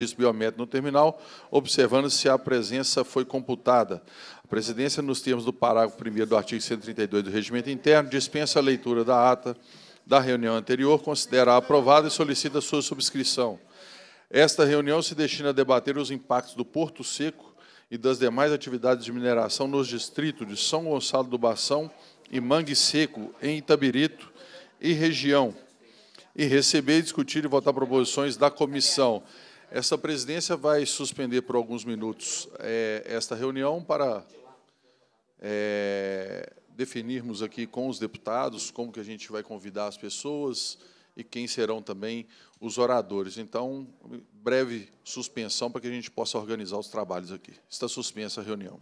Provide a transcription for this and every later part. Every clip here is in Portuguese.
registro biométrico no terminal, observando se a presença foi computada. A presidência, nos termos do parágrafo 1 do artigo 132 do Regimento Interno, dispensa a leitura da ata da reunião anterior, considera aprovada e solicita sua subscrição. Esta reunião se destina a debater os impactos do Porto Seco e das demais atividades de mineração nos distritos de São Gonçalo do Bação e Mangue Seco, em Itabirito e região, e receber, discutir e votar proposições da comissão. Essa presidência vai suspender por alguns minutos é, esta reunião para é, definirmos aqui com os deputados como que a gente vai convidar as pessoas e quem serão também os oradores. Então, breve suspensão para que a gente possa organizar os trabalhos aqui. Está suspensa a reunião.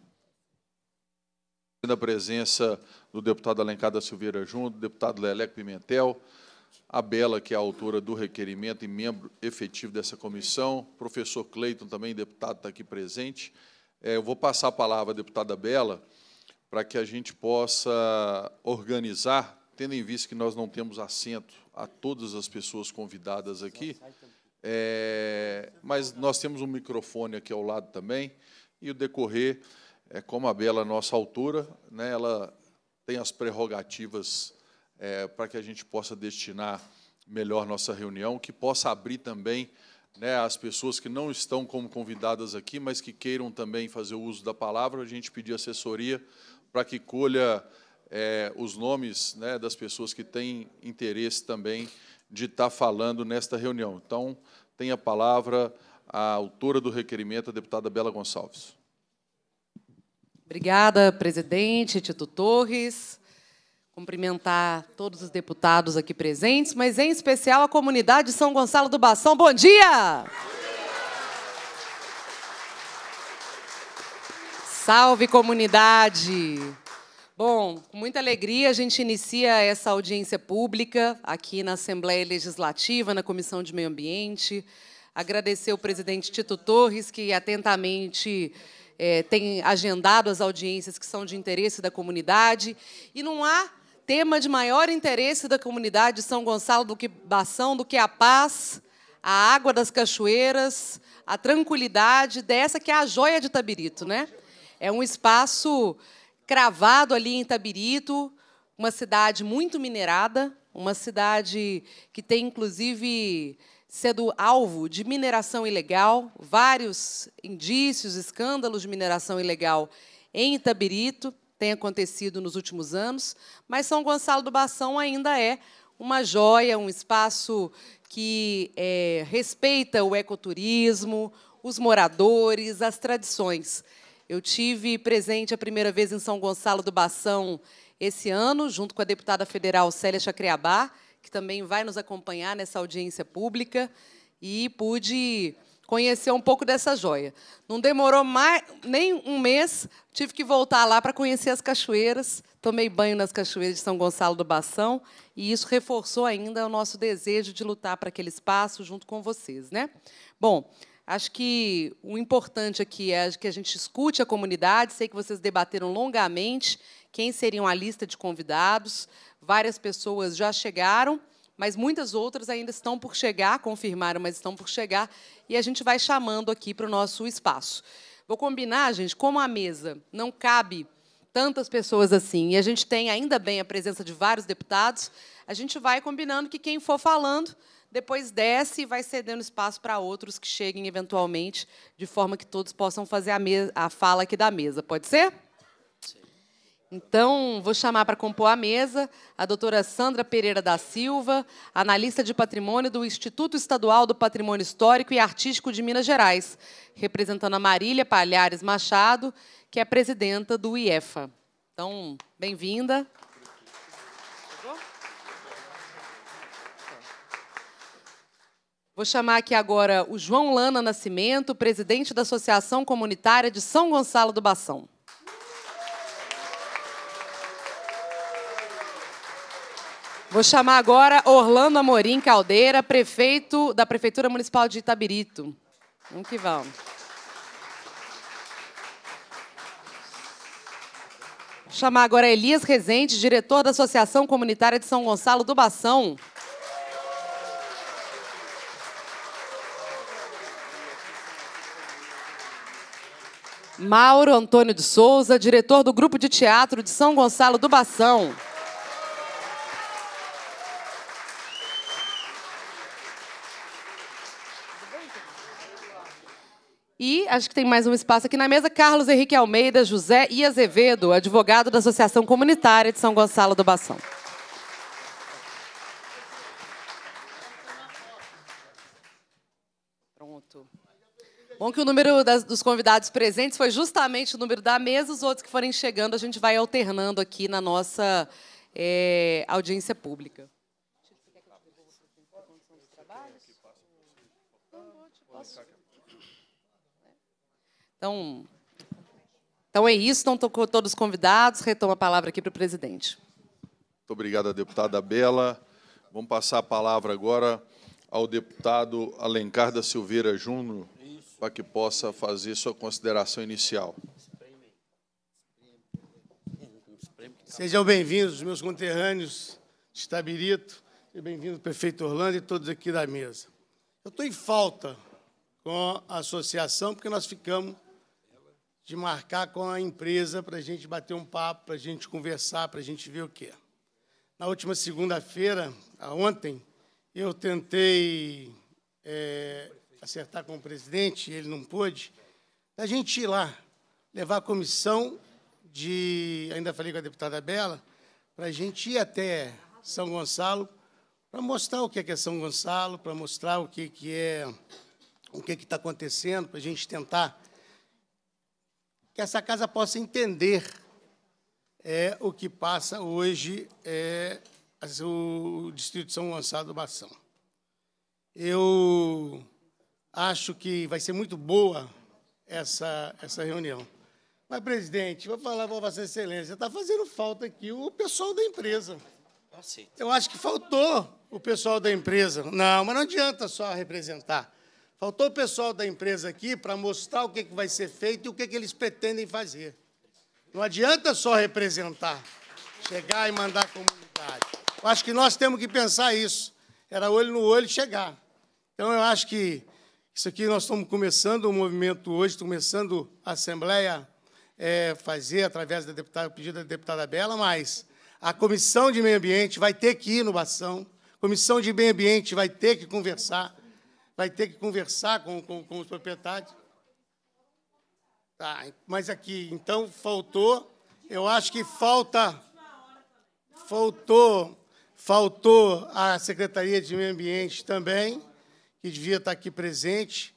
Da presença do deputado Alencar da Silveira Junto, do deputado Leleco Pimentel, a Bela, que é a autora do requerimento e membro efetivo dessa comissão, professor Cleiton, também deputado, está aqui presente. É, eu vou passar a palavra à deputada Bela para que a gente possa organizar, tendo em vista que nós não temos assento a todas as pessoas convidadas aqui, é, mas nós temos um microfone aqui ao lado também, e o decorrer, é, como a Bela, nossa autora, né, ela tem as prerrogativas é, para que a gente possa destinar melhor nossa reunião, que possa abrir também né, as pessoas que não estão como convidadas aqui, mas que queiram também fazer o uso da palavra, a gente pedir assessoria para que colha é, os nomes né, das pessoas que têm interesse também de estar tá falando nesta reunião. Então, tem a palavra a autora do requerimento, a deputada Bela Gonçalves. Obrigada, presidente Tito Torres cumprimentar todos os deputados aqui presentes, mas em especial a comunidade de São Gonçalo do Bação. Bom dia! Salve comunidade! Bom, com muita alegria a gente inicia essa audiência pública aqui na Assembleia Legislativa, na Comissão de Meio Ambiente. Agradecer o presidente Tito Torres, que atentamente é, tem agendado as audiências que são de interesse da comunidade. E não há tema de maior interesse da comunidade de São Gonçalo do que Bação, do que a paz, a água das cachoeiras, a tranquilidade dessa que é a joia de Tabirito, né? É um espaço cravado ali em Tabirito, uma cidade muito minerada, uma cidade que tem inclusive sendo alvo de mineração ilegal, vários indícios, escândalos de mineração ilegal em Itabirito tem acontecido nos últimos anos, mas São Gonçalo do Bação ainda é uma joia, um espaço que é, respeita o ecoturismo, os moradores, as tradições. Eu tive presente a primeira vez em São Gonçalo do Bação esse ano, junto com a deputada federal Célia Chacriabá, que também vai nos acompanhar nessa audiência pública, e pude conhecer um pouco dessa joia. Não demorou mais, nem um mês, tive que voltar lá para conhecer as cachoeiras. Tomei banho nas cachoeiras de São Gonçalo do Bação e isso reforçou ainda o nosso desejo de lutar para aquele espaço junto com vocês, né? Bom, acho que o importante aqui é que a gente escute a comunidade. Sei que vocês debateram longamente quem seriam a lista de convidados. Várias pessoas já chegaram mas muitas outras ainda estão por chegar, confirmaram, mas estão por chegar, e a gente vai chamando aqui para o nosso espaço. Vou combinar, gente, como a mesa não cabe tantas pessoas assim, e a gente tem ainda bem a presença de vários deputados, a gente vai combinando que quem for falando depois desce e vai cedendo espaço para outros que cheguem eventualmente, de forma que todos possam fazer a, a fala aqui da mesa. Pode ser? Então, vou chamar para compor a mesa a doutora Sandra Pereira da Silva, analista de patrimônio do Instituto Estadual do Patrimônio Histórico e Artístico de Minas Gerais, representando a Marília Palhares Machado, que é presidenta do IEFA. Então, bem-vinda. Vou chamar aqui agora o João Lana Nascimento, presidente da Associação Comunitária de São Gonçalo do Bação. Vou chamar agora Orlando Amorim Caldeira, prefeito da Prefeitura Municipal de Itabirito. Vamos que vamos. Vou chamar agora Elias Rezende, diretor da Associação Comunitária de São Gonçalo do Bação. Mauro Antônio de Souza, diretor do Grupo de Teatro de São Gonçalo do Bação. E acho que tem mais um espaço aqui na mesa. Carlos Henrique Almeida, José e Azevedo, advogado da Associação Comunitária de São Gonçalo do Bação. Pronto. Bom que o número das, dos convidados presentes foi justamente o número da mesa. Os outros que forem chegando, a gente vai alternando aqui na nossa é, audiência pública. Então, então é isso, estão todos convidados. Retomo a palavra aqui para o presidente. Muito obrigado, deputada Bela. Vamos passar a palavra agora ao deputado Alencar da Silveira Júnior, para que possa fazer sua consideração inicial. Sejam bem-vindos, meus conterrâneos de Estabirito, e bem-vindo, prefeito Orlando e todos aqui da mesa. Eu estou em falta com a associação, porque nós ficamos de marcar com a empresa para a gente bater um papo, para a gente conversar, para a gente ver o que é. Na última segunda-feira, ah, ontem, eu tentei é, acertar com o presidente, ele não pôde, da gente ir lá, levar a comissão de. Ainda falei com a deputada Bela, para a gente ir até São Gonçalo, para mostrar o que é, que é São Gonçalo, para mostrar o que, é que é o que é está acontecendo, para a gente tentar que essa casa possa entender é, o que passa hoje é, o Distrito de São Gonçalo do Bação. Eu acho que vai ser muito boa essa, essa reunião. Mas, presidente, vou falar para Vossa Excelência, está fazendo falta aqui o pessoal da empresa. Eu acho que faltou o pessoal da empresa. Não, mas não adianta só representar. Faltou o pessoal da empresa aqui para mostrar o que, vai ser feito e o que, eles pretendem fazer. Não adianta só representar, chegar e mandar a comunidade. Eu acho que nós temos que pensar isso. Era olho no olho chegar. Então, eu acho que isso aqui nós estamos começando o movimento hoje, começando a Assembleia é, fazer através da deputada, pedido da deputada Bela, mas a Comissão de Meio Ambiente vai ter que ir no Bação, a Comissão de Meio Ambiente vai ter que conversar, vai ter que conversar com, com, com os proprietários. Tá, mas aqui, então faltou, eu acho que falta, faltou, faltou a Secretaria de Meio Ambiente também, que devia estar aqui presente,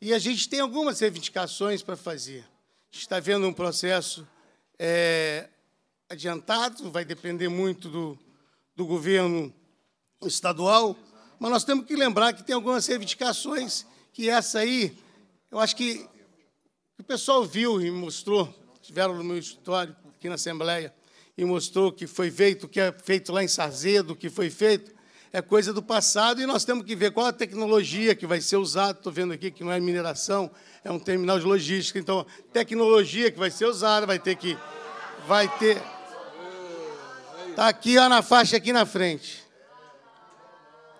e a gente tem algumas reivindicações para fazer. A gente está vendo um processo é, adiantado, vai depender muito do, do governo estadual, mas nós temos que lembrar que tem algumas reivindicações que essa aí, eu acho que o pessoal viu e mostrou, tiveram no meu escritório, aqui na Assembleia, e mostrou que foi feito, que é feito lá em Sarzedo, que foi feito, é coisa do passado e nós temos que ver qual a tecnologia que vai ser usada. Estou vendo aqui que não é mineração, é um terminal de logística. Então, tecnologia que vai ser usada, vai ter que. Vai ter. Está aqui ó, na faixa aqui na frente.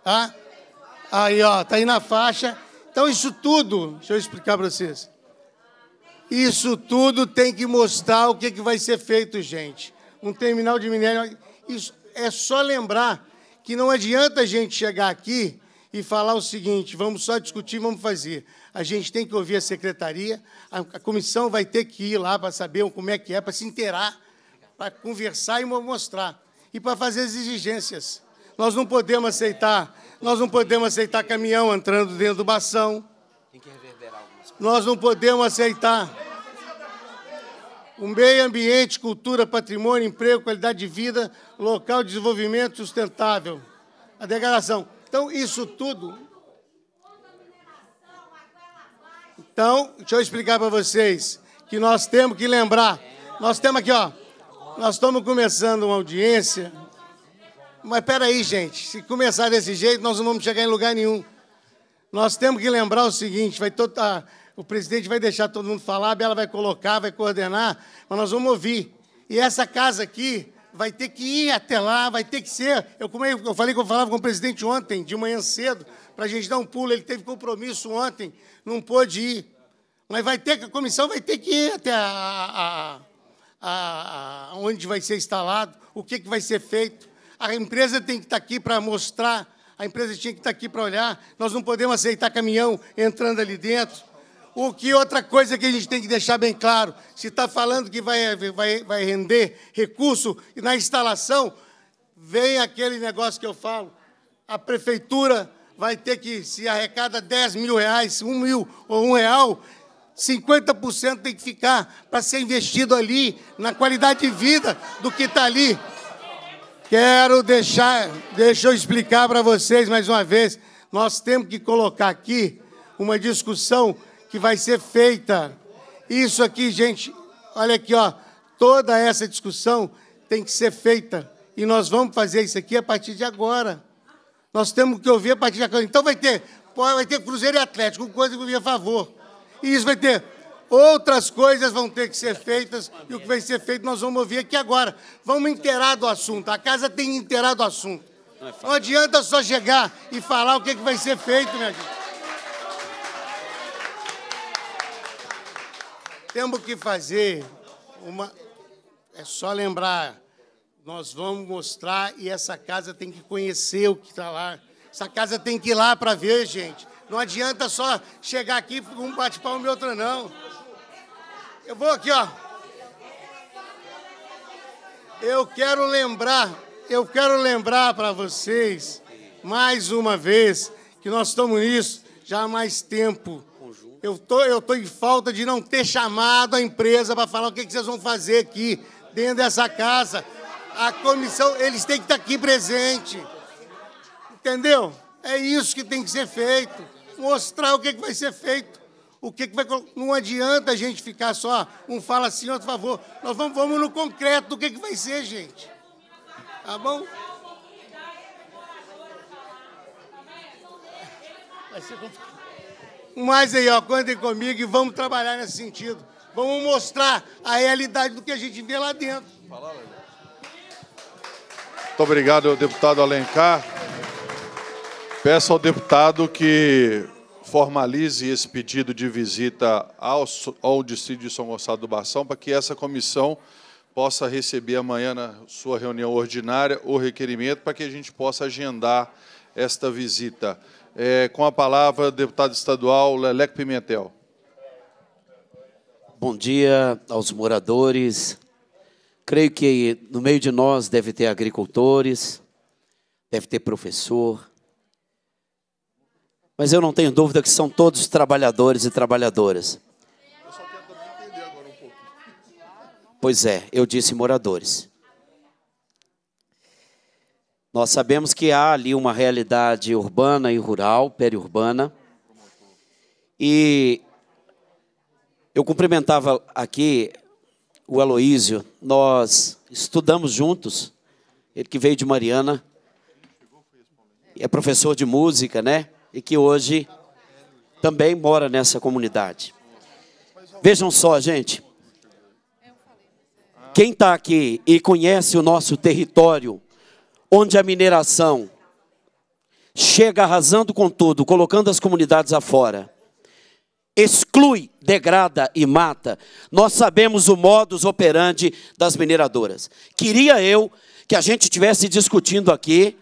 Hã? Aí, ó, tá aí na faixa. Então, isso tudo, deixa eu explicar para vocês. Isso tudo tem que mostrar o que, que vai ser feito, gente. Um terminal de minério. Isso é só lembrar que não adianta a gente chegar aqui e falar o seguinte: vamos só discutir, vamos fazer. A gente tem que ouvir a secretaria, a, comissão vai ter que ir lá para saber como é que é, para se inteirar, para conversar e mostrar, e para fazer as exigências. Nós não podemos aceitar, nós não podemos aceitar caminhão entrando dentro do bação. Nós não podemos aceitar o meio ambiente, cultura, patrimônio, emprego, qualidade de vida, local de desenvolvimento sustentável. A degradação. Então, isso tudo. Então, deixa eu explicar para vocês que nós temos que lembrar. Nós temos aqui, ó. Nós estamos começando uma audiência mas peraí, gente, se começar desse jeito, nós não vamos chegar em lugar nenhum. Nós temos que lembrar o seguinte: vai toda, o presidente vai deixar todo mundo falar, a Bela vai colocar, vai coordenar, mas nós vamos ouvir. E essa casa aqui vai ter que ir até lá, vai ter que ser. Eu, como eu falei que eu falava com o presidente ontem, de manhã cedo, para a gente dar um pulo. Ele teve compromisso ontem, não pôde ir. Mas vai ter que, a comissão vai ter que ir até a, a, a, onde vai ser instalado, o que, que vai ser feito a empresa tem que estar tá aqui para mostrar, a empresa tinha que estar tá aqui para olhar, nós não podemos aceitar caminhão entrando ali dentro. O que outra coisa que a gente tem que deixar bem claro, se está falando que vai, vai, vai render recurso e na instalação, vem aquele negócio que eu falo, a prefeitura vai ter que, se arrecada 10 mil reais, 1 mil ou 1 real, 50% tem que ficar para ser investido ali, na qualidade de vida do que está ali. Quero deixar, deixa eu explicar para vocês mais uma vez. Nós temos que colocar aqui uma discussão que vai ser feita. Isso aqui, gente, olha aqui, ó, toda essa discussão tem que ser feita e nós vamos fazer isso aqui a partir de agora. Nós temos que ouvir a partir de agora. Então vai ter, vai ter Cruzeiro e Atlético, coisa que eu a favor. E isso vai ter Outras coisas vão ter que ser feitas e o que vai ser feito nós vamos ouvir aqui agora. Vamos inteirar do assunto. A casa tem inteirado o assunto. É não adianta só chegar e falar o que, é que vai ser feito, minha gente. Temos que fazer uma. É só lembrar, nós vamos mostrar e essa casa tem que conhecer o que está lá. Essa casa tem que ir lá para ver, gente. Não adianta só chegar aqui um bate-palma e outro não. Eu vou aqui, ó. Eu quero lembrar, eu quero lembrar para vocês, mais uma vez, que nós estamos nisso já há mais tempo. Eu tô, eu tô em falta de não ter chamado a empresa para falar o que, que vocês vão fazer aqui dentro dessa casa. A comissão, eles têm que estar aqui presente. Entendeu? É isso que tem que ser feito. Mostrar o que, que vai ser feito. O que, que vai Não adianta a gente ficar só, um fala assim, outro favor. Nós vamos, vamos no concreto do que, que vai ser, gente. Tá bom? Vai ser complicado. Mas aí, ó, contem comigo e vamos trabalhar nesse sentido. Vamos mostrar a realidade do que a gente vê lá dentro. Muito obrigado, deputado Alencar. Peço ao deputado que formalize esse pedido de visita ao, ao distrito de São Gonçalo do Barção para que essa comissão possa receber amanhã na sua reunião ordinária o requerimento para que a gente possa agendar esta visita. É, com a palavra, deputado estadual Leleco Pimentel. Bom dia aos moradores. Creio que no meio de nós deve ter agricultores, deve ter professor, mas eu não tenho dúvida que são todos trabalhadores e trabalhadoras. Eu só quero também entender agora um pouco. Pois é, eu disse moradores. Nós sabemos que há ali uma realidade urbana e rural, periurbana. E eu cumprimentava aqui o Aloísio, nós estudamos juntos, ele que veio de Mariana, é professor de música, né? e que hoje também mora nessa comunidade. Vejam só, gente. Quem está aqui e conhece o nosso território, onde a mineração chega arrasando com tudo, colocando as comunidades afora, exclui, degrada e mata, nós sabemos o modus operandi das mineradoras. Queria eu que a gente estivesse discutindo aqui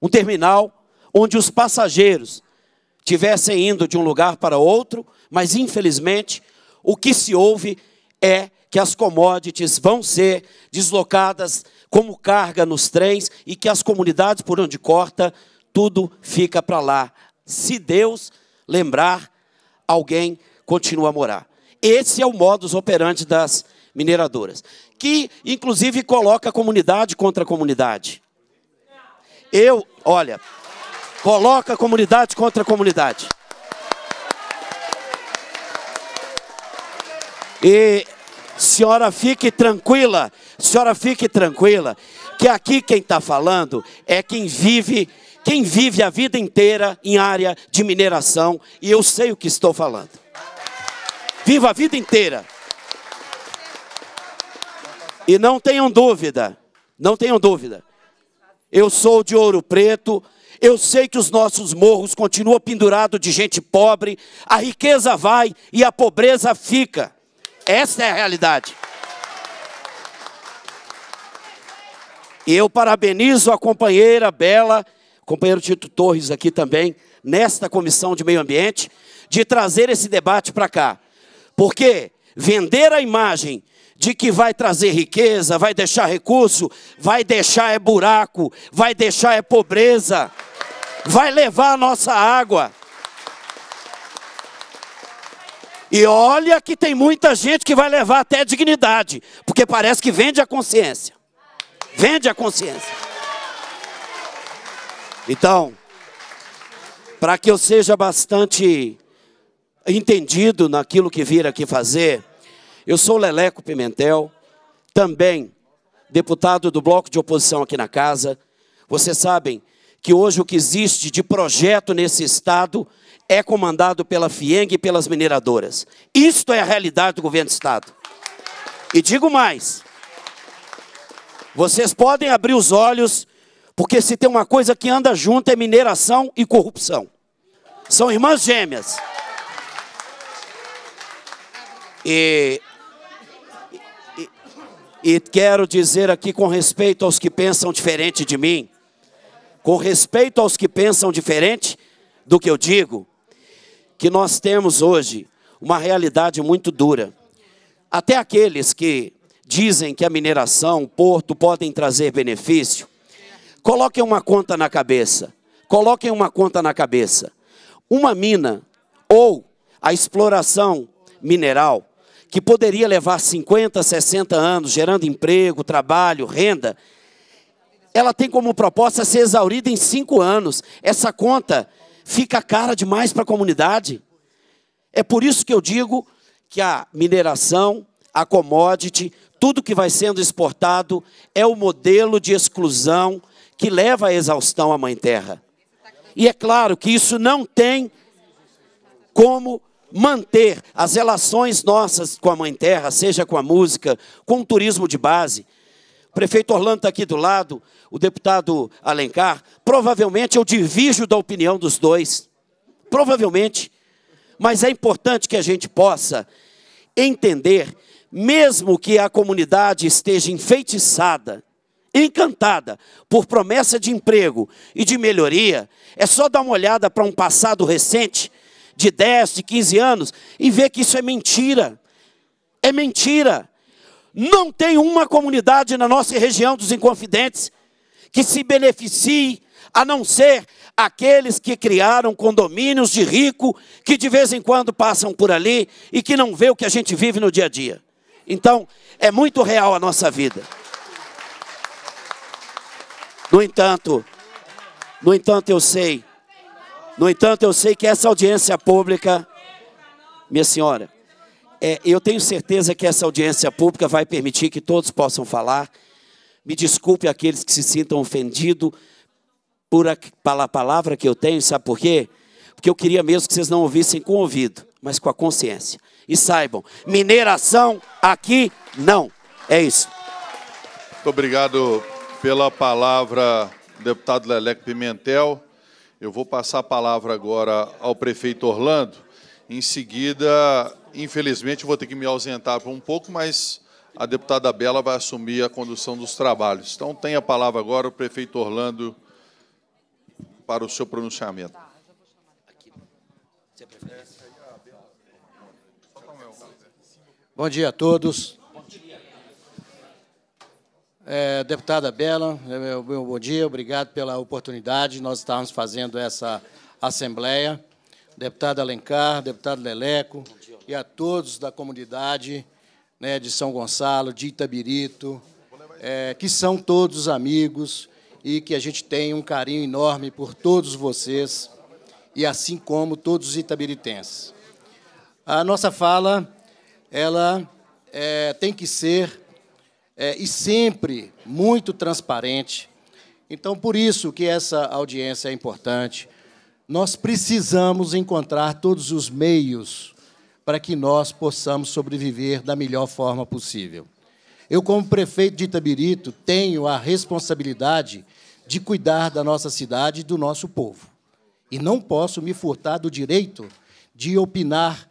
um terminal onde os passageiros tivessem indo de um lugar para outro, mas infelizmente o que se ouve é que as commodities vão ser deslocadas como carga nos trens e que as comunidades por onde corta, tudo fica para lá. Se Deus lembrar, alguém continua a morar. Esse é o modus operandi das mineradoras, que inclusive coloca comunidade contra comunidade. Eu, olha, coloca comunidade contra comunidade. E senhora fique tranquila, senhora fique tranquila, que aqui quem está falando é quem vive, quem vive a vida inteira em área de mineração e eu sei o que estou falando. Viva a vida inteira. E não tenham dúvida, não tenham dúvida. Eu sou de Ouro Preto, eu sei que os nossos morros continuam pendurados de gente pobre, a riqueza vai e a pobreza fica. Essa é a realidade. E Eu parabenizo a companheira Bela, companheiro Tito Torres aqui também, nesta comissão de meio ambiente, de trazer esse debate para cá. Porque vender a imagem de que vai trazer riqueza, vai deixar recurso, vai deixar é buraco, vai deixar é pobreza vai levar a nossa água. E olha que tem muita gente que vai levar até dignidade, porque parece que vende a consciência. Vende a consciência. Então, para que eu seja bastante entendido naquilo que vir aqui fazer, eu sou Leleco Pimentel, também deputado do bloco de oposição aqui na casa. Vocês sabem que hoje o que existe de projeto nesse estado é comandado pela FIENG e pelas mineradoras. Isto é a realidade do governo do estado. E digo mais: vocês podem abrir os olhos, porque se tem uma coisa que anda junto é mineração e corrupção. São irmãs gêmeas. E, e, e quero dizer aqui com respeito aos que pensam diferente de mim, com respeito aos que pensam diferente do que eu digo, que nós temos hoje uma realidade muito dura. Até aqueles que dizem que a mineração, o porto podem trazer benefício, coloquem uma conta na cabeça. Coloquem uma conta na cabeça. Uma mina ou a exploração mineral que poderia levar 50, 60 anos gerando emprego, trabalho, renda, ela tem como proposta ser exaurida em cinco anos. Essa conta fica cara demais para a comunidade. É por isso que eu digo que a mineração, a commodity, tudo que vai sendo exportado é o modelo de exclusão que leva à exaustão à Mãe Terra. E é claro que isso não tem como manter as relações nossas com a Mãe Terra, seja com a música, com o turismo de base prefeito Orlando está aqui do lado, o deputado Alencar. Provavelmente eu divirjo da opinião dos dois. Provavelmente. Mas é importante que a gente possa entender, mesmo que a comunidade esteja enfeitiçada, encantada por promessa de emprego e de melhoria, é só dar uma olhada para um passado recente, de 10, de 15 anos, e ver que isso é mentira. É mentira. Não tem uma comunidade na nossa região dos Inconfidentes que se beneficie, a não ser aqueles que criaram condomínios de rico, que de vez em quando passam por ali e que não vê o que a gente vive no dia a dia. Então, é muito real a nossa vida. No entanto, no entanto eu sei, no entanto eu sei que essa audiência pública, minha senhora, é, eu tenho certeza que essa audiência pública vai permitir que todos possam falar. Me desculpe aqueles que se sintam ofendidos por a, pela palavra que eu tenho, sabe por quê? Porque eu queria mesmo que vocês não ouvissem com o ouvido, mas com a consciência. E saibam, mineração aqui não. É isso. Muito obrigado pela palavra, deputado Lelec Pimentel. Eu vou passar a palavra agora ao prefeito Orlando. Em seguida, Infelizmente, vou ter que me ausentar por um pouco, mas a deputada Bela vai assumir a condução dos trabalhos. Então, tem a palavra agora o prefeito Orlando para o seu pronunciamento. Bom dia a todos. É, deputada Bela, é meu, meu bom dia, obrigado pela oportunidade de nós estarmos fazendo essa assembleia. Deputado Alencar, deputado Leleco, e a todos da comunidade né, de São Gonçalo, de Itabirito, é, que são todos amigos e que a gente tem um carinho enorme por todos vocês e assim como todos os itabiritenses. A nossa fala ela é, tem que ser é, e sempre muito transparente. Então, por isso que essa audiência é importante. Nós precisamos encontrar todos os meios para que nós possamos sobreviver da melhor forma possível. Eu, como prefeito de Itabirito, tenho a responsabilidade de cuidar da nossa cidade e do nosso povo. E não posso me furtar do direito de opinar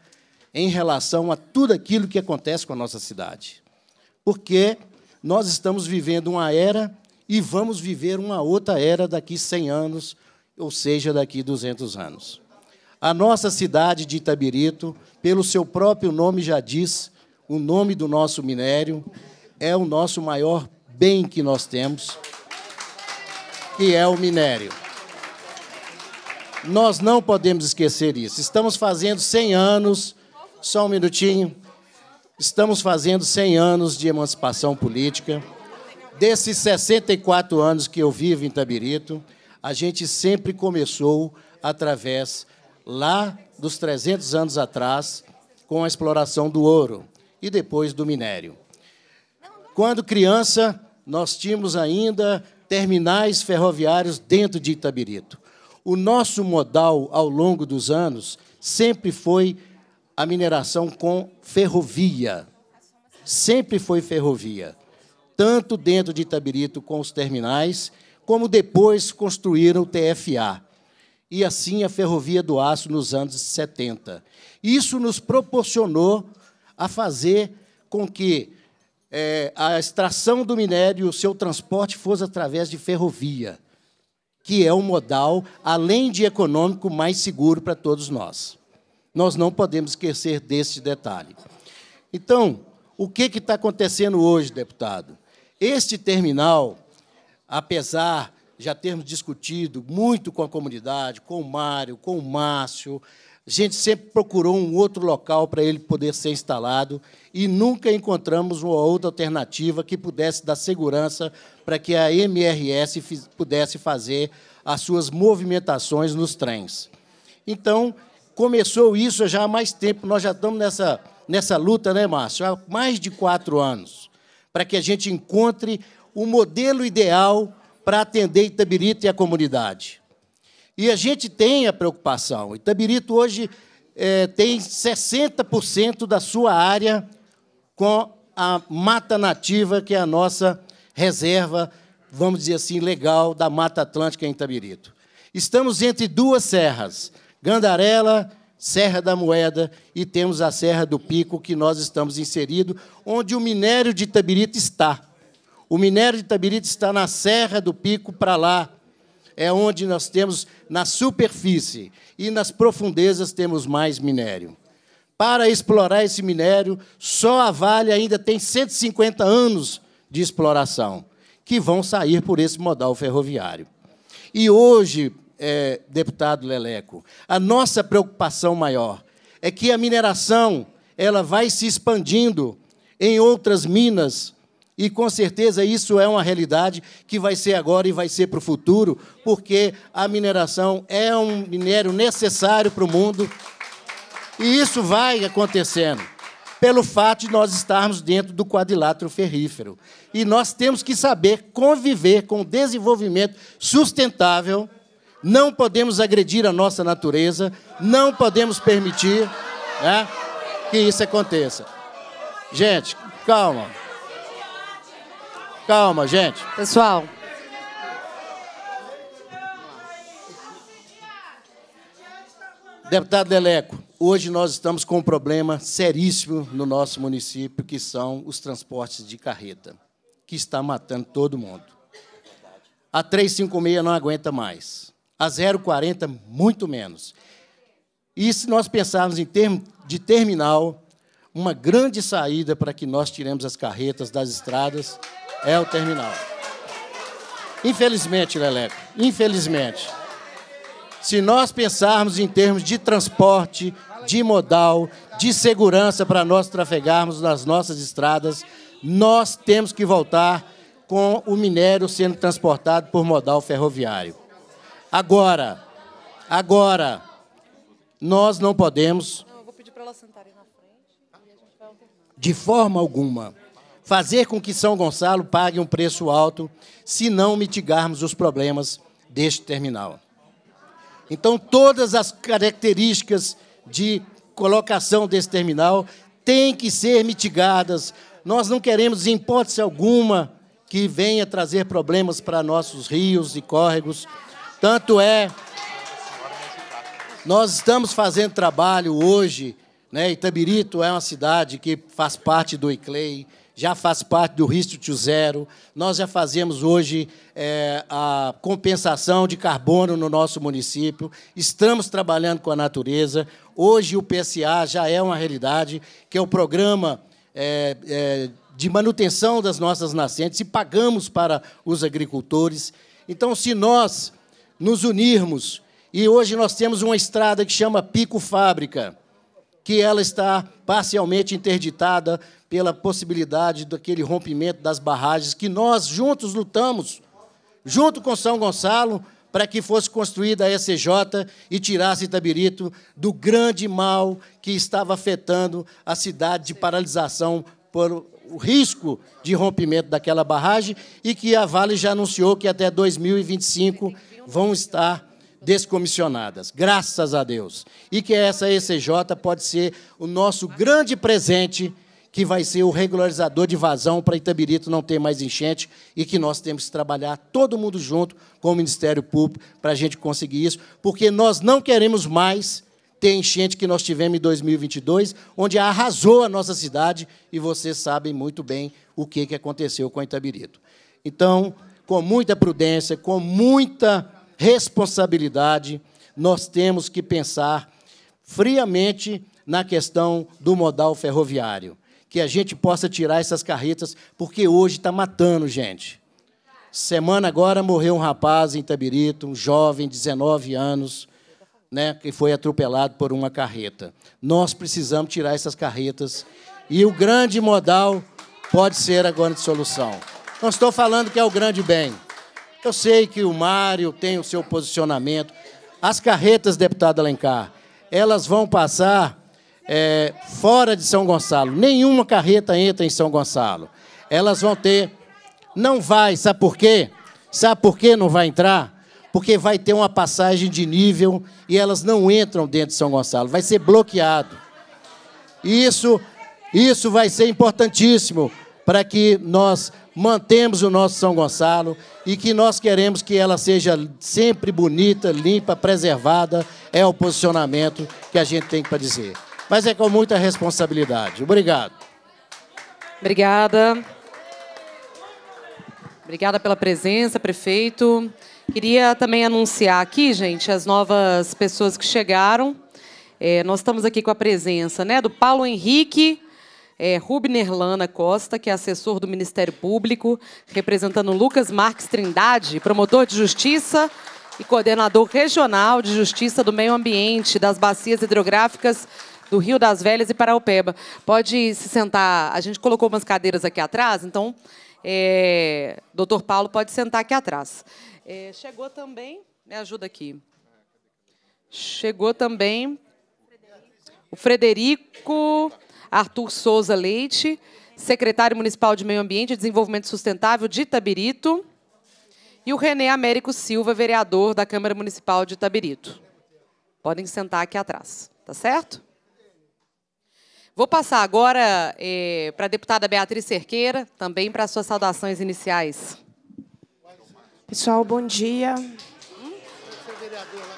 em relação a tudo aquilo que acontece com a nossa cidade. Porque nós estamos vivendo uma era e vamos viver uma outra era daqui 100 anos, ou seja, daqui 200 anos. A nossa cidade de Itabirito, pelo seu próprio nome já diz, o nome do nosso minério é o nosso maior bem que nós temos, que é o minério. Nós não podemos esquecer isso. Estamos fazendo 100 anos, só um minutinho. Estamos fazendo 100 anos de emancipação política. Desses 64 anos que eu vivo em Itabirito, a gente sempre começou através lá dos 300 anos atrás, com a exploração do ouro e depois do minério. Quando criança, nós tínhamos ainda terminais ferroviários dentro de Itabirito. O nosso modal ao longo dos anos sempre foi a mineração com ferrovia. Sempre foi ferrovia. Tanto dentro de Itabirito com os terminais, como depois construíram o TFA e assim a Ferrovia do Aço nos anos 70. Isso nos proporcionou a fazer com que é, a extração do minério e o seu transporte fosse através de ferrovia, que é um modal, além de econômico, mais seguro para todos nós. Nós não podemos esquecer deste detalhe. Então, o que está acontecendo hoje, deputado? Este terminal, apesar já termos discutido muito com a comunidade, com o Mário, com o Márcio. A gente sempre procurou um outro local para ele poder ser instalado e nunca encontramos uma outra alternativa que pudesse dar segurança para que a MRS pudesse fazer as suas movimentações nos trens. Então, começou isso já há mais tempo, nós já estamos nessa, nessa luta, né, Márcio? Há mais de quatro anos, para que a gente encontre o modelo ideal para atender Itabirito e a comunidade. E a gente tem a preocupação. Itabirito hoje é, tem 60% da sua área com a mata nativa, que é a nossa reserva, vamos dizer assim, legal da Mata Atlântica em Itabirito. Estamos entre duas serras, Gandarela, Serra da Moeda, e temos a Serra do Pico, que nós estamos inseridos, onde o minério de Itabirito está. O minério de Itabirito está na Serra do Pico para lá. É onde nós temos na superfície e nas profundezas temos mais minério. Para explorar esse minério, só a Vale ainda tem 150 anos de exploração, que vão sair por esse modal ferroviário. E hoje, é, deputado Leleco, a nossa preocupação maior é que a mineração ela vai se expandindo em outras minas e com certeza isso é uma realidade que vai ser agora e vai ser para o futuro, porque a mineração é um minério necessário para o mundo. E isso vai acontecendo pelo fato de nós estarmos dentro do quadrilátero ferrífero. E nós temos que saber conviver com o desenvolvimento sustentável. Não podemos agredir a nossa natureza, não podemos permitir né, que isso aconteça. Gente, calma. Calma, gente. Pessoal. Deputado Deleco, hoje nós estamos com um problema seríssimo no nosso município, que são os transportes de carreta, que está matando todo mundo. A 356 não aguenta mais. A 040, muito menos. E se nós pensarmos em termos de terminal, uma grande saída para que nós tiremos as carretas das estradas é o terminal. Infelizmente, Leleco, infelizmente. Se nós pensarmos em termos de transporte, de modal, de segurança para nós trafegarmos nas nossas estradas, nós temos que voltar com o minério sendo transportado por modal ferroviário. Agora, agora, nós não podemos. Não, eu vou pedir para sentar aí na frente e a gente vai alternar. De forma alguma fazer com que São Gonçalo pague um preço alto se não mitigarmos os problemas deste terminal. Então, todas as características de colocação desse terminal têm que ser mitigadas. Nós não queremos, em hipótese alguma, que venha trazer problemas para nossos rios e córregos. Tanto é, nós estamos fazendo trabalho hoje, né? Itabirito é uma cidade que faz parte do ICLEI, já faz parte do Risto to Zero. Nós já fazemos hoje é, a compensação de carbono no nosso município. Estamos trabalhando com a natureza. Hoje o PSA já é uma realidade, que é o programa é, é, de manutenção das nossas nascentes e pagamos para os agricultores. Então, se nós nos unirmos, e hoje nós temos uma estrada que chama Pico Fábrica, que ela está parcialmente interditada pela possibilidade daquele rompimento das barragens que nós juntos lutamos, junto com São Gonçalo, para que fosse construída a ECJ e tirasse Itabirito do grande mal que estava afetando a cidade de paralisação por o risco de rompimento daquela barragem e que a Vale já anunciou que até 2025 vão estar descomissionadas, graças a Deus. E que essa ECJ pode ser o nosso grande presente que vai ser o regularizador de vazão para Itabirito não ter mais enchente e que nós temos que trabalhar todo mundo junto com o Ministério Público para a gente conseguir isso, porque nós não queremos mais ter enchente que nós tivemos em 2022, onde arrasou a nossa cidade e vocês sabem muito bem o que, que aconteceu com Itabirito. Então, com muita prudência, com muita responsabilidade, nós temos que pensar friamente na questão do modal ferroviário que a gente possa tirar essas carretas, porque hoje está matando gente. Semana agora morreu um rapaz em Itabirito, um jovem, 19 anos, né, que foi atropelado por uma carreta. Nós precisamos tirar essas carretas e o grande modal pode ser a grande solução. Não estou falando que é o grande bem. Eu sei que o Mário tem o seu posicionamento. As carretas, deputado Alencar, elas vão passar é, fora de São Gonçalo. Nenhuma carreta entra em São Gonçalo. Elas vão ter. Não vai, sabe por quê? Sabe por que não vai entrar? Porque vai ter uma passagem de nível e elas não entram dentro de São Gonçalo. Vai ser bloqueado. Isso, isso vai ser importantíssimo para que nós mantemos o nosso São Gonçalo e que nós queremos que ela seja sempre bonita, limpa, preservada. É o posicionamento que a gente tem para dizer mas é com muita responsabilidade. Obrigado. Obrigada. Obrigada pela presença, prefeito. Queria também anunciar aqui, gente, as novas pessoas que chegaram. É, nós estamos aqui com a presença né, do Paulo Henrique é, Rubner Lana Costa, que é assessor do Ministério Público, representando Lucas Marques Trindade, promotor de justiça e coordenador regional de justiça do meio ambiente das bacias hidrográficas do Rio das Velhas e Paraupeba. Pode se sentar. A gente colocou umas cadeiras aqui atrás, então é, doutor Paulo pode sentar aqui atrás. É, chegou também, me ajuda aqui. Chegou também o Frederico Arthur Souza Leite, secretário municipal de Meio Ambiente e Desenvolvimento Sustentável de Itabirito, e o René Américo Silva, vereador da Câmara Municipal de Itabirito. Podem sentar aqui atrás, tá certo? Vou passar agora é, eh, para a deputada Beatriz Cerqueira, também para suas saudações iniciais. Pessoal, bom dia.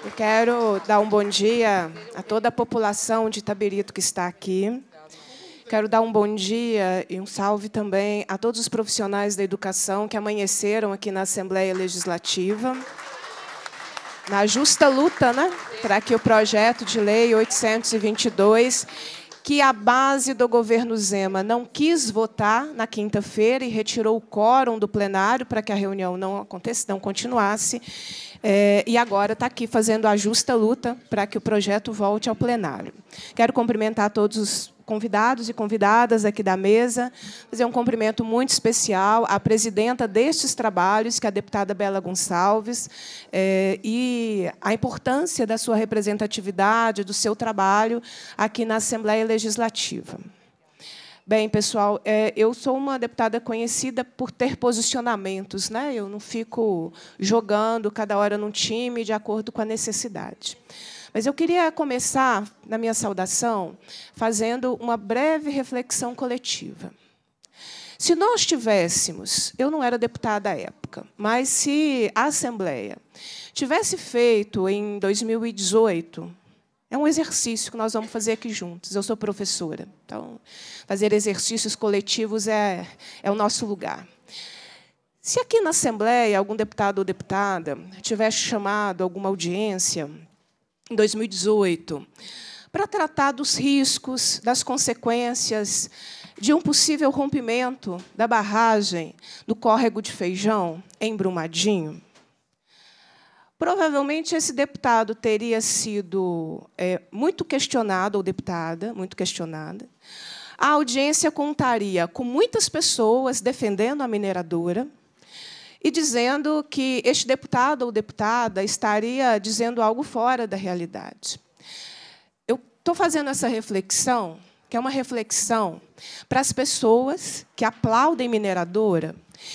Eu quero dar um bom dia a toda a população de Itaberito que está aqui. Quero dar um bom dia e um salve também a todos os profissionais da educação que amanheceram aqui na Assembleia Legislativa. Na justa luta né, para que o projeto de lei 822 que a base do governo Zema não quis votar na quinta-feira e retirou o quórum do plenário para que a reunião não acontecesse, não continuasse. É, e agora está aqui fazendo a justa luta para que o projeto volte ao plenário. Quero cumprimentar todos os convidados e convidadas aqui da mesa. Fazer um cumprimento muito especial à presidenta destes trabalhos, que é a deputada Bela Gonçalves, eh, e a importância da sua representatividade, do seu trabalho aqui na Assembleia Legislativa. Bem, pessoal, eh, eu sou uma deputada conhecida por ter posicionamentos, né? Eu não fico jogando cada hora num time de acordo com a necessidade. Mas eu queria começar, na minha saudação, fazendo uma breve reflexão coletiva. Se nós tivéssemos, eu não era deputada à época, mas se a Assembleia tivesse feito em 2018, é um exercício que nós vamos fazer aqui juntos. Eu sou professora, então fazer exercícios coletivos é, é o nosso lugar. Se aqui na Assembleia algum deputado ou deputada tivesse chamado alguma audiência em 2018, para tratar dos riscos, das consequências de um possível rompimento da barragem do córrego de feijão em Brumadinho. Provavelmente esse deputado teria sido é, muito questionado, ou deputada, muito questionada. A audiência contaria com muitas pessoas defendendo a mineradora, e dizendo que este deputado ou deputada estaria dizendo algo fora da realidade. Eu estou fazendo essa reflexão, que é uma reflexão para as pessoas que aplaudem mineradora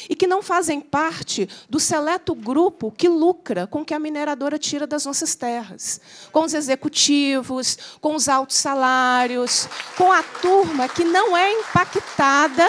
e que não fazem parte do seleto grupo que lucra com o que a mineradora tira das nossas terras, com os executivos, com os altos salários, com a turma que não é impactada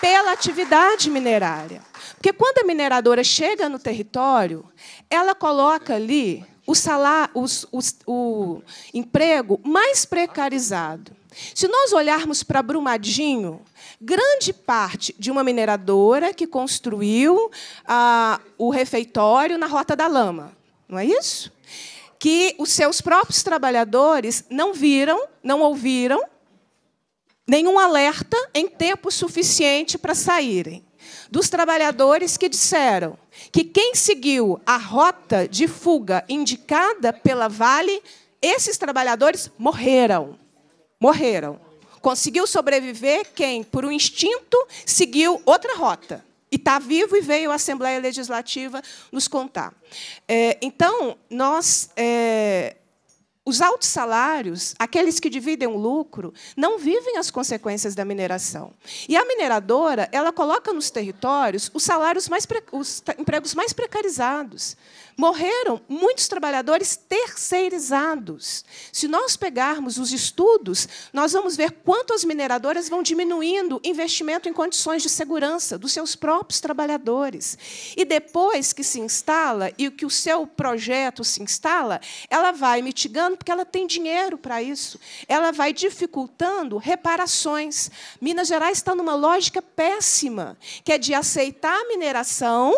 pela atividade minerária. Porque quando a mineradora chega no território, ela coloca ali o, salário, os, os, o emprego mais precarizado. Se nós olharmos para Brumadinho, grande parte de uma mineradora que construiu ah, o refeitório na Rota da Lama, não é isso? Que os seus próprios trabalhadores não viram, não ouviram nenhum alerta em tempo suficiente para saírem dos trabalhadores que disseram que quem seguiu a rota de fuga indicada pela Vale, esses trabalhadores morreram. Morreram. Conseguiu sobreviver quem, por um instinto, seguiu outra rota. E está vivo e veio à Assembleia Legislativa nos contar. É, então, nós. É, os altos salários, aqueles que dividem o lucro, não vivem as consequências da mineração. E a mineradora, ela coloca nos territórios os salários mais os empregos mais precarizados morreram muitos trabalhadores terceirizados. Se nós pegarmos os estudos, nós vamos ver quanto as mineradoras vão diminuindo investimento em condições de segurança dos seus próprios trabalhadores. E depois que se instala e que o seu projeto se instala, ela vai mitigando porque ela tem dinheiro para isso. Ela vai dificultando reparações. Minas Gerais está numa lógica péssima, que é de aceitar a mineração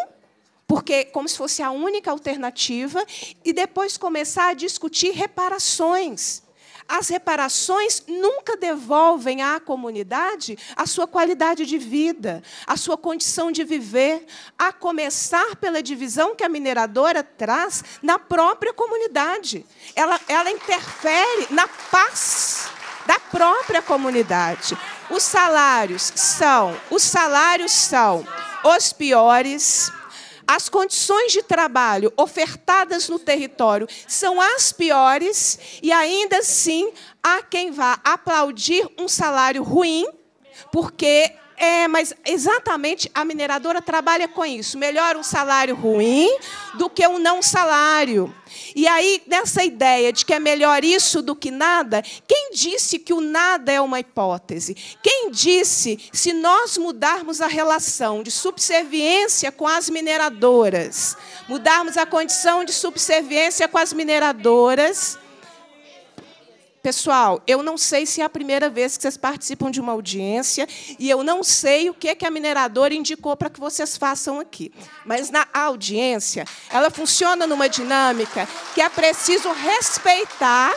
porque como se fosse a única alternativa, e depois começar a discutir reparações. As reparações nunca devolvem à comunidade a sua qualidade de vida, a sua condição de viver, a começar pela divisão que a mineradora traz na própria comunidade. Ela, ela interfere na paz da própria comunidade. Os salários são, os salários são os piores as condições de trabalho ofertadas no território são as piores e ainda assim há quem vá aplaudir um salário ruim, porque é, mas exatamente a mineradora trabalha com isso. Melhor um salário ruim do que um não salário. E aí, nessa ideia de que é melhor isso do que nada, quem disse que o nada é uma hipótese? Quem disse, se nós mudarmos a relação de subserviência com as mineradoras, mudarmos a condição de subserviência com as mineradoras, Pessoal, eu não sei se é a primeira vez que vocês participam de uma audiência e eu não sei o que, que a mineradora indicou para que vocês façam aqui. Mas na audiência, ela funciona numa dinâmica que é preciso respeitar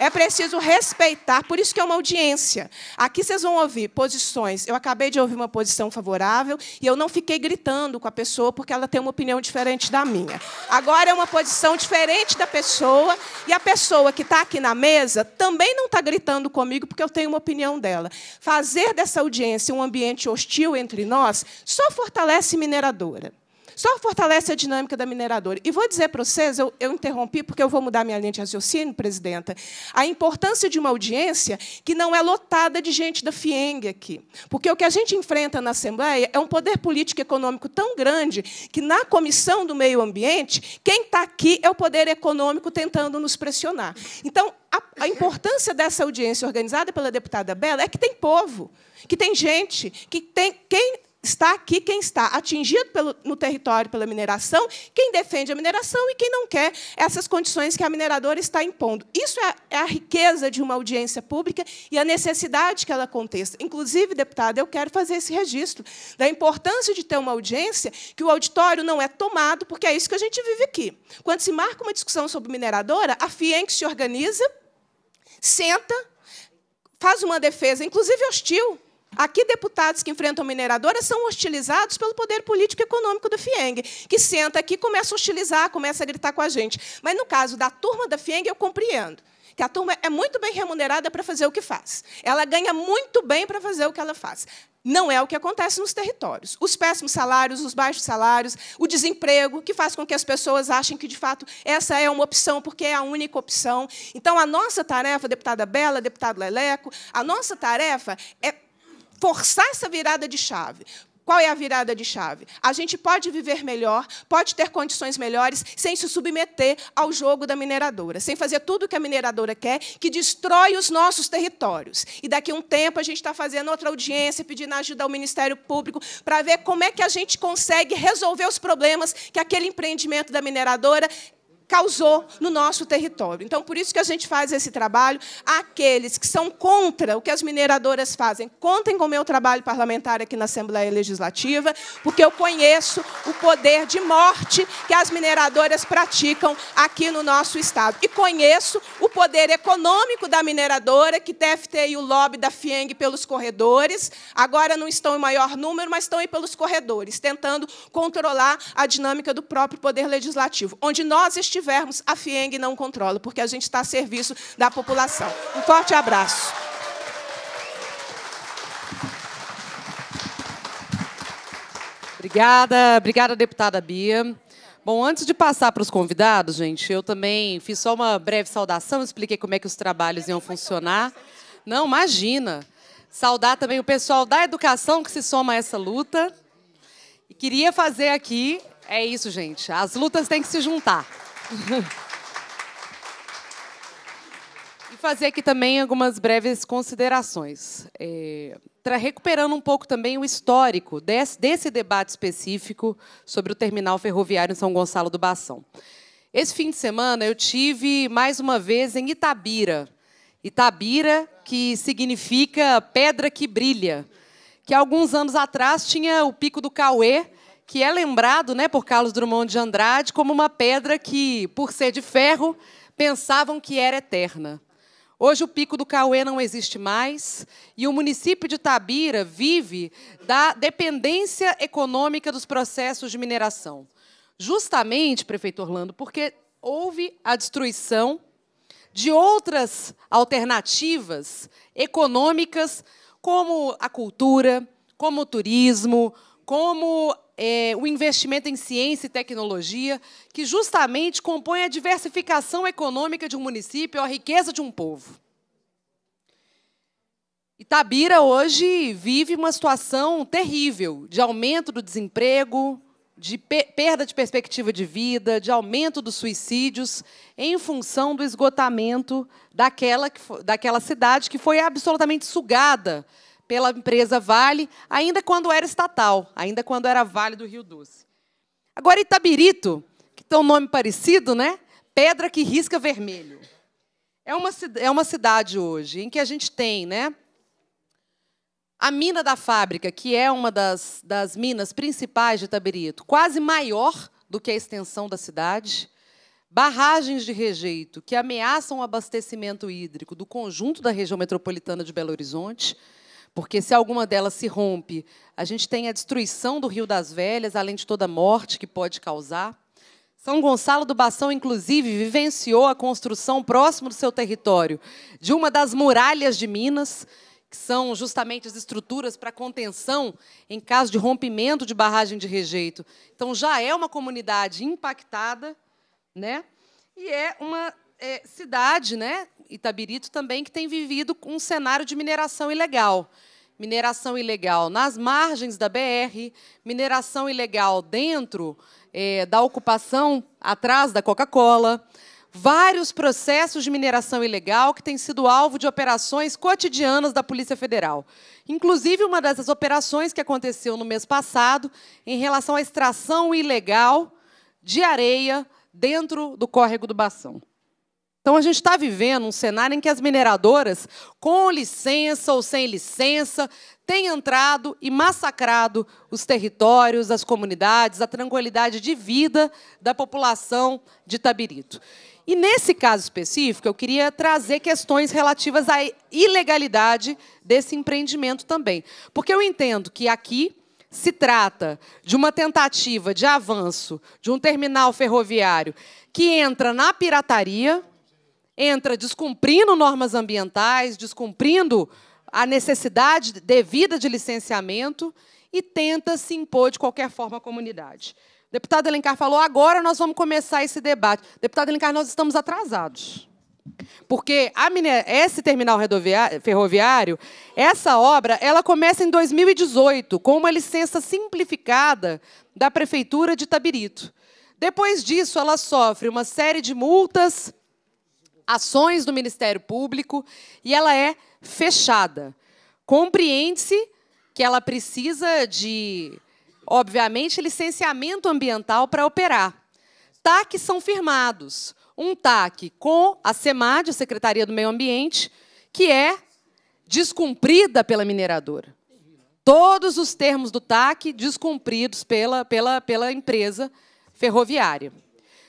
é preciso respeitar, por isso que é uma audiência. Aqui vocês vão ouvir posições. Eu acabei de ouvir uma posição favorável e eu não fiquei gritando com a pessoa porque ela tem uma opinião diferente da minha. Agora é uma posição diferente da pessoa e a pessoa que está aqui na mesa também não está gritando comigo porque eu tenho uma opinião dela. Fazer dessa audiência um ambiente hostil entre nós só fortalece mineradora. Só fortalece a dinâmica da mineradora. E vou dizer para vocês, eu, eu interrompi porque eu vou mudar minha linha de raciocínio, presidenta, a importância de uma audiência que não é lotada de gente da FIENG aqui. Porque o que a gente enfrenta na Assembleia é um poder político e econômico tão grande que, na Comissão do Meio Ambiente, quem está aqui é o poder econômico tentando nos pressionar. Então, a, a, importância dessa audiência organizada pela deputada Bela é que tem povo, que tem gente, que tem quem está aqui quem está atingido pelo, no território pela mineração, quem defende a mineração e quem não quer essas condições que a mineradora está impondo. Isso é, é a riqueza de uma audiência pública e a necessidade que ela aconteça. Inclusive, deputada, eu quero fazer esse registro da importância de ter uma audiência que o auditório não é tomado, porque é isso que a gente vive aqui. Quando se marca uma discussão sobre mineradora, a FIENC se organiza, senta, faz uma defesa, inclusive hostil, Aqui, deputados que enfrentam mineradoras são hostilizados pelo poder político e econômico da FIENG, que senta aqui, começa a hostilizar, começa a gritar com a gente. Mas, no caso da turma da FIENG, eu compreendo que a turma é muito bem remunerada para fazer o que faz. Ela ganha muito bem para fazer o que ela faz. Não é o que acontece nos territórios. Os péssimos salários, os baixos salários, o desemprego, que faz com que as pessoas achem que, de fato, essa é uma opção, porque é a única opção. Então, a nossa tarefa, deputada Bela, deputado Leleco, a nossa tarefa é forçar essa virada de chave. Qual é a virada de chave? A gente pode viver melhor, pode ter condições melhores, sem se submeter ao jogo da mineradora, sem fazer tudo o que a mineradora quer, que destrói os nossos territórios. E daqui a um tempo a gente está fazendo outra audiência, pedindo ajuda ao Ministério Público, para ver como é que a gente consegue resolver os problemas que aquele empreendimento da mineradora causou no nosso território. Então, por isso que a gente faz esse trabalho. Aqueles que são contra o que as mineradoras fazem, contem com o meu trabalho parlamentar aqui na Assembleia Legislativa, porque eu conheço o poder de morte que as mineradoras praticam aqui no nosso Estado. E conheço o poder econômico da mineradora, que deve ter o lobby da FIENG pelos corredores. Agora não estão em maior número, mas estão aí pelos corredores, tentando controlar a dinâmica do próprio poder legislativo. Onde nós estivemos tivermos, a FIENG não controla, porque a gente está a serviço da população. Um forte abraço. Obrigada, obrigada, deputada Bia. Bom, antes de passar para os convidados, gente, eu também fiz só uma breve saudação, expliquei como é que os trabalhos iam funcionar. Não, imagina. Saudar também o pessoal da educação que se soma a essa luta. E queria fazer aqui, é isso, gente, as lutas têm que se juntar e fazer aqui também algumas breves considerações. É, recuperando um pouco também o histórico desse, desse debate específico sobre o terminal ferroviário em São Gonçalo do Bação. Esse fim de semana eu tive mais uma vez em Itabira. Itabira, que significa pedra que brilha, que alguns anos atrás tinha o Pico do Cauê, que é lembrado né, por Carlos Drummond de Andrade como uma pedra que, por ser de ferro, pensavam que era eterna. Hoje o Pico do Cauê não existe mais e o município de Tabira vive da dependência econômica dos processos de mineração. Justamente, prefeito Orlando, porque houve a destruição de outras alternativas econômicas, como a cultura, como o turismo, como é, o investimento em ciência e tecnologia, que justamente compõe a diversificação econômica de um município, a riqueza de um povo. Itabira hoje vive uma situação terrível de aumento do desemprego, de perda de perspectiva de vida, de aumento dos suicídios, em função do esgotamento daquela, daquela cidade que foi absolutamente sugada pela empresa Vale, ainda quando era estatal, ainda quando era Vale do Rio Doce. Agora, Itabirito, que tem um nome parecido, né? Pedra que risca vermelho. É uma, é uma cidade hoje em que a gente tem né, a mina da fábrica, que é uma das, das minas principais de Itabirito, quase maior do que a extensão da cidade. Barragens de rejeito que ameaçam o abastecimento hídrico do conjunto da região metropolitana de Belo Horizonte. Porque se alguma delas se rompe, a gente tem a destruição do Rio das Velhas, além de toda a morte que pode causar. São Gonçalo do Bação, inclusive, vivenciou a construção próximo do seu território de uma das muralhas de Minas, que são justamente as estruturas para contenção em caso de rompimento de barragem de rejeito. Então, já é uma comunidade impactada, né? e é uma é, cidade, né? Itabirito também, que tem vivido um cenário de mineração ilegal mineração ilegal nas margens da BR, mineração ilegal dentro é, da ocupação atrás da Coca-Cola, vários processos de mineração ilegal que têm sido alvo de operações cotidianas da Polícia Federal. Inclusive, uma dessas operações que aconteceu no mês passado em relação à extração ilegal de areia dentro do córrego do Bação. Então a gente está vivendo um cenário em que as mineradoras, com licença ou sem licença, têm entrado e massacrado os territórios, as comunidades, a tranquilidade de vida da população de Tabirito. E nesse caso específico, eu queria trazer questões relativas à ilegalidade desse empreendimento também. Porque eu entendo que aqui se trata de uma tentativa de avanço de um terminal ferroviário que entra na pirataria, entra descumprindo normas ambientais, descumprindo a necessidade devida de licenciamento e tenta se impor de qualquer forma à comunidade. deputado Elencar falou: agora nós vamos começar esse debate. Deputado Elencar, nós estamos atrasados. Porque esse terminal ferroviário, essa obra, ela começa em 2018, com uma licença simplificada da Prefeitura de Tabirito. Depois disso, ela sofre uma série de multas, ações do Ministério Público e ela é fechada. Compreende-se que ela precisa de, obviamente, licenciamento ambiental para operar. TACs são firmados. Um TAC com a SEMAD, a Secretaria do Meio Ambiente, que é descumprida pela mineradora. Todos os termos do TAC descumpridos pela, pela, pela empresa ferroviária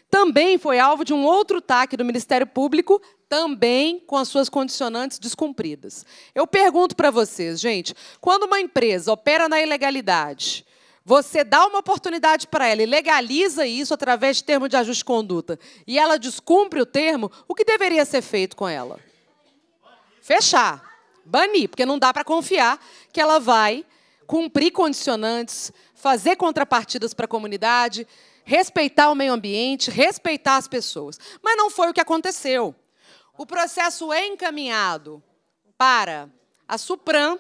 também foi alvo de um outro TAC do Ministério Público, também com as suas condicionantes descumpridas. Eu pergunto para vocês, gente, quando uma empresa opera na ilegalidade, você dá uma oportunidade para ela e legaliza isso através de termo de ajuste de conduta, e ela descumpre o termo, o que deveria ser feito com ela? Fechar, banir, porque não dá para confiar que ela vai cumprir condicionantes, fazer contrapartidas para a comunidade, respeitar o meio ambiente, respeitar as pessoas. Mas não foi o que aconteceu. O processo é encaminhado para a Supram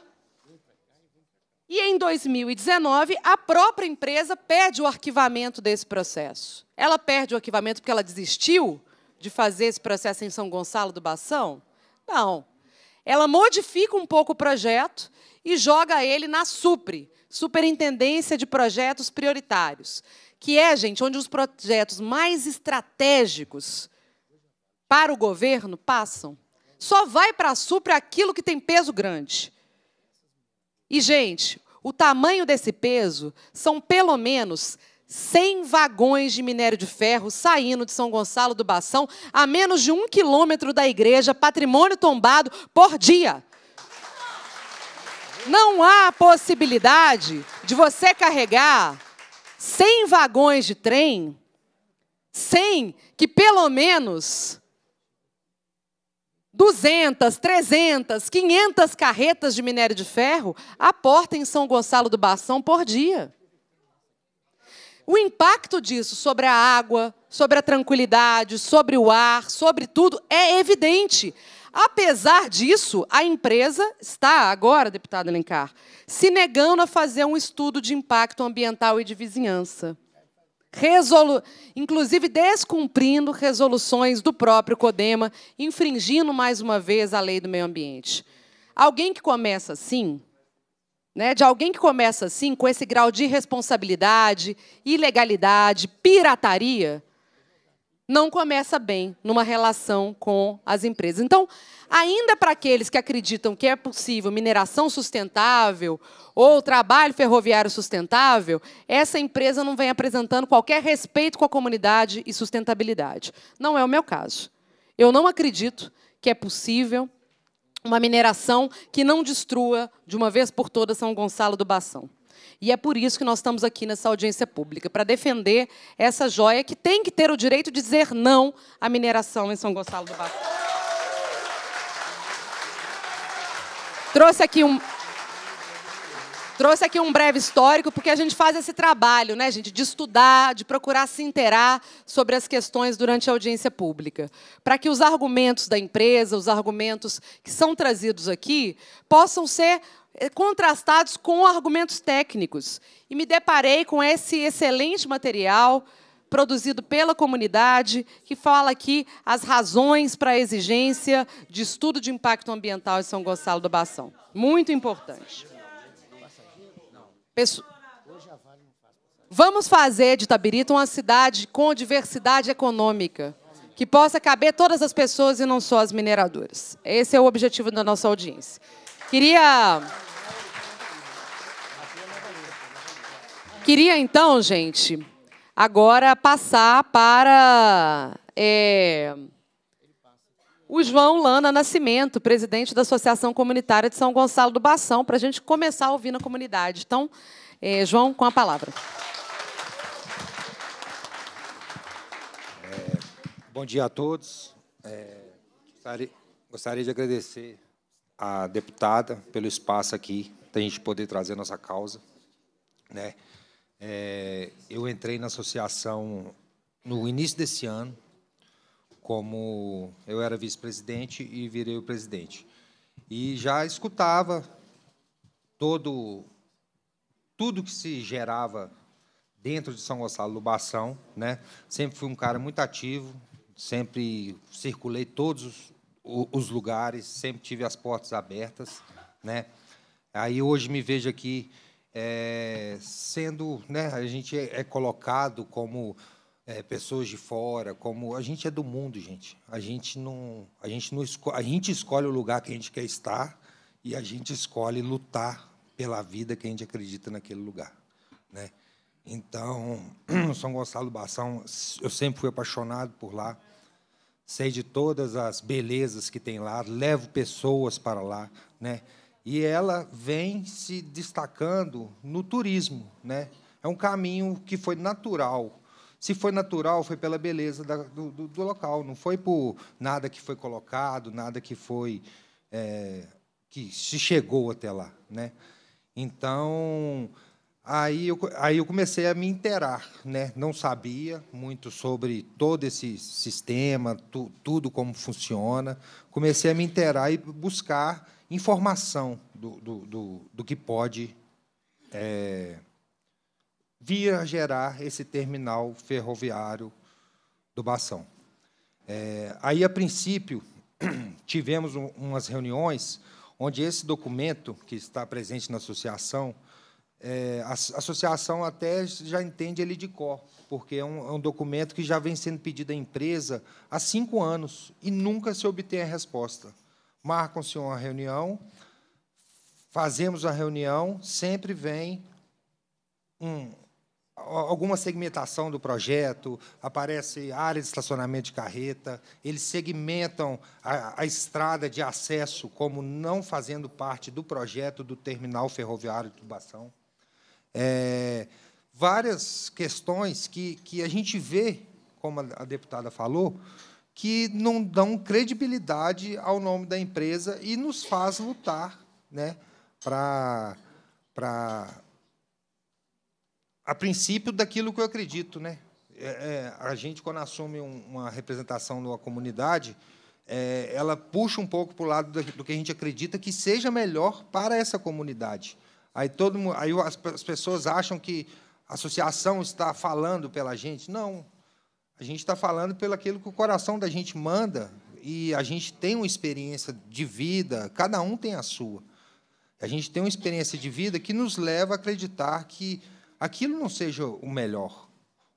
e, em 2019, a própria empresa pede o arquivamento desse processo. Ela perde o arquivamento porque ela desistiu de fazer esse processo em São Gonçalo do Bação? Não. Ela modifica um pouco o projeto e joga ele na SUPRE, Superintendência de Projetos Prioritários que é, gente, onde os projetos mais estratégicos para o governo passam. Só vai para a Supra aquilo que tem peso grande. E, gente, o tamanho desse peso são pelo menos 100 vagões de minério de ferro saindo de São Gonçalo do Bação a menos de um quilômetro da igreja, patrimônio tombado por dia. Não há possibilidade de você carregar 100 vagões de trem, 100 que pelo menos 200, 300, 500 carretas de minério de ferro aportem em São Gonçalo do Bação por dia. O impacto disso sobre a água, sobre a tranquilidade, sobre o ar, sobre tudo, é evidente. Apesar disso, a empresa está agora, deputado Alencar, se negando a fazer um estudo de impacto ambiental e de vizinhança. Resolu... inclusive descumprindo resoluções do próprio CODEMA, infringindo mais uma vez a lei do meio ambiente. Alguém que começa assim, né, de alguém que começa assim, com esse grau de irresponsabilidade, ilegalidade, pirataria, não começa bem numa relação com as empresas. Então, ainda para aqueles que acreditam que é possível mineração sustentável ou trabalho ferroviário sustentável, essa empresa não vem apresentando qualquer respeito com a comunidade e sustentabilidade. Não é o meu caso. Eu não acredito que é possível uma mineração que não destrua de uma vez por todas São Gonçalo do Bação. E é por isso que nós estamos aqui nessa audiência pública, para defender essa joia que tem que ter o direito de dizer não à mineração em São Gonçalo do Barro. Trouxe aqui um, Trouxe aqui um breve histórico, porque a gente faz esse trabalho, né, gente, de estudar, de procurar se inteirar sobre as questões durante a audiência pública, para que os argumentos da empresa, os argumentos que são trazidos aqui, possam ser eh, contrastados com argumentos técnicos. E me deparei com esse excelente material produzido pela comunidade, que fala aqui as razões para a exigência de estudo de impacto ambiental em São Gonçalo do Bação. Muito importante. Pesso... Vamos fazer de Tabirito uma cidade com diversidade econômica, que possa caber todas as pessoas e não só as mineradoras. Esse é o objetivo da nossa audiência. Queria Queria então, gente, agora passar para é, o João Lana Nascimento, presidente da Associação Comunitária de São Gonçalo do Bação, para a gente começar a ouvir na comunidade. Então, é, João, com a palavra. É, bom dia a todos. É, gostaria, gostaria de agradecer à deputada pelo espaço aqui, para a gente poder trazer a nossa causa. Né? É, eu entrei na associação no início desse ano, como eu era vice-presidente e virei o presidente. E já escutava todo tudo que se gerava dentro de São Gonçalo do Bação, né? Sempre fui um cara muito ativo, sempre circulei todos os, os lugares, sempre tive as portas abertas, né? Aí hoje me vejo aqui é, sendo, né, a gente é, é colocado como é, pessoas de fora, como a gente é do mundo, gente. A gente não, a gente não esco... a gente escolhe o lugar que a gente quer estar e a gente escolhe lutar pela vida que a gente acredita naquele lugar, né? Então, São Gonçalo do eu sempre fui apaixonado por lá. Sei de todas as belezas que tem lá, levo pessoas para lá, né? e ela vem se destacando no turismo. Né? É um caminho que foi natural. Se foi natural, foi pela beleza da, do, do, local, não foi por nada que foi colocado, nada que foi é, que se chegou até lá. Né? Então, aí eu, aí eu comecei a me interar, né? não sabia muito sobre todo esse sistema, tu, tudo como funciona. Comecei a me interar e buscar informação do, do, do, do que pode é, vir a gerar esse terminal ferroviário do Bação. É, aí, a princípio, tivemos um, umas reuniões onde esse documento, que está presente na associação, é, a, a associação até já entende ele de cor, porque é um, é um, documento que já vem sendo pedido à empresa há cinco anos e nunca se obtém a resposta marcam-se uma reunião, fazemos a reunião, sempre vem um, alguma segmentação do projeto, aparece área de estacionamento de carreta, eles segmentam a, a, estrada de acesso como não fazendo parte do projeto do terminal ferroviário de Tubação. É, várias questões que, que a gente vê, como a deputada falou, que não dão credibilidade ao nome da empresa e nos faz lutar né, para. A princípio daquilo que eu acredito. Né? É, é a gente, quando assume uma representação numa comunidade, é, ela puxa um pouco para o lado do que a gente acredita que seja melhor para essa comunidade. Aí, todo, aí as pessoas acham que a associação está falando pela gente. Não, a gente está falando pelo aquilo que o coração da gente manda e a gente tem uma experiência de vida, cada um tem a sua. A gente tem uma experiência de vida que nos leva a acreditar que aquilo não seja o melhor,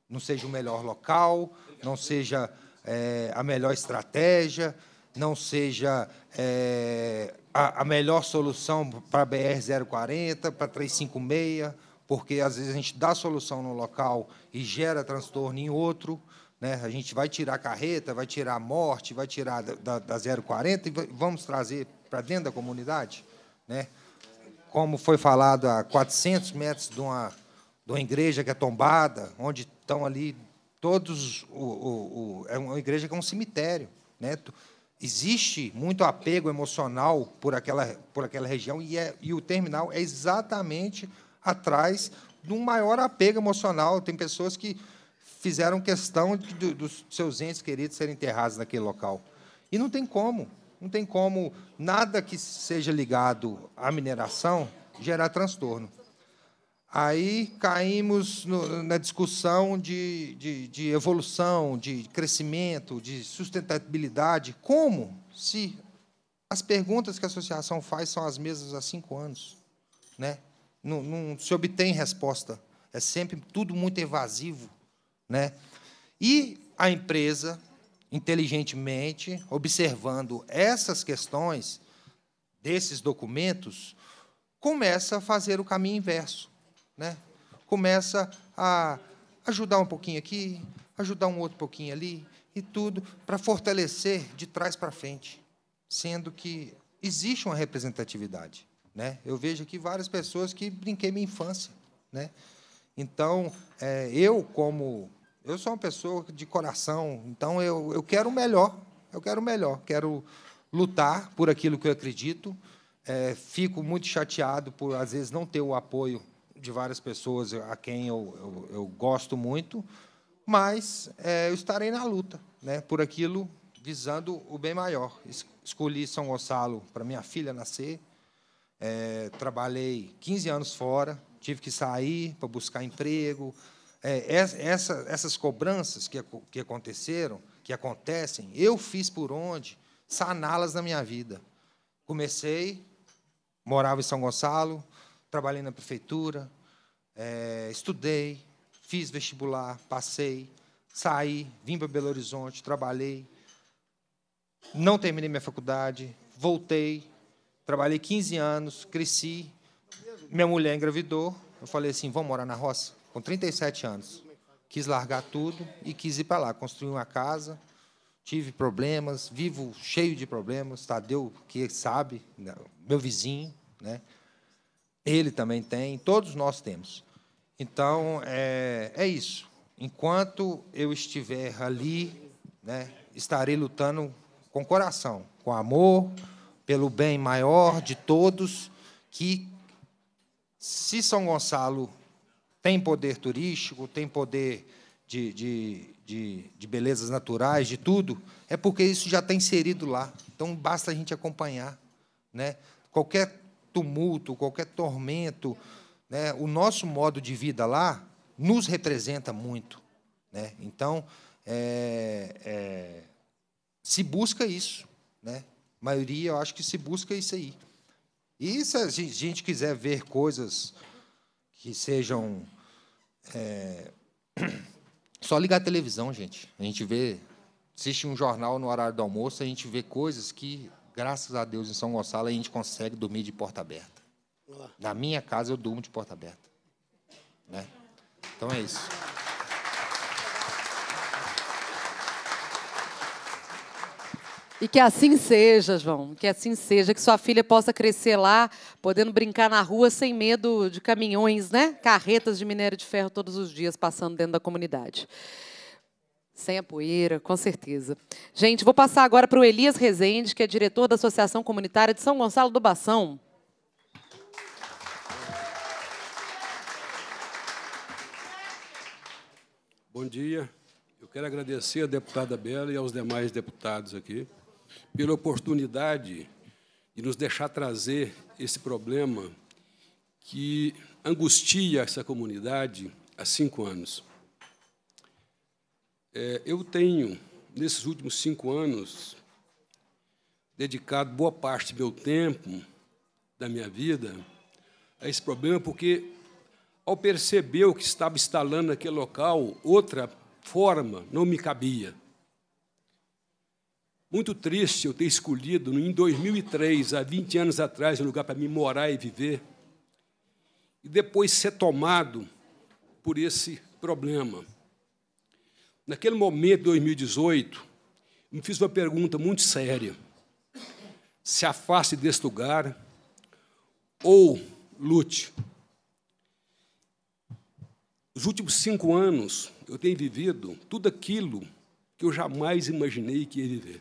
não seja o melhor local, não seja é, a melhor estratégia, não seja é, a, a, melhor solução para BR-040, para 356, porque às vezes a gente dá solução no local e gera transtorno em outro. Né? A gente vai tirar a carreta, vai tirar a morte, vai tirar da, da, da 040 e vamos trazer para dentro da comunidade. Né? Como foi falado, a 400 metros de uma, de uma igreja que é tombada, onde estão ali todos. O, o, o, é uma igreja que é um cemitério. Né? Existe muito apego emocional por aquela, por aquela região e, é, e o terminal é exatamente atrás de um maior apego emocional. Tem pessoas que fizeram questão de, de, dos seus entes queridos serem enterrados naquele local. E não tem como, não tem como nada que seja ligado à mineração gerar transtorno. Aí caímos no, na discussão de, de, de, evolução, de crescimento, de sustentabilidade. Como se as perguntas que a associação faz são as mesmas há cinco anos? Né? Não, não se obtém resposta. É sempre tudo muito evasivo. Né? E a empresa, inteligentemente, observando essas questões desses documentos, começa a fazer o caminho inverso. Né? Começa a ajudar um pouquinho aqui, ajudar um outro pouquinho ali, e tudo, para fortalecer de trás para frente, sendo que existe uma representatividade. Né? Eu vejo aqui várias pessoas que brinquei minha infância. Né? Então, é, eu, como eu sou uma pessoa de coração, então eu, eu quero o melhor. Eu quero o melhor. Quero lutar por aquilo que eu acredito. É, fico muito chateado por, às vezes, não ter o apoio de várias pessoas a quem eu, eu, eu gosto muito, mas é, eu estarei na luta né, por aquilo visando o bem maior. Escolhi São Gonçalo para minha filha nascer, é, trabalhei 15 anos fora, tive que sair para buscar emprego, é, essa, essas cobranças que, que aconteceram, que acontecem, eu fiz por onde saná-las na minha vida. Comecei, morava em São Gonçalo, trabalhei na prefeitura, é, estudei, fiz vestibular, passei, saí, vim para Belo Horizonte, trabalhei, não terminei minha faculdade, voltei, trabalhei 15 anos, cresci, minha mulher engravidou, eu falei assim, vamos morar na roça? com 37 anos. Quis largar tudo e quis ir para lá, construir uma casa. Tive problemas, vivo cheio de problemas. Tadeu, que sabe, né, meu vizinho, né? ele também tem, todos nós temos. Então, é, é isso. Enquanto eu estiver ali, né, estarei lutando com coração, com amor, pelo bem maior de todos, que se São Gonçalo tem poder turístico, tem poder de, de, de, de belezas naturais, de tudo, é porque isso já está inserido lá. Então, basta a gente acompanhar. Né? Qualquer tumulto, qualquer tormento, né? o nosso modo de vida lá nos representa muito. Né? Então, é, é, se busca isso. Né? A maioria, eu acho que se busca isso aí. E se a gente quiser ver coisas que sejam. É... Só ligar a televisão, gente. A gente vê, assiste um jornal no horário do almoço, a gente vê coisas que, graças a Deus, em São Gonçalo, a gente consegue dormir de porta aberta. Na minha casa, eu durmo de porta aberta. Né? Então é isso. E que assim seja, João, que assim seja, que sua filha possa crescer lá, podendo brincar na rua sem medo de caminhões, né? Carretas de minério de ferro todos os dias passando dentro da comunidade. Sem a poeira, com certeza. Gente, vou passar agora para o Elias Rezende, que é diretor da Associação Comunitária de São Gonçalo do Bação. Bom dia. Eu quero agradecer à deputada Bela e aos demais deputados aqui pela oportunidade de nos deixar trazer esse problema que angustia essa comunidade há cinco anos. É, eu tenho, nesses últimos cinco anos, dedicado boa parte do meu tempo, da minha vida, a esse problema, porque, ao perceber o que estava instalando naquele local, outra forma não me cabia. Muito triste eu ter escolhido, em 2003, há 20 anos atrás, um lugar para me morar e viver, e depois ser tomado por esse problema. Naquele momento, 2018, me fiz uma pergunta muito séria. Se afaste deste lugar ou lute. Os últimos cinco anos, eu tenho vivido tudo aquilo que eu jamais imaginei que ia viver.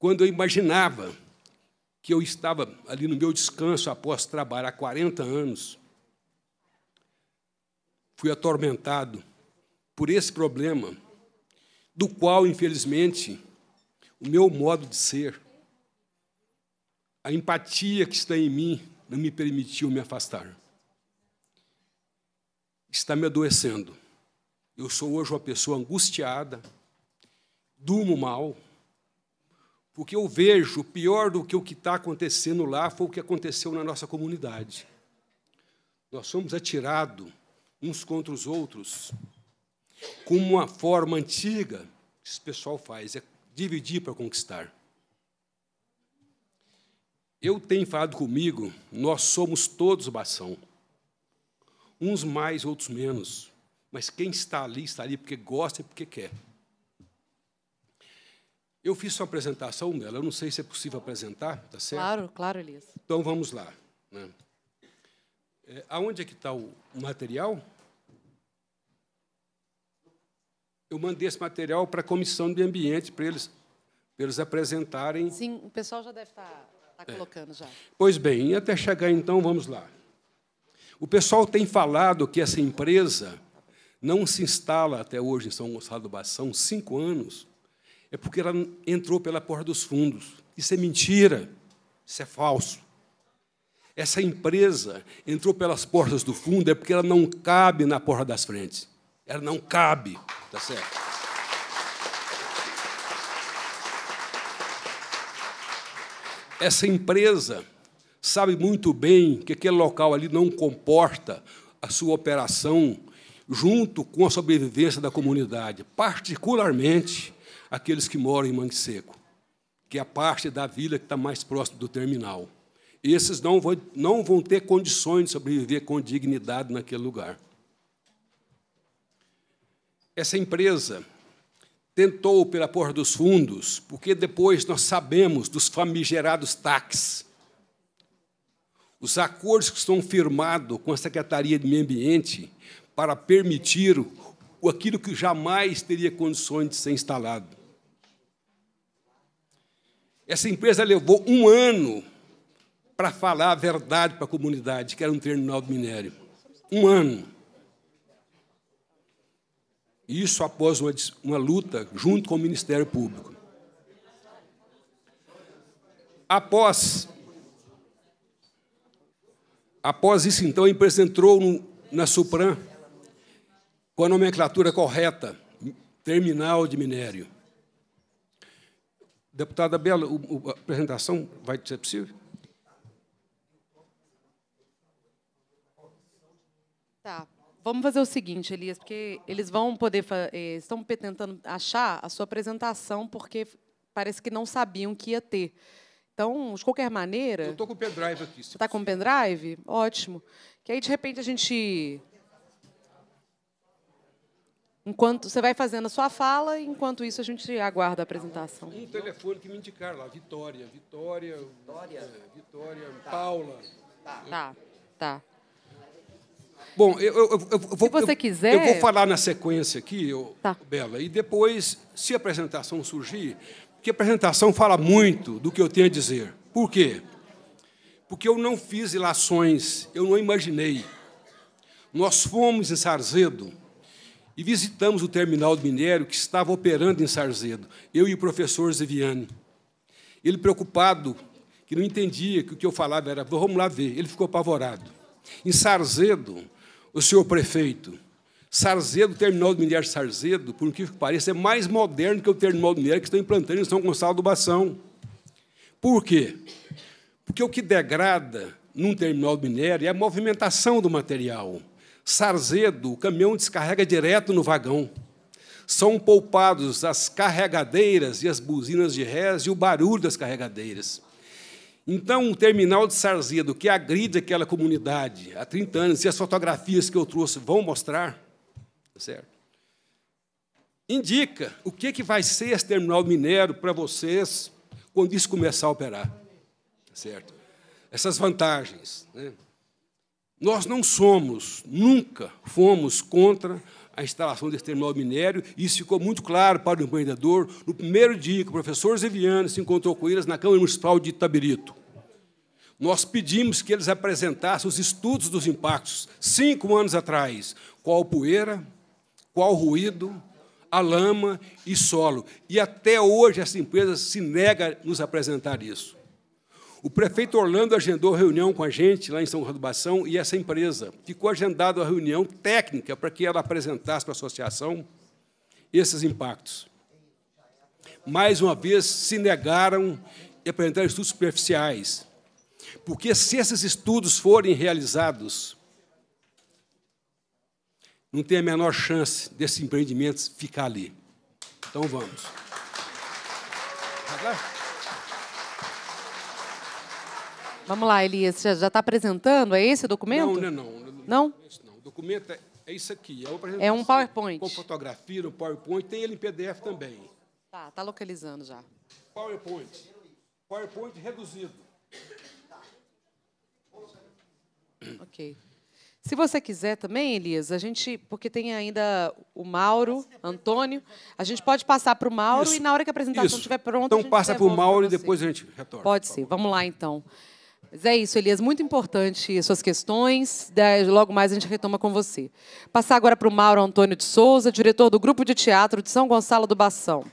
Quando eu imaginava que eu estava ali no meu descanso após trabalhar 40 anos, fui atormentado por esse problema, do qual, infelizmente, o meu modo de ser, a empatia que está em mim, não me permitiu me afastar. Está me adoecendo. Eu sou hoje uma pessoa angustiada, durmo mal porque eu vejo, pior do que o que está acontecendo lá, foi o que aconteceu na nossa comunidade. Nós somos atirados uns contra os outros, com uma forma antiga que esse pessoal faz, é dividir para conquistar. Eu tenho falado comigo, nós somos todos bação. Uns mais, outros menos. Mas quem está ali, está ali porque gosta e porque quer. Eu fiz sua apresentação, Mela, eu não sei se é possível apresentar, tá certo? Claro, claro, Elias. Então, vamos lá. Né? É, aonde é que está o material? Eu mandei esse material para a Comissão de Ambiente, para eles, eles apresentarem. Sim, o pessoal já deve estar tá, tá é. colocando já. Pois bem, até chegar então, vamos lá. O pessoal tem falado que essa empresa não se instala até hoje em São Gonçalo do Bassão, são cinco anos é porque ela entrou pela porta dos fundos. Isso é mentira, isso é falso. Essa empresa entrou pelas portas do fundo é porque ela não cabe na porta das frentes. Ela não cabe, Está certo? Essa empresa sabe muito bem que aquele local ali não comporta a sua operação junto com a sobrevivência da comunidade, particularmente aqueles que moram em Mangue Seco, que é a parte da vila que está mais próximo do terminal. Esses não vão, não vão ter condições de sobreviver com dignidade naquele lugar. Essa empresa tentou pela porta dos fundos, porque depois nós sabemos dos famigerados taxas os acordos que estão firmados com a Secretaria de Meio Ambiente para permitir aquilo que jamais teria condições de ser instalado. Essa empresa levou um ano para falar a verdade para a comunidade, que era um terminal de minério. Um ano. Isso após uma, uma luta junto com o Ministério Público. Após, após isso, então, a empresa entrou no, na Supran com a nomenclatura correta, terminal de minério. Deputada Bela, o, o, a apresentação vai ser possível? Tá. Vamos fazer o seguinte, Elias, porque eles vão poder. Eh, estão tentando achar a sua apresentação, porque parece que não sabiam que ia ter. Então, de qualquer maneira. Eu estou com o pendrive aqui. Você está com o pendrive? Ótimo. Que aí, de repente, a gente Enquanto você vai fazendo a sua fala, enquanto isso a gente aguarda a apresentação. Um telefone que me indicaram lá, Vitória, Vitória, Vitória, é, Vitória tá. Paula. Tá, tá. tá. Bom, eu, eu, eu, vou, se você quiser, eu, vou falar na sequência aqui, tá. Bela, e depois, se a apresentação surgir, porque a apresentação fala muito do que eu tenho a dizer. Por quê? Porque eu não fiz ilações, eu não imaginei. Nós fomos em Sarzedo e visitamos o terminal do minério que estava operando em Sarzedo, eu e o professor Zeviani. Ele, preocupado, que não entendia que o que eu falava era vamos lá ver, ele ficou apavorado. Em Sarzedo, o senhor prefeito, Sarzedo, o terminal do minério de Sarzedo, por que pareça, é mais moderno que o terminal do minério que estão implantando em São Gonçalo do Bação. Por quê? Porque o que degrada num terminal do minério é a movimentação do material. Sarzedo, o caminhão descarrega direto no vagão. São poupados as carregadeiras e as buzinas de rés e o barulho das carregadeiras. Então, o um terminal de Sarzedo, que agride aquela comunidade há 30 anos, e as fotografias que eu trouxe vão mostrar, tá certo? indica o que, que vai ser esse terminal minério para vocês quando isso começar a operar. Tá certo? Essas vantagens. Né? Nós não somos, nunca fomos contra a instalação desse terminal minério, e isso ficou muito claro para o empreendedor no primeiro dia que o professor Zeviano se encontrou com eles na Câmara Municipal de Itabirito. Nós pedimos que eles apresentassem os estudos dos impactos, cinco anos atrás, qual poeira, qual ruído, a lama e solo. E até hoje essa empresa se nega a nos apresentar isso. O prefeito Orlando agendou reunião com a gente lá em São João do e essa empresa. Ficou agendada a reunião técnica para que ela apresentasse para a associação esses impactos. Mais uma vez, se negaram e apresentaram estudos superficiais. Porque se esses estudos forem realizados, não tem a menor chance desses empreendimentos ficar ali. Então vamos. Agora? Vamos lá, Elias, já está apresentando? É esse documento? Não, não, não. Não? não? É o documento é, é, isso aqui. É, é um PowerPoint. Com fotografia, um PowerPoint. Tem ele em PDF também. Tá, está localizando já. PowerPoint. PowerPoint reduzido. Ok. Se você quiser também, Elias, a gente, porque tem ainda o Mauro, Antônio, a gente pode passar para o Mauro isso, e na hora que a apresentação isso. estiver pronta. Então passa para o Mauro e depois a gente retorna. Pode ser. Vamos lá então. Mas é isso, Elias, muito importante suas questões. Né, logo mais a gente retoma com você. Passar agora para o Mauro Antônio de Souza, diretor do Grupo de Teatro de São Gonçalo do Bação.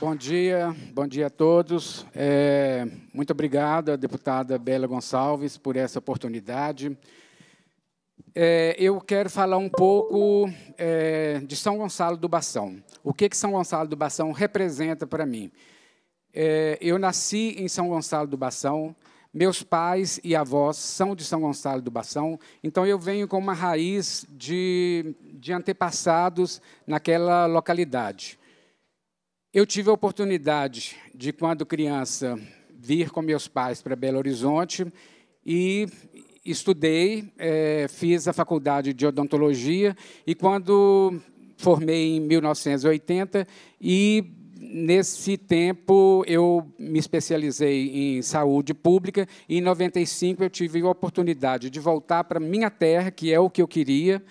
Bom dia, bom dia a todos. É, muito obrigado deputada Bela Gonçalves por essa oportunidade é, eu quero falar um pouco é, de São Gonçalo do Bação. O que, que São Gonçalo do Bação representa para mim? É, eu nasci em São Gonçalo do Bação, meus pais e avós são de São Gonçalo do Bação, então eu venho com uma raiz de, de antepassados naquela localidade. Eu tive a oportunidade de, quando criança, vir com meus pais para Belo Horizonte e estudei, é, fiz a faculdade de odontologia e quando formei em 1980 e nesse tempo eu me especializei em saúde pública e em 95 eu tive a oportunidade de voltar para minha terra, que é o que eu queria,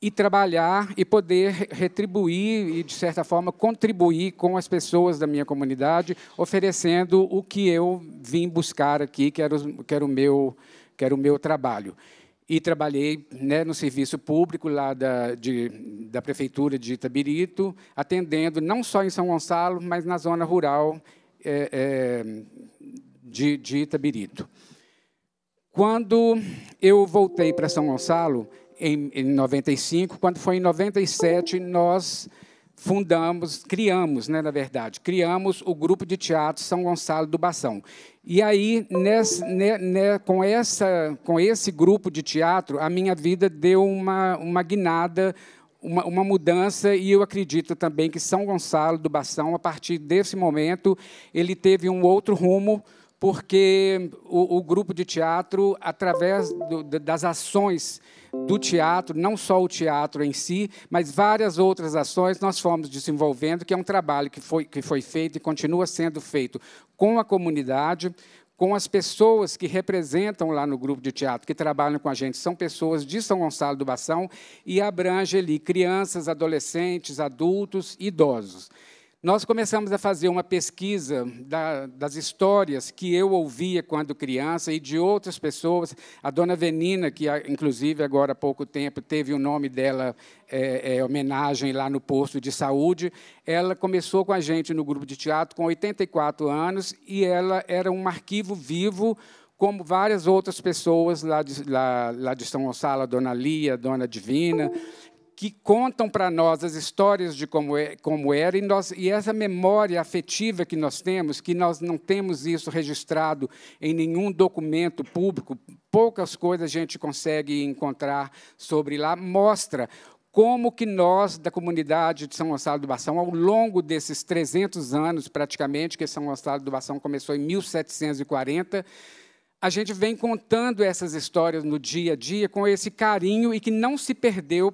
e trabalhar e poder retribuir e de certa forma contribuir com as pessoas da minha comunidade, oferecendo o que eu vim buscar aqui, que era o, que era o meu que era o meu trabalho. E trabalhei né, no serviço público lá da, de, da Prefeitura de Itabirito, atendendo não só em São Gonçalo, mas na zona rural é, é, de, de Itabirito. Quando eu voltei para São Gonçalo, em, em 95, quando foi em 97, nós fundamos, criamos, né, na verdade, criamos o grupo de teatro São Gonçalo do Bação. E aí, nessa, né, né, com, essa, com esse grupo de teatro, a minha vida deu uma, uma guinada, uma, uma, mudança, e eu acredito também que São Gonçalo do Bação, a partir desse momento, ele teve um outro rumo, porque o, o grupo de teatro, através do, das ações do teatro, não só o teatro em si, mas várias outras ações nós fomos desenvolvendo, que é um trabalho que foi, que foi feito e continua sendo feito com a comunidade, com as pessoas que representam lá no grupo de teatro, que trabalham com a gente, são pessoas de São Gonçalo do Bação e abrange ali crianças, adolescentes, adultos, idosos. Nós começamos a fazer uma pesquisa da, das histórias que eu ouvia quando criança e de outras pessoas. A dona Venina, que ah, inclusive agora há pouco tempo teve o nome dela é, é, homenagem lá no posto de saúde, ela começou com a gente no grupo de teatro com 84 anos e ela era um arquivo vivo como várias outras pessoas lá de, lá, lá de São Gonçalo, a Dona Lia, a Dona Divina que contam para nós as histórias de como, é, como era, e, nós, e essa memória afetiva que nós temos, que nós não temos isso registrado em nenhum documento público, poucas coisas a gente consegue encontrar sobre lá, mostra como que nós, da comunidade de São Gonçalo do Bação, ao longo desses 300 anos, praticamente, que São Gonçalo do Bação começou em 1740, a gente vem contando essas histórias no dia a dia com esse carinho e que não se perdeu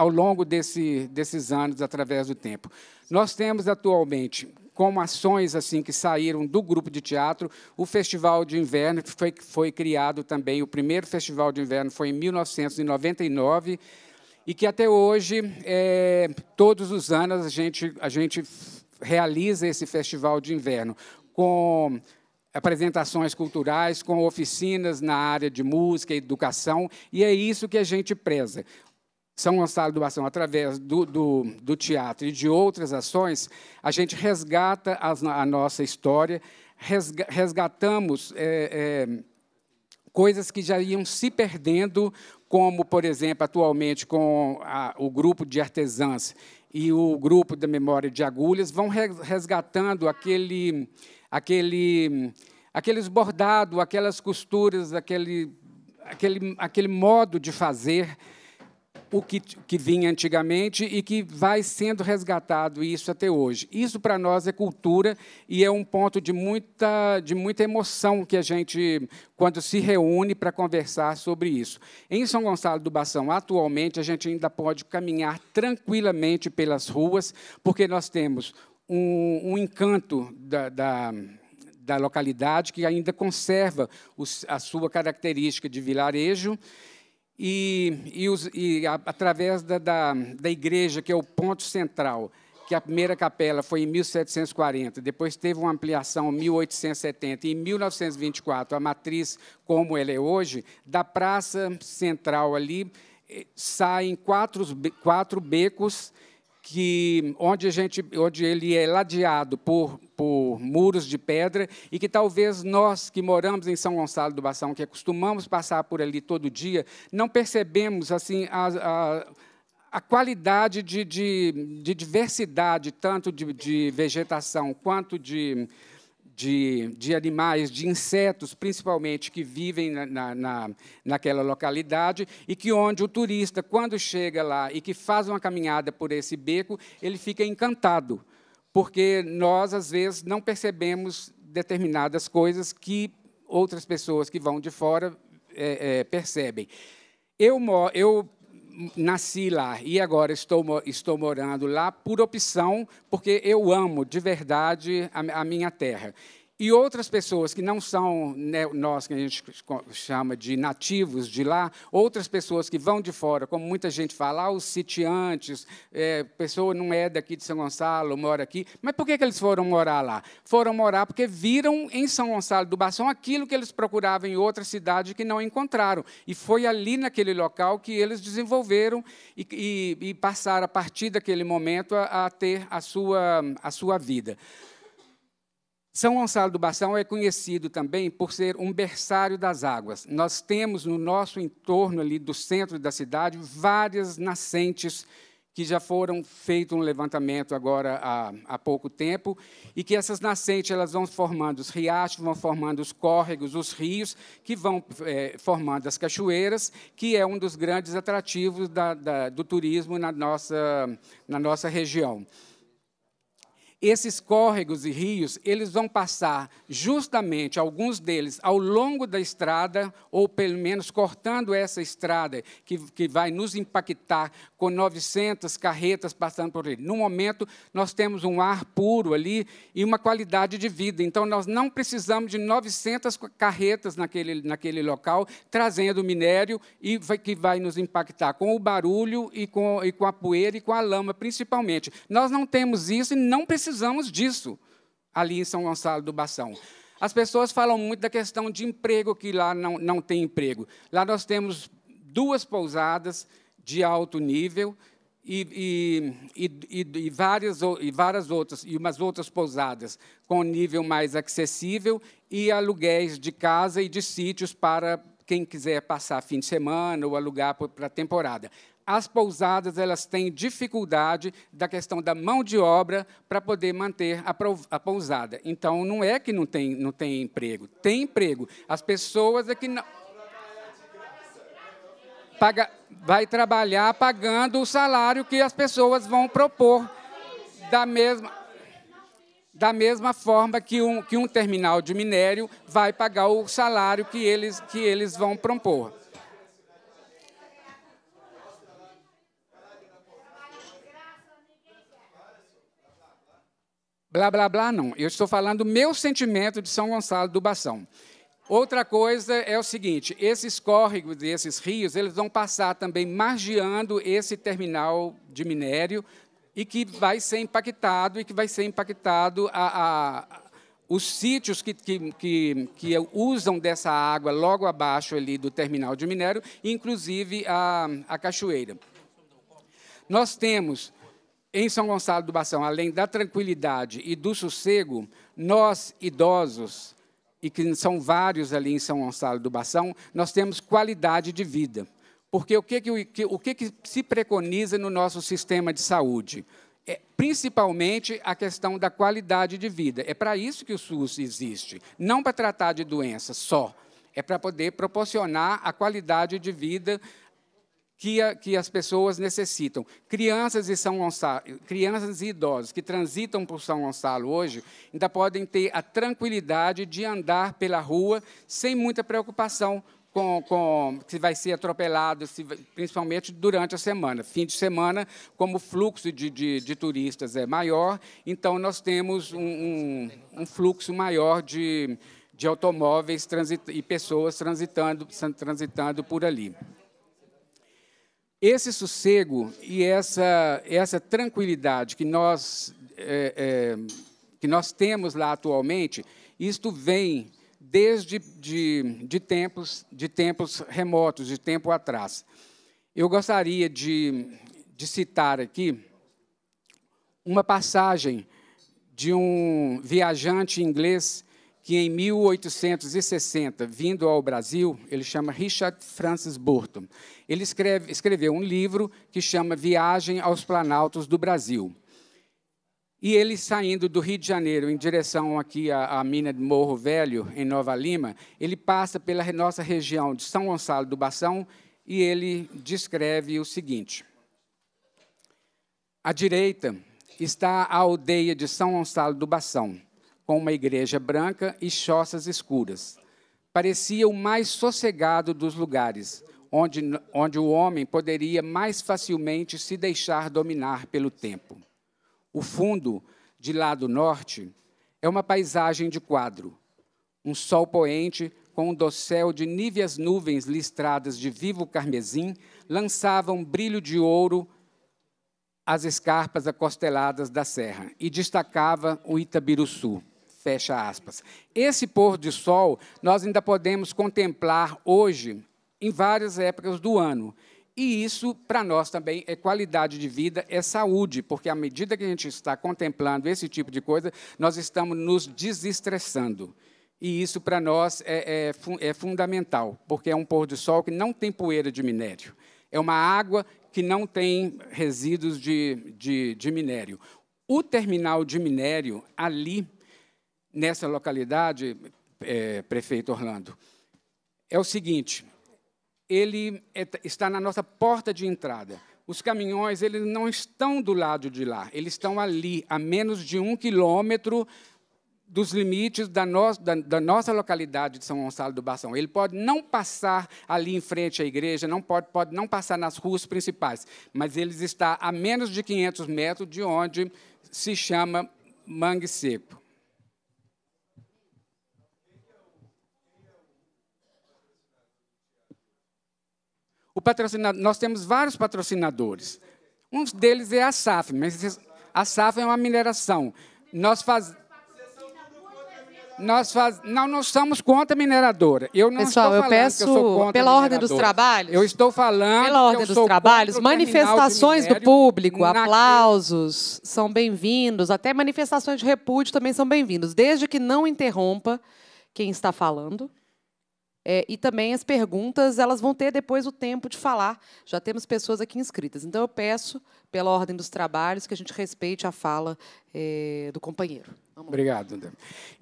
ao longo desse, desses anos, através do tempo. Nós temos atualmente como ações assim que saíram do grupo de teatro, o Festival de Inverno que foi, foi criado também. O primeiro Festival de Inverno foi em 1999 e que até hoje, é, todos os anos, a gente, a gente realiza esse Festival de Inverno com apresentações culturais, com oficinas na área de música e educação, e é isso que a gente preza. São Gonçalo do Ação, através do, do, do, teatro e de outras ações, a gente resgata as, a nossa história, resga, resgatamos é, é, coisas que já iam se perdendo, como, por exemplo, atualmente com a, o grupo de artesãs e o grupo da memória de agulhas, vão resgatando aquele, aquele, aqueles bordados, aquelas costuras, aquele, aquele, aquele modo de fazer o que, que vinha antigamente e que vai sendo resgatado isso até hoje. Isso para nós é cultura e é um ponto de muita, de muita emoção que a gente, quando se reúne para conversar sobre isso. Em São Gonçalo do Bação, atualmente, a gente ainda pode caminhar tranquilamente pelas ruas, porque nós temos um, um encanto da, da da localidade, que ainda conserva a sua característica de vilarejo e, e, os, e a, através da, da, da igreja, que é o ponto central, que a primeira capela foi em 1740, depois teve uma ampliação em 1870 e em 1924 a matriz como ela é hoje, da praça central ali eh, saem quatro, quatro becos que onde, a gente, onde ele é ladeado por, por muros de pedra e que talvez nós que moramos em São Gonçalo do Bação, que acostumamos passar por ali todo dia, não percebemos assim a, a, a qualidade de, de, de, diversidade, tanto de, de vegetação quanto de, de, de animais, de insetos, principalmente, que vivem na, na, naquela localidade e que onde o turista, quando chega lá e que faz uma caminhada por esse beco, ele fica encantado, porque nós, às vezes, não percebemos determinadas coisas que outras pessoas que vão de fora é, é, percebem. Eu, eu nasci lá e agora estou, estou morando lá por opção, porque eu amo de verdade a, a minha terra. E outras pessoas que não são né, nós, que a gente chama de nativos de lá, outras pessoas que vão de fora, como muita gente fala, ah, os sitiantes, é, pessoa não é daqui de São Gonçalo, mora aqui. Mas por que, que eles foram morar lá? Foram morar porque viram em São Gonçalo do Bação aquilo que eles procuravam em outra cidade que não encontraram. E foi ali naquele local que eles desenvolveram e, e, e passaram, a partir daquele momento, a, a ter a sua, a sua vida. São Gonçalo do Bação é conhecido também por ser um berçário das águas. Nós temos no nosso entorno ali do centro da cidade várias nascentes que já foram feito um levantamento agora há, há pouco tempo e que essas nascentes elas vão formando os riachos, vão formando os córregos, os rios que vão é, formando as cachoeiras, que é um dos grandes atrativos da, da, do turismo na nossa, na nossa região. Esses córregos e rios, eles vão passar justamente alguns deles ao longo da estrada, ou pelo menos cortando essa estrada que, que vai nos impactar com 900 carretas passando por ele. No momento, nós temos um ar puro ali e uma qualidade de vida. Então, nós não precisamos de 900 carretas naquele, naquele local, trazendo minério e vai, que vai nos impactar com o barulho e com, e com a poeira e com a lama, principalmente. Nós não temos isso e não precisamos precisamos disso ali em São Gonçalo do Bação. As pessoas falam muito da questão de emprego, que lá não, não tem emprego. Lá nós temos duas pousadas de alto nível e, e, e, e, várias, e várias outras, e umas outras pousadas com nível mais acessível e aluguéis de casa e de sítios para quem quiser passar fim de semana ou alugar para a temporada as pousadas elas têm dificuldade da questão da mão de obra para poder manter a, a, pousada. Então, não é que não tem, não tem emprego, tem emprego. As pessoas é que não. Paga, vai trabalhar pagando o salário que as pessoas vão propor. Da mesma, da mesma forma que um, que um terminal de minério vai pagar o salário que eles, que eles vão propor. blá blá blá, não. Eu estou falando meu sentimento de São Gonçalo do Bação. Outra coisa é o seguinte: esses córregos e esses rios, eles vão passar também margeando esse terminal de minério e que vai ser impactado e que vai ser impactado a, a os sítios que, que, que, que, usam dessa água logo abaixo ali do terminal de minério, inclusive a, a cachoeira. Nós temos em São Gonçalo do Bação, além da tranquilidade e do sossego, nós idosos, e que são vários ali em São Gonçalo do Bação, nós temos qualidade de vida. Porque o que, que, o que, que se preconiza no nosso sistema de saúde? É, principalmente a questão da qualidade de vida. É para isso que o SUS existe, não para tratar de doenças só. É para poder proporcionar a qualidade de vida que, a, que as pessoas necessitam. Crianças e, São Gonçalo, crianças e idosos que transitam por São Gonçalo hoje ainda podem ter a tranquilidade de andar pela rua sem muita preocupação, com, com, se vai ser atropelado, se, principalmente durante a semana. Fim de semana, como o fluxo de, de, de turistas é maior, então nós temos um, um, um fluxo maior de, de automóveis transit, e pessoas transitando, transitando por ali. Esse sossego e essa, essa tranquilidade que nós, é, é, que nós temos lá atualmente, isto vem desde de, de, tempos, de tempos remotos, de tempo atrás. Eu gostaria de, de citar aqui uma passagem de um viajante inglês que em 1860, vindo ao Brasil, ele chama Richard Francis Burton. Ele escreve, escreveu um livro que chama Viagem aos Planaltos do Brasil. E ele saindo do Rio de Janeiro em direção aqui à, à mina de Morro Velho, em Nova Lima, ele passa pela nossa região de São Gonçalo do Bação e ele descreve o seguinte: À direita está a aldeia de São Gonçalo do Bação com uma igreja branca e choças escuras. Parecia o mais sossegado dos lugares, onde, onde o homem poderia mais facilmente se deixar dominar pelo tempo. O fundo, de lado norte, é uma paisagem de quadro. Um sol poente, com um dossel de níveas nuvens listradas de vivo carmesim, lançava um brilho de ouro às escarpas acosteladas da serra e destacava o Itabiruçu Fecha aspas. Esse pôr de sol nós ainda podemos contemplar hoje em várias épocas do ano. E isso, para nós também, é qualidade de vida, é saúde, porque à medida que a gente está contemplando esse tipo de coisa, nós estamos nos desestressando. E isso, para nós, é, é, é fundamental, porque é um pôr de sol que não tem poeira de minério. É uma água que não tem resíduos de, de, de minério. O terminal de minério ali nessa localidade, é, prefeito Orlando, é o seguinte: ele é, está na nossa porta de entrada. Os caminhões eles não estão do lado de lá, eles estão ali, a menos de um quilômetro dos limites da, no, da, da, nossa localidade de São Gonçalo do Barção. Ele pode não passar ali em frente à igreja, não pode, pode não passar nas ruas principais, mas ele está a menos de 500 metros de onde se chama Mangue Seco. O patrocinador, nós temos vários patrocinadores. Um deles é a SAF, mas a SAF é uma mineração. Nós faz, nós faz, não, nós somos contra a mineradora. Eu não Pessoal, estou falando eu peço, que eu sou contra pela ordem dos trabalhos. Eu estou falando. Pela ordem dos trabalhos, manifestações do público, aplausos são bem-vindos, até manifestações de repúdio também são bem-vindos, desde que não interrompa quem está falando. É, e também as perguntas, elas vão ter depois o tempo de falar. Já temos pessoas aqui inscritas. Então, eu peço, pela ordem dos trabalhos, que a gente respeite a fala é, do companheiro. Vamos Obrigado. André.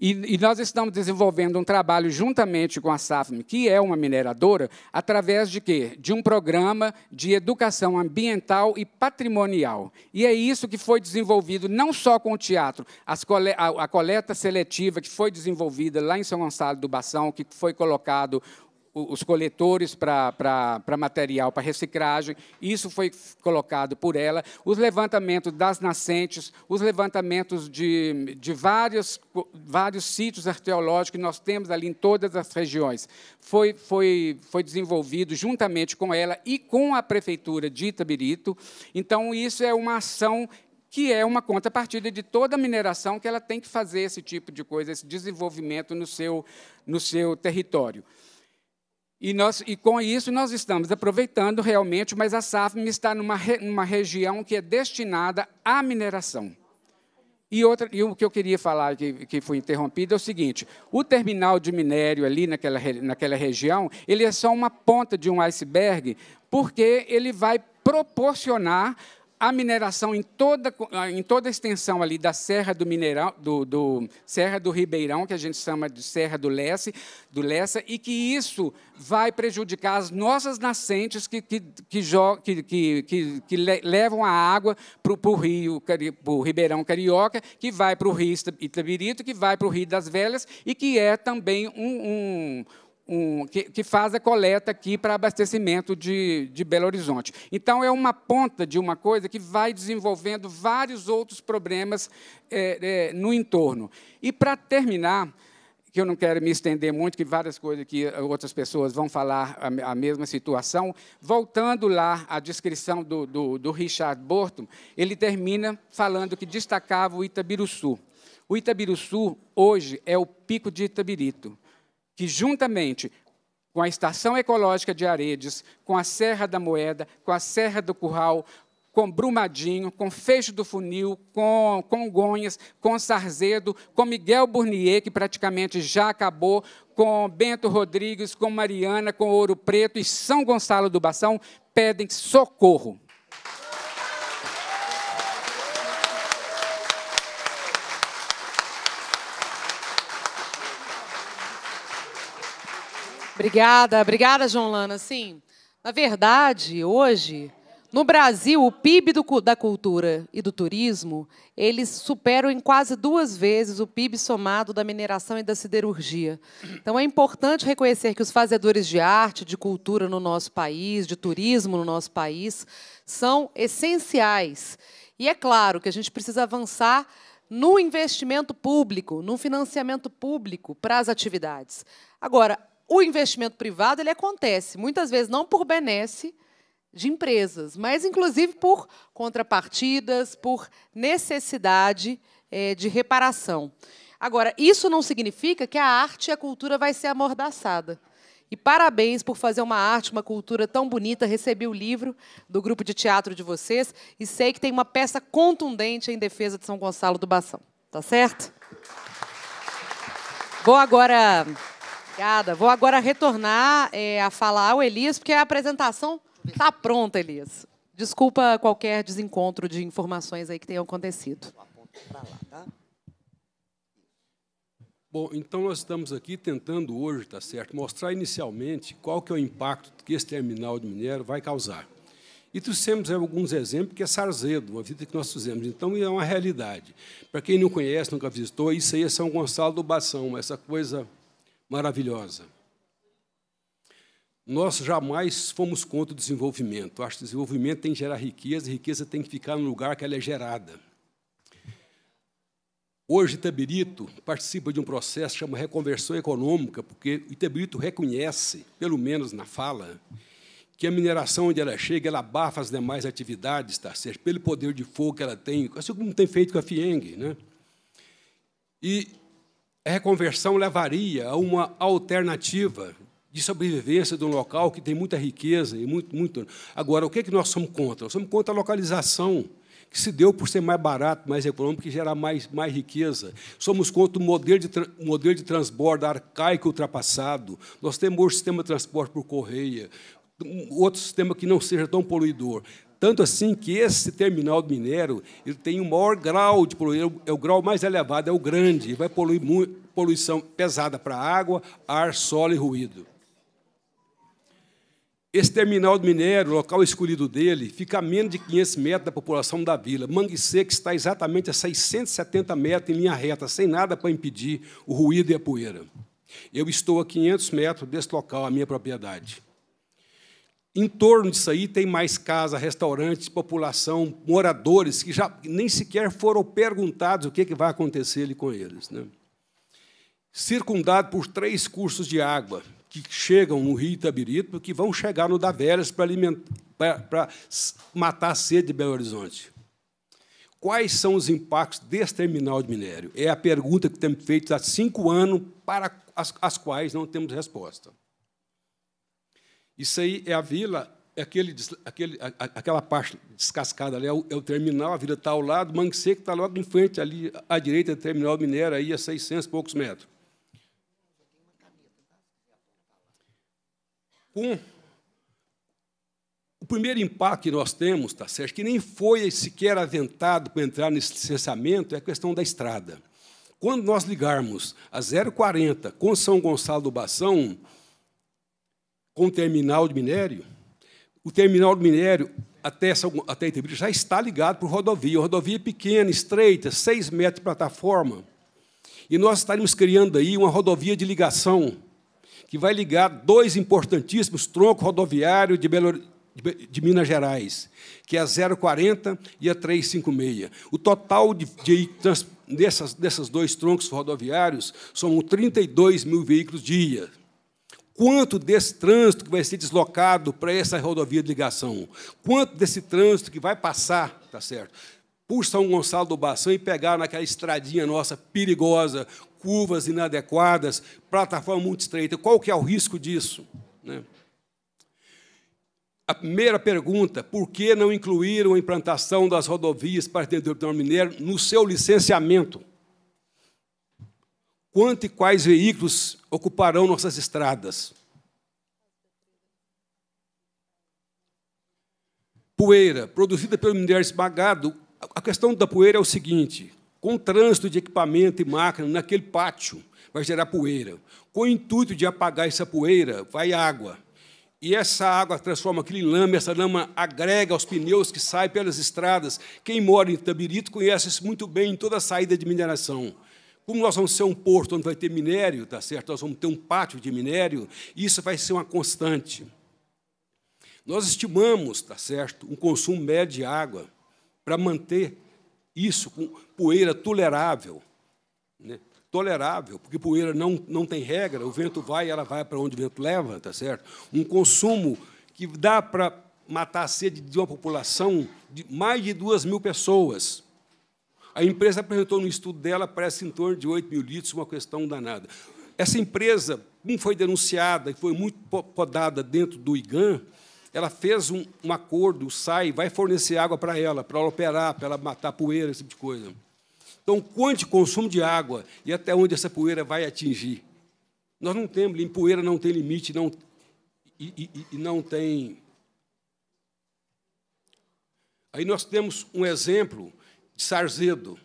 E, e nós estamos desenvolvendo um trabalho juntamente com a SAFM, que é uma mineradora, através de quê? De um programa de educação ambiental e patrimonial. E é isso que foi desenvolvido não só com o teatro, cole a, a coleta seletiva que foi desenvolvida lá em São Gonçalo do Bação, que foi colocado os coletores para material, para reciclagem, isso foi colocado por ela, os levantamentos das nascentes, os levantamentos de, de vários, vários sítios arqueológicos que nós temos ali em todas as regiões, foi, foi, foi desenvolvido juntamente com ela e com a Prefeitura de Itabirito. Então, isso é uma ação que é uma contrapartida de toda a mineração que ela tem que fazer esse tipo de coisa, esse desenvolvimento no seu, no seu território. E, nós, e com isso nós estamos aproveitando realmente, mas a SAFM está numa, re, numa região que é destinada à mineração. E, outra, e o que eu queria falar, que, que foi interrompido, é o seguinte: o terminal de minério ali naquela, naquela região, ele é só uma ponta de um iceberg, porque ele vai proporcionar a mineração em toda, em toda a extensão ali da Serra do Mineirão, do, do, Serra do Ribeirão, que a gente chama de Serra do Lesse, do Lessa, e que isso vai prejudicar as nossas nascentes que, que, que, que, que, que levam a água para o rio, para o Ribeirão Carioca, que vai para o rio Itabirito, que vai para o Rio das Velhas, e que é também um, um um, que, que, faz a coleta aqui para abastecimento de, de, Belo Horizonte. Então, é uma ponta de uma coisa que vai desenvolvendo vários outros problemas é, é, no entorno. E, para terminar, que eu não quero me estender muito, que várias coisas que eh, outras pessoas vão falar a, a mesma situação, voltando lá à descrição do, do, do Richard Borton, ele termina falando que destacava o Itabiruçu. O Itabiruçu, hoje, é o pico de Itabirito que juntamente com a Estação Ecológica de Aredes, com a Serra da Moeda, com a Serra do Curral, com Brumadinho, com Fecho do Funil, com Congonhas, com Sarzedo, com Miguel Burnier, que praticamente já acabou, com Bento Rodrigues, com Mariana, com Ouro Preto e São Gonçalo do Bação, pedem socorro. Obrigada, obrigada, João Lana. Sim, na verdade, hoje, no Brasil, o PIB do, da cultura e do turismo, eles superam em quase duas vezes o PIB somado da mineração e da siderurgia. Então, é importante reconhecer que os fazedores de arte, de cultura no nosso país, de turismo no nosso país, são essenciais. E é claro que a gente precisa avançar no investimento público, no financiamento público para as atividades. Agora, o investimento privado ele acontece, muitas vezes não por benesse de empresas, mas inclusive por contrapartidas, por necessidade é, de reparação. Agora, isso não significa que a arte e a cultura vai ser amordaçada. E parabéns por fazer uma arte, uma cultura tão bonita. Recebi o livro do grupo de teatro de vocês e sei que tem uma peça contundente em defesa de São Gonçalo do Bação. Tá certo? Vou agora Obrigada. Vou agora retornar é, a falar ao Elias, porque a apresentação está pronta, Elias. Desculpa qualquer desencontro de informações aí que tenham acontecido. Tá? Bom, então nós estamos aqui tentando hoje, tá certo, mostrar inicialmente qual que é o impacto que esse terminal de minério vai causar. E trouxemos alguns exemplos, que é Sarzedo, uma visita que nós fizemos. Então, é uma realidade. Para quem não conhece, nunca visitou, isso aí é São Gonçalo do Bação, essa coisa maravilhosa. Nós jamais fomos contra o desenvolvimento. acho que desenvolvimento tem que gerar riqueza, e riqueza tem que ficar no lugar que ela é gerada. Hoje, Itabirito participa de um processo que chama reconversão econômica, porque Itabirito reconhece, pelo menos na fala, que a mineração onde ela chega, ela abafa as demais atividades, tá pelo poder de fogo que ela tem, assim como tem feito com a FIENG. Né? E a reconversão levaria a uma alternativa de sobrevivência de um local que tem muita riqueza e muito, muito. Agora, o que, é que nós somos contra? Nós somos contra a localização que se deu por ser mais barato, mais econômico, que gerar mais, mais riqueza. Somos contra o modelo de, modelo de transbordo arcaico ultrapassado. Nós temos hoje sistema de transporte por correia, outro sistema que não seja tão poluidor. Tanto assim que esse terminal do minério ele tem o um maior grau de poluição, é, é o grau mais elevado, é o grande, e vai poluir poluição pesada para água, ar, solo e ruído. Esse terminal do minério, local escolhido dele, fica a menos de 500 metros da população da vila. Mangue Seca está exatamente a 670 metros em linha reta, sem nada para impedir o ruído e a poeira. Eu estou a 500 metros desse local, a minha propriedade. Em torno disso aí tem mais casa, restaurantes, população, moradores que já nem sequer foram perguntados o que, é que vai acontecer ali com eles. Né? Circundado por três cursos de água que chegam no Rio Itabirito, que vão chegar no Daveras para, para, para matar a sede de Belo Horizonte. Quais são os impactos desse terminal de minério? É a pergunta que temos feito há cinco anos, para as, as quais não temos resposta. Isso aí é a vila, é aquele, aquele, a, aquela parte descascada ali é o, é o terminal, a vila está ao lado, Mangue Seco está logo em frente, ali à direita do terminal minério, aí a 600 e poucos metros. Um, o primeiro impacto que nós temos, tá certo, que nem foi sequer aventado para entrar nesse licenciamento, é a questão da estrada. Quando nós ligarmos a 040 com São Gonçalo do Bação, com o terminal de minério, o terminal de minério até, até Itabira já está ligado por rodovia. A rodovia é pequena, estreita, 6 metros de plataforma. E nós estaremos criando aí uma rodovia de ligação que vai ligar dois importantíssimos troncos rodoviários de, Belo, de Minas Gerais, que é a 040 e a 356. O total de, de dessas, dessas dois troncos rodoviários são 32 mil veículos dia. Quanto desse trânsito que vai ser deslocado para essa rodovia de ligação? Quanto desse trânsito que vai passar, tá certo? Por São Gonçalo do Bação e pegar naquela estradinha nossa perigosa, curvas inadequadas, plataforma muito estreita. Qual que é o risco disso? Né? A primeira pergunta, por que não incluíram a implantação das rodovias para atender o minério no seu licenciamento? quanto e quais veículos ocuparão nossas estradas. Poeira, produzida pelo minério esmagado, a questão da poeira é o seguinte: com trânsito de equipamento e máquina naquele pátio, vai gerar poeira. Com o intuito de apagar essa poeira, vai água. E essa água transforma aquilo em lama, essa lama agrega aos pneus que saem pelas estradas. Quem mora em Tabirito conhece isso muito bem em toda a saída de mineração. Como nós vamos ser um porto onde vai ter minério, tá certo? Nós vamos ter um pátio de minério, isso vai ser uma constante. Nós estimamos, tá certo, um consumo médio de água para manter isso com poeira tolerável, né? tolerável, porque poeira não, não tem regra, o vento vai, e ela vai para onde o vento leva, tá certo? Um consumo que dá para matar a sede de uma população de mais de duas mil pessoas a empresa apresentou no estudo dela, parece em torno de 8 mil litros, uma questão danada. Essa empresa, como foi denunciada e foi muito podada dentro do IGAN, ela fez um, um acordo, sai, vai fornecer água para ela, para ela operar, para ela matar poeira, esse tipo de coisa. Então, quanto consumo de água e até onde essa poeira vai atingir? Nós não temos, em poeira não tem limite, não, e, e, e não tem. Aí nós temos um exemplo de Sarzedo.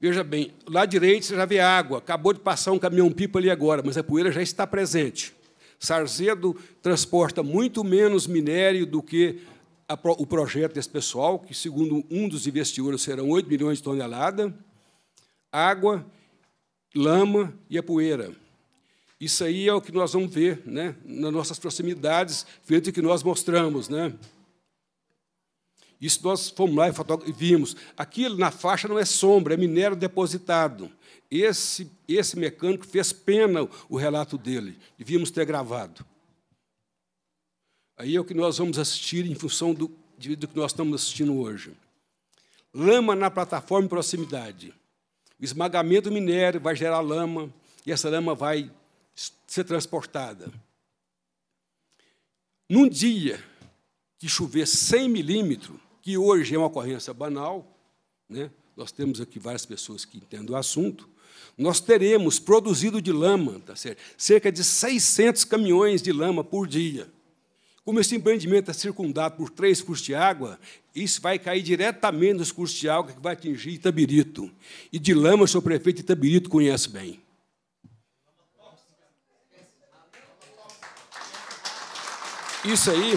Veja bem, lá direito você já vê água, acabou de passar um caminhão-pipa ali agora, mas a poeira já está presente. Sarzedo transporta muito menos minério do que a, o projeto desse pessoal, que, segundo um dos investidores, serão 8 milhões de toneladas, água, lama e a poeira. Isso aí é o que nós vamos ver né, nas nossas proximidades, feito que nós mostramos. Né? Isso nós fomos lá e vimos. Aquilo na faixa não é sombra, é minério depositado. Esse, esse mecânico fez pena o relato dele. Devíamos ter gravado. Aí é o que nós vamos assistir em função do, do que nós estamos assistindo hoje. Lama na plataforma em proximidade. O esmagamento do minério vai gerar lama e essa lama vai ser transportada. Num dia que chover 100 milímetros, que hoje é uma ocorrência banal, né? nós temos aqui várias pessoas que entendem o assunto, nós teremos produzido de lama tá certo? cerca de 600 caminhões de lama por dia. Como esse empreendimento é circundado por três cursos de água, isso vai cair diretamente nos cursos de água que vai atingir Itabirito. E de lama, o senhor prefeito de Itabirito conhece bem. Isso aí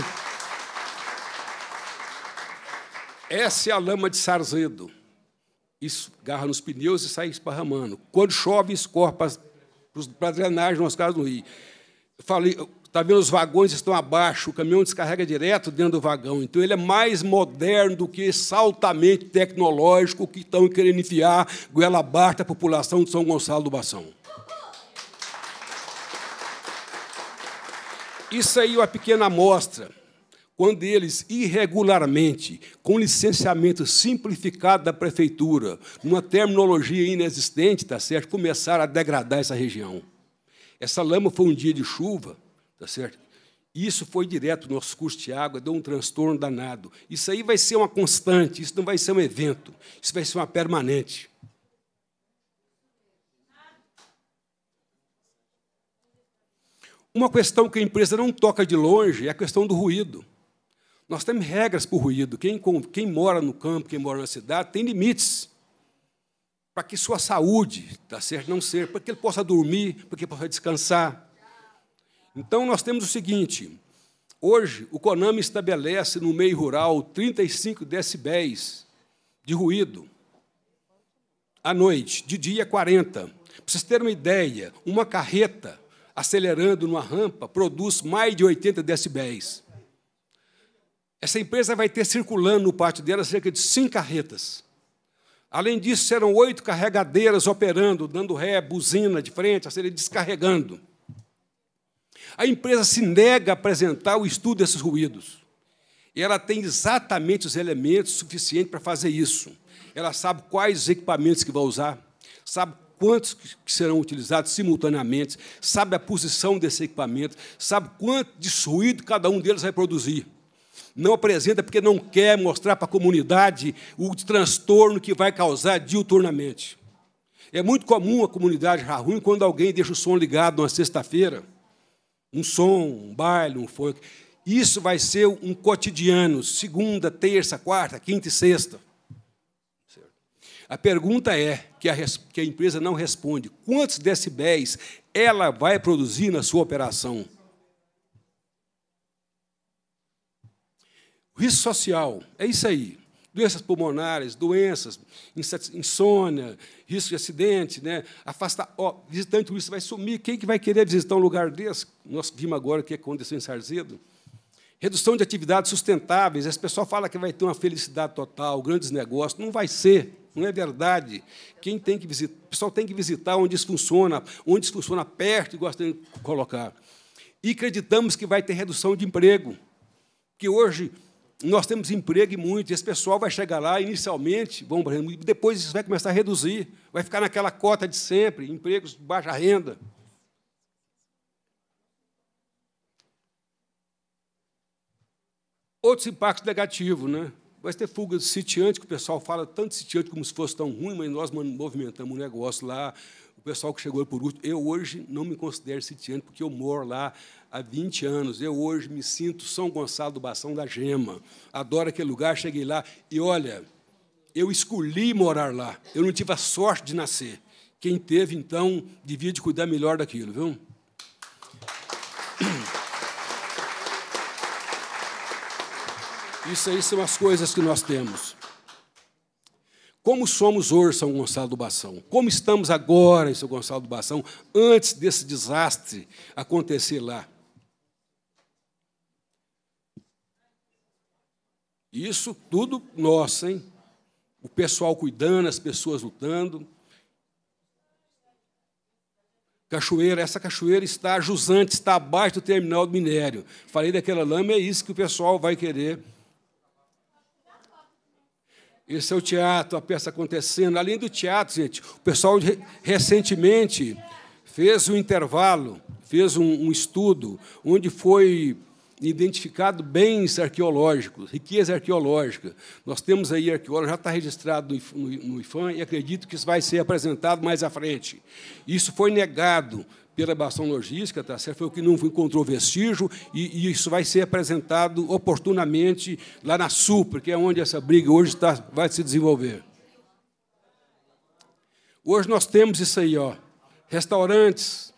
Essa é a lama de Sarzedo. Isso garra nos pneus e sai esparramando. Quando chove, escorpa para a drenagem, no nosso caso, no Rio. Falei, Está vendo? Os vagões estão abaixo, o caminhão descarrega direto dentro do vagão. Então, ele é mais moderno do que esse altamente tecnológico que estão querendo enfiar goela abaixo da população de São Gonçalo do Bação. Isso aí é uma pequena amostra quando eles irregularmente, com licenciamento simplificado da prefeitura, numa terminologia inexistente, tá certo, começaram a degradar essa região. Essa lama foi um dia de chuva, tá certo? Isso foi direto no nosso curso de água, deu um transtorno danado. Isso aí vai ser uma constante, isso não vai ser um evento, isso vai ser uma permanente. Uma questão que a empresa não toca de longe é a questão do ruído. Nós temos regras para o ruído. Quem, quem mora no campo, quem mora na cidade, tem limites para que sua saúde tá certo, não ser, para que ele possa dormir, para que ele possa descansar. Então, nós temos o seguinte: hoje, o Conam estabelece no meio rural 35 decibéis de ruído à noite, de dia 40. Para vocês terem uma ideia, uma carreta acelerando numa rampa produz mais de 80 decibéis. Essa empresa vai ter circulando no pátio dela cerca de cinco carretas. Além disso, serão oito carregadeiras operando, dando ré, buzina de frente, a serem descarregando. A empresa se nega a apresentar o estudo desses ruídos. E ela tem exatamente os elementos suficientes para fazer isso. Ela sabe quais equipamentos que vai usar, sabe quantos que serão utilizados simultaneamente, sabe a posição desse equipamento, sabe quanto de ruído cada um deles vai produzir não apresenta porque não quer mostrar para a comunidade o transtorno que vai causar diuturnamente. É muito comum a comunidade já ruim quando alguém deixa o som ligado numa sexta-feira. Um som, um baile, um funk. Isso vai ser um cotidiano, segunda, terça, quarta, quinta e sexta. A pergunta é, que a, que a empresa não responde, quantos decibéis ela vai produzir na sua operação? risco social, é isso aí. Doenças pulmonares, doenças, insônia, risco de acidente, né? afastar. Ó, visitante turista vai sumir. Quem que vai querer visitar um lugar desse? Nós vimos agora o que aconteceu em Sarzedo. Redução de atividades sustentáveis. Esse pessoal fala que vai ter uma felicidade total, grandes negócios. Não vai ser. Não é verdade. Quem tem que visitar, o pessoal tem que visitar onde isso funciona, onde isso funciona perto e gosta de colocar. E acreditamos que vai ter redução de emprego, que hoje nós temos emprego e muito, e esse pessoal vai chegar lá inicialmente, vão, depois isso vai começar a reduzir, vai ficar naquela cota de sempre, empregos de baixa renda. Outros impactos negativos, né? Vai ter fuga de sitiante, que o pessoal fala tanto de sitiante como se fosse tão ruim, mas nós movimentamos o negócio lá, o pessoal que chegou por último. Eu hoje não me considero sitiante, porque eu moro lá há 20 anos. Eu hoje me sinto São Gonçalo do Bação da Gema. Adoro aquele lugar, cheguei lá. E olha, eu escolhi morar lá. Eu não tive a sorte de nascer. Quem teve, então, devia de cuidar melhor daquilo, viu? Isso aí são as coisas que nós temos. Como somos hoje, São Gonçalo do Bação? Como estamos agora em São Gonçalo do Bação, antes desse desastre acontecer lá? Isso tudo nosso, hein? O pessoal cuidando, as pessoas lutando. Cachoeira, essa cachoeira está jusante, está abaixo do terminal do minério. Falei daquela lama, é isso que o pessoal vai querer esse é o teatro, a peça acontecendo. Além do teatro, gente, o pessoal recentemente fez um intervalo, fez um, um estudo onde foi identificado bens arqueológicos, riqueza arqueológica. Nós temos aí arqueólogos, já está registrado no, no, no IFAM e acredito que isso vai ser apresentado mais à frente. Isso foi negado pela Bação Logística, tá certo? foi o que não encontrou vestígio, e, e, isso vai ser apresentado oportunamente lá na Sul, porque é onde essa briga hoje tá, vai se desenvolver. Hoje nós temos isso aí, ó, restaurantes,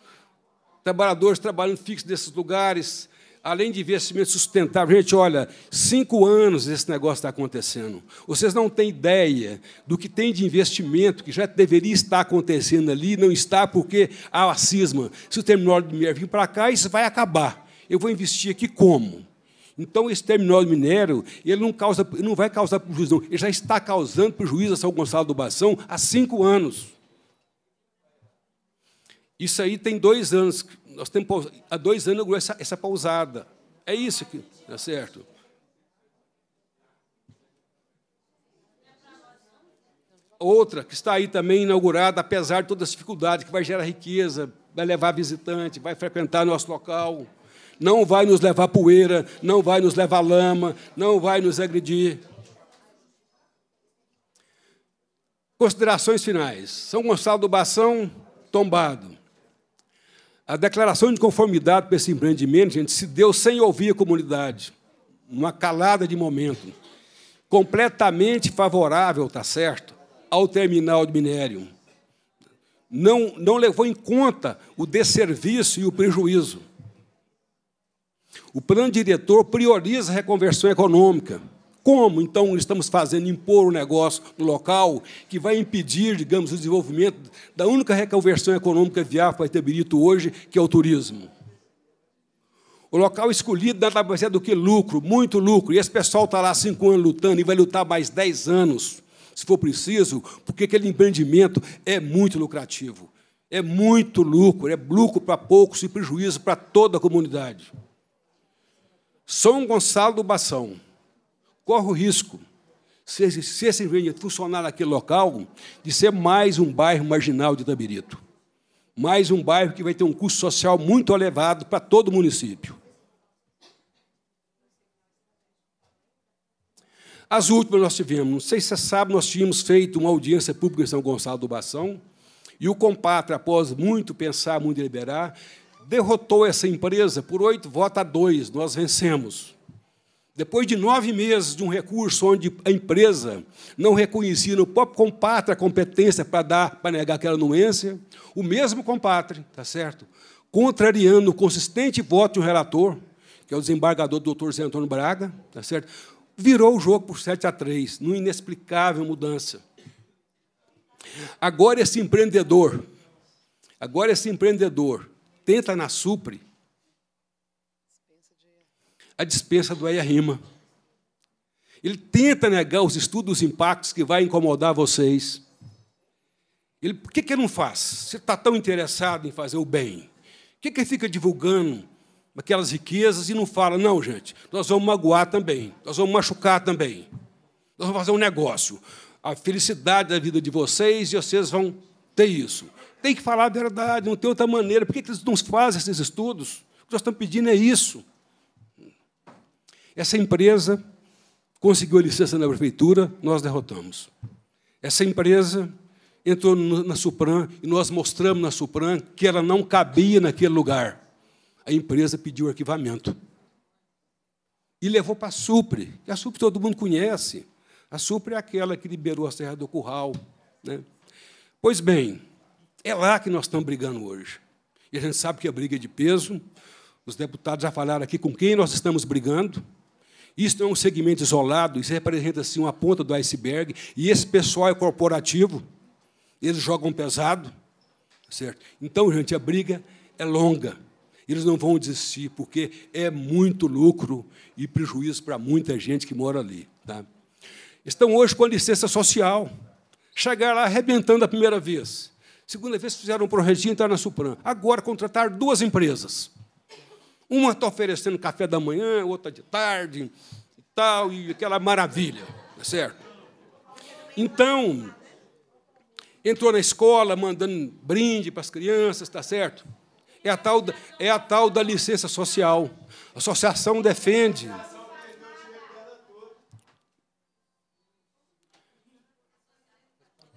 trabalhadores trabalhando fixos nesses lugares, além de investimento sustentável. Gente, olha, cinco anos esse negócio está acontecendo. Vocês não têm ideia do que tem de investimento que já deveria estar acontecendo ali, não está porque há a cisma. Se o terminal de minério vir para cá, isso vai acabar. Eu vou investir aqui como? Então, esse terminal de minério, ele não, causa, não vai causar prejuízo, não. Ele já está causando prejuízo a São Gonçalo do Bação há cinco anos. Isso aí tem dois anos nós temos há dois anos essa, essa pausada. É isso que é certo. Outra que está aí também inaugurada, apesar de todas as dificuldades, que vai gerar riqueza, vai levar visitante, vai frequentar nosso local, não vai nos levar poeira, não vai nos levar lama, não vai nos agredir. Considerações finais. São Gonçalo do Bação, tombado. A declaração de conformidade para esse empreendimento, gente, se deu sem ouvir a comunidade, uma calada de momento, completamente favorável, tá certo, ao terminal de minério. Não, não levou em conta o desserviço e o prejuízo. O plano diretor prioriza a reconversão econômica como então estamos fazendo impor um negócio no local que vai impedir, digamos, o desenvolvimento da única reconversão econômica viável para Itabirito hoje, que é o turismo? O local escolhido nada mais é do que lucro, muito lucro. E esse pessoal está lá cinco anos lutando e vai lutar mais dez anos, se for preciso, porque aquele empreendimento é muito lucrativo. É muito lucro, é lucro para poucos e prejuízo para toda a comunidade. São Gonçalo do Bação corre o risco, se esse empreendimento funcionar naquele local, de ser mais um bairro marginal de Itabirito. Mais um bairro que vai ter um custo social muito elevado para todo o município. As últimas nós tivemos, não sei se você sabe, nós tínhamos feito uma audiência pública em São Gonçalo do Bação, e o Compatra, após muito pensar, muito deliberar, derrotou essa empresa por oito votos a dois, nós vencemos. Depois de nove meses de um recurso onde a empresa não reconhecia no próprio compatre a competência para dar, para negar aquela anuência, o mesmo compatre, tá certo? Contrariando o consistente voto de um relator, que é o desembargador do doutor Zé Antônio Braga, tá certo? virou o jogo por 7 a 3, numa inexplicável mudança. Agora esse empreendedor, agora esse empreendedor tenta na Supre a dispensa do Eia Rima. Ele tenta negar os estudos, os impactos que vai incomodar vocês. Ele, por que, que ele não faz? Você está tão interessado em fazer o bem. Por que, que ele fica divulgando aquelas riquezas e não fala, não, gente, nós vamos magoar também, nós vamos machucar também, nós vamos fazer um negócio. A felicidade da vida de vocês e vocês vão ter isso. Tem que falar a verdade, não tem outra maneira. Por que, que eles não fazem esses estudos? O que nós estamos pedindo é isso. Essa empresa conseguiu a licença na prefeitura, nós derrotamos. Essa empresa entrou na Supran e nós mostramos na Supran que ela não cabia naquele lugar. A empresa pediu arquivamento. E levou para a Supre, que a Supre todo mundo conhece. A Supre é aquela que liberou a Serra do Curral. Né? Pois bem, é lá que nós estamos brigando hoje. E a gente sabe que a é briga é de peso. Os deputados já falaram aqui com quem nós estamos brigando. Isso não é um segmento isolado, isso representa assim, uma ponta do iceberg. E esse pessoal é corporativo, eles jogam pesado. certo? Então, gente, a briga é longa. Eles não vão desistir, porque é muito lucro e prejuízo para muita gente que mora ali. Tá? Estão hoje com a licença social. Chegaram lá arrebentando a primeira vez. Segunda vez fizeram um projetinho e entraram tá na Supran. Agora contrataram duas empresas. Uma está oferecendo café da manhã, outra de tarde e tal, e aquela maravilha, tá certo? Então, entrou na escola mandando brinde para as crianças, tá certo? É a tal da, é a tal da licença social. A associação defende.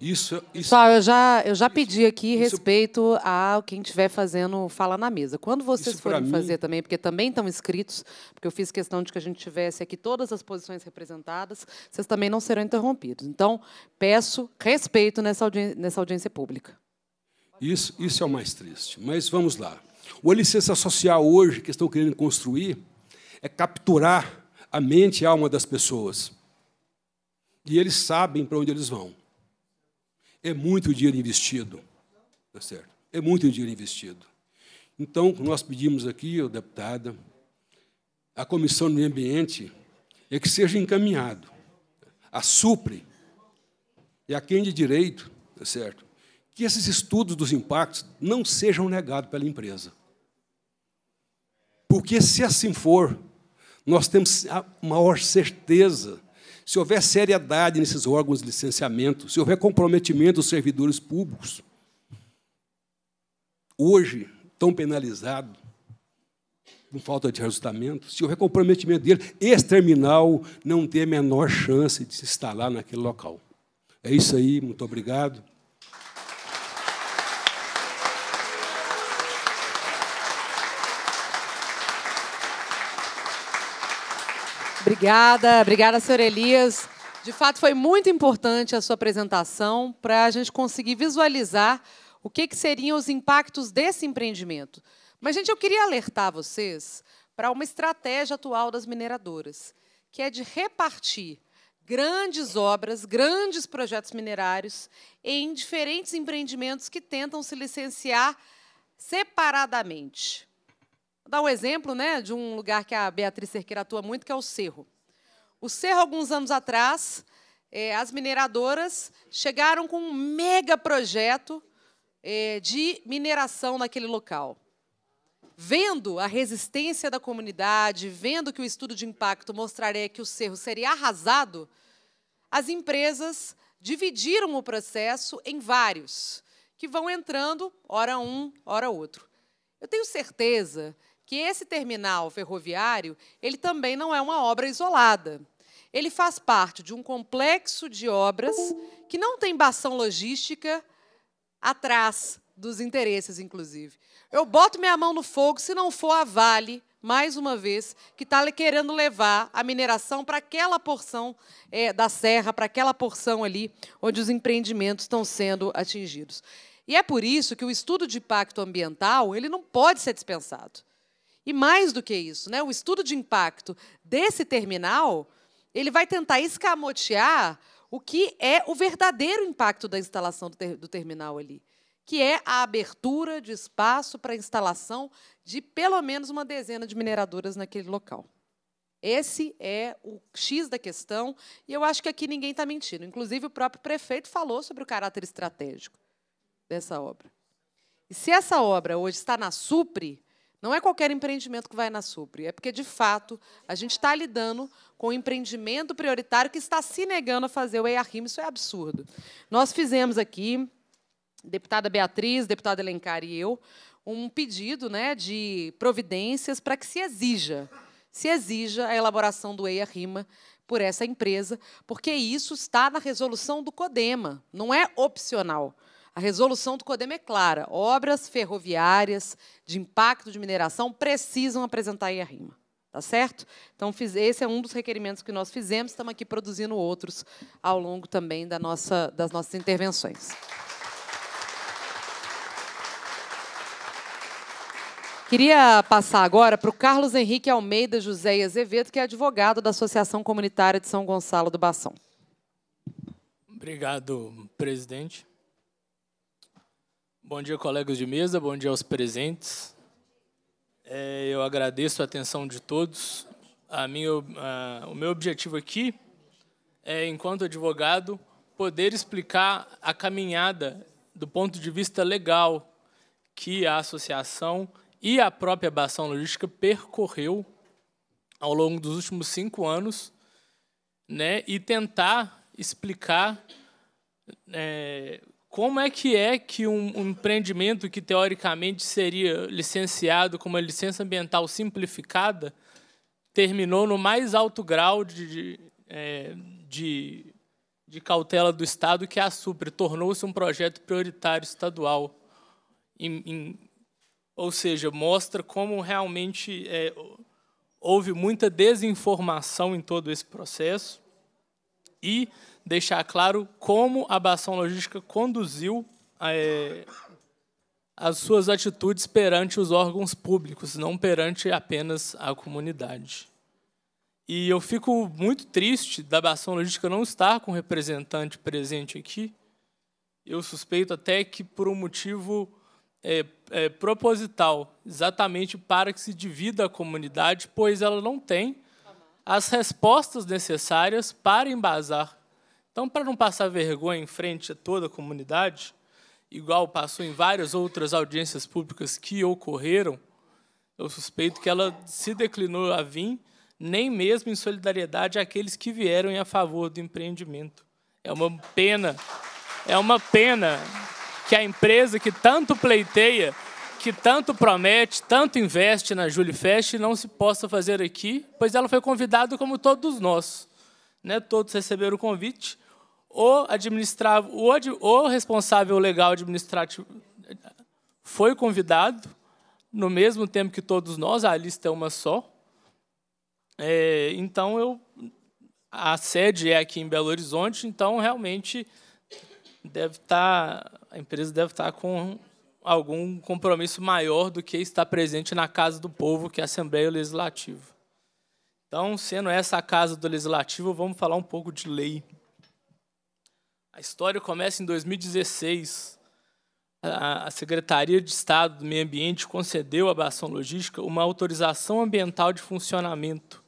Isso, isso... eu já, eu já pedi aqui isso, respeito a quem estiver fazendo Fala na Mesa. Quando vocês forem mim... fazer também, porque também estão inscritos, porque eu fiz questão de que a gente tivesse aqui todas as posições representadas, vocês também não serão interrompidos. Então, peço respeito nessa, audi nessa audiência pública. Isso, isso é o mais triste. Mas vamos lá. O licença social hoje que estão querendo construir é capturar a mente e a alma das pessoas. E eles sabem para onde eles vão. É muito dinheiro investido. Tá certo? É muito dinheiro investido. Então, nós pedimos aqui, deputada, à Comissão do Meio Ambiente é que seja encaminhado a SUPRE e a quem de direito, tá certo? Que esses estudos dos impactos não sejam negados pela empresa. Porque, se assim for, nós temos a maior certeza se houver seriedade nesses órgãos de licenciamento, se houver comprometimento dos servidores públicos, hoje tão penalizado, com falta de ajustamento, se houver comprometimento dele, esse terminal não tem a menor chance de se instalar naquele local. É isso aí, muito obrigado. Obrigada, obrigada, senhor Elias. De fato, foi muito importante a sua apresentação para a gente conseguir visualizar o que, que seriam os impactos desse empreendimento. Mas, gente, eu queria alertar vocês para uma estratégia atual das mineradoras, que é de repartir grandes obras, grandes projetos minerários em diferentes empreendimentos que tentam se licenciar separadamente. Vou dar um exemplo né, de um lugar que a Beatriz Cerqueira atua muito, que é o Cerro. O Cerro, alguns anos atrás, é, as mineradoras chegaram com um mega projeto é, de mineração naquele local. Vendo a resistência da comunidade, vendo que o estudo de impacto mostraria que o cerro seria arrasado, as empresas dividiram o processo em vários, que vão entrando, hora um, hora outro. Eu tenho certeza que esse terminal ferroviário, ele também não é uma obra isolada. Ele faz parte de um complexo de obras que não tem bação logística atrás dos interesses, inclusive. Eu boto minha mão no fogo se não for a Vale, mais uma vez, que está querendo levar a mineração para aquela porção é, da serra, para aquela porção ali onde os empreendimentos estão sendo atingidos. E é por isso que o estudo de impacto ambiental ele não pode ser dispensado. E mais do que isso, né, o estudo de impacto desse terminal, ele vai tentar escamotear o que é o verdadeiro impacto da instalação do, ter do terminal ali, que é a abertura de espaço para a instalação de pelo menos uma dezena de mineradoras naquele local. Esse é o X da questão, e eu acho que aqui ninguém está mentindo. Inclusive, o próprio prefeito falou sobre o caráter estratégico dessa obra. E se essa obra hoje está na Supre, não é qualquer empreendimento que vai na Supre, é porque, de fato, a gente está lidando com um empreendimento prioritário que está se negando a fazer o EIA-RIM, isso é absurdo. Nós fizemos aqui, deputada Beatriz, deputada Elencar e eu, um pedido né, de providências para que se exija, se exija a elaboração do eia por essa empresa, porque isso está na resolução do CODEMA, não é opcional. A resolução do CODEM é clara: obras ferroviárias de impacto de mineração precisam apresentar rima, Tá certo? Então, fiz, esse é um dos requerimentos que nós fizemos, estamos aqui produzindo outros ao longo também da nossa, das nossas intervenções. Queria passar agora para o Carlos Henrique Almeida José Azevedo, que é advogado da Associação Comunitária de São Gonçalo do Bação. Obrigado, presidente. Bom dia, colegas de mesa, bom dia aos presentes. É, eu agradeço a atenção de todos. A minha, a, o meu objetivo aqui é, enquanto advogado, poder explicar a caminhada do ponto de vista legal que a associação e a própria Bação Logística percorreu ao longo dos últimos cinco anos, né, e tentar explicar é, como é que é que um, um empreendimento que teoricamente seria licenciado com uma licença ambiental simplificada terminou no mais alto grau de, de, é, de, de cautela do Estado, que é a SUPRE, tornou-se um projeto prioritário estadual. Em, em, ou seja, mostra como realmente é, houve muita desinformação em todo esse processo e deixar claro como a Bação Logística conduziu é, as suas atitudes perante os órgãos públicos, não perante apenas a comunidade. E eu fico muito triste da Bação Logística não estar com o representante presente aqui. Eu suspeito até que por um motivo é, é, proposital, exatamente para que se divida a comunidade, pois ela não tem as respostas necessárias para embasar então, para não passar vergonha em frente a toda a comunidade, igual passou em várias outras audiências públicas que ocorreram, eu suspeito que ela se declinou a vir, nem mesmo em solidariedade àqueles que vieram em a favor do empreendimento. É uma pena, é uma pena que a empresa que tanto pleiteia, que tanto promete, tanto investe na Julifest não se possa fazer aqui, pois ela foi convidada como todos nós né, todos receberam o convite. O, administrava, o, o responsável legal administrativo foi convidado, no mesmo tempo que todos nós, a lista é uma só. É, então, eu, a sede é aqui em Belo Horizonte, então, realmente, deve estar, tá, a empresa deve estar tá com algum compromisso maior do que estar presente na Casa do Povo, que é a Assembleia Legislativa. Então, sendo essa a casa do Legislativo, vamos falar um pouco de lei. A história começa em 2016. A Secretaria de Estado do Meio Ambiente concedeu à Bação Logística uma autorização ambiental de funcionamento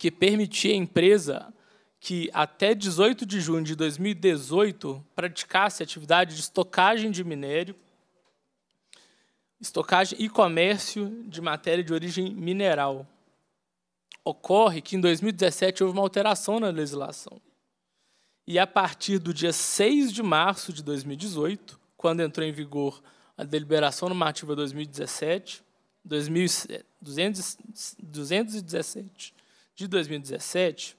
que permitia à empresa que, até 18 de junho de 2018, praticasse atividade de estocagem de minério, estocagem e comércio de matéria de origem mineral. Ocorre que em 2017 houve uma alteração na legislação. E a partir do dia 6 de março de 2018, quando entrou em vigor a deliberação normativa 2017, 217 de 2017,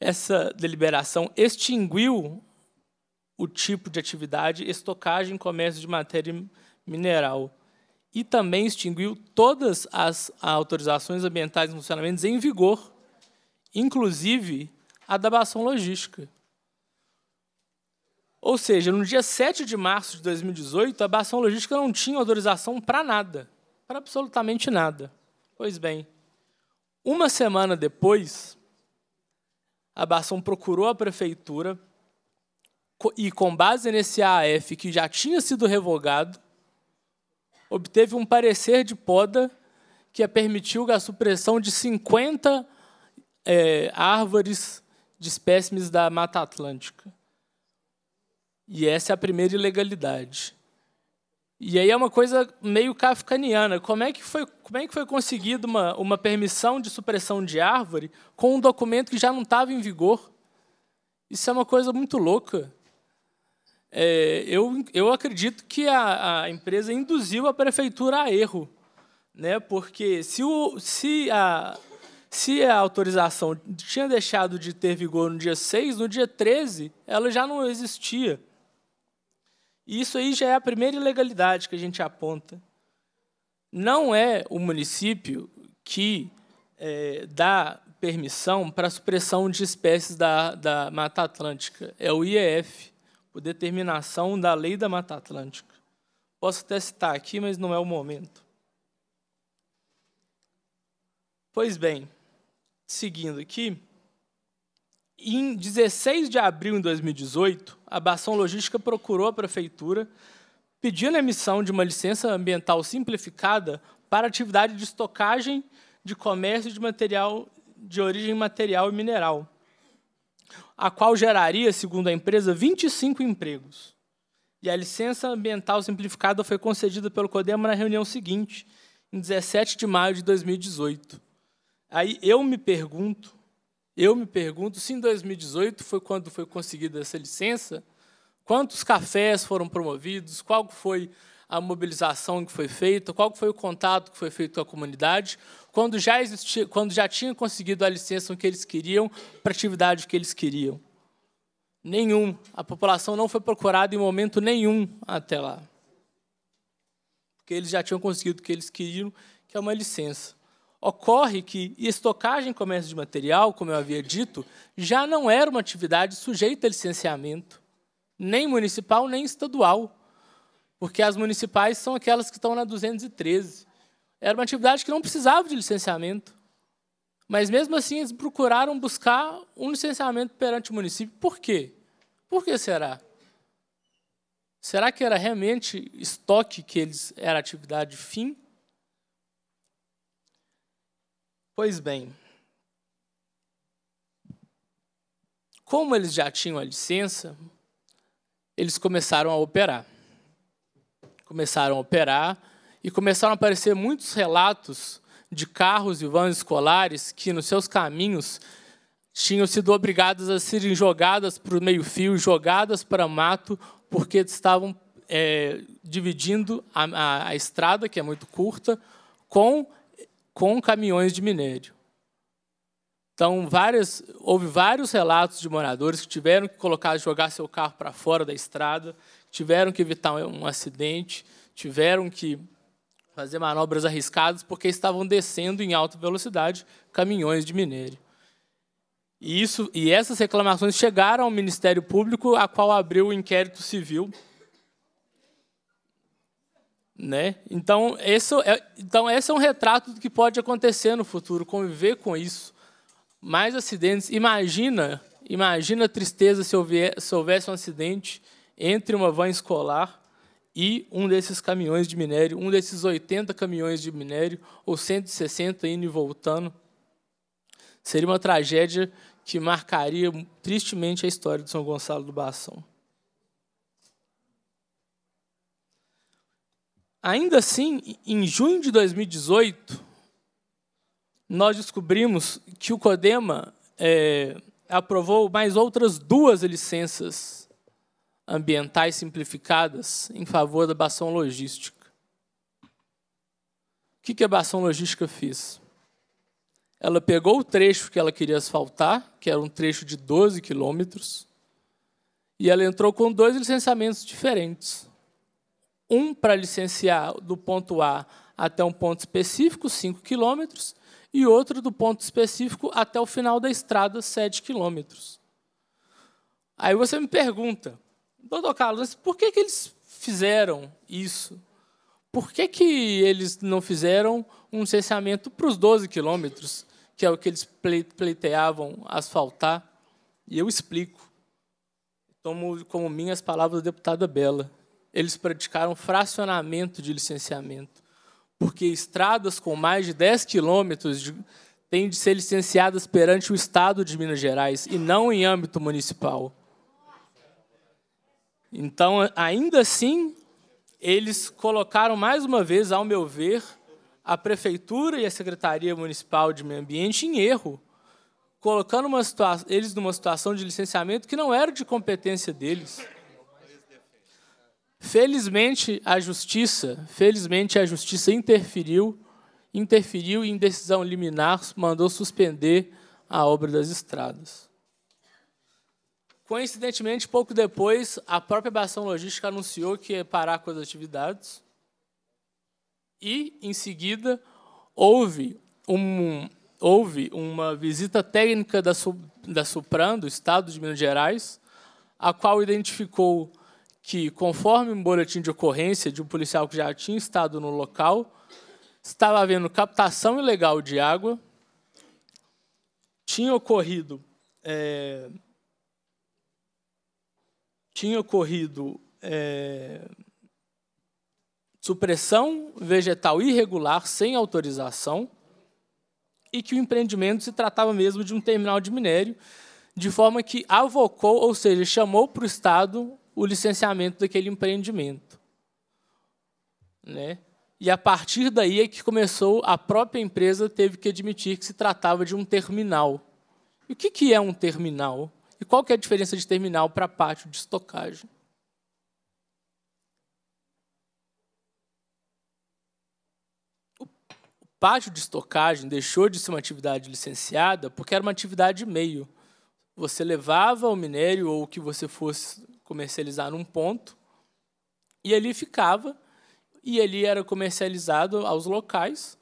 essa deliberação extinguiu o tipo de atividade estocagem e comércio de matéria mineral e também extinguiu todas as autorizações ambientais e funcionamentos em vigor, inclusive a da Bação Logística. Ou seja, no dia 7 de março de 2018, a Bação Logística não tinha autorização para nada, para absolutamente nada. Pois bem, uma semana depois, a Bação procurou a prefeitura e, com base nesse AAF que já tinha sido revogado, obteve um parecer de poda que permitiu a supressão de 50 é, árvores de espécimes da Mata Atlântica. E essa é a primeira ilegalidade. E aí é uma coisa meio kafkaniana. Como é que foi, como é que foi conseguido uma, uma permissão de supressão de árvore com um documento que já não estava em vigor? Isso é uma coisa muito louca é, eu, eu acredito que a, a, empresa induziu a prefeitura a erro, né? porque se, o, se, a, se a autorização tinha deixado de ter vigor no dia 6, no dia 13 ela já não existia. E isso aí já é a primeira ilegalidade que a gente aponta. Não é o município que é, dá permissão para a supressão de espécies da, da Mata Atlântica, é o IEF por determinação da lei da Mata Atlântica. Posso até citar aqui, mas não é o momento. Pois bem, seguindo aqui, em 16 de abril de 2018, a Bação Logística procurou a prefeitura pedindo a emissão de uma licença ambiental simplificada para atividade de estocagem de comércio de material de origem material e mineral, a qual geraria, segundo a empresa, 25 empregos. E a licença ambiental simplificada foi concedida pelo CODEMA na reunião seguinte, em 17 de maio de 2018. Aí eu me pergunto, eu me pergunto se em 2018 foi quando foi conseguida essa licença, quantos cafés foram promovidos, qual foi a mobilização que foi feita, qual foi o contato que foi feito com a comunidade, quando já, existia, quando já tinham conseguido a licença que eles queriam para a atividade que eles queriam. Nenhum. A população não foi procurada em momento nenhum até lá. Porque eles já tinham conseguido o que eles queriam, que é uma licença. Ocorre que estocagem e comércio de material, como eu havia dito, já não era uma atividade sujeita a licenciamento, nem municipal, nem estadual. Porque as municipais são aquelas que estão na 213. Era uma atividade que não precisava de licenciamento. Mas mesmo assim eles procuraram buscar um licenciamento perante o município. Por quê? Por que será? Será que era realmente estoque que eles era atividade fim? Pois bem, como eles já tinham a licença, eles começaram a operar. Começaram a operar e começaram a aparecer muitos relatos de carros e vans escolares que, nos seus caminhos, tinham sido obrigadas a serem jogadas para o meio-fio, jogadas para mato, porque estavam é, dividindo a, a, a, estrada, que é muito curta, com, com caminhões de minério. Então, várias, houve vários relatos de moradores que tiveram que colocar, jogar seu carro para fora da estrada, tiveram que evitar um acidente, tiveram que fazer manobras arriscadas porque estavam descendo em alta velocidade caminhões de minério. E, isso, e essas reclamações chegaram ao Ministério Público, a qual abriu o inquérito civil. Né? Então, esse é, então, esse é um retrato do que pode acontecer no futuro, conviver com isso. Mais acidentes. Imagina, imagina a tristeza se houvesse um acidente entre uma van escolar e um desses caminhões de minério, um desses 80 caminhões de minério, ou 160 indo e voltando, seria uma tragédia que marcaria tristemente a história de São Gonçalo do Bação. Ainda assim, em junho de 2018, nós descobrimos que o CODEMA é, aprovou mais outras duas licenças ambientais simplificadas em favor da bação logística. O que, a bação logística fez? Ela pegou o trecho que ela queria asfaltar, que era um trecho de 12 quilômetros, e ela entrou com dois licenciamentos diferentes. Um para licenciar do ponto A até um ponto específico, 5 quilômetros, e outro do ponto específico até o final da estrada, 7 quilômetros. Aí você me pergunta, Doutor Carlos, por que, que eles fizeram isso? Por que, que eles não fizeram um cerceamento para os 12 quilômetros, que é o que eles pleiteavam asfaltar? E eu explico. Tomo como minhas palavras a deputada Bela. Eles praticaram fracionamento de licenciamento, porque estradas com mais de 10 quilômetros têm de ser licenciadas perante o Estado de Minas Gerais e não em âmbito municipal. Então, ainda assim, eles colocaram mais uma vez, ao meu ver, a prefeitura e a secretaria municipal de meio ambiente em erro, colocando eles numa situação de licenciamento que não era de competência deles. Felizmente a justiça, felizmente a justiça interferiu, interferiu e em decisão liminar mandou suspender a obra das estradas coincidentemente, pouco depois, a própria Bação Logística anunciou que ia parar com as atividades. E, em seguida, houve, um, houve uma visita técnica da, da Supran, do Estado de Minas Gerais, a qual identificou que, conforme um boletim de ocorrência de um policial que já tinha estado no local, estava havendo captação ilegal de água, tinha ocorrido é, tinha ocorrido é, supressão vegetal irregular sem autorização e que o empreendimento se tratava mesmo de um terminal de minério, de forma que avocou, ou seja, chamou para o Estado o licenciamento daquele empreendimento. Né? E a partir daí é que começou, a própria empresa teve que admitir que se tratava de um terminal. E o que é um terminal? E qual que é a diferença de terminal para pátio de estocagem? O pátio de estocagem deixou de ser uma atividade licenciada porque era uma atividade meio. Você levava o minério ou o que você fosse comercializar num ponto e ele ficava e ele era comercializado aos locais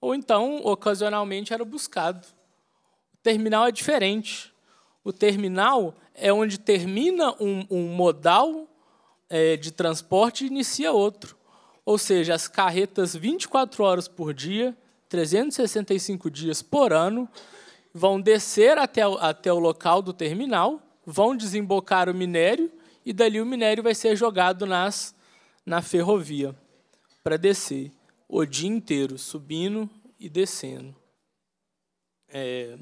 ou então ocasionalmente era buscado. O terminal é diferente. O terminal é onde termina um, um modal é, de transporte e inicia outro. Ou seja, as carretas 24 horas por dia, 365 dias por ano, vão descer até o, até o local do terminal, vão desembocar o minério e dali o minério vai ser jogado nas, na ferrovia para descer o dia inteiro, subindo e descendo. É...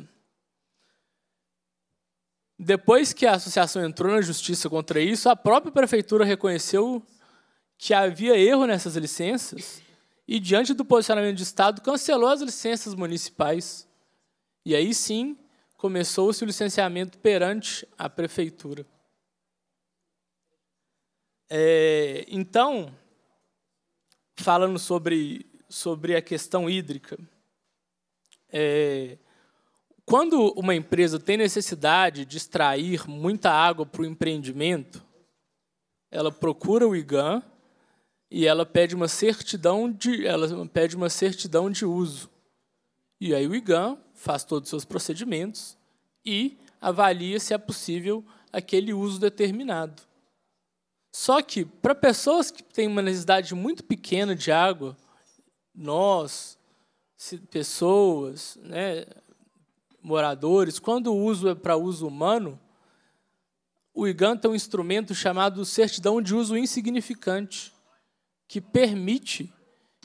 Depois que a associação entrou na justiça contra isso, a própria prefeitura reconheceu que havia erro nessas licenças e, diante do posicionamento do Estado, cancelou as licenças municipais. E aí sim começou-se o licenciamento perante a prefeitura. É, então, falando sobre, sobre a questão hídrica, é, quando uma empresa tem necessidade de extrair muita água para o empreendimento, ela procura o IGAN e ela pede uma certidão de, ela pede uma certidão de uso. E aí o IGAN faz todos os seus procedimentos e avalia se é possível aquele uso determinado. Só que para pessoas que têm uma necessidade muito pequena de água, nós, pessoas, né, moradores, quando o uso é para uso humano, o IGAN é um instrumento chamado certidão de uso insignificante, que permite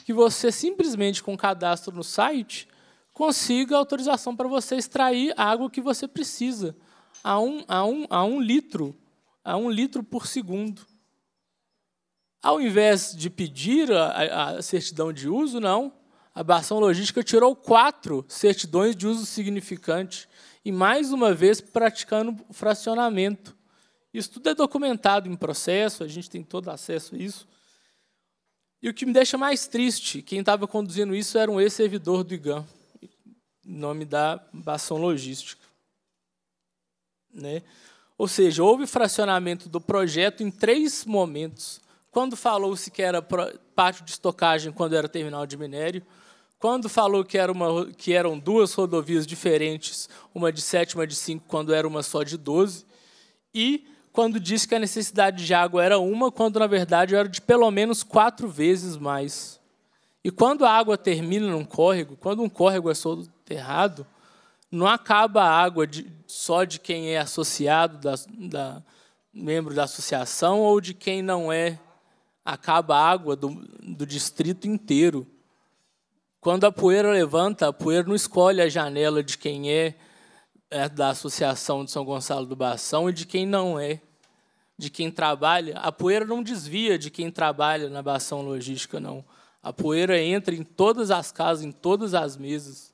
que você, simplesmente com cadastro no site, consiga autorização para você extrair a água que você precisa, a um, a um, a um litro, a um litro por segundo. Ao invés de pedir a, a certidão de uso, não a Barção Logística tirou quatro certidões de uso significante e, mais uma vez, praticando fracionamento. Isso tudo é documentado em processo, a gente tem todo acesso a isso. E o que me deixa mais triste, quem estava conduzindo isso era um ex-servidor do IGAM, nome da Bação Logística. Né? Ou seja, houve fracionamento do projeto em três momentos. Quando falou-se que era pátio de estocagem quando era terminal de minério, quando falou que, era uma, que eram duas rodovias diferentes, uma de sétima uma de cinco, quando era uma só de 12, e quando disse que a necessidade de água era uma, quando na verdade era de pelo menos quatro vezes mais. E quando a água termina num córrego, quando um córrego é soterrado, não acaba a água de, só de quem é associado, da, da, membro da associação, ou de quem não é acaba a água do, do distrito inteiro. Quando a poeira levanta, a poeira não escolhe a janela de quem é, é da Associação de São Gonçalo do Bação e de quem não é, de quem trabalha. A poeira não desvia de quem trabalha na Bação Logística, não. A poeira entra em todas as casas, em todas as mesas,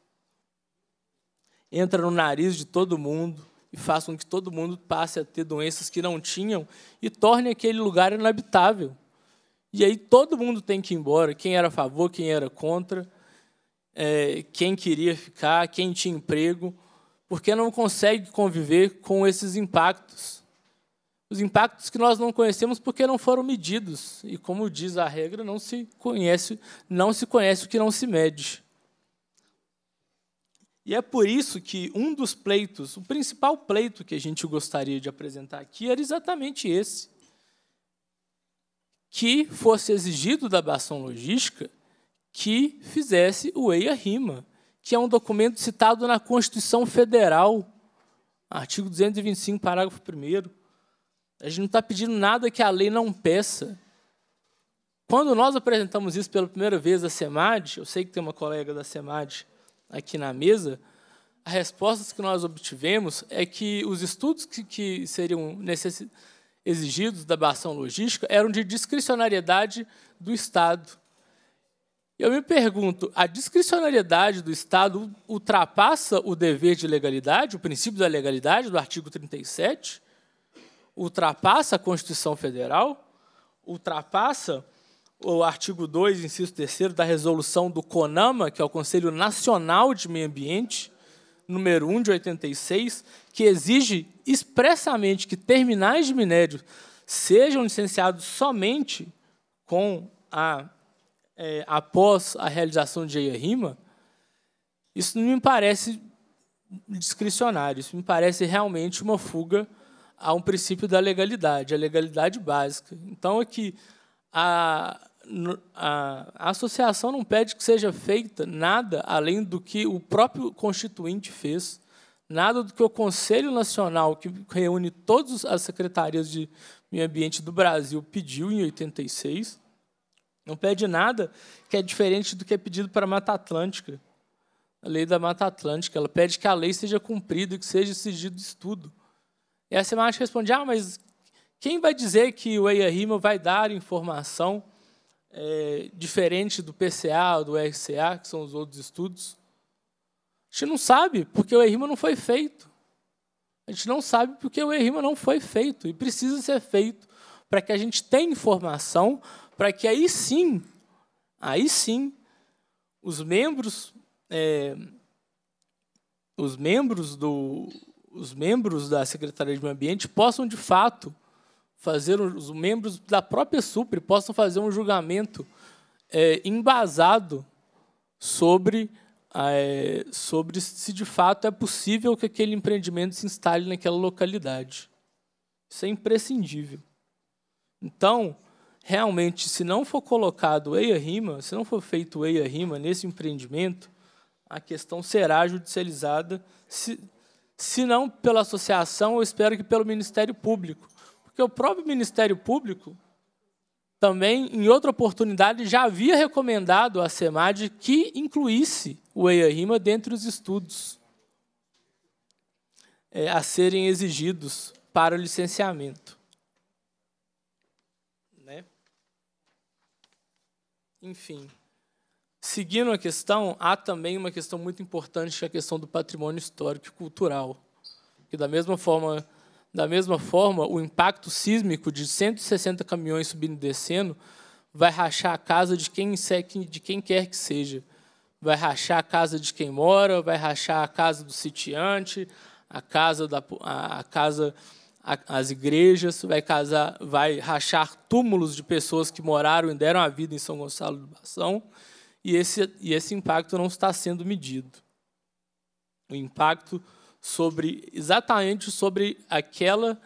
entra no nariz de todo mundo e faz com que todo mundo passe a ter doenças que não tinham e torne aquele lugar inabitável. E aí todo mundo tem que ir embora, quem era a favor, quem era contra, é, quem queria ficar, quem tinha emprego, porque não consegue conviver com esses impactos. Os impactos que nós não conhecemos porque não foram medidos. E como diz a regra, não se conhece, não se conhece o que não se mede. E é por isso que um dos pleitos, o principal pleito que a gente gostaria de apresentar aqui era exatamente esse que fosse exigido da Bação Logística que fizesse o EIA-RIMA, que é um documento citado na Constituição Federal, artigo 225, parágrafo 1. A gente não está pedindo nada que a lei não peça. Quando nós apresentamos isso pela primeira vez à SEMAD, eu sei que tem uma colega da SEMAD aqui na mesa, as respostas que nós obtivemos é que os estudos que, que seriam necessários exigidos da Bação Logística eram de discricionariedade do Estado. Eu me pergunto, a discricionariedade do Estado ultrapassa o dever de legalidade, o princípio da legalidade do artigo 37? Ultrapassa a Constituição Federal? Ultrapassa o artigo 2, inciso 3 da resolução do CONAMA, que é o Conselho Nacional de Meio Ambiente, número 1 de 86, que exige expressamente que terminais de minério sejam licenciados somente com a é, após a realização de EIA-RIMA, isso não me parece discricionário, isso me parece realmente uma fuga a um princípio da legalidade, a legalidade básica. Então, é que a, a, a associação não pede que seja feita nada além do que o próprio constituinte fez nada do que o Conselho Nacional, que reúne todas as secretarias de meio ambiente do Brasil, pediu em 86. Não pede nada que é diferente do que é pedido para a Mata Atlântica. A lei da Mata Atlântica, ela pede que a lei seja cumprida, que seja exigido estudo. E a Sematic responde: "Ah, mas quem vai dizer que o EIA-RIMA vai dar informação é, diferente do PCA ou do RCA, que são os outros estudos?" gente não sabe porque o errima não foi feito. A gente não sabe porque o errima não foi feito e precisa ser feito para que a gente tenha informação, para que aí sim, aí sim, os membros, é, os membros do, os membros da Secretaria de Meio Ambiente possam de fato fazer os membros da própria Supre possam fazer um julgamento é, embasado sobre ah, é, sobre se de fato é possível que aquele empreendimento se instale naquela localidade. Isso é imprescindível. Então, realmente, se não for colocado EIA-RIMA, se não for feito EIA-RIMA nesse empreendimento, a questão será judicializada, se, se não pela associação, eu espero que pelo Ministério Público. Porque o próprio Ministério Público também, em outra oportunidade, já havia recomendado à SEMAD que incluísse o EIA-RIMA dentre os estudos é, a serem exigidos para o licenciamento. Né? Enfim, seguindo a questão, há também uma questão muito importante, que é a questão do patrimônio histórico e cultural, que da mesma forma, da mesma forma, o impacto sísmico de 160 caminhões subindo e descendo vai rachar a casa de quem, de quem quer que seja vai rachar a casa de quem mora, vai rachar a casa do sitiante, a casa da a, a casa a, as igrejas, vai casar, vai rachar túmulos de pessoas que moraram e deram a vida em São Gonçalo do Bação, e esse e esse impacto não está sendo medido. O impacto sobre exatamente sobre aquela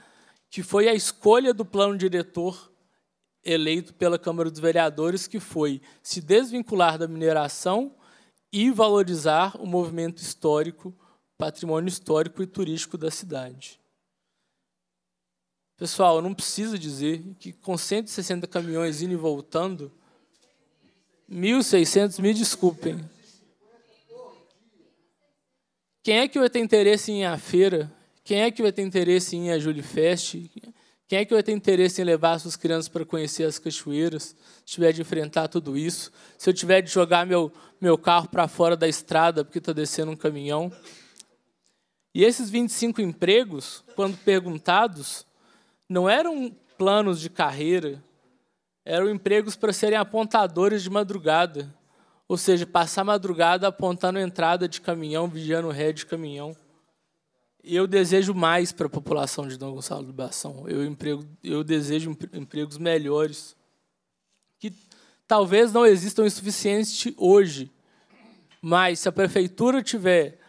que foi a escolha do plano diretor eleito pela Câmara dos Vereadores, que foi se desvincular da mineração e valorizar o movimento histórico, patrimônio histórico e turístico da cidade. Pessoal, eu não preciso dizer que com 160 caminhões indo e voltando, 1.600, me desculpem. Quem é que vai ter interesse em ir à feira? Quem é que vai ter interesse em ir à Fest? Quem é que vai ter interesse em levar suas crianças para conhecer as cachoeiras? Se tiver de enfrentar tudo isso, se eu tiver de jogar meu, meu carro para fora da estrada porque está descendo um caminhão. E esses 25 empregos, quando perguntados, não eram planos de carreira, eram empregos para serem apontadores de madrugada. Ou seja, passar madrugada apontando a entrada de caminhão, vigiando o ré de caminhão eu desejo mais para a população de Dom Gonçalo do Bação. Eu, emprego, eu desejo empregos melhores, que talvez não existam o suficiente hoje, mas se a prefeitura tiver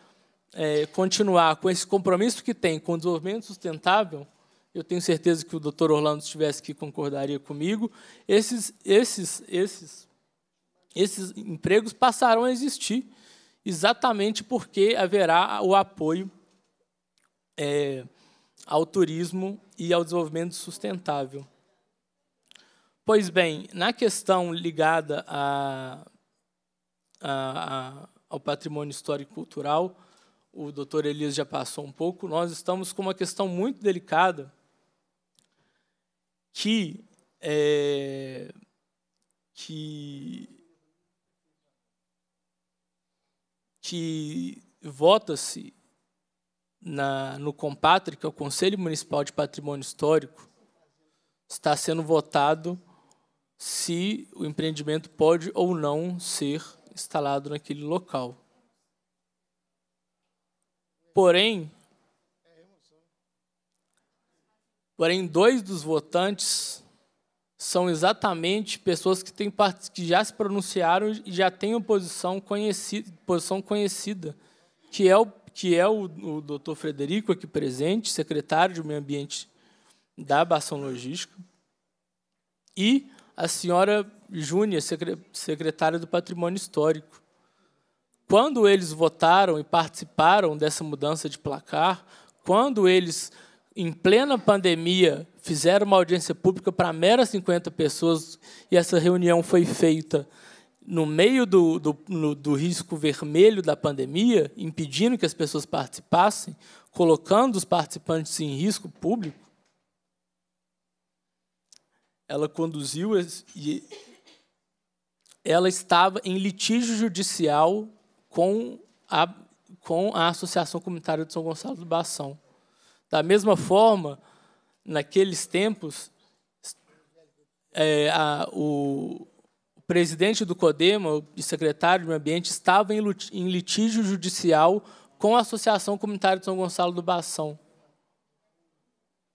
é, continuar com esse compromisso que tem com o desenvolvimento sustentável, eu tenho certeza que o doutor Orlando estivesse aqui concordaria comigo, esses, esses, esses, esses empregos passarão a existir, exatamente porque haverá o apoio é, ao turismo e ao desenvolvimento sustentável. Pois bem, na questão ligada a, a, a, ao patrimônio histórico cultural, o doutor Elias já passou um pouco, nós estamos com uma questão muito delicada que, é, que, que vota-se na, no Compatri, que é o Conselho Municipal de Patrimônio Histórico, está sendo votado se o empreendimento pode ou não ser instalado naquele local. Porém, porém dois dos votantes são exatamente pessoas que, têm, que já se pronunciaram e já têm uma posição conhecida, posição conhecida que é o que é o, o doutor Frederico aqui presente, secretário de Meio Ambiente da Bação Logística, e a senhora Júnior, secretária do Patrimônio Histórico. Quando eles votaram e participaram dessa mudança de placar, quando eles, em plena pandemia, fizeram uma audiência pública para meras 50 pessoas, e essa reunião foi feita no meio do, do, no, do risco vermelho da pandemia, impedindo que as pessoas participassem, colocando os participantes em risco público, ela conduziu e ela estava em litígio judicial com a, com a Associação Comunitária de São Gonçalo do Bação. Da mesma forma, naqueles tempos, é, a, o, presidente do CODEMA e secretário do Meio Ambiente estava em litígio judicial com a Associação Comunitária de São Gonçalo do Bação.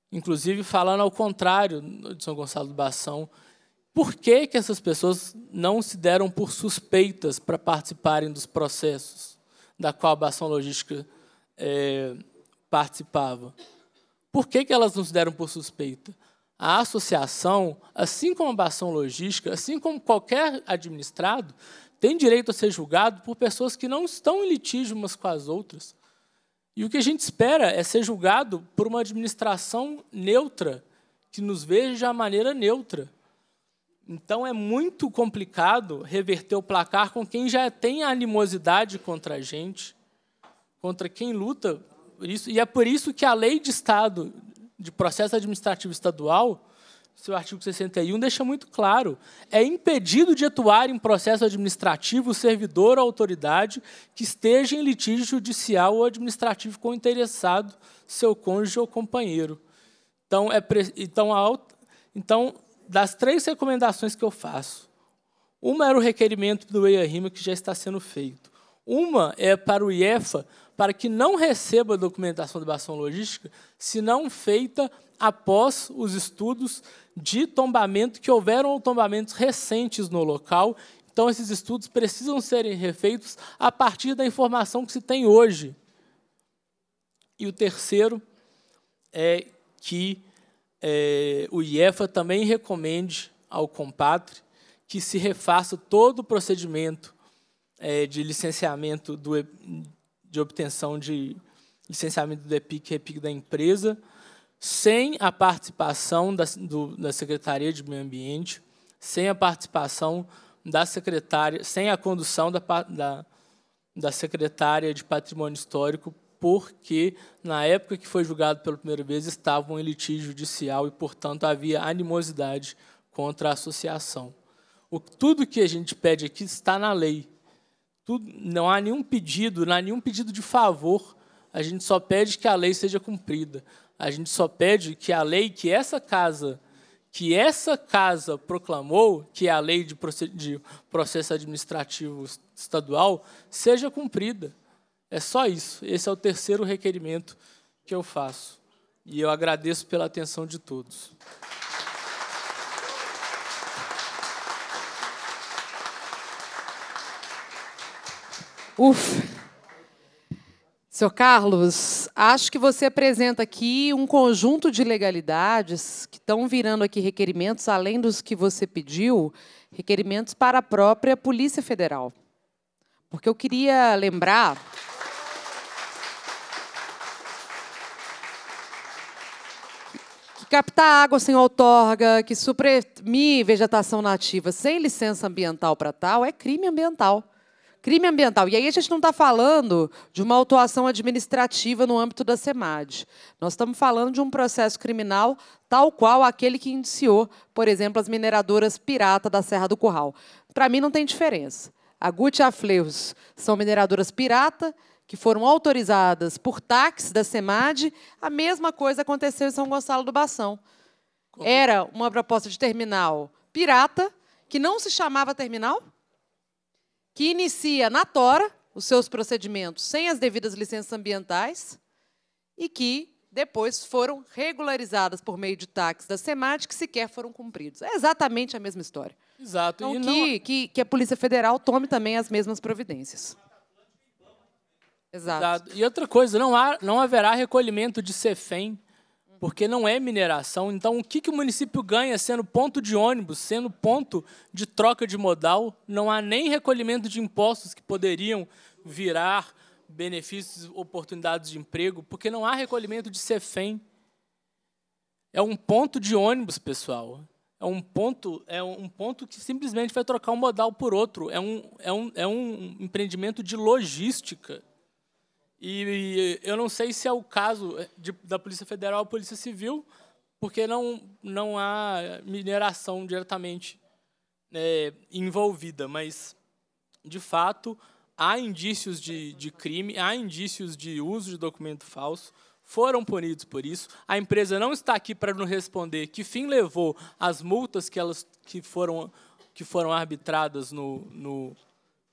Inclusive, falando ao contrário de São Gonçalo do Bação, por que, que essas pessoas não se deram por suspeitas para participarem dos processos da qual a Bação Logística é, participava? Por que, que elas não se deram por suspeita? A associação, assim como a bação logística, assim como qualquer administrado, tem direito a ser julgado por pessoas que não estão em litígio umas com as outras. E o que a gente espera é ser julgado por uma administração neutra, que nos veja de uma maneira neutra. Então é muito complicado reverter o placar com quem já tem animosidade contra a gente, contra quem luta isso. E é por isso que a lei de Estado de processo administrativo estadual, seu artigo 61 deixa muito claro: é impedido de atuar em processo administrativo o servidor ou autoridade que esteja em litígio judicial ou administrativo com o interessado, seu cônjuge ou companheiro. Então, é pre... então, a... então, das três recomendações que eu faço, uma era o requerimento do EIA-RIMA que já está sendo feito. Uma é para o IEFA para que não receba a documentação de bação logística, se não feita após os estudos de tombamento que houveram tombamentos recentes no local. Então, esses estudos precisam serem refeitos a partir da informação que se tem hoje. E o terceiro é que é, o IEFA também recomende ao compadre que se refaça todo o procedimento é, de licenciamento do, de obtenção de licenciamento do EPIC e EPIC é da empresa, sem a participação da, do, da Secretaria de Meio Ambiente, sem a participação da secretária, sem a condução da, da, da secretária de Patrimônio Histórico, porque, na época que foi julgado pela primeira vez, estavam em litígio judicial e, portanto, havia animosidade contra a associação. O, tudo que a gente pede aqui está na lei. Tudo, não há nenhum pedido, não há nenhum pedido de favor. A gente só pede que a lei seja cumprida. A gente só pede que a lei que essa casa que essa casa proclamou, que é a lei de processo administrativo estadual, seja cumprida. É só isso. Esse é o terceiro requerimento que eu faço. E eu agradeço pela atenção de todos. Uf, Seu Carlos, acho que você apresenta aqui um conjunto de legalidades que estão virando aqui requerimentos, além dos que você pediu, requerimentos para a própria Polícia Federal. Porque eu queria lembrar. que captar água sem outorga, que suprimir vegetação nativa sem licença ambiental para tal, é crime ambiental. Crime ambiental. E aí a gente não está falando de uma autuação administrativa no âmbito da SEMAD. Nós estamos falando de um processo criminal tal qual aquele que indiciou, por exemplo, as mineradoras pirata da Serra do Curral. Para mim não tem diferença. A Guti e a Fleus são mineradoras pirata que foram autorizadas por táxi da SEMAD. A mesma coisa aconteceu em São Gonçalo do Bação. Era uma proposta de terminal pirata que não se chamava terminal que inicia na tora os seus procedimentos sem as devidas licenças ambientais e que depois foram regularizadas por meio de taxas da SEMAT que sequer foram cumpridos. É exatamente a mesma história. Exato. Então, que, não... que, que a Polícia Federal tome também as mesmas providências. Exato. Exato. E outra coisa, não, há, não haverá recolhimento de CEFEM porque não é mineração. Então, o que, que o município ganha sendo ponto de ônibus, sendo ponto de troca de modal? Não há nem recolhimento de impostos que poderiam virar benefícios, oportunidades de emprego, porque não há recolhimento de CEFEM. É um ponto de ônibus, pessoal. É um ponto, é um ponto que simplesmente vai trocar um modal por outro. É um, é um, é um empreendimento de logística. E, eu não sei se é o caso eh, de, da Polícia Federal ou Polícia Civil, porque não, não há mineração diretamente é, envolvida, mas, de fato, há indícios de, de crime, há indícios de uso de documento falso, foram punidos por isso. A empresa não está aqui para nos responder que fim levou as multas que, elas, que, foram, que foram arbitradas no, no,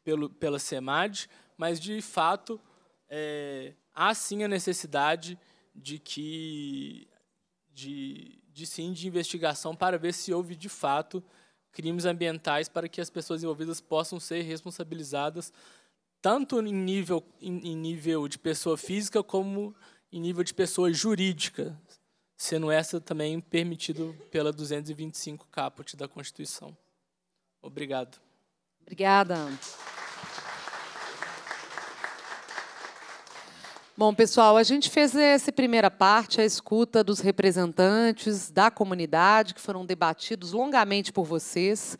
pelo, pela SEMAD, mas, de fato, é, há sim a necessidade de que de, de sim de investigação para ver se houve de fato crimes ambientais para que as pessoas envolvidas possam ser responsabilizadas tanto em nível em, em nível de pessoa física como em nível de pessoa jurídica, sendo essa também permitido pela 225 caput da Constituição. Obrigado. Obrigada. Bom, pessoal, a gente fez essa primeira parte, a escuta dos representantes da comunidade, que foram debatidos longamente por vocês.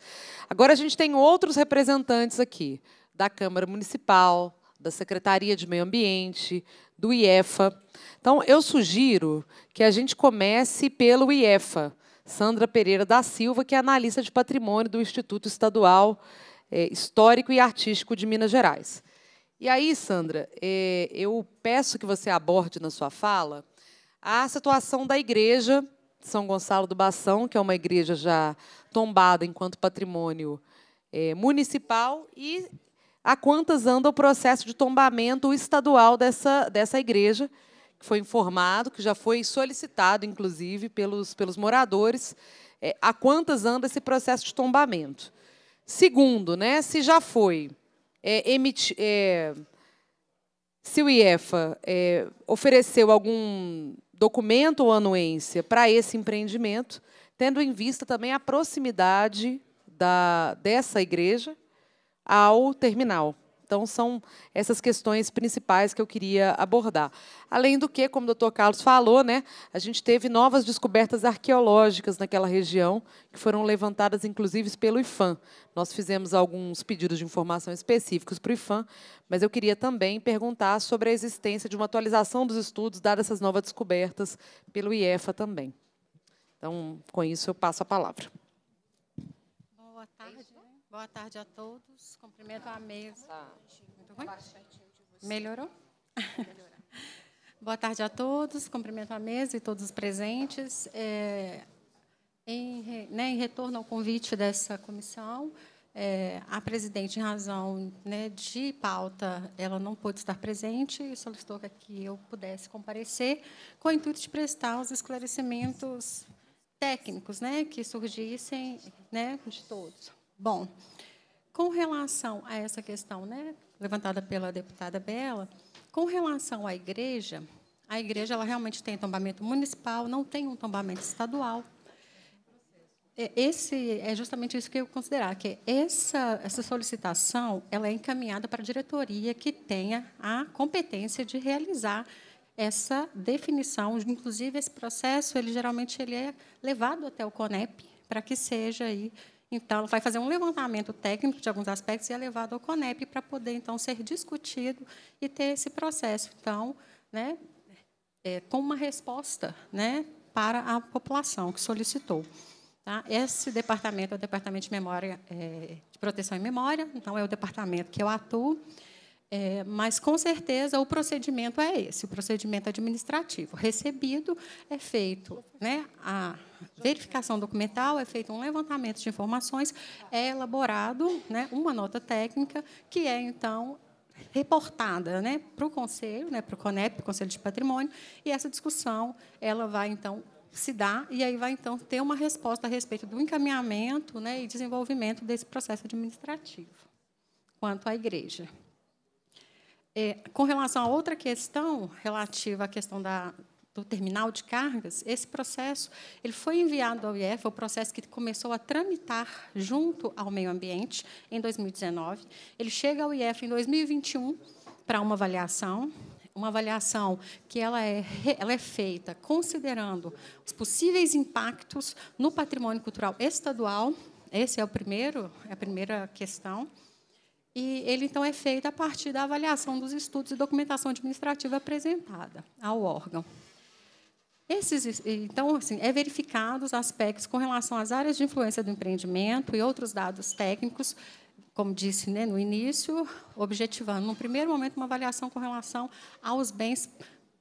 Agora a gente tem outros representantes aqui, da Câmara Municipal, da Secretaria de Meio Ambiente, do IEFA. Então, eu sugiro que a gente comece pelo IEFA, Sandra Pereira da Silva, que é analista de patrimônio do Instituto Estadual eh, Histórico e Artístico de Minas Gerais. E aí, Sandra, é, eu peço que você aborde na sua fala a situação da igreja de São Gonçalo do Bação, que é uma igreja já tombada enquanto patrimônio é, municipal, e a quantas anda o processo de tombamento estadual dessa, dessa igreja, que foi informado, que já foi solicitado, inclusive, pelos, pelos moradores, é, a quantas anda esse processo de tombamento. Segundo, né, se já foi é, é, se o IEFA é, ofereceu algum documento ou anuência para esse empreendimento, tendo em vista também a proximidade da, dessa igreja ao terminal. Então, são essas questões principais que eu queria abordar. Além do que, como o doutor Carlos falou, né, a gente teve novas descobertas arqueológicas naquela região, que foram levantadas, inclusive, pelo IFAM. Nós fizemos alguns pedidos de informação específicos para o IFAM, mas eu queria também perguntar sobre a existência de uma atualização dos estudos, dadas essas novas descobertas pelo IEFA também. Então, com isso, eu passo a palavra. Boa tarde. Boa tarde a todos. Cumprimento a mesa. Tá. Muito ruim? Melhorou? Boa tarde a todos. Cumprimento a mesa e todos os presentes. É, em, né, em, retorno ao convite dessa comissão, é, a presidente, em razão né, de pauta, ela não pôde estar presente e solicitou que eu pudesse comparecer com o intuito de prestar os esclarecimentos técnicos né, que surgissem né, de todos. Bom, com relação a essa questão né, levantada pela deputada Bela, com relação à igreja, a igreja ela realmente tem tombamento municipal, não tem um tombamento estadual. É, esse é justamente isso que eu considerar que essa, essa solicitação ela é encaminhada para a diretoria que tenha a competência de realizar essa definição, inclusive esse processo ele geralmente ele é levado até o CONEP para que seja aí então, ela vai fazer um levantamento técnico de alguns aspectos e é levado ao CONEP para poder, então, ser discutido e ter esse processo, então, né, é, com uma resposta né, para a população que solicitou. Tá? Esse departamento é o Departamento de Memória é, de Proteção e Memória, então, é o departamento que eu atuo. É, mas, com certeza, o procedimento é esse, o procedimento administrativo. Recebido é feito né, a verificação documental, é feito um levantamento de informações, é elaborado né, uma nota técnica, que é, então, reportada né, para o Conselho, né, para o CONEP, o Conselho de Patrimônio, e essa discussão ela vai, então, se dar e aí vai, então, ter uma resposta a respeito do encaminhamento né, e desenvolvimento desse processo administrativo quanto à igreja. É, com relação a outra questão relativa à questão da, do terminal de cargas, esse processo ele foi enviado ao IEF, o processo que começou a tramitar junto ao meio ambiente em 2019. Ele chega ao IEF em 2021 para uma avaliação, uma avaliação que ela é, ela é feita considerando os possíveis impactos no patrimônio cultural estadual. Esse é o primeiro, é a primeira questão. E ele, então, é feito a partir da avaliação dos estudos e documentação administrativa apresentada ao órgão. Esses, então, assim, é verificado os aspectos com relação às áreas de influência do empreendimento e outros dados técnicos, como disse né, no início, objetivando, no primeiro momento, uma avaliação com relação aos bens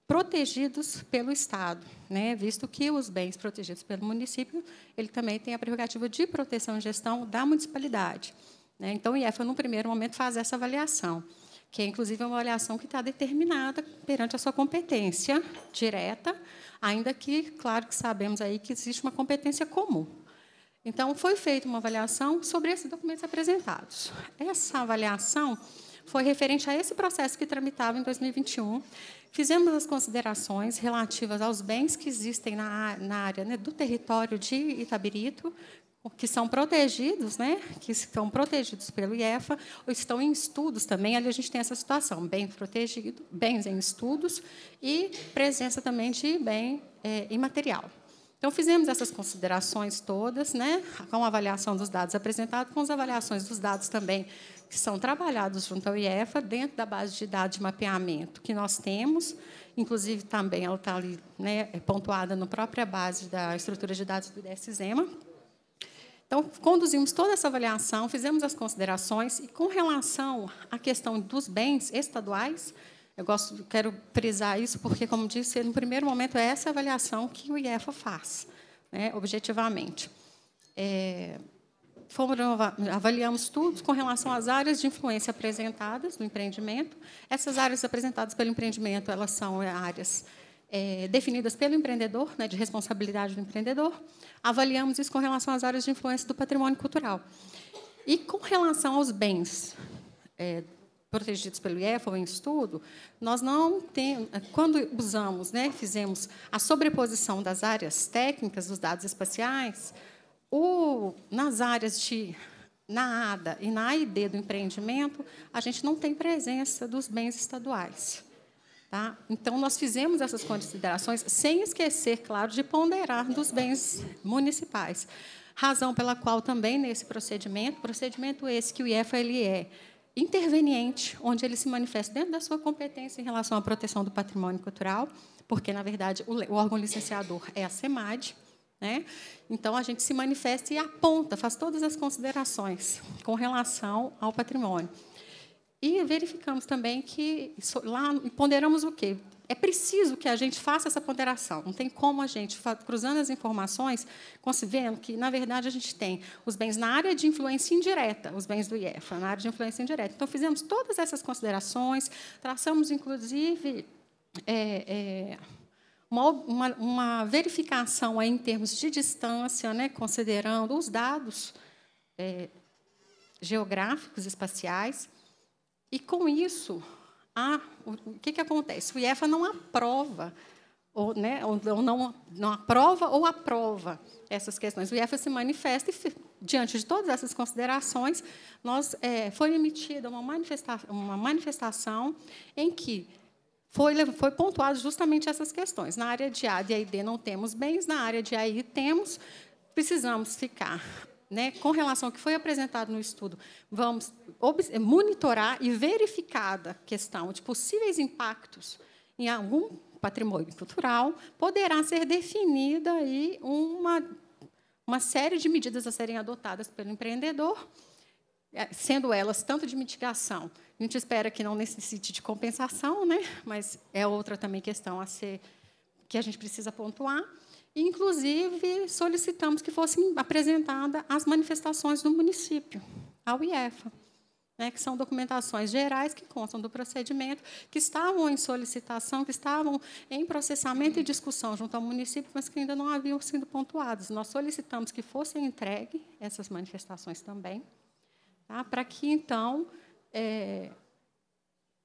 protegidos pelo Estado, né, visto que os bens protegidos pelo município, ele também tem a prerrogativa de proteção e gestão da municipalidade. Né? Então, o IEFA, no primeiro momento, faz essa avaliação, que é, inclusive, uma avaliação que está determinada perante a sua competência direta, ainda que, claro, que sabemos aí que existe uma competência comum. Então, foi feita uma avaliação sobre esses documentos apresentados. Essa avaliação foi referente a esse processo que tramitava em 2021. Fizemos as considerações relativas aos bens que existem na, na área né, do território de Itabirito, que são protegidos, né? que estão protegidos pelo IEFA, ou estão em estudos também, ali a gente tem essa situação, bem protegido, bens em estudos e presença também de bem é, imaterial. Então, fizemos essas considerações todas, né? com a avaliação dos dados apresentados, com as avaliações dos dados também que são trabalhados junto ao IEFA, dentro da base de dados de mapeamento que nós temos, inclusive também ela está ali né, é pontuada na própria base da estrutura de dados do DSEMA, então, conduzimos toda essa avaliação, fizemos as considerações, e com relação à questão dos bens estaduais, eu gosto, quero frisar isso, porque, como disse, no primeiro momento é essa avaliação que o IEFA faz, né, objetivamente. É, avaliamos tudo com relação às áreas de influência apresentadas no empreendimento. Essas áreas apresentadas pelo empreendimento, elas são é, áreas é, definidas pelo empreendedor, né, de responsabilidade do empreendedor, avaliamos isso com relação às áreas de influência do patrimônio cultural. E com relação aos bens é, protegidos pelo IEF ou em estudo, nós não temos, quando usamos, né, fizemos a sobreposição das áreas técnicas dos dados espaciais, o, nas áreas de na ADA e na AID do empreendimento, a gente não tem presença dos bens estaduais. Tá? Então, nós fizemos essas considerações sem esquecer, claro, de ponderar dos bens municipais. Razão pela qual também nesse procedimento, procedimento esse que o IEFA ele é interveniente, onde ele se manifesta dentro da sua competência em relação à proteção do patrimônio cultural, porque, na verdade, o órgão licenciador é a SEMAD, né? Então, a gente se manifesta e aponta, faz todas as considerações com relação ao patrimônio. E verificamos também que lá ponderamos o quê? É preciso que a gente faça essa ponderação. Não tem como a gente, cruzando as informações, vendo que, na verdade, a gente tem os bens na área de influência indireta, os bens do IEFA, na área de influência indireta. Então, fizemos todas essas considerações, traçamos, inclusive, é, é, uma, uma, uma, verificação aí em termos de distância, né, considerando os dados é, geográficos, espaciais. E com isso, a, o, que, que acontece? O IEFA não aprova, ou, né, ou não, não aprova ou aprova essas questões. O IEFA se manifesta e, diante de todas essas considerações, nós, é, foi emitida uma, manifesta uma manifestação em que foi, foi pontuado justamente essas questões. Na área de A e D não temos bens, na área de AI temos, precisamos ficar né, com relação ao que foi apresentado no estudo, vamos monitorar e verificar a questão de possíveis impactos em algum patrimônio cultural, poderá ser definida aí uma, uma série de medidas a serem adotadas pelo empreendedor, é, sendo elas tanto de mitigação, a gente espera que não necessite de compensação, né, mas é outra também questão a ser que a gente precisa pontuar Inclusive, solicitamos que fossem apresentadas as manifestações do município, ao IEFA, né, que são documentações gerais que constam do procedimento, que estavam em solicitação, que estavam em processamento e discussão junto ao município, mas que ainda não haviam sido pontuadas. Nós solicitamos que fossem entregues essas manifestações também, tá, para que, então, é,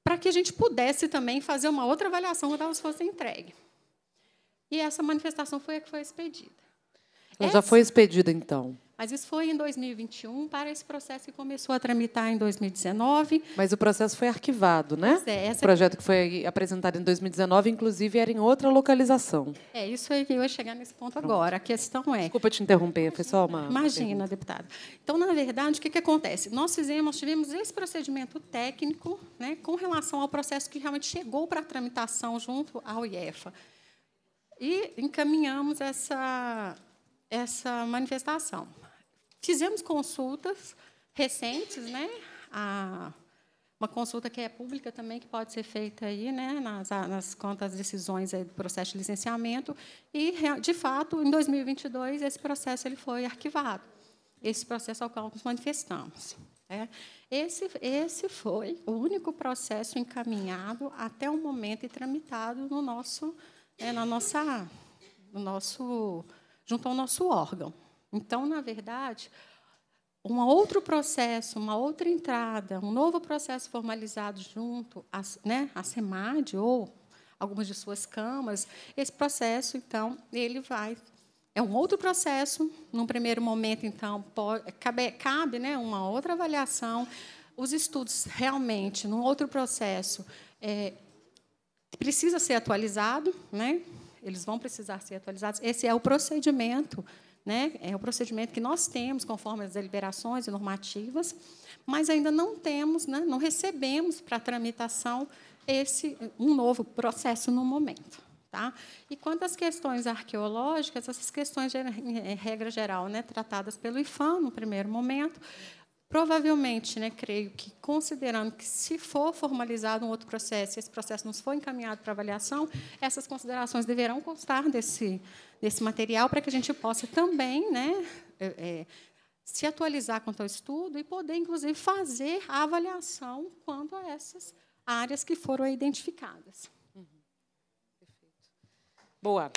para que a gente pudesse também fazer uma outra avaliação quando elas fossem entregues. E essa manifestação foi a que foi expedida. Ela essa, já foi expedida, então. Mas isso foi em 2021, para esse processo que começou a tramitar em 2019. Mas o processo foi arquivado, né? Pois é, essa... O projeto que foi apresentado em 2019, inclusive, era em outra localização. É, isso aí é que eu ia chegar nesse ponto Pronto. agora. A questão é... Desculpa te interromper, imagina, foi só uma... Imagina, deputado. Então, na verdade, o que, que acontece? Nós fizemos, tivemos esse procedimento técnico né, com relação ao processo que realmente chegou para a tramitação junto ao IEFA. E encaminhamos essa, essa manifestação. Fizemos consultas recentes, né? A, uma consulta que é pública também, que pode ser feita aí, né, nas, nas contas decisões aí do processo de licenciamento. E, de fato, em 2022, esse processo ele foi arquivado. Esse processo ao qual nos manifestamos. né Esse, esse foi o único processo encaminhado até o momento e tramitado no nosso é na nossa, no nosso, junto ao nosso órgão. Então, na verdade, um outro processo, uma outra entrada, um novo processo formalizado junto à, né, à SEMAD ou algumas de suas camas, esse processo, então, ele vai. É um outro processo, num primeiro momento, então, pode, cabe, cabe né, uma outra avaliação. Os estudos realmente, num outro processo, é, precisa ser atualizado, né? eles vão precisar ser atualizados. Esse é o procedimento, né? é o procedimento que nós temos, conforme as deliberações e normativas, mas ainda não temos, né? não recebemos para tramitação esse um novo processo no momento. Tá? E quanto às questões arqueológicas, essas questões, em regra geral, né, tratadas pelo IFAM, no primeiro momento, Provavelmente, né, creio que, considerando que se for formalizado um outro processo, e esse processo nos for encaminhado para avaliação, essas considerações deverão constar desse, desse material para que a gente possa também né, é, se atualizar quanto ao estudo e poder, inclusive, fazer a avaliação quanto a essas áreas que foram identificadas. Uhum. Boa.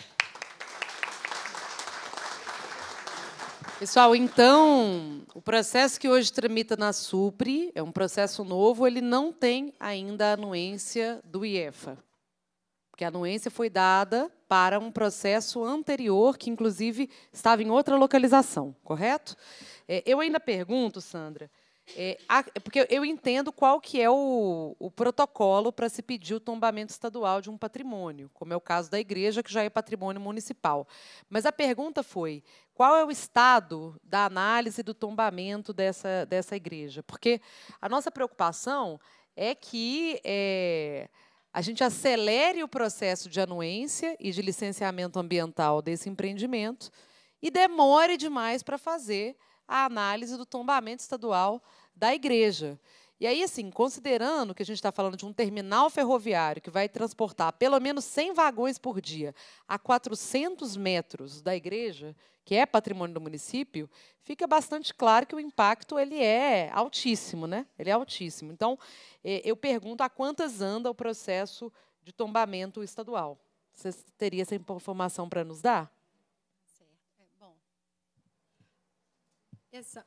Pessoal, então, o processo que hoje tramita na SUPRE é um processo novo, ele não tem ainda a anuência do IEFA. Porque a anuência foi dada para um processo anterior, que inclusive estava em outra localização, correto? É, eu ainda pergunto, Sandra, é, é, porque eu entendo qual que é o, o protocolo para se pedir o tombamento estadual de um patrimônio, como é o caso da igreja, que já é patrimônio municipal. Mas a pergunta foi: qual é o estado da análise do tombamento dessa, dessa igreja? Porque a nossa preocupação é que é, a gente acelere o processo de anuência e de licenciamento ambiental desse empreendimento e demore demais para fazer a análise do tombamento estadual da igreja. E aí, assim, considerando que a gente está falando de um terminal ferroviário que vai transportar pelo menos 100 vagões por dia a 400 metros da igreja, que é patrimônio do município, fica bastante claro que o impacto ele é altíssimo, né? Ele é altíssimo. Então, é, eu pergunto a quantas anda o processo de tombamento estadual. Você teria essa informação para nos dar? É, bom, essa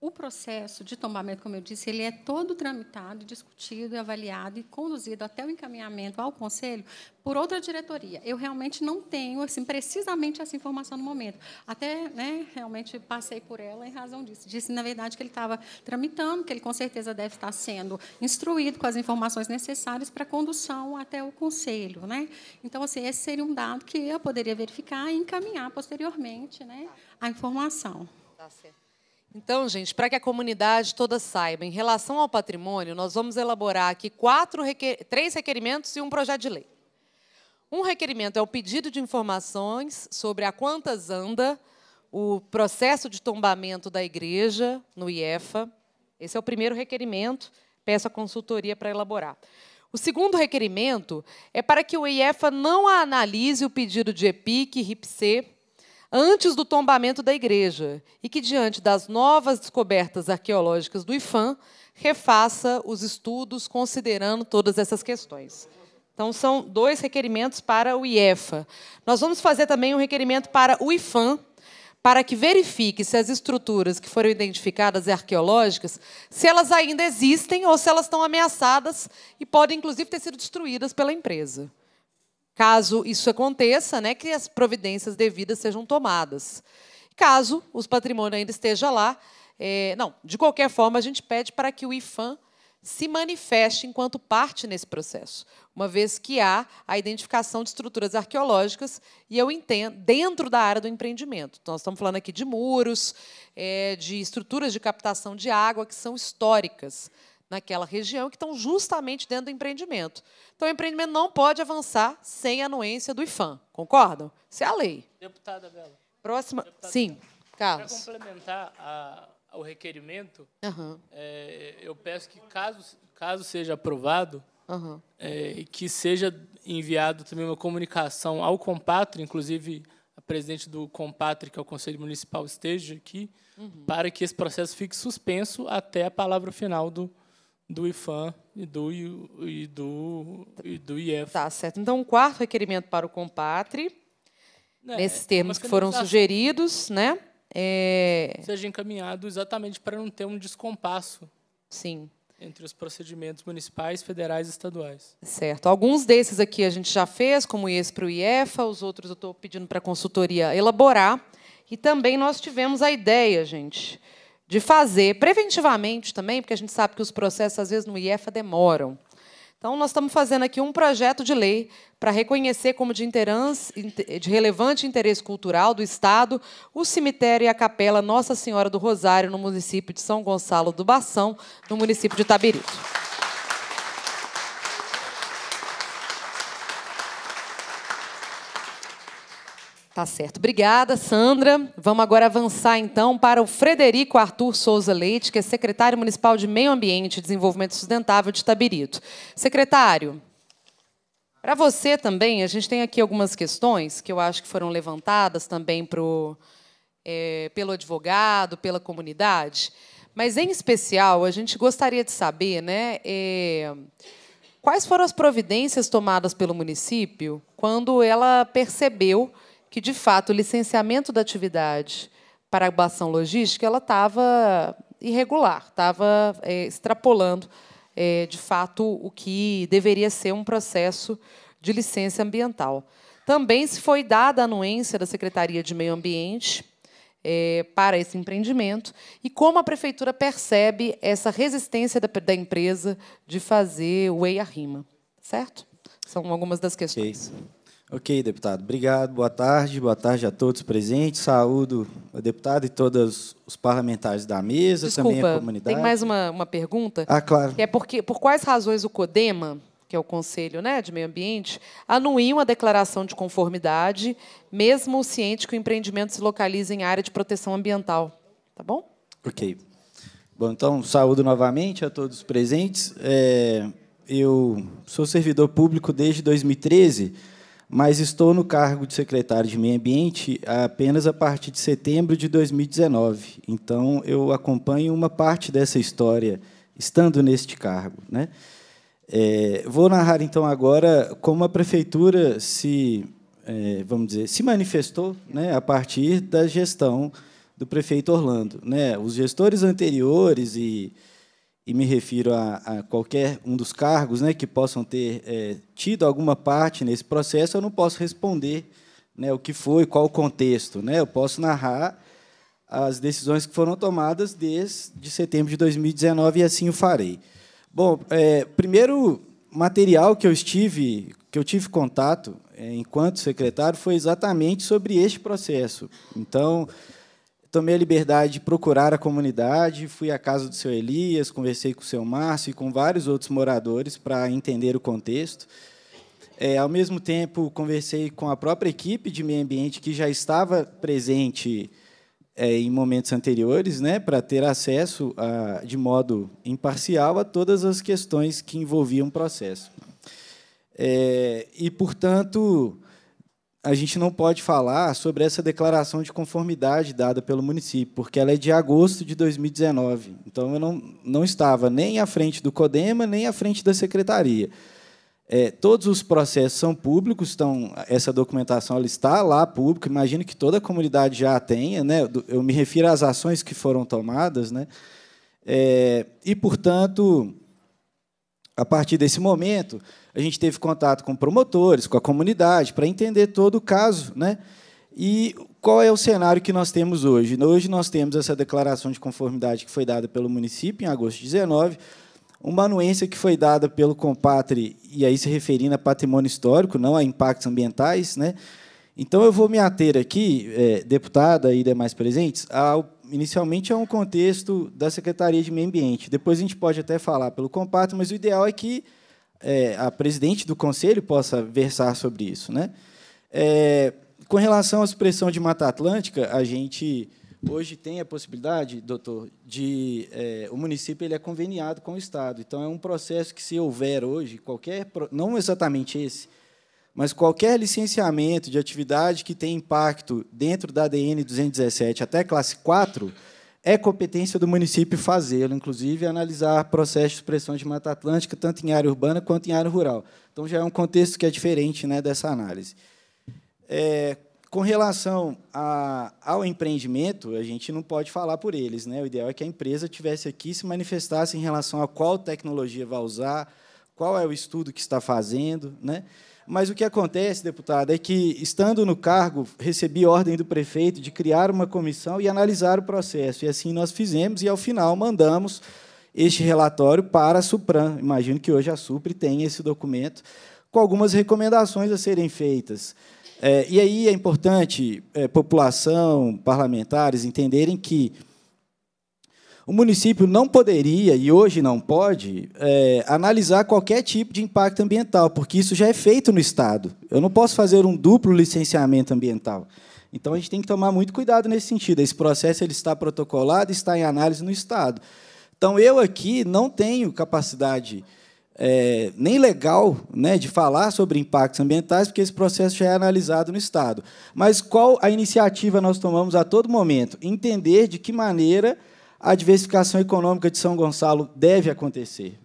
o processo de tombamento, como eu disse, ele é todo tramitado, discutido, avaliado e conduzido até o encaminhamento ao conselho por outra diretoria. Eu realmente não tenho assim precisamente essa informação no momento. Até, né, realmente passei por ela em razão disso. Disse na verdade que ele estava tramitando, que ele com certeza deve estar sendo instruído com as informações necessárias para condução até o conselho, né? Então assim, esse seria um dado que eu poderia verificar e encaminhar posteriormente, né, a informação. Tá certo. Então, gente, para que a comunidade toda saiba, em relação ao patrimônio, nós vamos elaborar aqui quatro requer... três requerimentos e um projeto de lei. Um requerimento é o pedido de informações sobre a quantas anda o processo de tombamento da igreja no IEFA. Esse é o primeiro requerimento, peço a consultoria para elaborar. O segundo requerimento é para que o IEFA não analise o pedido de EPIC RIPC antes do tombamento da igreja e que, diante das novas descobertas arqueológicas do IFAM, refaça os estudos considerando todas essas questões. Então, são dois requerimentos para o IEFA. Nós vamos fazer também um requerimento para o IFAM, para que verifique se as estruturas que foram identificadas e arqueológicas, se elas ainda existem ou se elas estão ameaçadas e podem, inclusive, ter sido destruídas pela empresa caso isso aconteça, né, que as providências devidas sejam tomadas. Caso os patrimônio ainda esteja lá, é, não, de qualquer forma, a gente pede para que o IFAM se manifeste enquanto parte nesse processo, uma vez que há a identificação de estruturas arqueológicas e eu entendo dentro da área do empreendimento. Então, nós estamos falando aqui de muros, é, de estruturas de captação de água que são históricas naquela região que estão justamente dentro do empreendimento. Então, o empreendimento não pode avançar sem a anuência do IFAM. Concordam? Isso é a lei. Deputada Bela. Próxima. Deputada Sim, Bela. Carlos. Para complementar a, requerimento, uhum. é, eu peço que, caso, caso seja aprovado, uhum. é, que seja enviado também uma comunicação ao Compatro, inclusive a presidente do Compatro, que é o Conselho Municipal, esteja aqui, uhum. para que esse processo fique suspenso até a palavra final do do IFAM e do, e do, e do IEF. Tá certo. Então, um quarto requerimento para o compatre, né, é, nesses termos que foram sugeridos, né? É... Seja encaminhado exatamente para não ter um descompasso. Sim. Entre os procedimentos municipais, federais e estaduais. Certo. Alguns desses aqui a gente já fez, como esse para o IEFA, os outros eu estou pedindo para a consultoria elaborar. E também nós tivemos a ideia, gente, de fazer preventivamente também, porque a gente sabe que os processos, às vezes, no IEFA demoram. Então, nós estamos fazendo aqui um projeto de lei para reconhecer como de, de, relevante interesse cultural do Estado o cemitério e a capela Nossa Senhora do Rosário, no município de São Gonçalo do Bação, no município de Tabirito. Tá certo. Obrigada, Sandra. Vamos agora avançar então para o Frederico Arthur Souza Leite, que é secretário municipal de Meio Ambiente e Desenvolvimento Sustentável de Tabirito. Secretário, para você também, a gente tem aqui algumas questões que eu acho que foram levantadas também pro, é, pelo advogado, pela comunidade, mas em especial a gente gostaria de saber, né? É, quais foram as providências tomadas pelo município quando ela percebeu que, de fato, o licenciamento da atividade para a Bação Logística ela estava irregular, estava é, extrapolando, é, de fato, o que deveria ser um processo de licença ambiental. Também se foi dada a anuência da Secretaria de Meio Ambiente é, para esse empreendimento e como a prefeitura percebe essa resistência da, da empresa de fazer o EIA-RIMA, certo? São algumas das questões. Okay. Ok, deputado. Obrigado. Boa tarde. Boa tarde a todos presentes. Saúdo o deputado e todos os parlamentares da mesa, Desculpa, também a comunidade. Tem mais uma, uma pergunta? Ah, claro. Que é porque, por quais razões o CODEMA, que é o Conselho né, de Meio Ambiente, anuiu a declaração de conformidade, mesmo ciente que o empreendimento se localiza em área de proteção ambiental? Tá bom? Ok. Bom, então, saúdo novamente a todos presentes. É, eu sou servidor público desde 2013 mas estou no cargo de secretário de Meio Ambiente apenas a partir de setembro de 2019. Então, eu acompanho uma parte dessa história estando neste cargo. Né? É, vou narrar, então, agora como a prefeitura se, é, vamos dizer, se manifestou né, a partir da gestão do prefeito Orlando. Né? Os gestores anteriores e e me refiro a, a, qualquer um dos cargos né, que possam ter é, tido alguma parte nesse processo, eu não posso responder né, o que foi, qual o contexto. Né? Eu posso narrar as decisões que foram tomadas desde setembro de 2019 e assim o farei. Bom, é, primeiro material que eu estive, que eu tive contato é, enquanto secretário foi exatamente sobre este processo. Então, tomei a liberdade de procurar a comunidade, fui à casa do seu Elias, conversei com o seu Márcio e com vários outros moradores para entender o contexto. É, ao mesmo tempo, conversei com a própria equipe de meio ambiente que já estava presente é, em momentos anteriores, né, para ter acesso a, de modo imparcial a todas as questões que envolviam o processo. É, e, portanto, a gente não pode falar sobre essa declaração de conformidade dada pelo município, porque ela é de agosto de 2019. Então, eu não, não estava nem à frente do CODEMA, nem à frente da secretaria. É, todos os processos são públicos, estão, essa documentação ela está lá pública, imagino que toda a comunidade já a tenha, né? eu me refiro às ações que foram tomadas, né? É, e, portanto, a partir desse momento, a gente teve contato com promotores, com a comunidade, para entender todo o caso. Né? E qual é o cenário que nós temos hoje? Hoje nós temos essa declaração de conformidade que foi dada pelo município em agosto de 19, uma anuência que foi dada pelo Compatre, e aí se referindo a patrimônio histórico, não a impactos ambientais. Né? Então eu vou me ater aqui, é, deputada e demais presentes, ao inicialmente é um contexto da Secretaria de Meio Ambiente. Depois a gente pode até falar pelo Compacto, mas o ideal é que é, a presidente do Conselho possa versar sobre isso. Né? É, com relação à supressão de Mata Atlântica, a gente hoje tem a possibilidade, doutor, de é, o município ele é conveniado com o Estado. Então, é um processo que, se houver hoje, qualquer não exatamente esse, mas qualquer licenciamento de atividade que tenha impacto dentro da DN 217 até classe 4 é competência do município fazê-lo, inclusive analisar processos de expressão de Mata Atlântica, tanto em área urbana quanto em área rural. Então, já é um contexto que é diferente né, dessa análise. É, com relação a, ao empreendimento, a gente não pode falar por eles. Né? O ideal é que a empresa tivesse aqui se manifestasse em relação a qual tecnologia vai usar, qual é o estudo que está fazendo. Né? Mas o que acontece, deputado, é que, estando no cargo, recebi ordem do prefeito de criar uma comissão e analisar o processo. E assim nós fizemos, e ao final mandamos este relatório para a Supram. Imagino que hoje a Supre tem esse documento, com algumas recomendações a serem feitas. É, e aí é importante, é, população, parlamentares, entenderem que o município não poderia, e hoje não pode, é, analisar qualquer tipo de impacto ambiental, porque isso já é feito no Estado. Eu não posso fazer um duplo licenciamento ambiental. Então, a gente tem que tomar muito cuidado nesse sentido. Esse processo ele está protocolado, está em análise no Estado. Então, eu aqui não tenho capacidade é, nem legal né, de falar sobre impactos ambientais, porque esse processo já é analisado no Estado. Mas qual a iniciativa nós tomamos a todo momento? Entender de que maneira a diversificação econômica de São Gonçalo deve acontecer.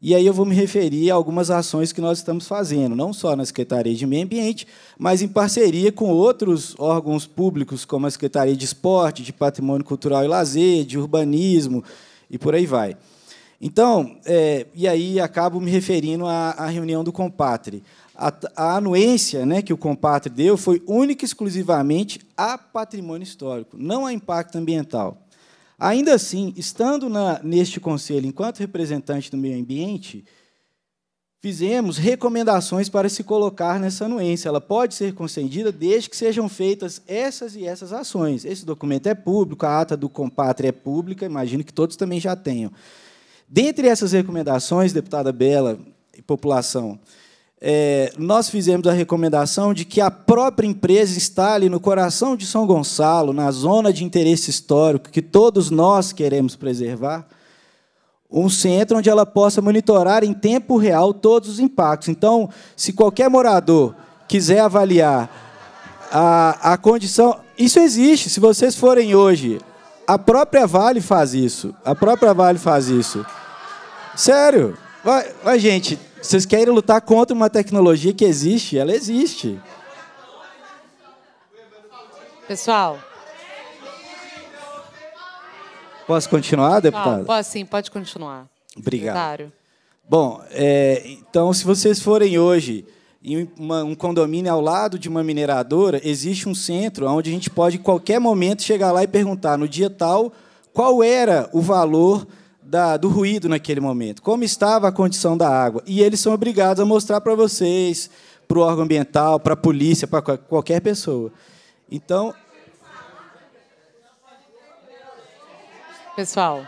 E aí eu vou me referir a algumas ações que nós estamos fazendo, não só na Secretaria de Meio Ambiente, mas em parceria com outros órgãos públicos, como a Secretaria de Esporte, de Patrimônio Cultural e Lazer, de Urbanismo e por aí vai. Então, é, e aí acabo me referindo à, à reunião do Compatre. A, a, anuência né, que o Compatre deu foi única e exclusivamente a patrimônio histórico, não a impacto ambiental. Ainda assim, estando na, neste conselho enquanto representante do meio ambiente, fizemos recomendações para se colocar nessa anuência. Ela pode ser concedida desde que sejam feitas essas e essas ações. Esse documento é público, a ata do compatri é pública, imagino que todos também já tenham. Dentre essas recomendações, deputada Bela e população, é, nós fizemos a recomendação de que a própria empresa instale no coração de São Gonçalo, na zona de interesse histórico que todos nós queremos preservar, um centro onde ela possa monitorar em tempo real todos os impactos. Então, se qualquer morador quiser avaliar a, a condição. Isso existe. Se vocês forem hoje, a própria Vale faz isso. A própria Vale faz isso. Sério. Vai, vai gente, vocês querem lutar contra uma tecnologia que existe? Ela existe. Pessoal. Posso continuar, deputado? Ah, sim, pode continuar. Obrigado. Secretário. Bom, é, então, se vocês forem hoje em uma, um condomínio ao lado de uma mineradora, existe um centro onde a gente pode, em qualquer momento, chegar lá e perguntar, no dia tal, qual era o valor da, do ruído naquele momento, como estava a condição da água. E eles são obrigados a mostrar para vocês, para o órgão ambiental, para a polícia, para qualquer pessoa. Então. Pessoal.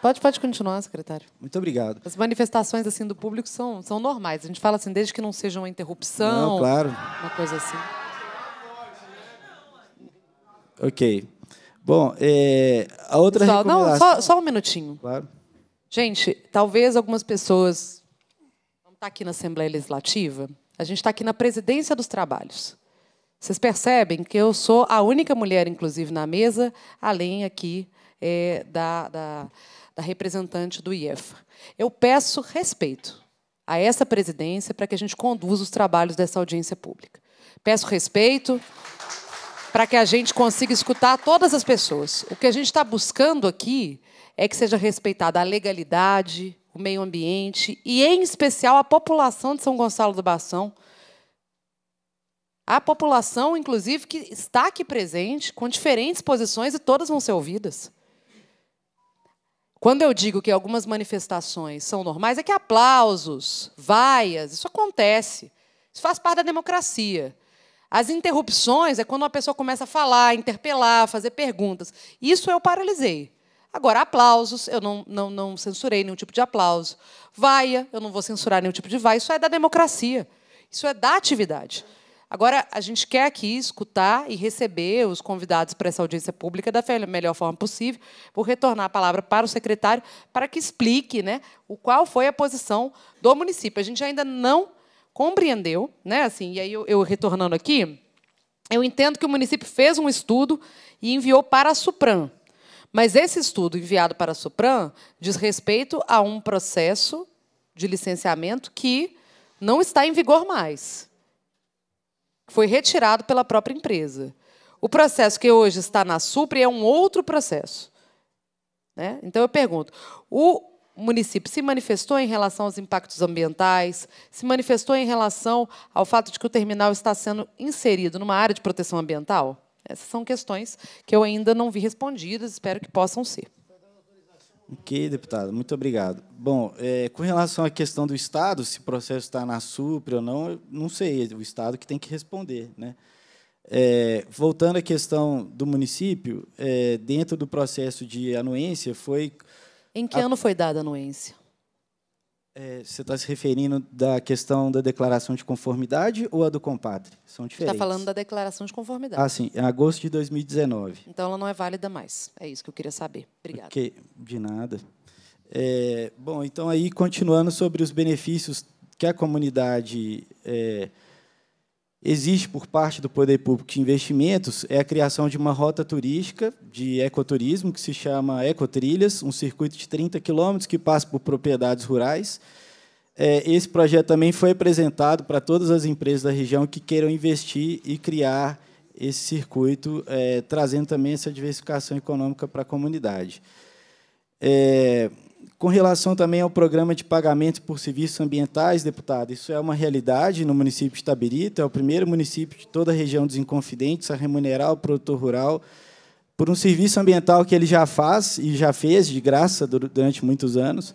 Pode, pode continuar, secretário. Muito obrigado. As manifestações assim do público são, são normais. A gente fala assim, desde que não seja uma interrupção. Não, claro. Uma coisa assim. Ok. Bom, é, a outra Não, só, só, um minutinho. Claro. Gente, talvez algumas pessoas não estão tá aqui na Assembleia Legislativa, a gente está aqui na presidência dos trabalhos. Vocês percebem que eu sou a única mulher, inclusive, na mesa, além aqui é, da, da, da representante do IEF. Eu peço respeito a essa presidência para que a gente conduza os trabalhos dessa audiência pública. Peço respeito para que a gente consiga escutar todas as pessoas. O que a gente está buscando aqui é que seja respeitada a legalidade, o meio ambiente e, em especial, a população de São Gonçalo do Bação. A população, inclusive, que está aqui presente, com diferentes posições, e todas vão ser ouvidas. Quando eu digo que algumas manifestações são normais, é que aplausos, vaias, isso acontece. Isso faz parte da democracia. As interrupções é quando uma pessoa começa a falar, interpelar, fazer perguntas. Isso eu paralisei. Agora, aplausos, eu não, não, não censurei nenhum tipo de aplauso. Vaia, eu não vou censurar nenhum tipo de vaia. Isso é da democracia. Isso é da atividade. Agora, a gente quer aqui escutar e receber os convidados para essa audiência pública da melhor forma possível. Vou retornar a palavra para o secretário para que explique né, o qual foi a posição do município. A gente ainda não compreendeu, né? Assim, e aí eu, eu retornando aqui, eu entendo que o município fez um estudo e enviou para a Supran. Mas esse estudo enviado para a Supran diz respeito a um processo de licenciamento que não está em vigor mais. Foi retirado pela própria empresa. O processo que hoje está na Supre é um outro processo. Né? Então eu pergunto: o, o município se manifestou em relação aos impactos ambientais, se manifestou em relação ao fato de que o terminal está sendo inserido numa área de proteção ambiental? Essas são questões que eu ainda não vi respondidas, espero que possam ser. Ok, deputado, muito obrigado. Bom, é, com relação à questão do Estado, se o processo está na SUPRE ou não, não sei, é o Estado que tem que responder. Né? É, voltando à questão do município, é, dentro do processo de anuência, foi em que a... ano foi dada a anuência? É, você está se referindo da questão da declaração de conformidade ou a do compadre? São tá diferentes. Está falando da declaração de conformidade. Ah, sim, em é agosto de 2019. Então ela não é válida mais. É isso que eu queria saber. Obrigada. Okay. De nada. É, bom, então aí continuando sobre os benefícios que a comunidade é, Existe por parte do poder público de investimentos é a criação de uma rota turística de ecoturismo que se chama Ecotrilhas, um circuito de 30 quilômetros que passa por propriedades rurais. É, esse projeto também foi apresentado para todas as empresas da região que queiram investir e criar esse circuito, é, trazendo também essa diversificação econômica para a comunidade. É, com relação também ao programa de pagamento por serviços ambientais, deputado, isso é uma realidade no município de Itabirito, é o primeiro município de toda a região dos Inconfidentes a remunerar o produtor rural por um serviço ambiental que ele já faz e já fez de graça durante muitos anos.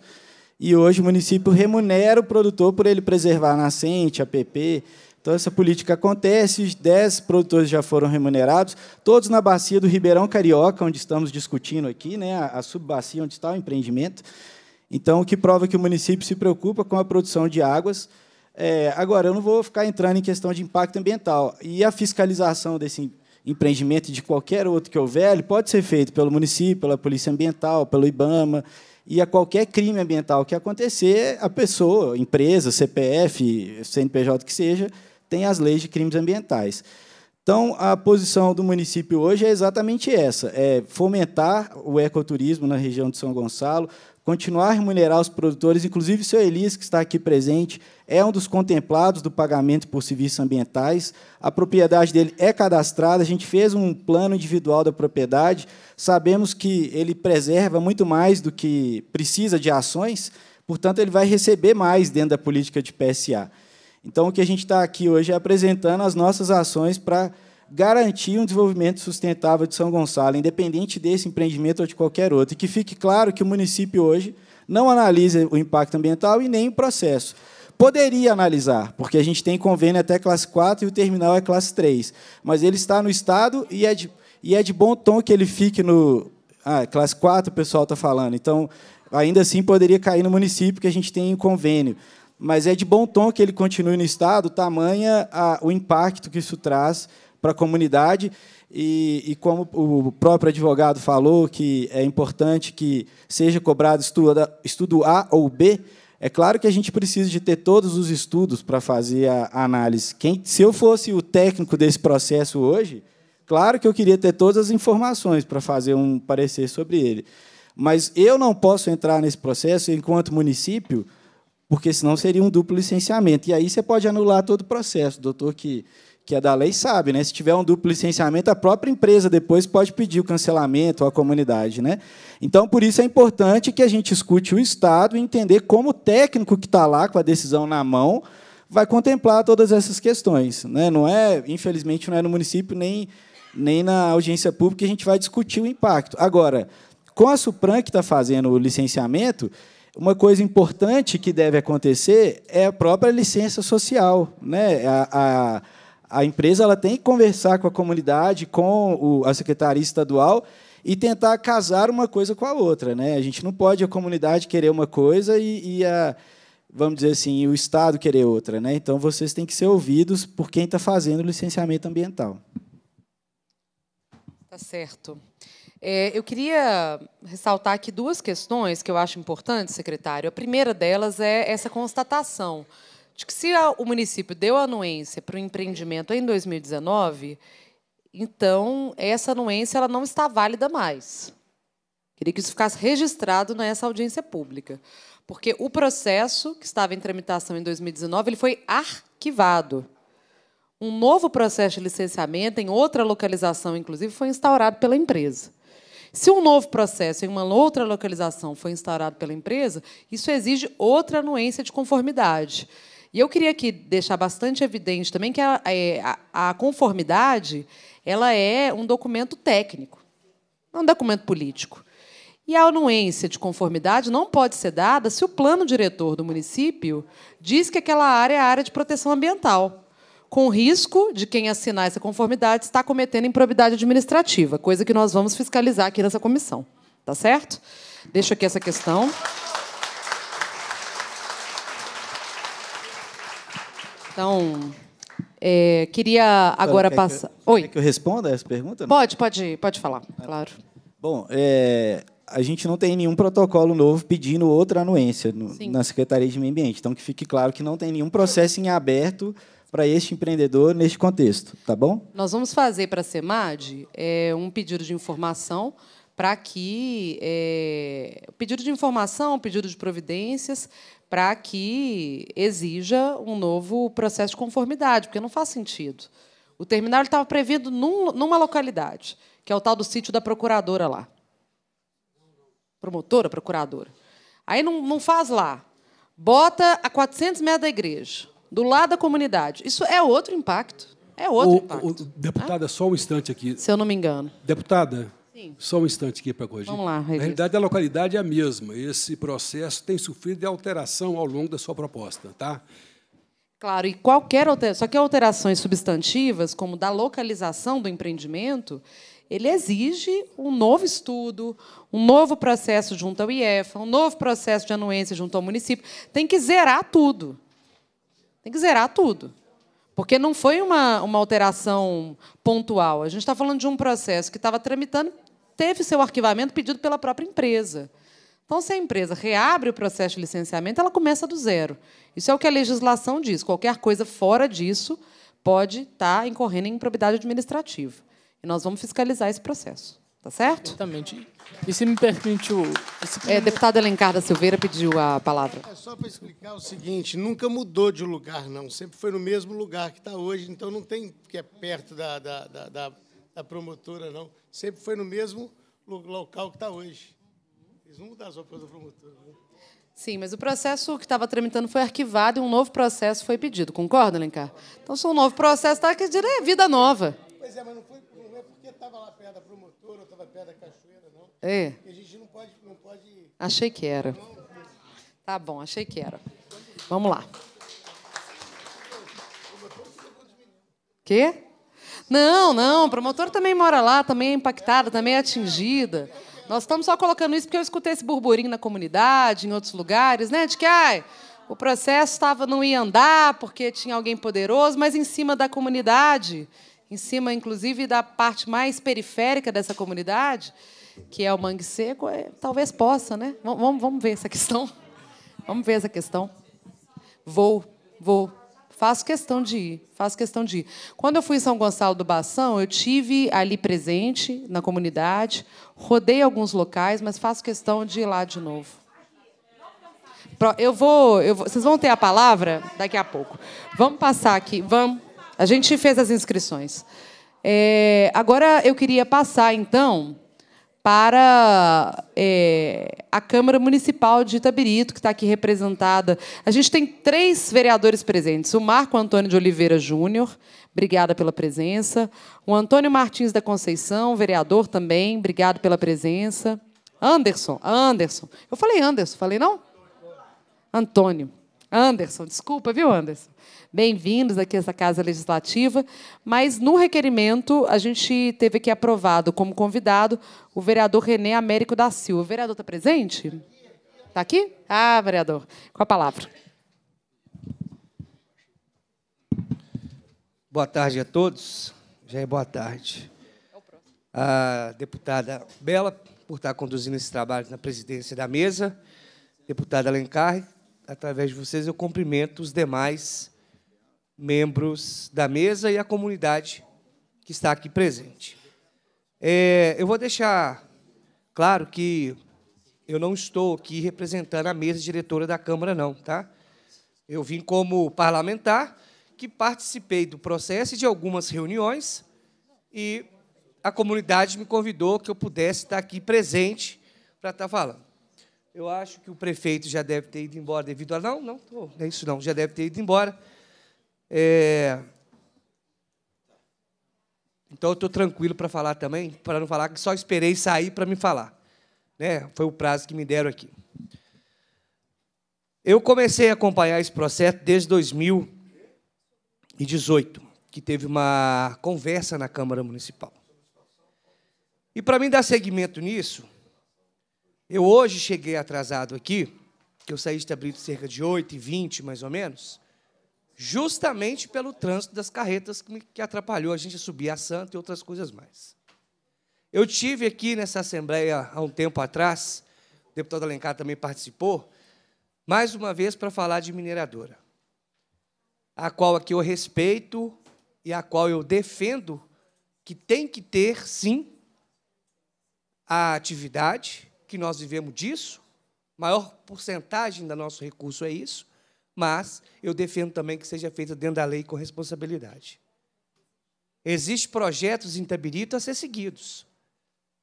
E hoje o município remunera o produtor por ele preservar a nascente, a PP. Então, essa política acontece, dez produtores já foram remunerados, todos na bacia do Ribeirão Carioca, onde estamos discutindo aqui, né, a subbacia onde está o empreendimento. Então, o que prova que o município se preocupa com a produção de águas. É, agora, eu não vou ficar entrando em questão de impacto ambiental. E a fiscalização desse empreendimento e de qualquer outro que houver, ele pode ser feito pelo município, pela Polícia Ambiental, pelo IBAMA, e a qualquer crime ambiental que acontecer, a pessoa, empresa, CPF, CNPJ que seja, tem as leis de crimes ambientais. Então, a posição do município hoje é exatamente essa: é fomentar o ecoturismo na região de São Gonçalo, continuar a remunerar os produtores, inclusive o seu Elias, que está aqui presente, é um dos contemplados do pagamento por serviços ambientais. A propriedade dele é cadastrada, a gente fez um plano individual da propriedade, sabemos que ele preserva muito mais do que precisa de ações, portanto, ele vai receber mais dentro da política de PSA. Então, o que a gente está aqui hoje é apresentando as nossas ações para garantir um desenvolvimento sustentável de São Gonçalo, independente desse empreendimento ou de qualquer outro. E que fique claro que o município hoje não analisa o impacto ambiental e nem o processo. Poderia analisar, porque a gente tem convênio até classe 4 e o terminal é classe 3. Mas ele está no Estado e é de, e é de bom tom que ele fique no. Ah, classe 4 o pessoal está falando. Então, ainda assim poderia cair no município que a gente tem em convênio. Mas é de bom tom que ele continue no Estado, tamanha a, o impacto que isso traz para a comunidade. E, e, como o próprio advogado falou, que é importante que seja cobrado estudo, estudo A ou B, é claro que a gente precisa de ter todos os estudos para fazer a análise. Quem, se eu fosse o técnico desse processo hoje, claro que eu queria ter todas as informações para fazer um parecer sobre ele. Mas eu não posso entrar nesse processo enquanto município, porque senão seria um duplo licenciamento. E aí você pode anular todo o processo, doutor, que que é da lei, sabe, né? Se tiver um duplo licenciamento, a própria empresa depois pode pedir o cancelamento à comunidade, né? Então, por isso é importante que a gente escute o Estado e entender como o técnico que está lá com a decisão na mão vai contemplar todas essas questões, né? Não é, infelizmente, não é no município nem nem na audiência pública que a gente vai discutir o impacto. Agora, com a Supran que está fazendo o licenciamento, uma coisa importante que deve acontecer é a própria licença social, né? a, a a empresa ela tem que conversar com a comunidade, com o, a secretaria estadual e tentar casar uma coisa com a outra. Né? A gente não pode a comunidade querer uma coisa e, e a, vamos dizer assim, o Estado querer outra. Né? Então, vocês têm que ser ouvidos por quem está fazendo o licenciamento ambiental. Tá certo. É, eu queria ressaltar aqui duas questões que eu acho importantes, secretário. A primeira delas é essa constatação Acho que se o município deu anuência para o empreendimento em 2019, então essa anuência ela não está válida mais. Queria que isso ficasse registrado nessa audiência pública, porque o processo que estava em tramitação em 2019 ele foi arquivado. Um novo processo de licenciamento em outra localização, inclusive, foi instaurado pela empresa. Se um novo processo em uma outra localização foi instaurado pela empresa, isso exige outra anuência de conformidade. E eu queria aqui deixar bastante evidente também que a, é, a, a conformidade ela é um documento técnico, não um documento político. E a anuência de conformidade não pode ser dada se o plano diretor do município diz que aquela área é área de proteção ambiental, com risco de quem assinar essa conformidade estar cometendo improbidade administrativa, coisa que nós vamos fiscalizar aqui nessa comissão. Tá certo? Deixo aqui essa questão. Então, é, queria agora passar. Que Oi. Quer que eu responda essa pergunta? Pode, pode, pode falar, claro. Bom, é, a gente não tem nenhum protocolo novo pedindo outra anuência no, na Secretaria de Meio Ambiente. Então, que fique claro que não tem nenhum processo em aberto para este empreendedor neste contexto, tá bom? Nós vamos fazer para a SEMAD é, um pedido de informação para que é, pedido de informação, pedido de providências, para que exija um novo processo de conformidade, porque não faz sentido. O terminal estava previsto num, numa localidade, que é o tal do sítio da procuradora lá. Promotora, procuradora. Aí não, não faz lá. Bota a 400 metros da igreja, do lado da comunidade. Isso é outro impacto. É outro o, impacto. O, deputada, ah? só um instante aqui. Se eu não me engano. Deputada, só um instante aqui para corrigir. Vamos lá, revista. Na realidade, a localidade é a mesma. Esse processo tem sofrido de alteração ao longo da sua proposta, tá? Claro, e qualquer alteração, só que alterações substantivas, como da localização do empreendimento, ele exige um novo estudo, um novo processo junto ao IEFA, um novo processo de anuência junto ao município. Tem que zerar tudo. Tem que zerar tudo. Porque não foi uma, uma alteração pontual. A gente está falando de um processo que estava tramitando teve seu arquivamento pedido pela própria empresa. Então, se a empresa reabre o processo de licenciamento, ela começa do zero. Isso é o que a legislação diz. Qualquer coisa fora disso pode estar tá incorrendo em improbidade administrativa. E nós vamos fiscalizar esse processo. Tá certo? Exatamente. E se me permite o. É, deputada Alencar da Silveira pediu a palavra. É só para explicar o seguinte: nunca mudou de lugar, não. Sempre foi no mesmo lugar que está hoje, então não tem que é perto da, da, da, da da promotora, não. Sempre foi no mesmo local que está hoje. Eles não mudaram as por da promotora. Não. Né? Sim, mas o processo que estava tramitando foi arquivado e um novo processo foi pedido. Concorda, Alencar? Então, se um novo processo está, aqui, dizer, é vida nova. Pois é, mas não, foi, não é porque estava lá perto da promotora estava perto da cachoeira, não. É. Porque a gente não pode, não pode... Achei que era. Tá bom, achei que era. Vamos lá. O O Quê? Não, não, o promotor também mora lá, também é impactada, também é atingida. Nós estamos só colocando isso porque eu escutei esse burburinho na comunidade, em outros lugares, né? De que ai, o processo estava não ia andar porque tinha alguém poderoso, mas em cima da comunidade, em cima, inclusive, da parte mais periférica dessa comunidade, que é o mangue seco, é, talvez possa, né? Vamos, vamos ver essa questão. Vamos ver essa questão. Vou, vou. Faço questão de ir, faço questão de ir. Quando eu fui em São Gonçalo do Bação, eu tive ali presente na comunidade, rodei alguns locais, mas faço questão de ir lá de novo. Eu vou, eu vou vocês vão ter a palavra daqui a pouco. Vamos passar aqui, vamos. A gente fez as inscrições. É, agora eu queria passar então para é, a Câmara Municipal de Itabirito, que está aqui representada. A gente tem três vereadores presentes: o Marco Antônio de Oliveira Júnior, obrigada pela presença. O Antônio Martins da Conceição, vereador também, obrigado pela presença. Anderson, Anderson. Eu falei Anderson, falei não? Antônio. Anderson, desculpa, viu, Anderson? Bem-vindos aqui a essa Casa Legislativa. Mas, no requerimento, a gente teve aqui aprovado como convidado o vereador René Américo da Silva. O vereador está presente? Está aqui? Ah, vereador, com a palavra. Boa tarde a todos. Já é boa tarde. A deputada Bela, por estar conduzindo esse trabalho na presidência da mesa, deputada Alencar, através de vocês, eu cumprimento os demais membros da mesa e a comunidade que está aqui presente. É, eu vou deixar claro que eu não estou aqui representando a mesa diretora da Câmara, não, tá? Eu vim como parlamentar que participei do processo de algumas reuniões e a comunidade me convidou que eu pudesse estar aqui presente para estar tá falando. Eu acho que o prefeito já deve ter ido embora devido a. Não, não, tô, não é isso não, já deve ter ido embora. É... Então eu estou tranquilo para falar também, para não falar que só esperei sair para me falar. Né? Foi o prazo que me deram aqui. Eu comecei a acompanhar esse processo desde 2018, que teve uma conversa na Câmara Municipal. E para mim dar seguimento nisso, eu hoje cheguei atrasado aqui, que eu saí de Tabrito cerca de 8 e 20, mais ou menos, justamente pelo trânsito das carretas que, me, que atrapalhou a gente a subir a Santa e outras coisas mais. Eu tive aqui nessa Assembleia há um tempo atrás, o deputado Alencar também participou, mais uma vez para falar de mineradora, a qual aqui eu respeito e a qual eu defendo que tem que ter, sim, a atividade, que nós vivemos disso, maior porcentagem do nosso recurso é isso, mas eu defendo também que seja feita dentro da lei com responsabilidade. Existem projetos em Tabirito a ser seguidos,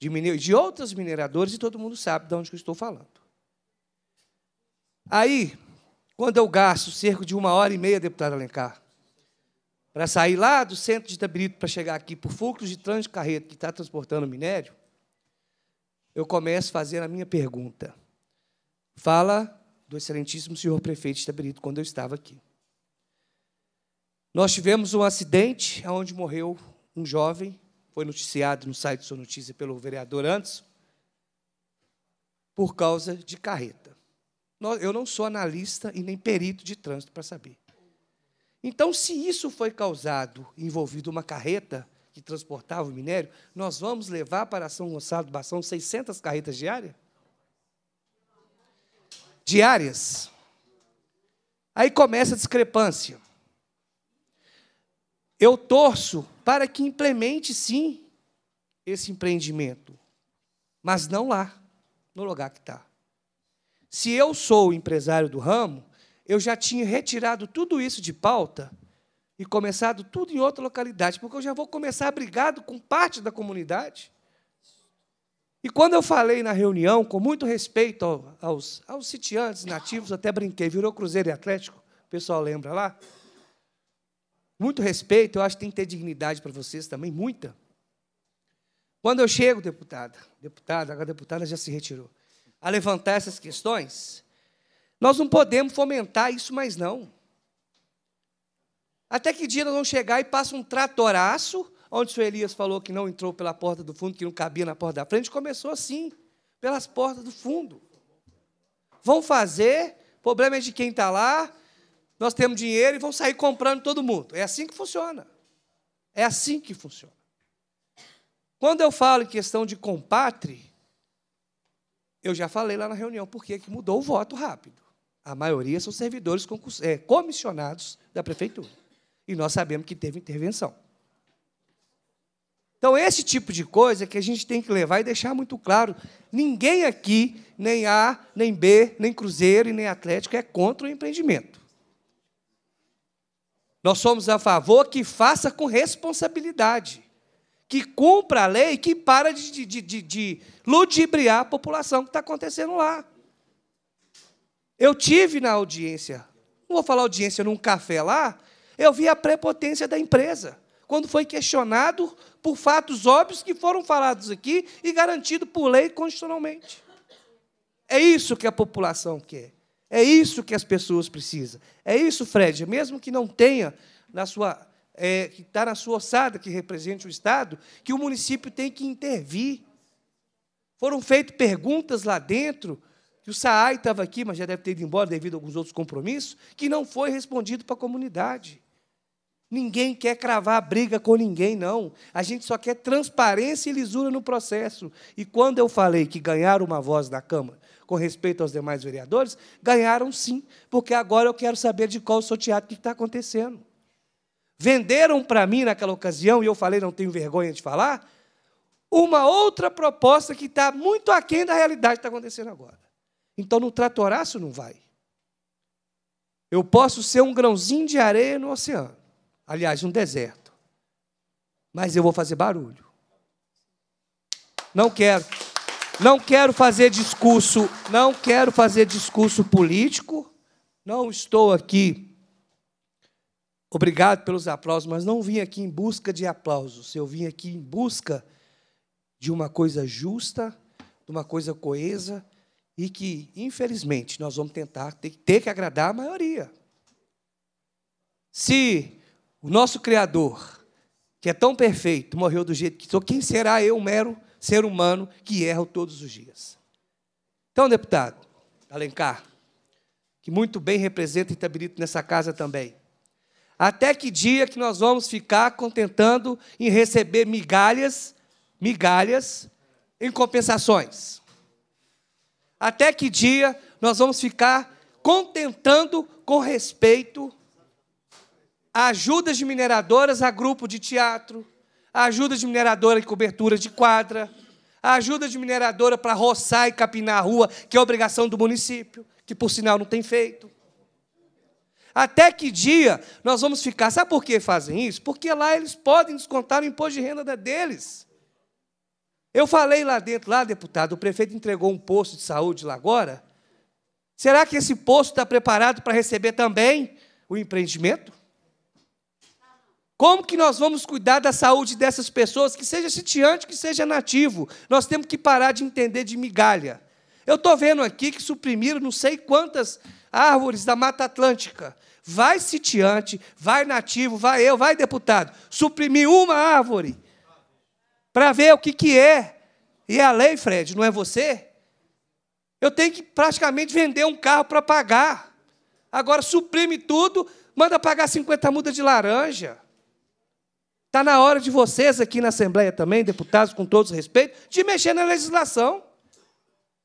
de, mine... de outros mineradores, e todo mundo sabe de onde eu estou falando. Aí, quando eu gasto cerca de uma hora e meia, deputado Alencar, para sair lá do centro de Itabirito para chegar aqui por fulcros de trânsito de carreta que está transportando minério, eu começo a fazer a minha pergunta. Fala do excelentíssimo senhor prefeito Estabilito, quando eu estava aqui. Nós tivemos um acidente onde morreu um jovem, foi noticiado no site Sua Notícia pelo vereador antes, por causa de carreta. Eu não sou analista e nem perito de trânsito para saber. Então, se isso foi causado envolvido uma carreta, que transportava o minério, nós vamos levar para São Gonçalo do Bação 600 carretas diárias? Diárias. Aí começa a discrepância. Eu torço para que implemente, sim, esse empreendimento, mas não lá, no lugar que está. Se eu sou o empresário do ramo, eu já tinha retirado tudo isso de pauta e começado tudo em outra localidade, porque eu já vou começar brigado com parte da comunidade. E quando eu falei na reunião, com muito respeito aos, aos sitiantes nativos, até brinquei, virou Cruzeiro e Atlético, o pessoal lembra lá? Muito respeito, eu acho que tem que ter dignidade para vocês também, muita. Quando eu chego, deputada, deputada, a deputada já se retirou, a levantar essas questões, nós não podemos fomentar isso mais não. Até que dia nós vamos chegar e passa um tratoraço, onde o senhor Elias falou que não entrou pela porta do fundo, que não cabia na porta da frente, começou assim, pelas portas do fundo. Vão fazer, problema é de quem está lá, nós temos dinheiro e vão sair comprando todo mundo. É assim que funciona. É assim que funciona. Quando eu falo em questão de compatre, eu já falei lá na reunião por que mudou o voto rápido. A maioria são servidores é, comissionados da prefeitura. E nós sabemos que teve intervenção. Então, esse tipo de coisa é que a gente tem que levar e deixar muito claro. Ninguém aqui, nem A, nem B, nem Cruzeiro e nem Atlético, é contra o empreendimento. Nós somos a favor que faça com responsabilidade, que cumpra a lei, que para de, de, de, de ludibriar a população que está acontecendo lá. Eu tive na audiência, não vou falar audiência num café lá, eu vi a prepotência da empresa, quando foi questionado por fatos óbvios que foram falados aqui e garantido por lei constitucionalmente. É isso que a população quer. É isso que as pessoas precisam. É isso, Fred, mesmo que não tenha na sua é, que está na sua ossada, que represente o Estado, que o município tem que intervir. Foram feitas perguntas lá dentro, que o SAAI estava aqui, mas já deve ter ido embora devido a alguns outros compromissos, que não foi respondido para a comunidade. Ninguém quer cravar briga com ninguém, não. A gente só quer transparência e lisura no processo. E quando eu falei que ganharam uma voz na Câmara com respeito aos demais vereadores, ganharam sim, porque agora eu quero saber de qual sorteado o que está acontecendo. Venderam para mim naquela ocasião, e eu falei, não tenho vergonha de falar, uma outra proposta que está muito aquém da realidade que está acontecendo agora. Então, no tratoraço não vai. Eu posso ser um grãozinho de areia no oceano. Aliás, um deserto. Mas eu vou fazer barulho. Não quero. Não quero fazer discurso, não quero fazer discurso político. Não estou aqui. Obrigado pelos aplausos, mas não vim aqui em busca de aplausos. Eu vim aqui em busca de uma coisa justa, de uma coisa coesa e que, infelizmente, nós vamos tentar ter, que agradar a maioria. Se o nosso Criador, que é tão perfeito, morreu do jeito que sou. Quem será eu, mero ser humano, que erro todos os dias? Então, deputado Alencar, que muito bem representa e está nessa casa também. Até que dia que nós vamos ficar contentando em receber migalhas, migalhas em compensações? Até que dia nós vamos ficar contentando com respeito ajudas de mineradoras a grupo de teatro, ajuda de mineradora e cobertura de quadra, ajuda de mineradora para roçar e capinar a rua, que é obrigação do município, que por sinal não tem feito. Até que dia nós vamos ficar? Sabe por que fazem isso? Porque lá eles podem descontar o imposto de renda deles. Eu falei lá dentro, lá, deputado, o prefeito entregou um posto de saúde lá agora. Será que esse posto está preparado para receber também o empreendimento? Como que nós vamos cuidar da saúde dessas pessoas, que seja sitiante, que seja nativo? Nós temos que parar de entender de migalha. Eu estou vendo aqui que suprimiram não sei quantas árvores da Mata Atlântica. Vai sitiante, vai nativo, vai eu, vai deputado. Suprimir uma árvore para ver o que, que é. E é a lei, Fred, não é você? Eu tenho que praticamente vender um carro para pagar. Agora suprime tudo, manda pagar 50 mudas de laranja. Está na hora de vocês aqui na Assembleia também, deputados, com todos os respeitos de mexer na legislação.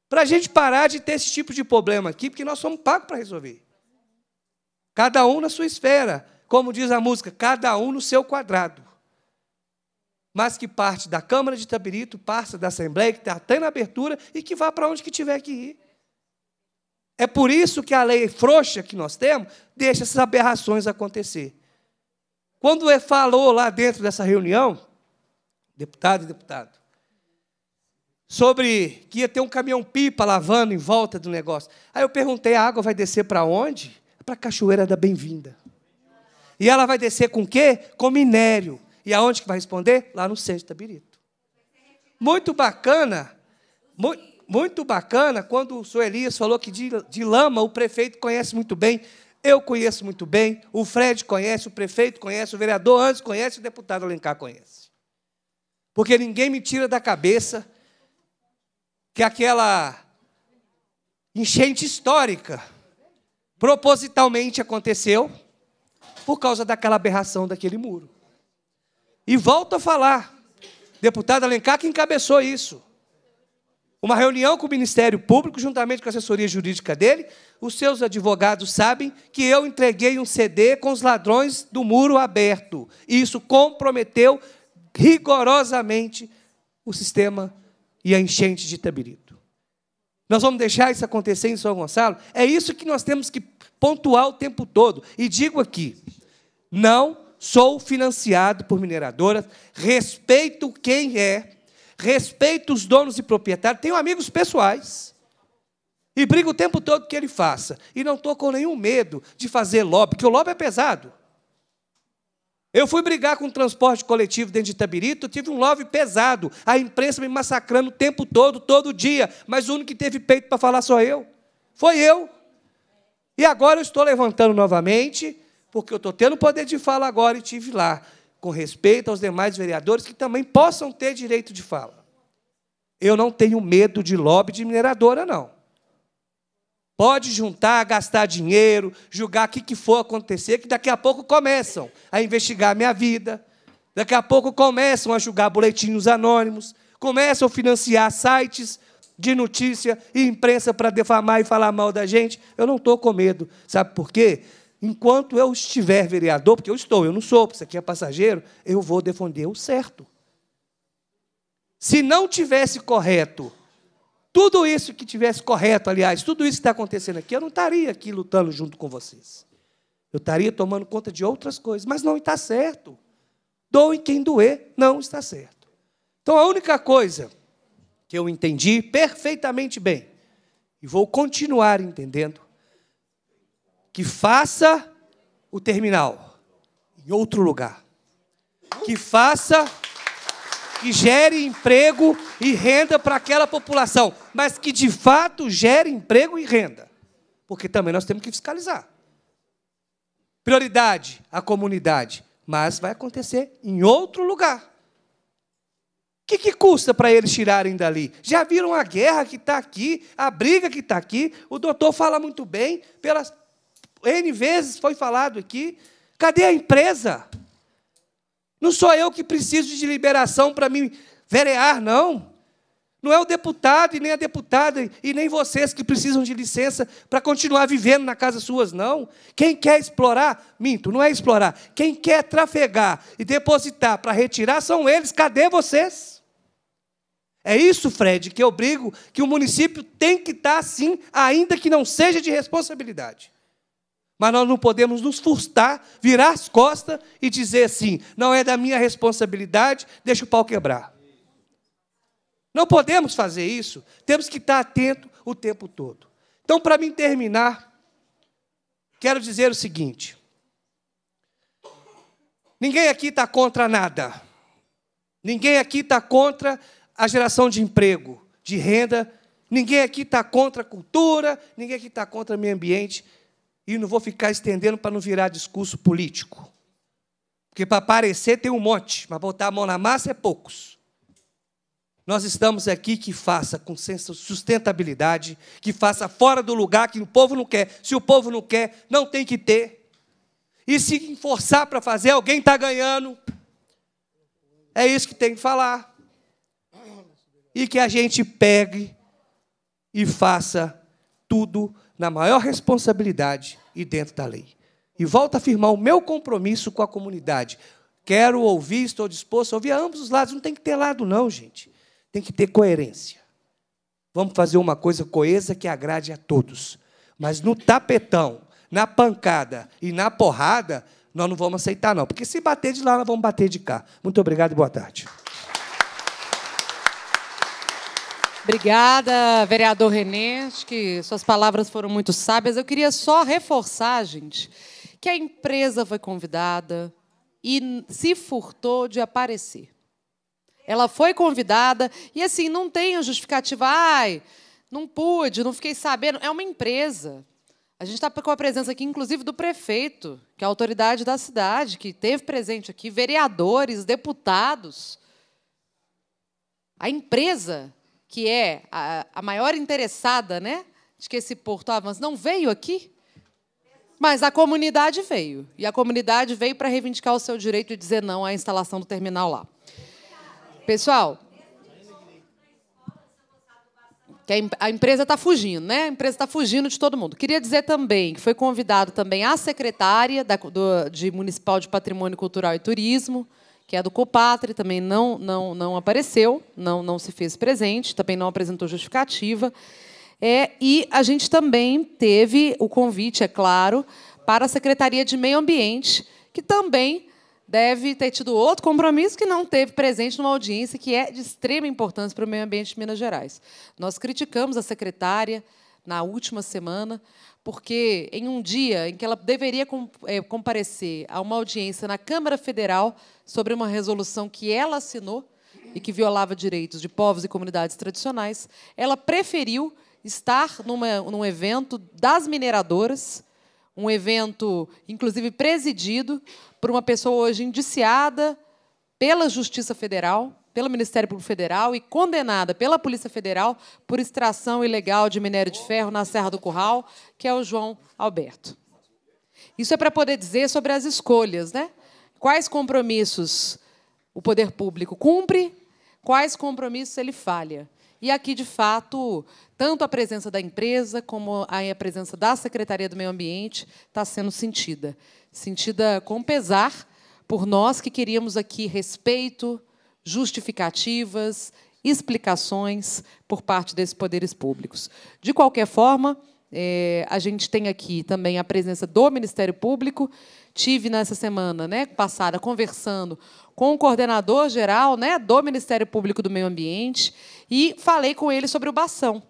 Para a gente parar de ter esse tipo de problema aqui, porque nós somos pagos para resolver. Cada um na sua esfera. Como diz a música, cada um no seu quadrado. Mas que parte da Câmara de Tabirito, parte da Assembleia, que está até na abertura, e que vá para onde que tiver que ir. É por isso que a lei frouxa que nós temos deixa essas aberrações acontecer. Quando ele falou lá dentro dessa reunião, deputado e deputado, sobre que ia ter um caminhão-pipa lavando em volta do negócio. Aí eu perguntei: a água vai descer para onde? É para a Cachoeira da Bem-vinda. E ela vai descer com o quê? Com minério. E aonde que vai responder? Lá no centro da Birito. Muito bacana, mu muito bacana quando o senhor Elias falou que de, de lama o prefeito conhece muito bem. Eu conheço muito bem, o Fred conhece, o prefeito conhece, o vereador antes conhece, o deputado Alencar conhece. Porque ninguém me tira da cabeça que aquela enchente histórica propositalmente aconteceu por causa daquela aberração daquele muro. E volto a falar, deputado Alencar que encabeçou isso uma reunião com o Ministério Público, juntamente com a assessoria jurídica dele. Os seus advogados sabem que eu entreguei um CD com os ladrões do muro aberto. E isso comprometeu rigorosamente o sistema e a enchente de Itabirito. Nós vamos deixar isso acontecer em São Gonçalo? É isso que nós temos que pontuar o tempo todo. E digo aqui: não sou financiado por mineradoras, respeito quem é Respeito os donos e proprietários, tenho amigos pessoais. E brigo o tempo todo que ele faça. E não estou com nenhum medo de fazer lobby, porque o lobby é pesado. Eu fui brigar com o transporte coletivo dentro de Itabirito, tive um lobby pesado, a imprensa me massacrando o tempo todo, todo dia, mas o único que teve peito para falar sou eu. Foi eu. E agora eu estou levantando novamente, porque eu estou tendo o poder de fala agora e tive lá com respeito aos demais vereadores que também possam ter direito de fala. Eu não tenho medo de lobby de mineradora, não. Pode juntar, gastar dinheiro, julgar o que, for acontecer, que daqui a pouco começam a investigar a minha vida, daqui a pouco começam a julgar boletinhos anônimos, começam a financiar sites de notícia e imprensa para defamar e falar mal da gente. Eu não estou com medo. Sabe por quê? enquanto eu estiver vereador, porque eu estou, eu não sou, isso aqui é passageiro, eu vou defender o certo. Se não tivesse correto, tudo isso que tivesse correto, aliás, tudo isso que está acontecendo aqui, eu não estaria aqui lutando junto com vocês. Eu estaria tomando conta de outras coisas, mas não está certo. Doe quem doer, não está certo. Então a única coisa que eu entendi perfeitamente bem, e vou continuar entendendo, que faça o terminal em outro lugar. Que faça, que gere emprego e renda para aquela população, mas que de fato gere emprego e renda. Porque também nós temos que fiscalizar. Prioridade, a comunidade. Mas vai acontecer em outro lugar. O que, que, custa para eles tirarem dali? Já viram a guerra que está aqui, a briga que está aqui? O doutor fala muito bem pelas N vezes foi falado aqui. Cadê a empresa? Não sou eu que preciso de liberação para me verear, não. Não é o deputado e nem a deputada e nem vocês que precisam de licença para continuar vivendo na casa suas, não. Quem quer explorar, minto, não é explorar. Quem quer trafegar e depositar para retirar são eles. Cadê vocês? É isso, Fred, que eu brigo que o município tem que estar tá assim, ainda que não seja de responsabilidade. Mas nós não podemos nos furtar, virar as costas e dizer assim: não é da minha responsabilidade, deixa o pau quebrar. Não podemos fazer isso, temos que estar atento o tempo todo. Então, para mim terminar, quero dizer o seguinte: ninguém aqui está contra nada, ninguém aqui está contra a geração de emprego, de renda, ninguém aqui está contra a cultura, ninguém aqui está contra o meio ambiente. E não vou ficar estendendo para não virar discurso político. Porque para aparecer tem um monte, mas botar a mão na massa é poucos. Nós estamos aqui que faça com sustentabilidade, que faça fora do lugar que o povo não quer. Se o povo não quer, não tem que ter. E se forçar para fazer, alguém está ganhando. É isso que tem que falar. E que a gente pegue e faça tudo na maior responsabilidade e dentro da lei. E volto a afirmar o meu compromisso com a comunidade. Quero ouvir, estou disposto a ouvir a ambos os lados. Não tem que ter lado, não, gente. Tem que ter coerência. Vamos fazer uma coisa coesa que agrade a todos. Mas no tapetão, na pancada e na porrada, nós não vamos aceitar, não. Porque se bater de lá, nós vamos bater de cá. Muito obrigado e boa tarde. Obrigada, vereador Renê. Acho que suas palavras foram muito sábias. Eu queria só reforçar, gente, que a empresa foi convidada e se furtou de aparecer. Ela foi convidada e, assim, não tem a justificativa. Ai, não pude, não fiquei sabendo. É uma empresa. A gente está com a presença aqui, inclusive, do prefeito, que é a autoridade da cidade, que teve presente aqui, vereadores, deputados. A empresa que é a, a maior interessada né, de que esse porto avance, não veio aqui? Mas a comunidade veio. E a comunidade veio para reivindicar o seu direito de dizer não à instalação do terminal lá. Pessoal. A empresa está fugindo, né? A empresa está fugindo de todo mundo. Queria dizer também que foi convidado também a secretária da, do, de Municipal de Patrimônio Cultural e Turismo, que é do Copatre, também não, não, não apareceu, não, não se fez presente, também não apresentou justificativa. É, e a gente também teve o convite, é claro, para a Secretaria de Meio Ambiente, que também deve ter tido outro compromisso que não teve presente numa audiência que é de extrema importância para o meio ambiente de Minas Gerais. Nós criticamos a secretária na última semana porque em um dia em que ela deveria eh, comparecer a uma audiência na Câmara Federal sobre uma resolução que ela assinou e que violava direitos de povos e comunidades tradicionais, ela preferiu estar numa, num evento das mineradoras, um evento, inclusive, presidido por uma pessoa hoje indiciada pela Justiça Federal pelo Ministério Público Federal e condenada pela Polícia Federal por extração ilegal de minério de ferro na Serra do Curral, que é o João Alberto. Isso é para poder dizer sobre as escolhas, né? Quais compromissos o poder público cumpre, quais compromissos ele falha. E aqui, de fato, tanto a presença da empresa como a presença da Secretaria do Meio Ambiente está sendo sentida. Sentida com pesar por nós que queríamos aqui respeito, justificativas, explicações por parte desses poderes públicos. De qualquer forma, é, a gente tem aqui também a presença do Ministério Público. Tive nessa semana né, passada conversando com o coordenador geral né, do Ministério Público do Meio Ambiente e falei com ele sobre o Bação.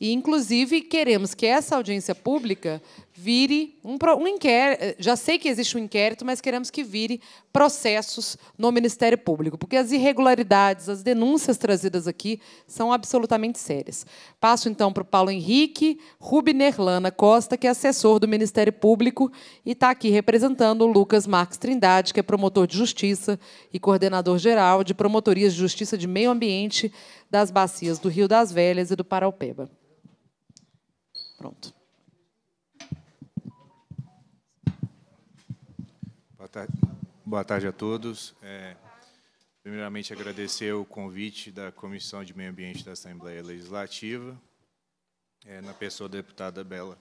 E, inclusive, queremos que essa audiência pública vire um, um inquérito. Eh, já sei que existe um inquérito, mas queremos que vire processos no Ministério Público, porque as irregularidades, as denúncias trazidas aqui são absolutamente sérias. Passo então para o Paulo Henrique Rubiner Lana Costa, que é assessor do Ministério Público e está aqui representando o Lucas Marques Trindade, que é promotor de justiça e coordenador geral de promotorias de justiça de meio ambiente das bacias do Rio das Velhas e do Paraupeba. Pronto. tarde, boa tarde a todos. É, primeiramente, agradecer o convite da Comissão de Meio Ambiente da Assembleia Legislativa, é, na pessoa da deputada Bela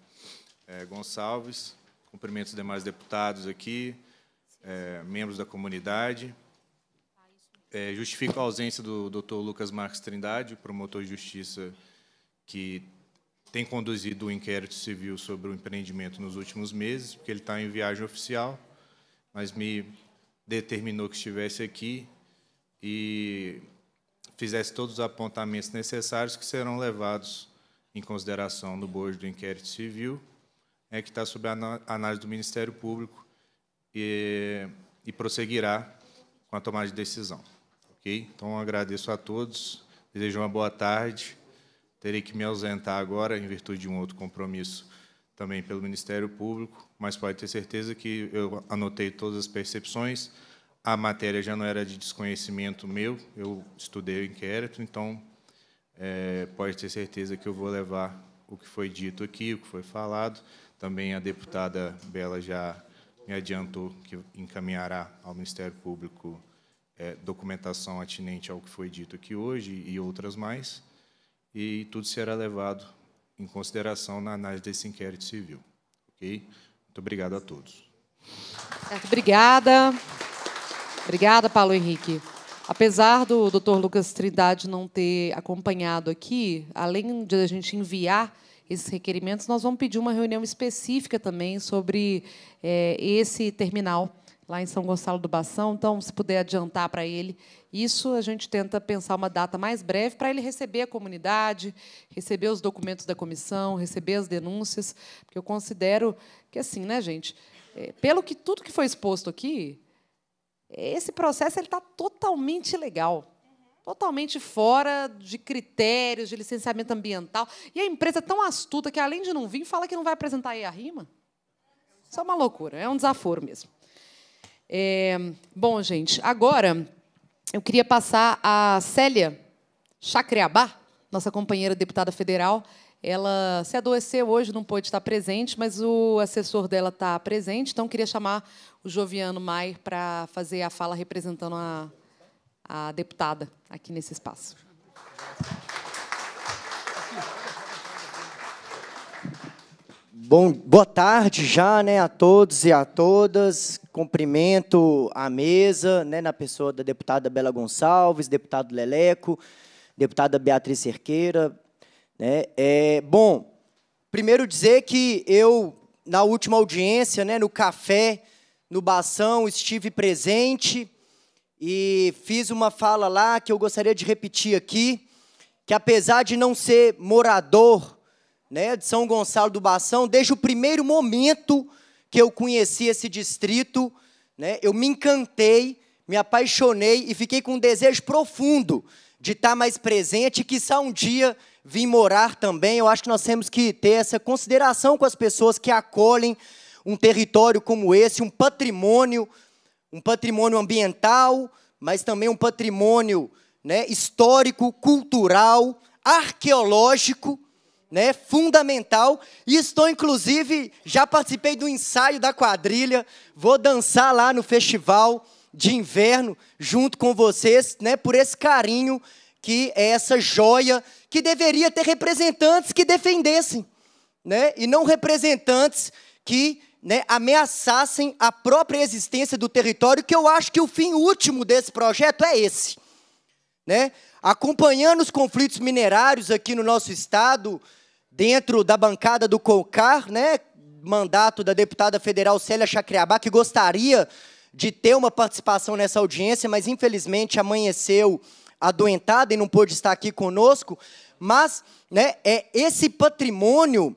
é, Gonçalves. Cumprimento os demais deputados aqui, é, membros da comunidade. É, justifico a ausência do doutor Lucas Marques Trindade, promotor de justiça que tem conduzido um inquérito civil sobre o empreendimento nos últimos meses, porque ele está em viagem oficial mas me determinou que estivesse aqui e fizesse todos os apontamentos necessários que serão levados em consideração no bojo do inquérito civil, é que está sob a análise do Ministério Público e, e prosseguirá com a tomada de decisão. Ok? Então agradeço a todos, desejo uma boa tarde. Terei que me ausentar agora em virtude de um outro compromisso também pelo Ministério Público, mas pode ter certeza que eu anotei todas as percepções. A matéria já não era de desconhecimento meu, eu estudei o inquérito, então é, pode ter certeza que eu vou levar o que foi dito aqui, o que foi falado. Também a deputada Bela já me adiantou que encaminhará ao Ministério Público é, documentação atinente ao que foi dito aqui hoje e outras mais, e tudo será levado em consideração na análise desse inquérito civil. Ok? Muito obrigado a todos. Certo, obrigada. Obrigada, Paulo Henrique. Apesar do Dr. Lucas Trindade não ter acompanhado aqui, além de a gente enviar esses requerimentos, nós vamos pedir uma reunião específica também sobre é, esse terminal lá em São Gonçalo do Bação. Então, se puder adiantar para ele isso, a gente tenta pensar uma data mais breve para ele receber a comunidade, receber os documentos da comissão, receber as denúncias, porque eu considero que assim, né, gente? Eh, pelo que tudo que foi exposto aqui, esse processo ele está totalmente legal totalmente fora de critérios de licenciamento ambiental. E a empresa é tão astuta que, além de não vir, fala que não vai apresentar aí a rima. Isso é uma loucura, é um desaforo mesmo. É, bom, gente, agora eu queria passar a Célia Chacreabá, nossa companheira deputada federal. Ela se adoeceu hoje, não pôde estar presente, mas o assessor dela está presente, então queria chamar o Joviano Maier para fazer a fala representando a, a deputada aqui nesse espaço. Bom, boa tarde já, né, a todos e a todas. Cumprimento a mesa, né, na pessoa da deputada Bela Gonçalves, deputado Leleco, deputada Beatriz Cerqueira, né? É, bom, primeiro dizer que eu na última audiência, né, no café no Bação, estive presente e fiz uma fala lá que eu gostaria de repetir aqui, que apesar de não ser morador né, de São Gonçalo do Bação, desde o primeiro momento que eu conheci esse distrito, né, eu me encantei, me apaixonei e fiquei com um desejo profundo de estar mais presente e, só um dia vim morar também. Eu acho que nós temos que ter essa consideração com as pessoas que acolhem um território como esse, um patrimônio, um patrimônio ambiental, mas também um patrimônio né, histórico, cultural, arqueológico, né, fundamental. E estou, inclusive, já participei do ensaio da quadrilha, vou dançar lá no festival de inverno junto com vocês, né, por esse carinho que é essa joia que deveria ter representantes que defendessem, né, e não representantes que né, ameaçassem a própria existência do território, que eu acho que o fim último desse projeto é esse. Né? Acompanhando os conflitos minerários aqui no nosso estado, dentro da bancada do Colcar, né, mandato da deputada federal Célia Chacriabá, que gostaria de ter uma participação nessa audiência, mas infelizmente amanheceu adoentada e não pôde estar aqui conosco. Mas né, é, esse patrimônio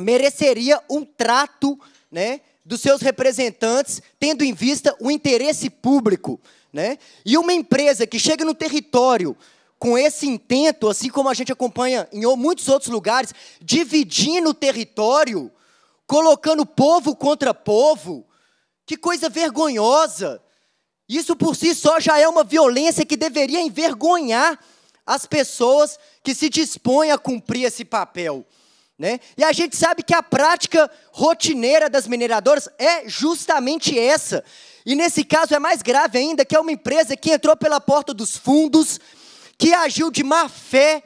mereceria um trato né, dos seus representantes, tendo em vista o interesse público. Né? E uma empresa que chega no território com esse intento, assim como a gente acompanha em muitos outros lugares, dividindo o território, colocando povo contra povo. Que coisa vergonhosa! Isso por si só já é uma violência que deveria envergonhar as pessoas que se dispõem a cumprir esse papel. Né? E a gente sabe que a prática rotineira das mineradoras é justamente essa. E nesse caso é mais grave ainda, que é uma empresa que entrou pela porta dos fundos, que agiu de má fé,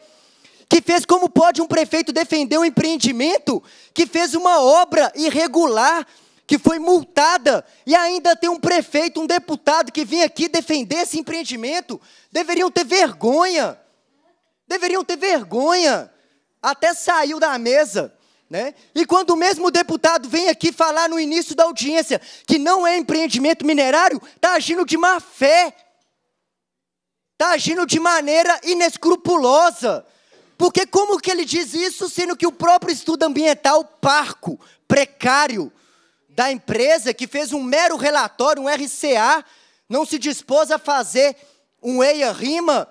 que fez como pode um prefeito defender um empreendimento, que fez uma obra irregular, que foi multada, e ainda tem um prefeito, um deputado que vem aqui defender esse empreendimento, deveriam ter vergonha. Deveriam ter vergonha. Até saiu da mesa. Né? E quando o mesmo deputado vem aqui falar no início da audiência que não é empreendimento minerário, está agindo de má fé está agindo de maneira inescrupulosa. Porque como que ele diz isso, sendo que o próprio estudo ambiental parco, precário, da empresa que fez um mero relatório, um RCA, não se dispôs a fazer um EIA-RIMA,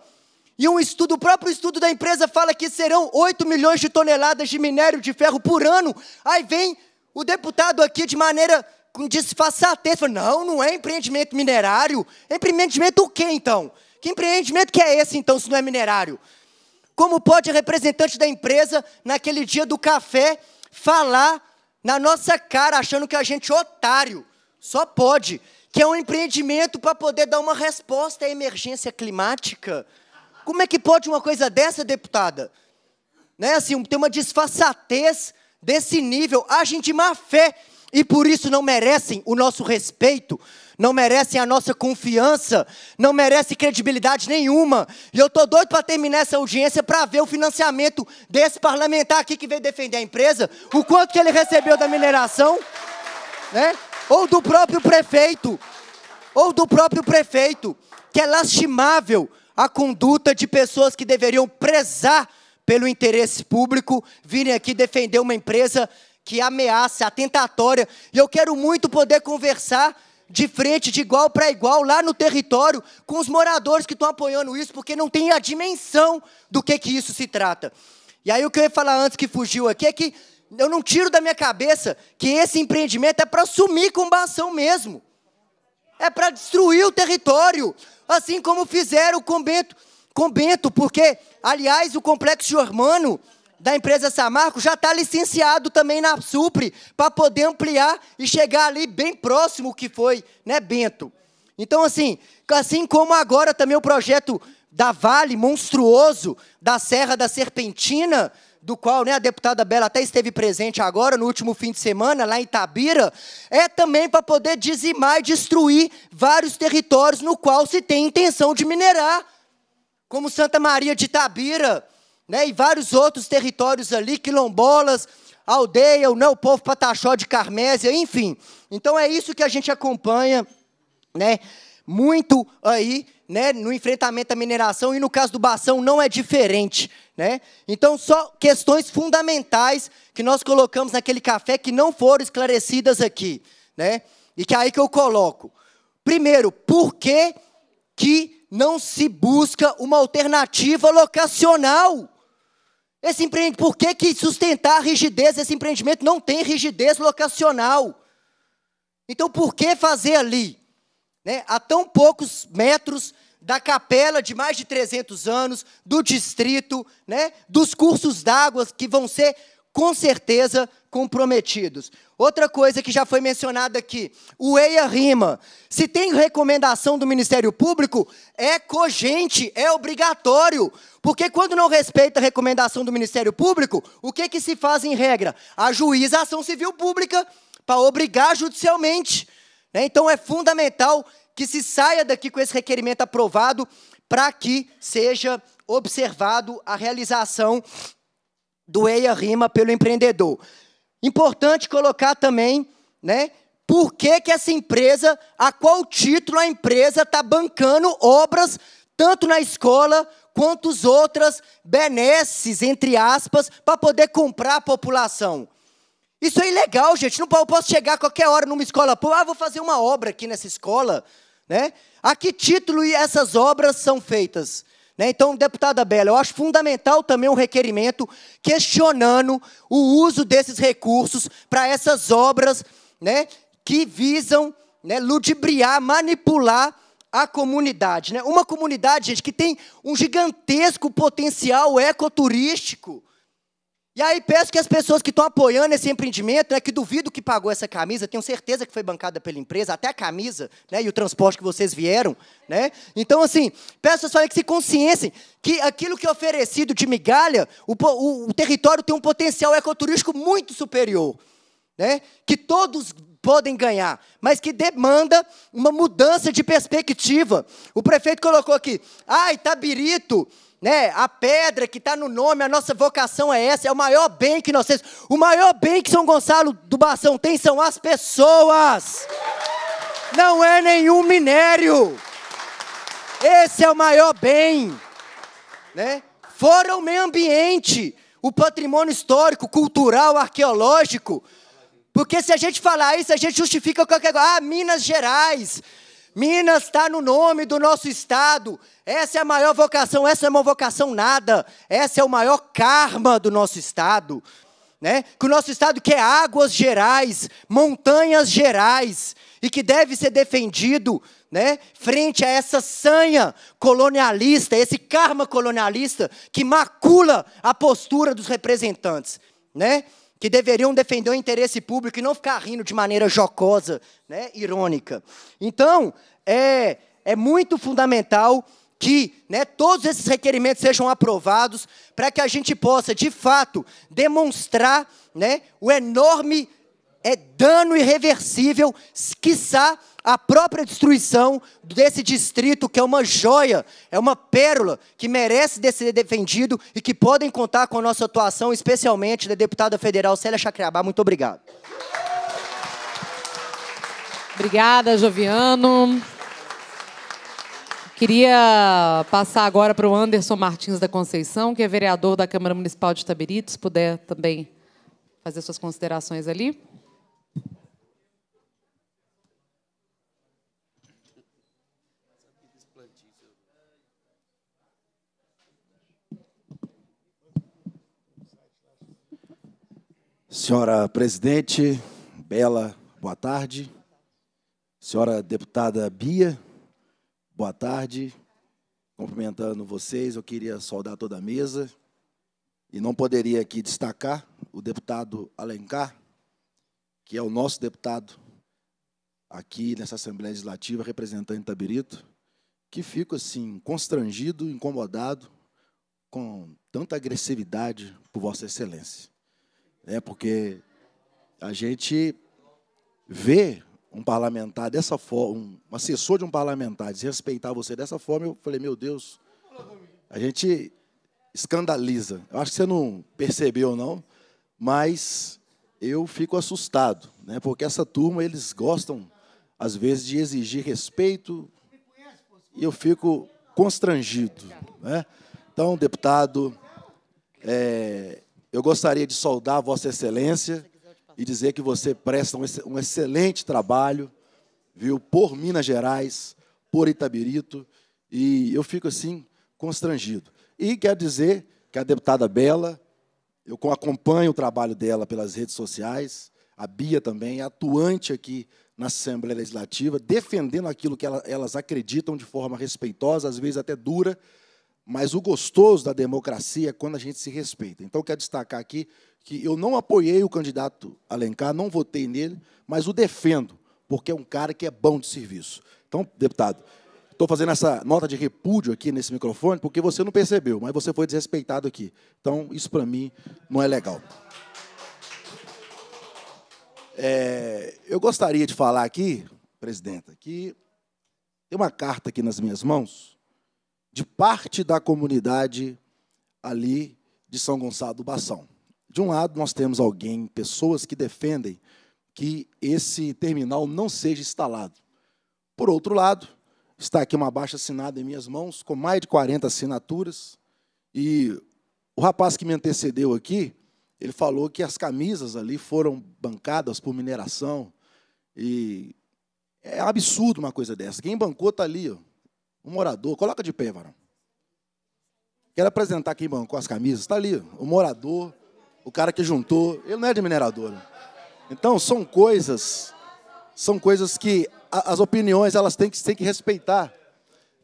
e um estudo, o próprio estudo da empresa fala que serão 8 milhões de toneladas de minério de ferro por ano. Aí vem o deputado aqui de maneira com disfarçatez, fala, não, não é empreendimento minerário. Empreendimento o quê, então? Que empreendimento que é esse, então, se não é minerário? Como pode representante da empresa, naquele dia do café, falar na nossa cara, achando que a gente é otário? Só pode. Que é um empreendimento para poder dar uma resposta à emergência climática? Como é que pode uma coisa dessa, deputada? Né, assim, tem uma disfarçatez desse nível, agem de má fé e por isso não merecem o nosso respeito não merecem a nossa confiança, não merecem credibilidade nenhuma. E eu estou doido para terminar essa audiência para ver o financiamento desse parlamentar aqui que veio defender a empresa, o quanto que ele recebeu da mineração, né? ou do próprio prefeito, ou do próprio prefeito, que é lastimável a conduta de pessoas que deveriam prezar pelo interesse público, virem aqui defender uma empresa que ameaça, atentatória. E eu quero muito poder conversar de frente, de igual para igual, lá no território, com os moradores que estão apoiando isso, porque não tem a dimensão do que, que isso se trata. E aí o que eu ia falar antes que fugiu aqui é que eu não tiro da minha cabeça que esse empreendimento é para sumir com Bação mesmo. É para destruir o território, assim como fizeram com Bento, com Bento, porque, aliás, o complexo germano da empresa Samarco já está licenciado também na Supre, para poder ampliar e chegar ali bem próximo que foi, né, Bento? Então, assim, assim como agora também o projeto da Vale, monstruoso, da Serra da Serpentina, do qual né, a deputada Bela até esteve presente agora, no último fim de semana, lá em Itabira, é também para poder dizimar e destruir vários territórios no qual se tem intenção de minerar, como Santa Maria de Itabira, né, e vários outros territórios ali, quilombolas, aldeia, o o povo pataxó de Carmésia, enfim. Então é isso que a gente acompanha né, muito aí né, no enfrentamento à mineração, e no caso do Bação não é diferente. Né? Então, só questões fundamentais que nós colocamos naquele café que não foram esclarecidas aqui. Né? E que é aí que eu coloco. Primeiro, por que, que não se busca uma alternativa locacional? Esse empreendimento, por que, que sustentar a rigidez? Esse empreendimento não tem rigidez locacional. Então, por que fazer ali? Né? A tão poucos metros da capela de mais de 300 anos, do distrito, né? dos cursos d'água que vão ser com certeza comprometidos. Outra coisa que já foi mencionada aqui, o EIA Rima. Se tem recomendação do Ministério Público, é cogente, é obrigatório. Porque quando não respeita a recomendação do Ministério Público, o que, que se faz em regra? Ajuiza a ação civil pública para obrigar judicialmente. Né? Então é fundamental que se saia daqui com esse requerimento aprovado para que seja observado a realização doei a rima pelo empreendedor. Importante colocar também, né? Por que, que essa empresa, a qual título a empresa está bancando obras, tanto na escola quanto as outras benesses, entre aspas, para poder comprar a população? Isso é ilegal, gente. Não posso chegar qualquer hora numa escola pública, ah, vou fazer uma obra aqui nessa escola. Né? A que título essas obras são feitas? Né? Então, deputada Bela, eu acho fundamental também um requerimento questionando o uso desses recursos para essas obras né, que visam né, ludibriar, manipular a comunidade. Né? Uma comunidade, gente, que tem um gigantesco potencial ecoturístico. E aí peço que as pessoas que estão apoiando esse empreendimento, né, que duvido que pagou essa camisa, tenho certeza que foi bancada pela empresa, até a camisa, né, e o transporte que vocês vieram, né? Então assim, peço só que se conscientem que aquilo que é oferecido de migalha, o, o, o território tem um potencial ecoturístico muito superior, né? Que todos podem ganhar, mas que demanda uma mudança de perspectiva. O prefeito colocou aqui: "Ah, Itabirito, né? A pedra que está no nome, a nossa vocação é essa, é o maior bem que nós temos. O maior bem que São Gonçalo do Bação tem são as pessoas. Não é nenhum minério. Esse é o maior bem, né? Fora o meio ambiente, o patrimônio histórico, cultural, arqueológico. Porque se a gente falar isso, a gente justifica qualquer coisa. Ah, Minas Gerais. Minas está no nome do nosso estado. Essa é a maior vocação, essa é uma vocação nada. Essa é o maior karma do nosso estado. Né? Que o nosso estado quer águas gerais, montanhas gerais, e que deve ser defendido né? frente a essa sanha colonialista, esse karma colonialista que macula a postura dos representantes. Né? que deveriam defender o interesse público e não ficar rindo de maneira jocosa, né, irônica. Então, é, é muito fundamental que né, todos esses requerimentos sejam aprovados para que a gente possa, de fato, demonstrar né, o enorme é, dano irreversível, quiçá a própria destruição desse distrito, que é uma joia, é uma pérola, que merece de ser defendido e que podem contar com a nossa atuação, especialmente da deputada federal Célia Chacriabá. Muito obrigado. Obrigada, Joviano. Queria passar agora para o Anderson Martins da Conceição, que é vereador da Câmara Municipal de Taberitos, se puder também fazer suas considerações ali. Senhora presidente, Bela, boa tarde. Senhora deputada Bia, boa tarde. Cumprimentando vocês, eu queria saudar toda a mesa e não poderia aqui destacar o deputado Alencar, que é o nosso deputado aqui nessa Assembleia Legislativa, representante Tabirito, que fico assim constrangido, incomodado com tanta agressividade por Vossa Excelência né? porque a gente vê um parlamentar dessa forma, um assessor de um parlamentar desrespeitar você dessa forma, eu falei, meu Deus, a gente escandaliza. Eu acho que você não percebeu, não, mas eu fico assustado, né? porque essa turma, eles gostam, às vezes, de exigir respeito, e eu fico constrangido. Né? Então, deputado, é, eu gostaria de saudar Vossa Excelência e dizer que você presta um excelente trabalho, viu, por Minas Gerais, por Itabirito, e eu fico assim constrangido. E quero dizer que a deputada Bela, eu acompanho o trabalho dela pelas redes sociais, a Bia também é atuante aqui na Assembleia Legislativa, defendendo aquilo que elas acreditam de forma respeitosa, às vezes até dura, mas o gostoso da democracia é quando a gente se respeita. Então, quero destacar aqui que eu não apoiei o candidato Alencar, não votei nele, mas o defendo, porque é um cara que é bom de serviço. Então, deputado, estou fazendo essa nota de repúdio aqui nesse microfone, porque você não percebeu, mas você foi desrespeitado aqui. Então, isso para mim não é legal. É, eu gostaria de falar aqui, presidenta, que tem uma carta aqui nas minhas mãos de parte da comunidade ali de São Gonçalo do Bação. De um lado, nós temos alguém, pessoas que defendem que esse terminal não seja instalado. Por outro lado, está aqui uma baixa assinada em minhas mãos, com mais de 40 assinaturas, e o rapaz que me antecedeu aqui, ele falou que as camisas ali foram bancadas por mineração, e é absurdo uma coisa dessa. Quem bancou está ali, ó, um morador, coloca de pé, varão. Quero apresentar quem com as camisas. Está ali, o morador, o cara que juntou. Ele não é de mineradora. Né? Então, são coisas, são coisas que a, as opiniões elas têm que, têm que respeitar.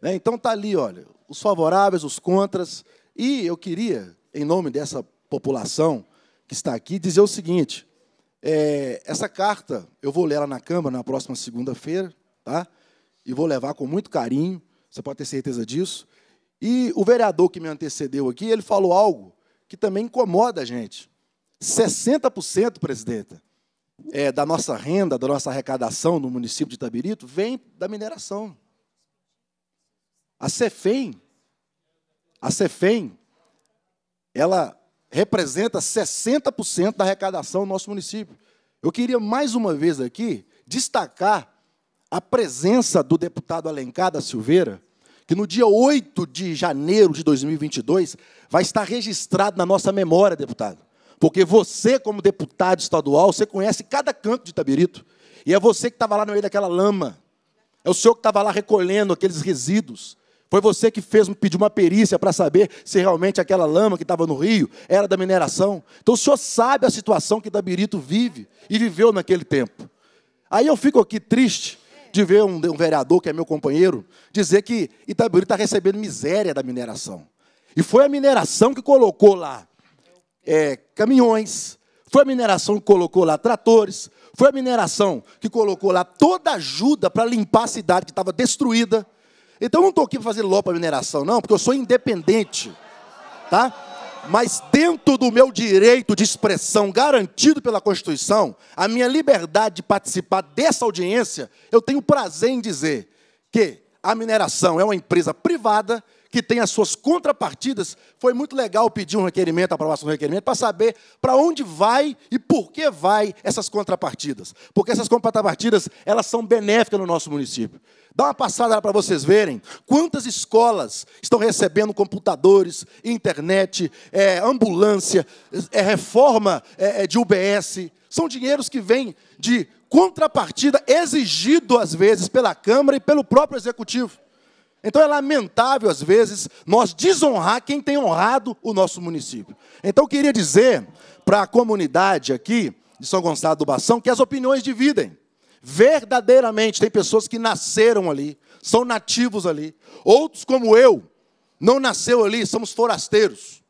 Né? Então, está ali, olha, os favoráveis, os contras. E eu queria, em nome dessa população que está aqui, dizer o seguinte. É, essa carta, eu vou ler ela na Câmara na próxima segunda-feira, tá? E vou levar com muito carinho. Você pode ter certeza disso. E o vereador que me antecedeu aqui, ele falou algo que também incomoda a gente. 60%, presidenta, é, da nossa renda, da nossa arrecadação no município de Itabirito, vem da mineração. A Cefem, a Cefem, ela representa 60% da arrecadação do nosso município. Eu queria mais uma vez aqui destacar a presença do deputado Alencar da Silveira, que no dia 8 de janeiro de 2022 vai estar registrado na nossa memória, deputado. Porque você, como deputado estadual, você conhece cada canto de Itabirito. E é você que estava lá no meio daquela lama. É o senhor que estava lá recolhendo aqueles resíduos. Foi você que fez pediu uma perícia para saber se realmente aquela lama que estava no rio era da mineração. Então o senhor sabe a situação que Itabirito vive e viveu naquele tempo. Aí eu fico aqui triste de ver um, um vereador, que é meu companheiro, dizer que Itabiri está recebendo miséria da mineração. E foi a mineração que colocou lá é, caminhões, foi a mineração que colocou lá tratores, foi a mineração que colocou lá toda ajuda para limpar a cidade que estava destruída. Então eu não estou aqui para fazer ló para mineração, não, porque eu sou independente. Tá? Mas dentro do meu direito de expressão garantido pela Constituição, a minha liberdade de participar dessa audiência, eu tenho prazer em dizer que a mineração é uma empresa privada que tem as suas contrapartidas, foi muito legal pedir um requerimento, aprovação do requerimento, para saber para onde vai e por que vai essas contrapartidas. Porque essas contrapartidas, elas são benéficas no nosso município. Dá uma passada para vocês verem quantas escolas estão recebendo computadores, internet, é, ambulância, é, reforma é, é de UBS. São dinheiros que vêm de contrapartida exigido, às vezes, pela Câmara e pelo próprio Executivo. Então é lamentável, às vezes, nós desonrar quem tem honrado o nosso município. Então, eu queria dizer para a comunidade aqui de São Gonçalo do Bação que as opiniões dividem. Verdadeiramente, tem pessoas que nasceram ali, são nativos ali. Outros, como eu, não nasceu ali, somos forasteiros.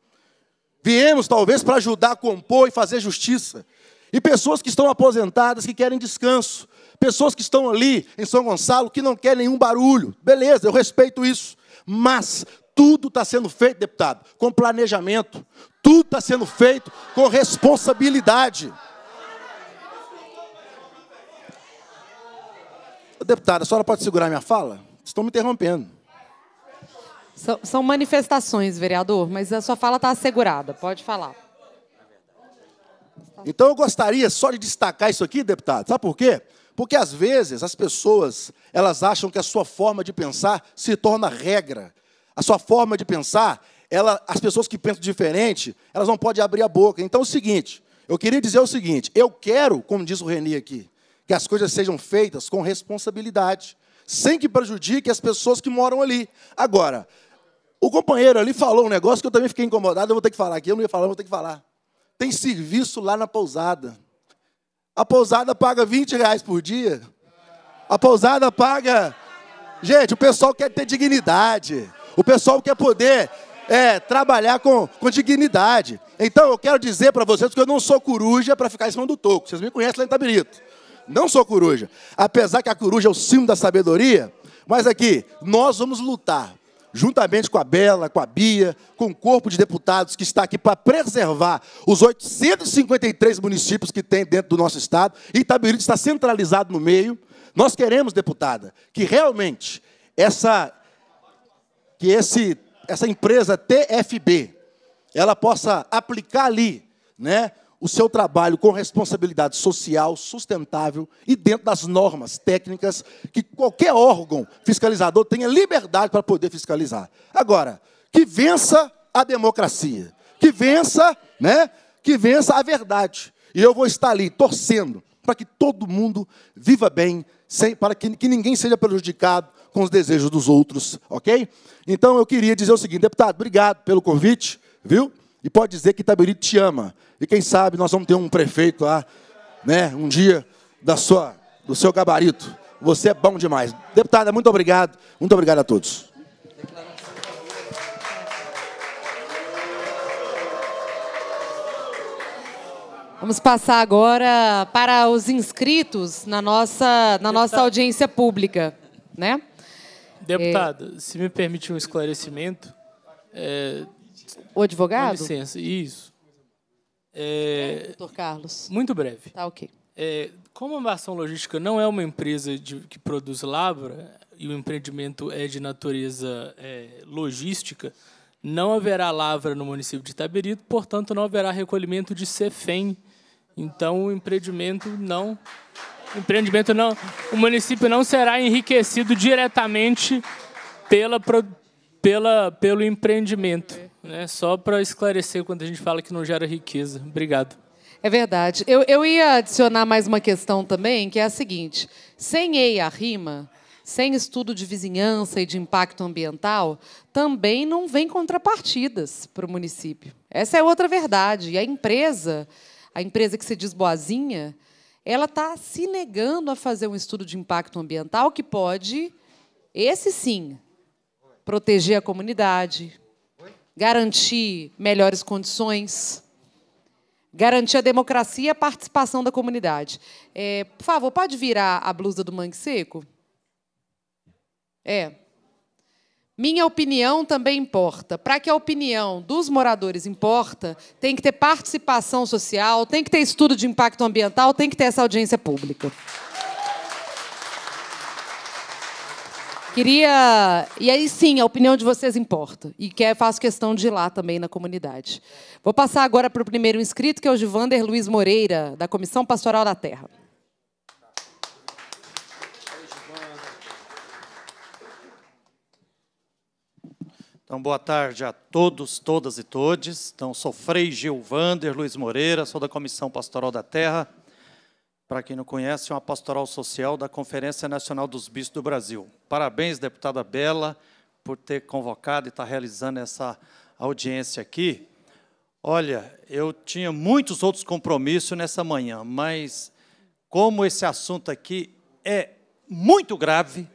Viemos, talvez, para ajudar a compor e fazer justiça. E pessoas que estão aposentadas, que querem descanso, pessoas que estão ali em São Gonçalo que não querem nenhum barulho. Beleza, eu respeito isso. Mas tudo está sendo feito, deputado, com planejamento. Tudo está sendo feito com responsabilidade. Deputada, a senhora pode segurar minha fala? Estão me interrompendo. São, são manifestações, vereador, mas a sua fala está assegurada. Pode falar. Então eu gostaria só de destacar isso aqui, deputado. Sabe por quê? Porque às vezes as pessoas, elas acham que a sua forma de pensar se torna regra. A sua forma de pensar, ela, as pessoas que pensam diferente, elas não podem abrir a boca. Então é o seguinte, eu queria dizer o seguinte, eu quero, como diz o Reni aqui, que as coisas sejam feitas com responsabilidade, sem que prejudique as pessoas que moram ali. Agora, o companheiro ali falou um negócio que eu também fiquei incomodado, eu vou ter que falar aqui, eu não ia falar, eu vou ter que falar. Tem serviço lá na pousada. A pousada paga 20 reais por dia. A pousada paga. Gente, o pessoal quer ter dignidade. O pessoal quer poder é, trabalhar com, com dignidade. Então eu quero dizer para vocês que eu não sou coruja para ficar em cima do toco. Vocês me conhecem lá em Tabirito. Não sou coruja. Apesar que a coruja é o símbolo da sabedoria, mas aqui, nós vamos lutar juntamente com a Bela, com a Bia, com o corpo de deputados que está aqui para preservar os 853 municípios que tem dentro do nosso estado. Itabirito está centralizado no meio. Nós queremos, deputada, que realmente essa que esse essa empresa TFB ela possa aplicar ali, né, o seu trabalho com responsabilidade social, sustentável e dentro das normas técnicas que qualquer órgão fiscalizador tenha liberdade para poder fiscalizar. Agora, que vença a democracia, que vença, né? Que vença a verdade. E eu vou estar ali torcendo para que todo mundo viva bem, sem, para que, que ninguém seja prejudicado com os desejos dos outros, ok? Então eu queria dizer o seguinte, deputado, obrigado pelo convite, viu? E pode dizer que Itabirito te ama. E quem sabe nós vamos ter um prefeito lá, né, um dia da sua, do seu gabarito. Você é bom demais. Deputada, muito obrigado. Muito obrigado a todos. Vamos passar agora para os inscritos na nossa, na nossa audiência pública. Né? Deputada, é... se me permite um esclarecimento, é, o advogado? Com licença, isso. É, é, Doutor Carlos. Muito breve. Tá, ok. É, como a Marção Logística não é uma empresa de, que produz lavra e o empreendimento é de natureza é, logística, não haverá lavra no município de Itaberito, portanto, não haverá recolhimento de CEFEM. Então, o empreendimento não. O empreendimento não. O município não será enriquecido diretamente pela, pela, pelo empreendimento. Né? Só para esclarecer quando a gente fala que não gera riqueza. Obrigado. É verdade. Eu, eu ia adicionar mais uma questão também, que é a seguinte: sem EI a rima, sem estudo de vizinhança e de impacto ambiental, também não vem contrapartidas para o município. Essa é outra verdade. E a empresa, a empresa que se diz boazinha, ela está se negando a fazer um estudo de impacto ambiental que pode, esse sim, proteger a comunidade, garantir melhores condições, garantir a democracia e a participação da comunidade. É, por favor, pode virar a blusa do Mangue Seco? É. Minha opinião também importa. Para que a opinião dos moradores importa, tem que ter participação social, tem que ter estudo de impacto ambiental, tem que ter essa audiência pública. Queria. E aí sim, a opinião de vocês importa. E que é, faço questão de ir lá também na comunidade. Vou passar agora para o primeiro inscrito, que é o Givander Luiz Moreira, da Comissão Pastoral da Terra. Então, boa tarde a todos, todas e todes. Então, sou Frei Gilvander Luiz Moreira, sou da Comissão Pastoral da Terra para quem não conhece, é uma pastoral social da Conferência Nacional dos Bispos do Brasil. Parabéns, deputada Bela, por ter convocado e estar tá realizando essa audiência aqui. Olha, eu tinha muitos outros compromissos nessa manhã, mas como esse assunto aqui é muito grave,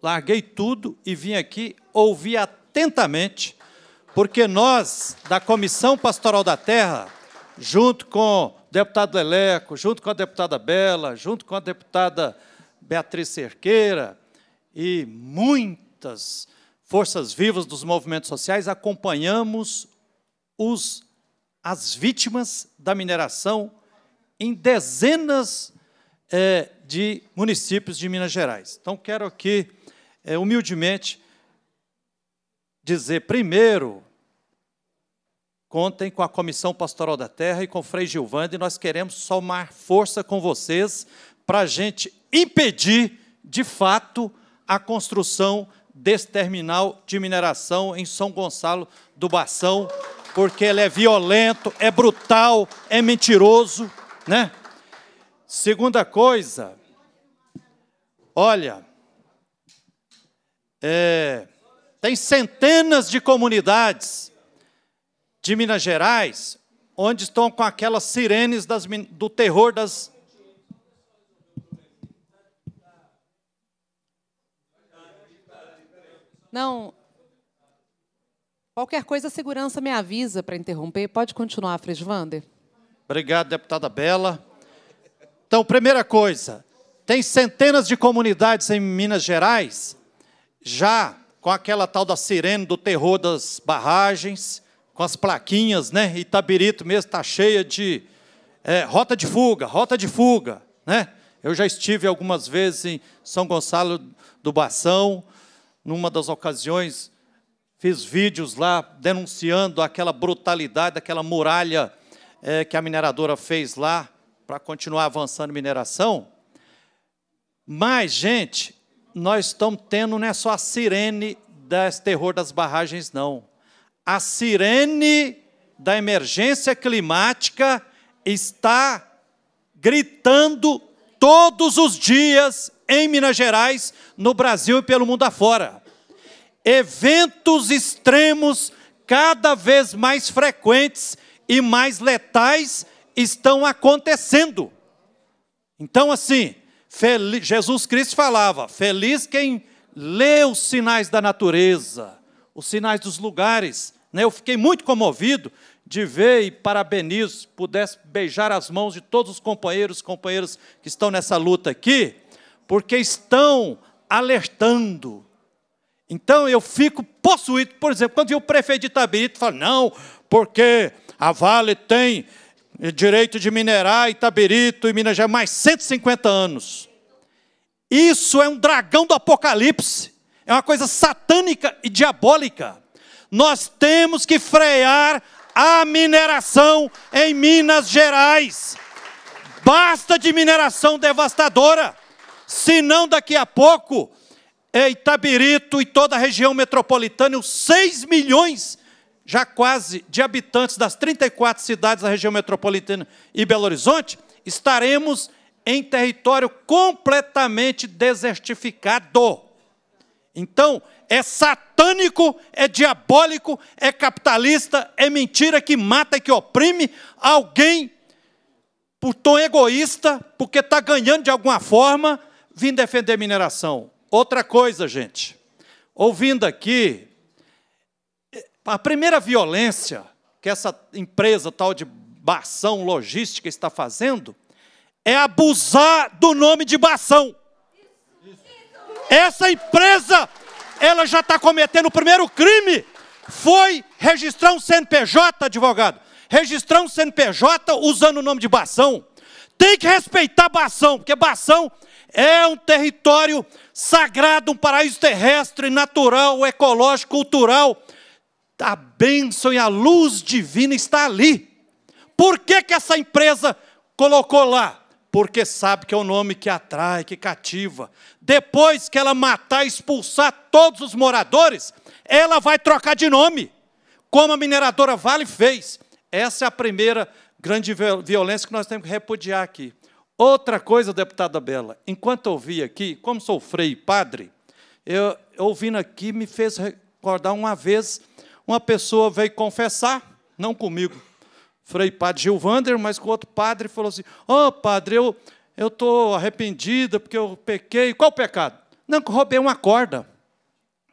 larguei tudo e vim aqui ouvir atentamente, porque nós, da Comissão Pastoral da Terra, junto com deputado Leleco, junto com a deputada Bela, junto com a deputada Beatriz Cerqueira e muitas forças vivas dos movimentos sociais, acompanhamos os, as vítimas da mineração em dezenas é, de municípios de Minas Gerais. Então, quero aqui, é, humildemente, dizer, primeiro, Contem com a Comissão Pastoral da Terra e com o Frei Gilvando, e nós queremos somar força com vocês para a gente impedir, de fato, a construção desse terminal de mineração em São Gonçalo do Bação, porque ele é violento, é brutal, é mentiroso, né? Segunda coisa, olha, é, tem centenas de comunidades de Minas Gerais, onde estão com aquelas sirenes das, do terror das. Não. Qualquer coisa, a segurança me avisa para interromper. Pode continuar, Frisvander. Obrigado, deputada Bela. Então, primeira coisa, tem centenas de comunidades em Minas Gerais já com aquela tal da sirene do terror das barragens, com as plaquinhas, né? Itabirito mesmo está cheia de é, rota de fuga, rota de fuga, né? Eu já estive algumas vezes em São Gonçalo do Bação, numa das ocasiões fiz vídeos lá denunciando aquela brutalidade, aquela muralha é, que a mineradora fez lá para continuar avançando mineração. Mas, gente, nós estamos tendo não é só a sirene desse terror das barragens, não a sirene da emergência climática está gritando todos os dias em Minas Gerais, no Brasil e pelo mundo afora. Eventos extremos cada vez mais frequentes e mais letais estão acontecendo. Então, assim, Jesus Cristo falava: feliz quem lê os sinais da natureza os sinais dos lugares. Né? Eu fiquei muito comovido de ver e parabenizo, pudesse beijar as mãos de todos os companheiros e companheiras que estão nessa luta aqui, porque estão alertando. Então eu fico possuído, por exemplo, quando vi o prefeito de Itabirito fala, não, porque a Vale tem direito de minerar Itabirito e Minas Gerais mais 150 anos. Isso é um dragão do apocalipse é uma coisa satânica e diabólica. Nós temos que frear a mineração em Minas Gerais. Basta de mineração devastadora, senão daqui a pouco é Itabirito e toda a região metropolitana, os 6 milhões já quase de habitantes das 34 cidades da região metropolitana e Belo Horizonte, estaremos em território completamente desertificado. Então, é satânico, é diabólico, é capitalista, é mentira que mata e que oprime alguém por tom egoísta, porque está ganhando de alguma forma, vim defender mineração. Outra coisa, gente, ouvindo aqui, a primeira violência que essa empresa tal de Bação Logística está fazendo é abusar do nome de Bação. Essa empresa, ela já está cometendo o primeiro crime. Foi registrar um CNPJ, advogado. Registrar um CNPJ usando o nome de Bação. Tem que respeitar Bação, porque Bação é um território sagrado, um paraíso terrestre, natural, ecológico, cultural. A bênção e a luz divina está ali. Por que, que essa empresa colocou lá? Porque sabe que é o um nome que atrai, que cativa depois que ela matar, expulsar todos os moradores, ela vai trocar de nome, como a mineradora Vale fez. Essa é a primeira grande violência que nós temos que repudiar aqui. Outra coisa, deputada Bela, enquanto eu vi aqui, como sou freio padre, eu, ouvindo aqui me fez recordar uma vez, uma pessoa veio confessar, não comigo, frei padre Gilvander, mas com outro padre, falou assim, ô oh, padre, eu, eu estou arrependida porque eu pequei. Qual o pecado? Não, que roubei uma corda.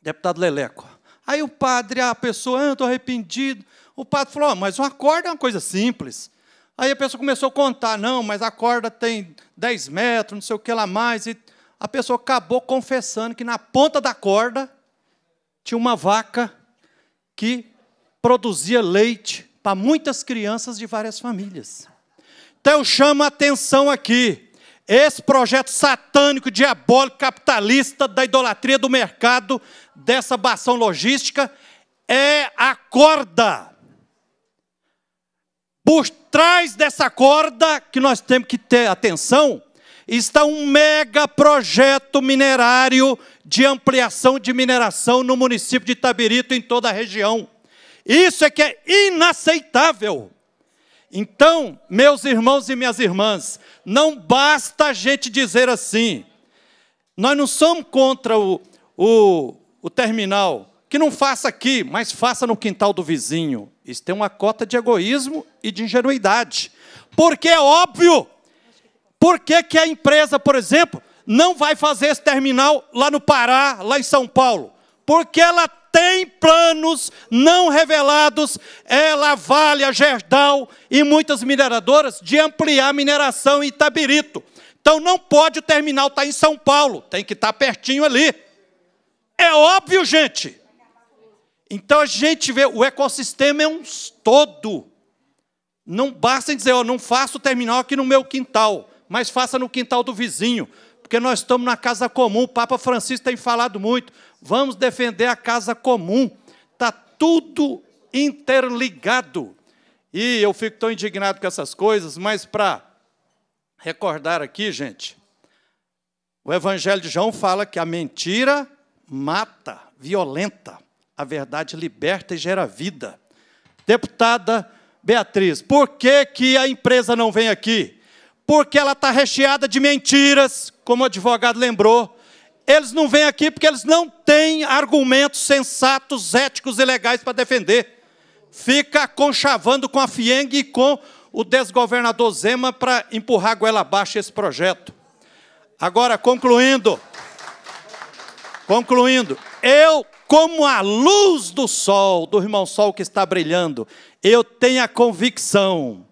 Deputado Leleco. Aí o padre, a pessoa, ah, eu estou arrependido. O padre falou, oh, mas uma corda é uma coisa simples. Aí a pessoa começou a contar, não, mas a corda tem 10 metros, não sei o que lá mais. E a pessoa acabou confessando que na ponta da corda tinha uma vaca que produzia leite para muitas crianças de várias famílias. Então eu chamo a atenção aqui. Esse projeto satânico, diabólico, capitalista da idolatria do mercado, dessa bação logística, é a corda. Por trás dessa corda, que nós temos que ter atenção, está um mega projeto minerário de ampliação de mineração no município de Itabirito, em toda a região. Isso é que é inaceitável. Então, meus irmãos e minhas irmãs, não basta a gente dizer assim. Nós não somos contra o, o, o terminal. Que não faça aqui, mas faça no quintal do vizinho. Isso tem uma cota de egoísmo e de ingenuidade. Porque é óbvio. Por que, que a empresa, por exemplo, não vai fazer esse terminal lá no Pará, lá em São Paulo? Porque ela tem planos não revelados, ela vale a Gerdau e muitas mineradoras de ampliar a mineração em Itabirito. Então não pode o terminal estar tá em São Paulo, tem que estar tá pertinho ali. É óbvio, gente. Então a gente vê, o ecossistema é um todo. Não basta dizer, ó, oh, não faça o terminal aqui no meu quintal, mas faça no quintal do vizinho, porque nós estamos na casa comum. O Papa Francisco tem falado muito vamos defender a casa comum. Está tudo interligado. E eu fico tão indignado com essas coisas, mas para recordar aqui, gente, o Evangelho de João fala que a mentira mata, violenta, a verdade liberta e gera vida. Deputada Beatriz, por que, que a empresa não vem aqui? Porque ela está recheada de mentiras, como o advogado lembrou. Eles não vêm aqui porque eles não têm argumentos sensatos, éticos e legais para defender. Fica conchavando com a Fieng e com o desgovernador Zema para empurrar a goela abaixo esse projeto. Agora, concluindo, concluindo, eu, como a luz do sol, do irmão sol que está brilhando, eu tenho a convicção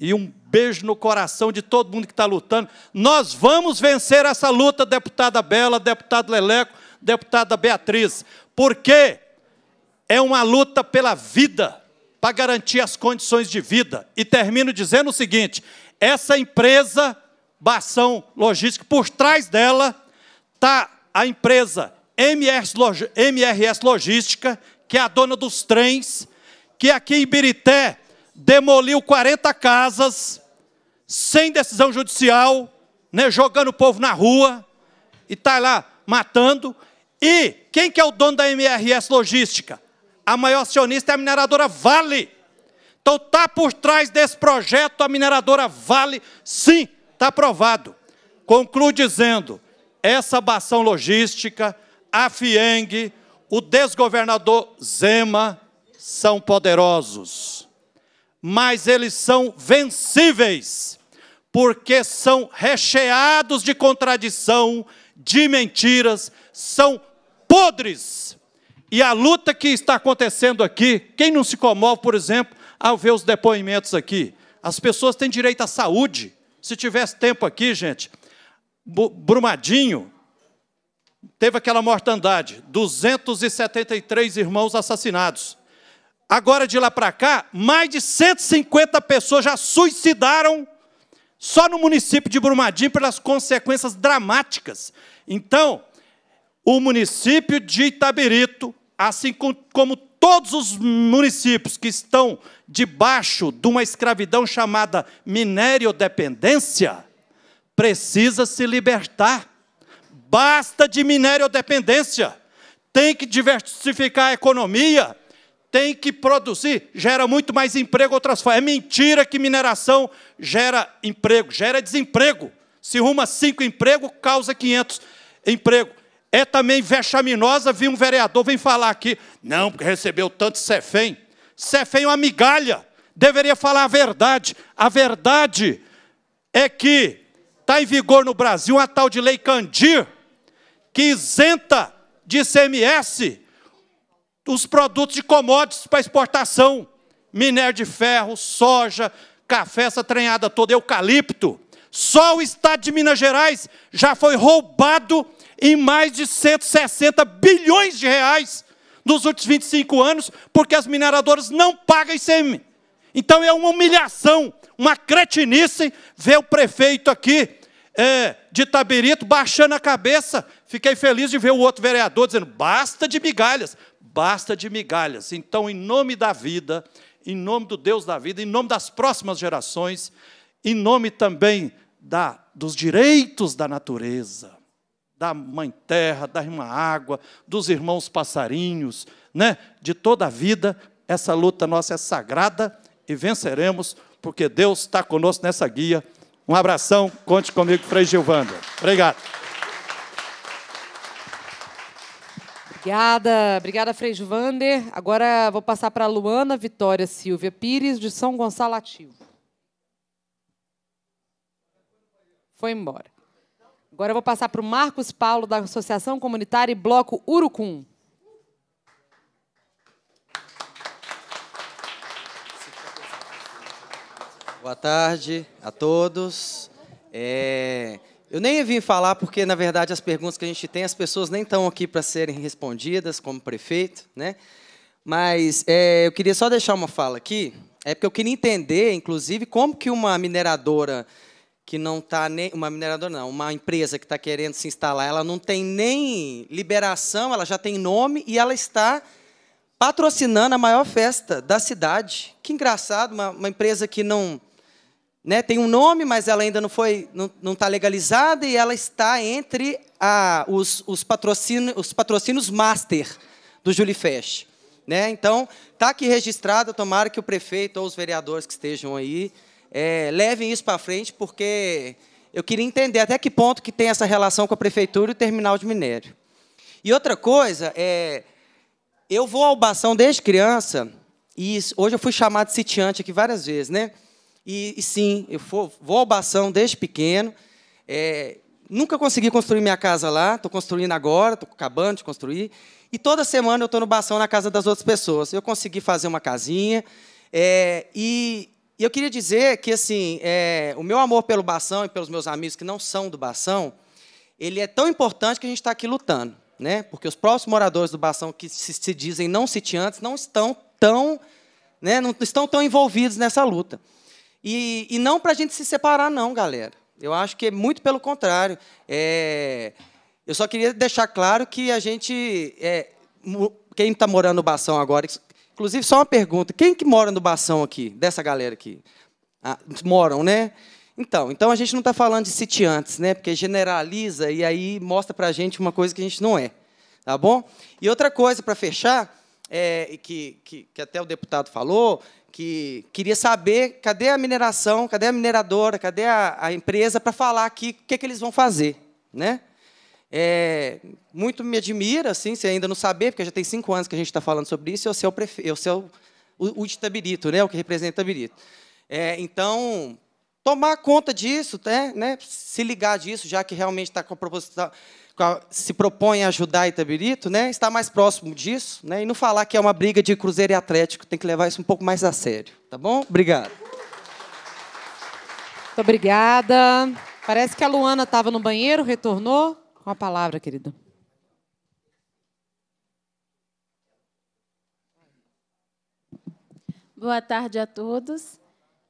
e um beijo no coração de todo mundo que está lutando. Nós vamos vencer essa luta, deputada Bela, deputado Leleco, deputada Beatriz, porque é uma luta pela vida, para garantir as condições de vida. E termino dizendo o seguinte: essa empresa, Bação Logística, por trás dela está a empresa MRS, MRS Logística, que é a dona dos trens, que aqui em Birité demoliu 40 casas, sem decisão judicial, né, jogando o povo na rua, e está lá matando. E quem que é o dono da MRS Logística? A maior acionista é a mineradora Vale. Então está por trás desse projeto a mineradora Vale, sim, está aprovado. Concluo dizendo, essa bação logística, a FIENG, o desgovernador Zema são poderosos, mas eles são vencíveis porque são recheados de contradição, de mentiras, são podres. E a luta que está acontecendo aqui, quem não se comove, por exemplo, ao ver os depoimentos aqui? As pessoas têm direito à saúde. Se tivesse tempo aqui, gente, Brumadinho teve aquela mortandade, 273 irmãos assassinados. Agora de lá para cá, mais de 150 pessoas já suicidaram só no município de Brumadinho pelas consequências dramáticas. Então, o município de Itabirito, assim como todos os municípios que estão debaixo de uma escravidão chamada minério dependência, precisa se libertar. Basta de minério dependência. Tem que diversificar a economia tem que produzir, gera muito mais emprego outras formas. É mentira que mineração gera emprego, gera desemprego. Se ruma cinco empregos, causa 500 empregos. É também vexaminosa vir um vereador vir falar aqui, não, porque recebeu tanto Cefém. Cefém é uma migalha, deveria falar a verdade. A verdade é que está em vigor no Brasil uma tal de lei Candir, que isenta de ICMS os produtos de commodities para exportação: minério de ferro, soja, café, essa trenhada toda, eucalipto. Só o estado de Minas Gerais já foi roubado em mais de 160 bilhões de reais nos últimos 25 anos, porque as mineradoras não pagam ICM. Então é uma humilhação, uma cretinice ver o prefeito aqui é, de Taberito baixando a cabeça. Fiquei feliz de ver o outro vereador dizendo: basta de migalhas, basta de migalhas. Então, em nome da vida, em nome do Deus da vida, em nome das próximas gerações, em nome também da, dos direitos da natureza, da mãe terra, da irmã água, dos irmãos passarinhos, né? de toda a vida, essa luta nossa é sagrada e venceremos, porque Deus está conosco nessa guia. Um abração, conte comigo, Frei Gilvanda. Obrigado. Obrigada, obrigada, Freisvander. Agora vou passar para a Luana Vitória Silvia Pires, de São Gonçalo Ativo. Foi embora. Agora vou passar para o Marcos Paulo, da Associação Comunitária e Bloco Urucum. Boa tarde a todos. É, eu nem vim falar porque, na verdade, as perguntas que a gente tem, as pessoas nem estão aqui para serem respondidas como prefeito, né? Mas é, eu queria só deixar uma fala aqui, é porque eu queria entender, inclusive, como que uma mineradora que não está nem uma mineradora não, uma empresa que está querendo se instalar, ela não tem nem liberação, ela já tem nome e ela está patrocinando a maior festa da cidade. Que engraçado, uma, uma empresa que não né, tem um nome, mas ela ainda não foi, não está legalizada e ela está entre a, os, os, patrocínio, os patrocínios master do Julifest. Né? Então, está aqui registrado, tomara que o prefeito ou os vereadores que estejam aí é, levem isso para frente, porque eu queria entender até que ponto que tem essa relação com a prefeitura e o terminal de minério. E outra coisa, é, eu vou ao Bação desde criança, e hoje eu fui chamado de sitiante aqui várias vezes, né? E, e sim, eu vou ao Bação desde pequeno. É, nunca consegui construir minha casa lá, estou construindo agora, estou acabando de construir. E toda semana eu estou no Bação na casa das outras pessoas. Eu consegui fazer uma casinha. É, e, e, eu queria dizer que assim, é, o meu amor pelo Bação e pelos meus amigos que não são do Bação, ele é tão importante que a gente está aqui lutando. Né? Porque os próprios moradores do Bação que se, se dizem não sitiantes não estão tão, né, não estão tão envolvidos nessa luta. E, e não para a gente se separar, não, galera. Eu acho que é muito pelo contrário. É, eu só queria deixar claro que a gente. É, quem está morando no Bação agora. Inclusive, só uma pergunta: quem que mora no Bação aqui, dessa galera aqui? Ah, moram, né? Então, então a gente não está falando de sitiantes, né? Porque generaliza e aí mostra para a gente uma coisa que a gente não é, tá bom? E outra coisa para fechar, é, que, que, que até o deputado falou, que queria saber cadê a mineração, cadê a mineradora, cadê a, a empresa para falar aqui o que, que eles vão fazer. Né? É, muito me admira, assim, se ainda não saber, porque já tem cinco anos que a gente está falando sobre isso, eu sou, prefe... eu sou o, o de Tabirito, né? o que representa Tabirito. É, então, tomar conta disso, né? né? se ligar disso, já que realmente está com a proposta se propõe a ajudar Itabirito, né, está mais próximo disso, né, e não falar que é uma briga de Cruzeiro e Atlético, tem que levar isso um pouco mais a sério, tá bom? Obrigado. Muito obrigada. Parece que a Luana estava no banheiro, retornou. Com a palavra, querida. Boa tarde a todos.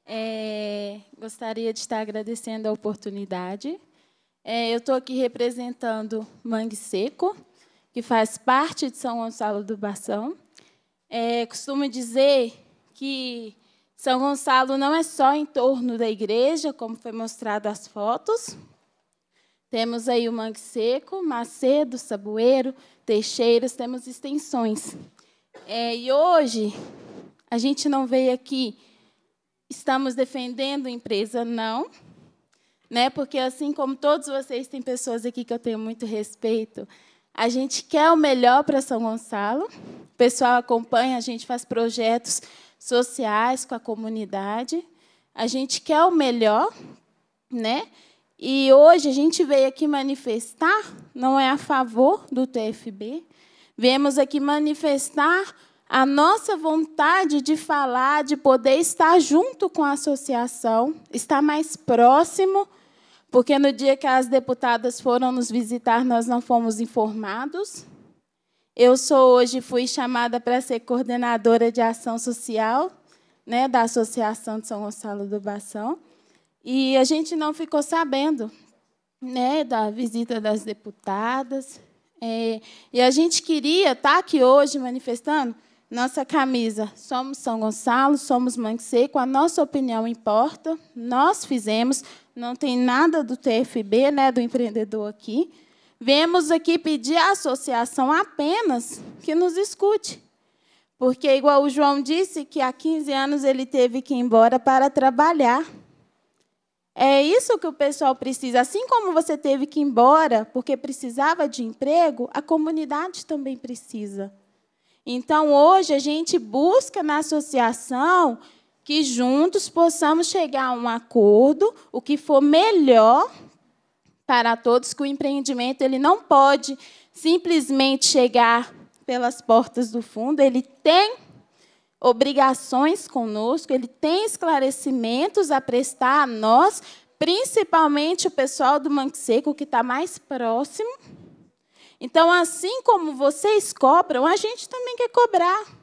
É, gostaria de estar agradecendo a oportunidade. É, eu estou aqui representando Mangue Seco, que faz parte de São Gonçalo do Barção. É, costumo dizer que São Gonçalo não é só em torno da igreja, como foi mostrado as fotos. Temos aí o Mangue Seco, Macedo, Saboeiro, Teixeiras, temos extensões. É, e hoje, a gente não veio aqui, estamos defendendo a empresa, não. Não né? Porque assim como todos vocês, tem pessoas aqui que eu tenho muito respeito. A gente quer o melhor para São Gonçalo. O pessoal acompanha, a gente faz projetos sociais com a comunidade. A gente quer o melhor, né? E hoje a gente veio aqui manifestar, não é a favor do TFB, viemos aqui manifestar a nossa vontade de falar, de poder estar junto com a associação, estar mais próximo porque no dia que as deputadas foram nos visitar, nós não fomos informados. Eu sou hoje fui chamada para ser coordenadora de ação social, né, da Associação de São Gonçalo do Bação, e a gente não ficou sabendo, né, da visita das deputadas. É, e a gente queria estar tá aqui hoje manifestando nossa camisa. Somos São Gonçalo, somos Mangue Seco, a nossa opinião importa, nós fizemos, não tem nada do TFB, né, do empreendedor aqui. Vemos aqui pedir à associação apenas que nos escute. Porque, igual o João disse, que há 15 anos ele teve que ir embora para trabalhar. É isso que o pessoal precisa. Assim como você teve que ir embora porque precisava de emprego, a comunidade também precisa. Então, hoje, a gente busca na associação que juntos possamos chegar a um acordo, o que for melhor para todos, que o empreendimento ele não pode simplesmente chegar pelas portas do fundo, ele tem obrigações conosco, ele tem esclarecimentos a prestar a nós, principalmente o pessoal do Manque Seco, que está mais próximo. Então, assim como vocês cobram, a gente também quer cobrar.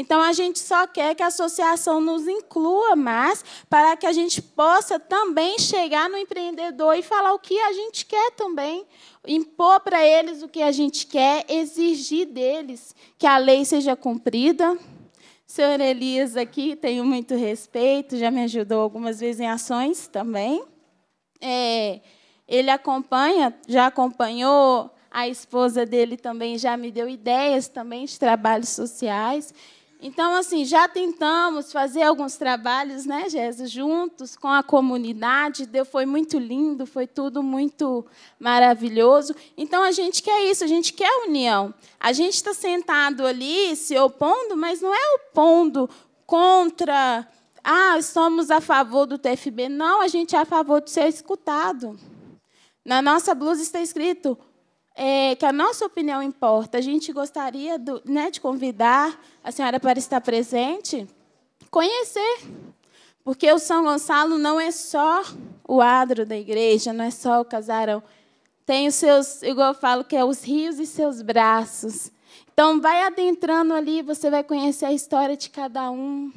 Então a gente só quer que a associação nos inclua mais para que a gente possa também chegar no empreendedor e falar o que a gente quer também, impor para eles o que a gente quer, exigir deles que a lei seja cumprida. Senhor Elias aqui, tenho muito respeito, já me ajudou algumas vezes em ações também. É, ele acompanha, já acompanhou, a esposa dele também já me deu ideias também de trabalhos sociais. Então, assim, já tentamos fazer alguns trabalhos, né, Jesus, juntos com a comunidade. Deu, foi muito lindo, foi tudo muito maravilhoso. Então, a gente quer isso, a gente quer união. A gente está sentado ali, se opondo, mas não é opondo contra, ah, somos a favor do TFB. Não, a gente é a favor de ser escutado. Na nossa blusa está escrito é, que a nossa opinião importa. A gente gostaria do, né, de convidar a senhora para estar presente, conhecer, porque o São Gonçalo não é só o adro da igreja, não é só o casarão. Tem os seus, igual eu falo, que é os rios e seus braços. Então, vai adentrando ali, você vai conhecer a história de cada um,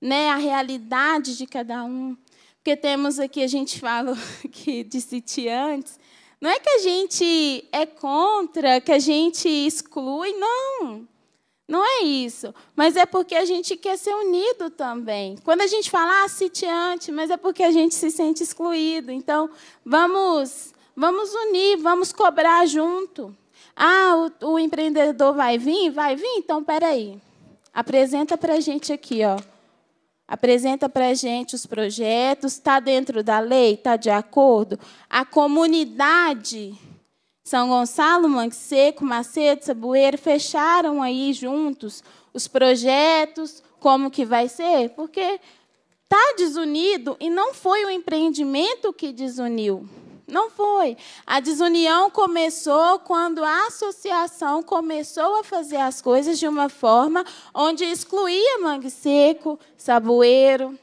né, a realidade de cada um. Porque temos aqui, a gente fala que de sitiantes, não é que a gente é contra, que a gente exclui, não. Não é isso. Mas é porque a gente quer ser unido também. Quando a gente fala, ah, sitiante, mas é porque a gente se sente excluído. Então, vamos, vamos unir, vamos cobrar junto. Ah, o, o empreendedor vai vir? Vai vir? Então, peraí. Apresenta para a gente aqui, ó apresenta para a gente os projetos, está dentro da lei, está de acordo. A comunidade São Gonçalo, Manque Seco, Macedo, Saboeiro, fecharam aí juntos os projetos, como que vai ser, porque está desunido e não foi o empreendimento que desuniu. Não foi. A desunião começou quando a associação começou a fazer as coisas de uma forma onde excluía mangue seco, saboeiro,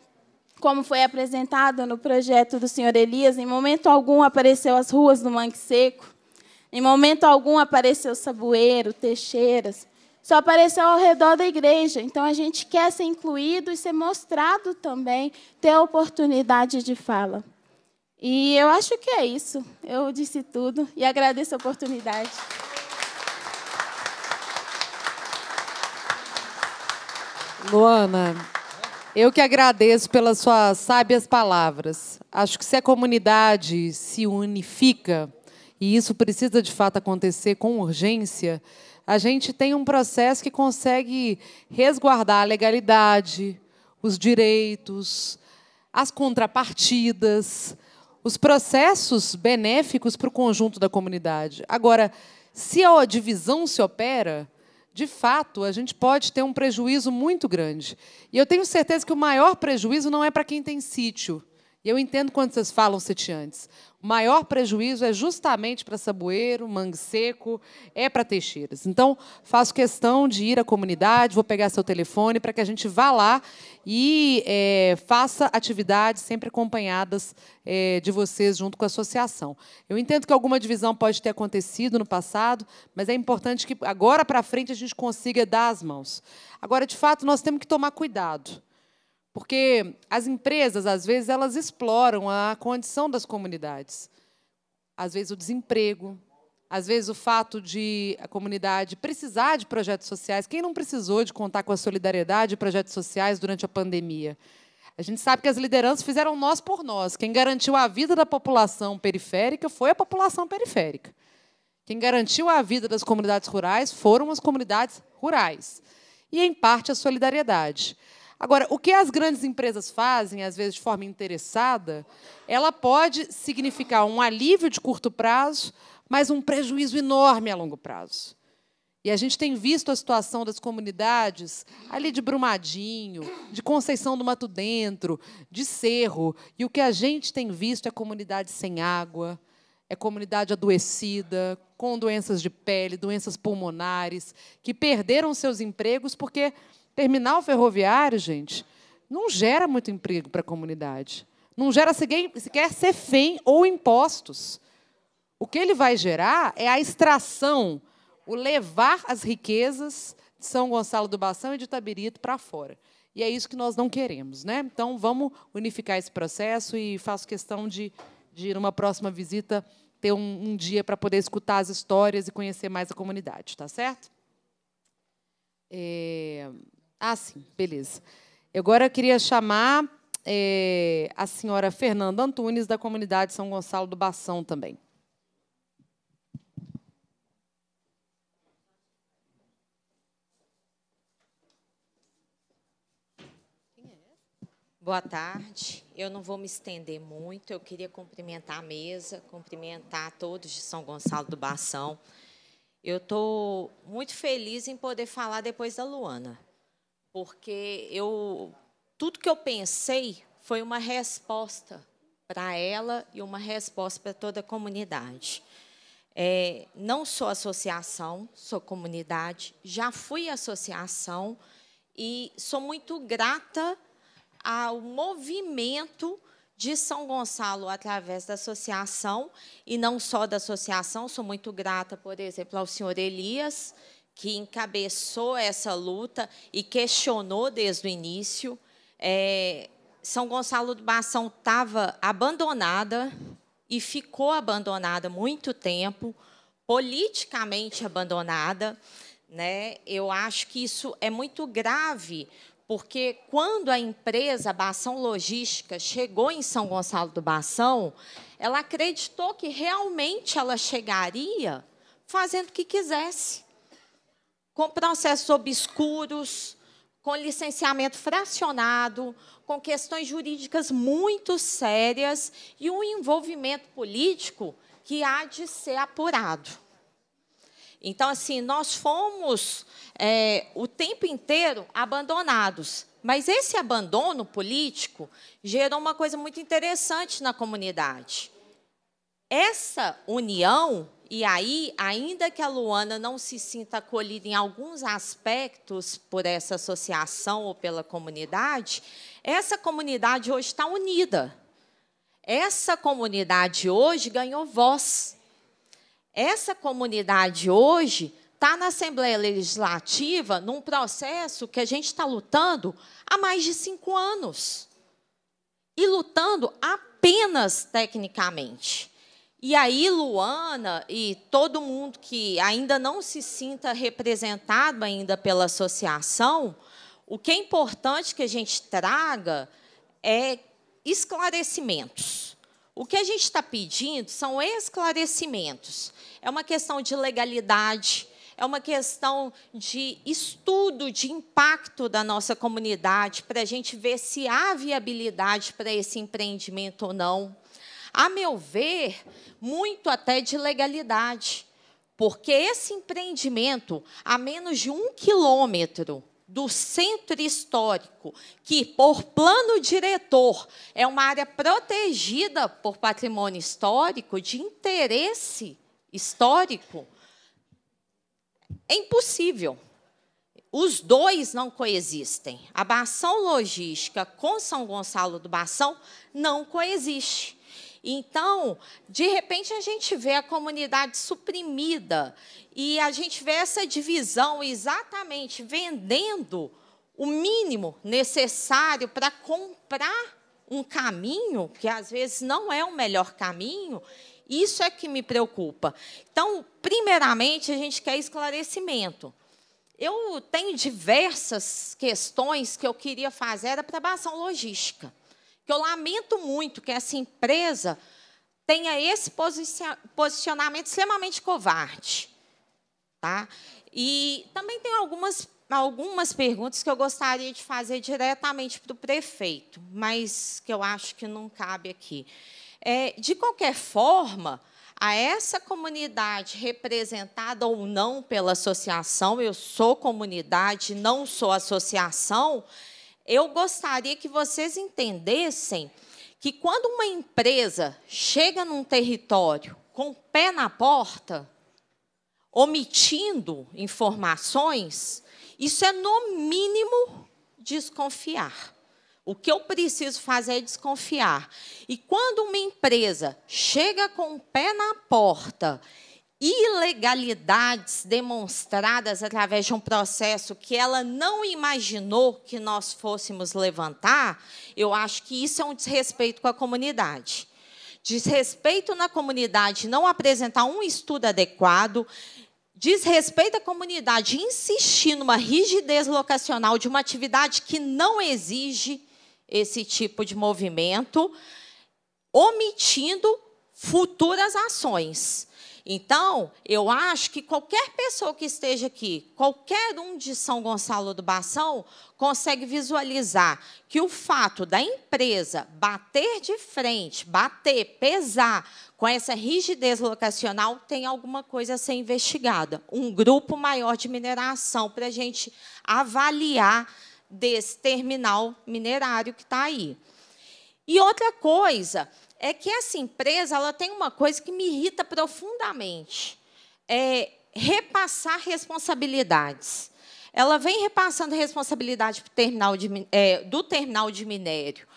como foi apresentado no projeto do senhor Elias, em momento algum apareceu as ruas do Mangue Seco, em momento algum apareceu Saboeiro, Teixeiras, só apareceu ao redor da igreja. Então a gente quer ser incluído e ser mostrado também, ter a oportunidade de fala. E eu acho que é isso. Eu disse tudo e agradeço a oportunidade. Luana, eu que agradeço pelas suas sábias palavras. Acho que se a comunidade se unifica, e isso precisa de fato acontecer com urgência, a gente tem um processo que consegue resguardar a legalidade, os direitos, as contrapartidas os processos benéficos para o conjunto da comunidade. Agora, se a divisão se opera, de fato, a gente pode ter um prejuízo muito grande. E eu tenho certeza que o maior prejuízo não é para quem tem sítio. E eu entendo quando vocês falam sitiantes o maior prejuízo é justamente para Saboeiro, Mangue Seco, é para Teixeiras. Então, faço questão de ir à comunidade, vou pegar seu telefone para que a gente vá lá e é, faça atividades sempre acompanhadas é, de vocês junto com a associação. Eu entendo que alguma divisão pode ter acontecido no passado, mas é importante que agora para frente a gente consiga dar as mãos. Agora, de fato, nós temos que tomar cuidado. Porque as empresas, às vezes, elas exploram a condição das comunidades. Às vezes, o desemprego, às vezes, o fato de a comunidade precisar de projetos sociais. Quem não precisou de contar com a solidariedade de projetos sociais durante a pandemia? A gente sabe que as lideranças fizeram nós por nós. Quem garantiu a vida da população periférica foi a população periférica. Quem garantiu a vida das comunidades rurais foram as comunidades rurais. E, em parte, a solidariedade. Agora, o que as grandes empresas fazem, às vezes de forma interessada, ela pode significar um alívio de curto prazo, mas um prejuízo enorme a longo prazo. E a gente tem visto a situação das comunidades ali de Brumadinho, de Conceição do Mato Dentro, de Cerro, e o que a gente tem visto é comunidade sem água, é comunidade adoecida, com doenças de pele, doenças pulmonares, que perderam seus empregos porque Terminal ferroviário, gente, não gera muito emprego para a comunidade. Não gera sequer CEFEM ou impostos. O que ele vai gerar é a extração, o levar as riquezas de São Gonçalo do Bação e de Itabirito para fora. E é isso que nós não queremos. Né? Então, vamos unificar esse processo e faço questão de, de numa próxima visita, ter um, um dia para poder escutar as histórias e conhecer mais a comunidade. Tá certo? É... Ah, sim, beleza. Agora eu queria chamar é, a senhora Fernanda Antunes, da comunidade São Gonçalo do Bação também. Boa tarde. Eu não vou me estender muito. Eu queria cumprimentar a mesa, cumprimentar a todos de São Gonçalo do Bação. Eu estou muito feliz em poder falar depois da Luana porque eu tudo que eu pensei foi uma resposta para ela e uma resposta para toda a comunidade. É, não sou associação, sou comunidade, já fui associação e sou muito grata ao movimento de São Gonçalo através da associação e não só da associação, sou muito grata, por exemplo, ao senhor Elias, que encabeçou essa luta e questionou desde o início. É, São Gonçalo do Bação estava abandonada e ficou abandonada muito tempo, politicamente abandonada. Né? Eu acho que isso é muito grave, porque quando a empresa Bação Logística chegou em São Gonçalo do Bação, ela acreditou que realmente ela chegaria fazendo o que quisesse com processos obscuros, com licenciamento fracionado, com questões jurídicas muito sérias e um envolvimento político que há de ser apurado. Então, assim, nós fomos é, o tempo inteiro abandonados. Mas esse abandono político gerou uma coisa muito interessante na comunidade. Essa união e aí, ainda que a Luana não se sinta acolhida em alguns aspectos por essa associação ou pela comunidade, essa comunidade hoje está unida. Essa comunidade hoje ganhou voz. Essa comunidade hoje está na Assembleia Legislativa num processo que a gente está lutando há mais de cinco anos. E lutando apenas tecnicamente e aí, Luana e todo mundo que ainda não se sinta representado ainda pela associação, o que é importante que a gente traga é esclarecimentos. O que a gente está pedindo são esclarecimentos. É uma questão de legalidade, é uma questão de estudo de impacto da nossa comunidade, para a gente ver se há viabilidade para esse empreendimento ou não a meu ver, muito até de legalidade, porque esse empreendimento, a menos de um quilômetro do centro histórico, que por plano diretor é uma área protegida por patrimônio histórico, de interesse histórico, é impossível. Os dois não coexistem. A Bação Logística com São Gonçalo do Bação não coexiste. Então, de repente, a gente vê a comunidade suprimida e a gente vê essa divisão exatamente vendendo o mínimo necessário para comprar um caminho que às vezes não é o melhor caminho. Isso é que me preocupa. Então, primeiramente, a gente quer esclarecimento. Eu tenho diversas questões que eu queria fazer para a aprovação logística que eu lamento muito que essa empresa tenha esse posicionamento extremamente covarde. Tá? E também tem algumas, algumas perguntas que eu gostaria de fazer diretamente para o prefeito, mas que eu acho que não cabe aqui. É, de qualquer forma, a essa comunidade representada ou não pela associação, eu sou comunidade, não sou associação, eu gostaria que vocês entendessem que quando uma empresa chega num território com o pé na porta, omitindo informações, isso é no mínimo desconfiar. O que eu preciso fazer é desconfiar. E quando uma empresa chega com o pé na porta ilegalidades demonstradas através de um processo que ela não imaginou que nós fôssemos levantar, eu acho que isso é um desrespeito com a comunidade. Desrespeito na comunidade não apresentar um estudo adequado, desrespeito à comunidade insistir numa rigidez locacional de uma atividade que não exige esse tipo de movimento, omitindo futuras ações. Então, eu acho que qualquer pessoa que esteja aqui, qualquer um de São Gonçalo do Bação, consegue visualizar que o fato da empresa bater de frente, bater, pesar com essa rigidez locacional, tem alguma coisa a ser investigada. Um grupo maior de mineração para a gente avaliar desse terminal minerário que está aí. E outra coisa é que essa empresa ela tem uma coisa que me irrita profundamente: é repassar responsabilidades. Ela vem repassando a responsabilidade do terminal de, é, do terminal de minério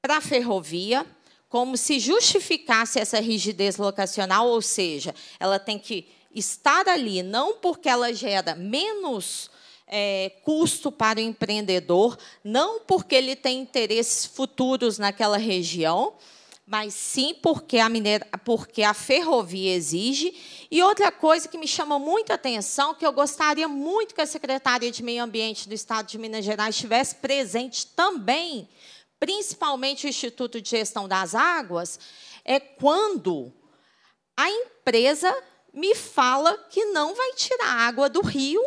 para a ferrovia, como se justificasse essa rigidez locacional, ou seja, ela tem que estar ali não porque ela gera menos é, custo para o empreendedor, não porque ele tem interesses futuros naquela região, mas sim porque a, mineira, porque a ferrovia exige. E outra coisa que me chama muito a atenção, que eu gostaria muito que a Secretaria de Meio Ambiente do Estado de Minas Gerais estivesse presente também, principalmente o Instituto de Gestão das Águas, é quando a empresa me fala que não vai tirar água do rio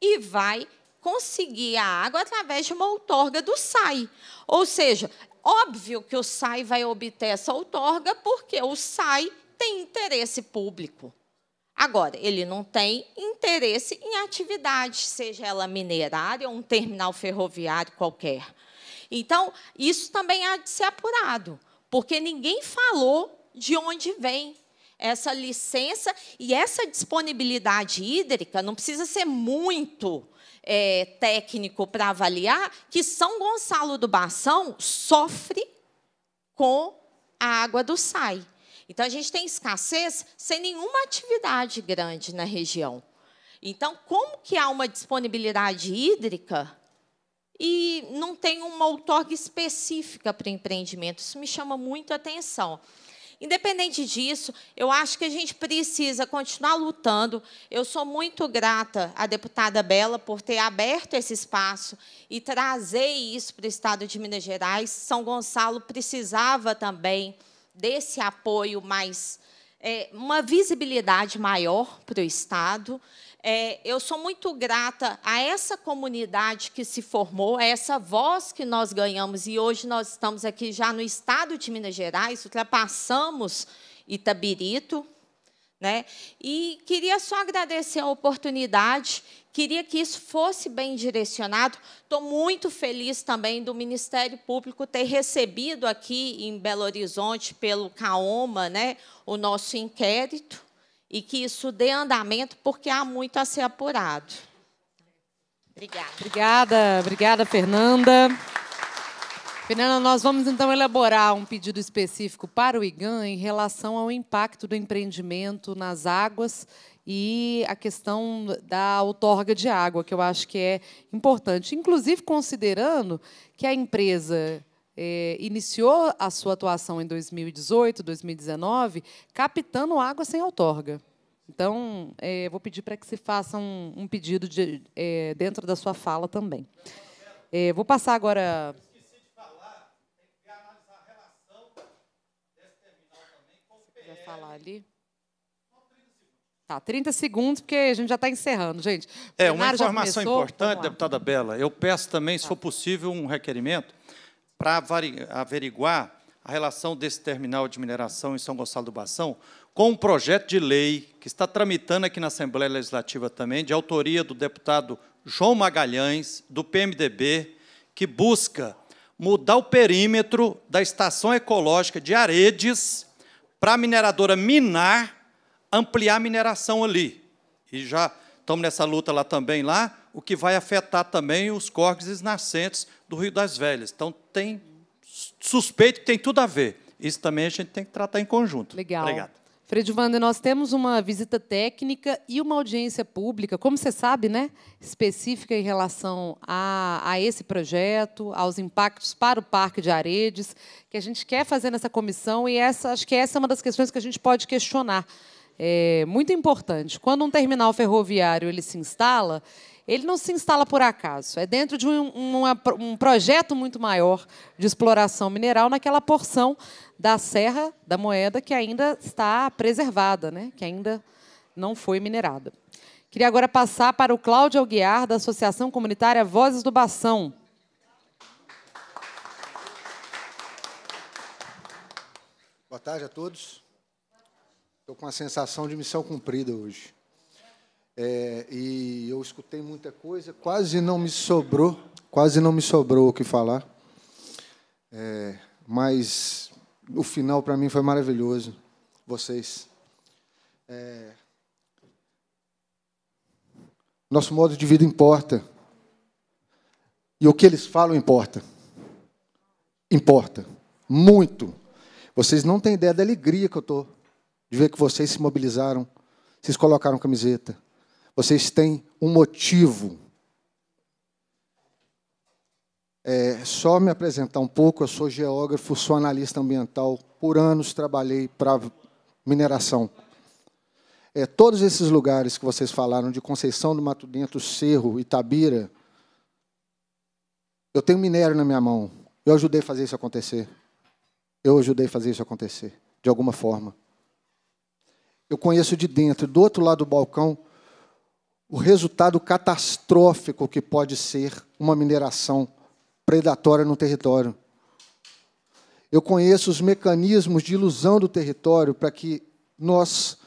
e vai conseguir a água através de uma outorga do SAI. Ou seja, Óbvio que o SAI vai obter essa outorga porque o SAI tem interesse público. Agora, ele não tem interesse em atividade, seja ela minerária ou um terminal ferroviário qualquer. Então, isso também há de ser apurado, porque ninguém falou de onde vem essa licença e essa disponibilidade hídrica não precisa ser muito é, técnico para avaliar que São Gonçalo do Bação sofre com a água do SAI. Então, a gente tem escassez sem nenhuma atividade grande na região. Então, como que há uma disponibilidade hídrica e não tem uma outorga específica para empreendimento? Isso me chama muito a atenção. Independente disso, eu acho que a gente precisa continuar lutando. Eu sou muito grata à deputada Bela por ter aberto esse espaço e trazer isso para o Estado de Minas Gerais. São Gonçalo precisava também desse apoio mais, é, uma visibilidade maior para o Estado é, eu sou muito grata a essa comunidade que se formou, a essa voz que nós ganhamos, e hoje nós estamos aqui já no estado de Minas Gerais, ultrapassamos Itabirito. Né? E queria só agradecer a oportunidade, queria que isso fosse bem direcionado. Estou muito feliz também do Ministério Público ter recebido aqui em Belo Horizonte, pelo CAOMA, né, o nosso inquérito e que isso dê andamento, porque há muito a ser apurado. Obrigada. Obrigada, obrigada, Fernanda. Fernanda, nós vamos então elaborar um pedido específico para o IGAN em relação ao impacto do empreendimento nas águas e a questão da outorga de água, que eu acho que é importante, inclusive considerando que a empresa é, iniciou a sua atuação em 2018, 2019, captando água sem outorga. Então, é, vou pedir para que se faça um, um pedido de, é, dentro da sua fala também. É, vou passar agora. falar ali. Tá, 30 segundos, porque a gente já está encerrando, gente. É, uma informação então importante, deputada Bela. Eu peço também, tá. se for possível, um requerimento para averiguar a relação desse terminal de mineração em São Gonçalo do Bação com um projeto de lei que está tramitando aqui na Assembleia Legislativa também, de autoria do deputado João Magalhães, do PMDB, que busca mudar o perímetro da estação ecológica de Aredes para a mineradora minar, ampliar a mineração ali. E já estamos nessa luta lá também, lá, o que vai afetar também os córregos nascentes do Rio das Velhas. Então, tem suspeito que tem tudo a ver. Isso também a gente tem que tratar em conjunto. Legal. Obrigado. Fredivanda, nós temos uma visita técnica e uma audiência pública, como você sabe, né? específica em relação a, a esse projeto, aos impactos para o Parque de Aredes, que a gente quer fazer nessa comissão, e essa, acho que essa é uma das questões que a gente pode questionar. É muito importante. Quando um terminal ferroviário ele se instala, ele não se instala por acaso. É dentro de um, um projeto muito maior de exploração mineral naquela porção da Serra da Moeda que ainda está preservada, né? que ainda não foi minerada. Queria agora passar para o Cláudio Alguiar, da Associação Comunitária Vozes do Bação. Boa tarde a todos. Estou com a sensação de missão cumprida hoje. É, e eu escutei muita coisa, quase não me sobrou, quase não me sobrou o que falar. É, mas o final para mim foi maravilhoso. Vocês. É, nosso modo de vida importa. E o que eles falam importa. Importa. Muito. Vocês não têm ideia da alegria que eu estou de ver que vocês se mobilizaram, vocês colocaram camiseta vocês têm um motivo. É, só me apresentar um pouco, eu sou geógrafo, sou analista ambiental, por anos trabalhei para mineração. É, todos esses lugares que vocês falaram, de Conceição do Mato Dentro, Cerro, Itabira, eu tenho minério na minha mão. Eu ajudei a fazer isso acontecer. Eu ajudei a fazer isso acontecer, de alguma forma. Eu conheço de dentro, do outro lado do balcão, o resultado catastrófico que pode ser uma mineração predatória no território. Eu conheço os mecanismos de ilusão do território para que nós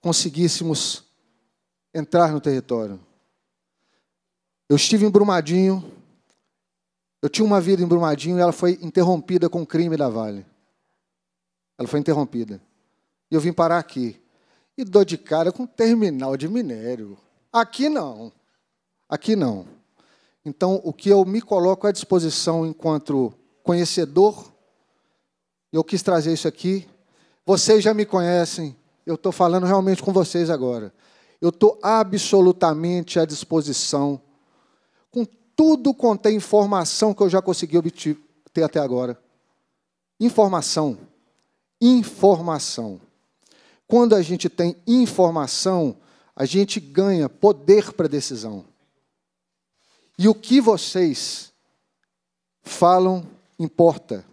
conseguíssemos entrar no território. Eu estive em Brumadinho, eu tinha uma vida em Brumadinho e ela foi interrompida com o crime da Vale. Ela foi interrompida. E eu vim parar aqui. E dou de cara com um terminal de minério. Aqui não. Aqui não. Então, o que eu me coloco à disposição enquanto conhecedor, eu quis trazer isso aqui. Vocês já me conhecem, eu estou falando realmente com vocês agora. Eu estou absolutamente à disposição com tudo quanto é informação que eu já consegui obter até agora. Informação. Informação. Quando a gente tem informação, a gente ganha poder para decisão. E o que vocês falam importa.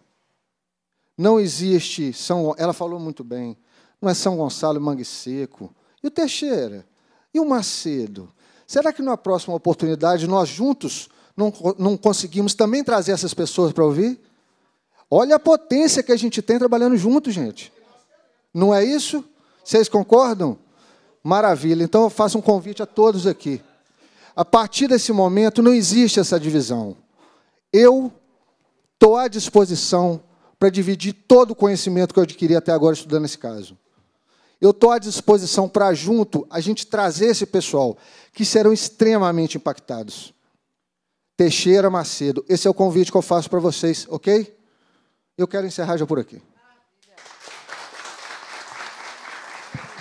Não existe São, ela falou muito bem. Não é São Gonçalo, Mangue Seco. E o Teixeira? E o Macedo? Será que na próxima oportunidade nós juntos não, não conseguimos também trazer essas pessoas para ouvir? Olha a potência que a gente tem trabalhando junto, gente. Não é isso? Vocês concordam? Maravilha. Então eu faço um convite a todos aqui. A partir desse momento não existe essa divisão. Eu estou à disposição para dividir todo o conhecimento que eu adquiri até agora estudando esse caso. Eu estou à disposição para, junto, a gente trazer esse pessoal, que serão extremamente impactados. Teixeira Macedo, esse é o convite que eu faço para vocês, ok? Eu quero encerrar já por aqui.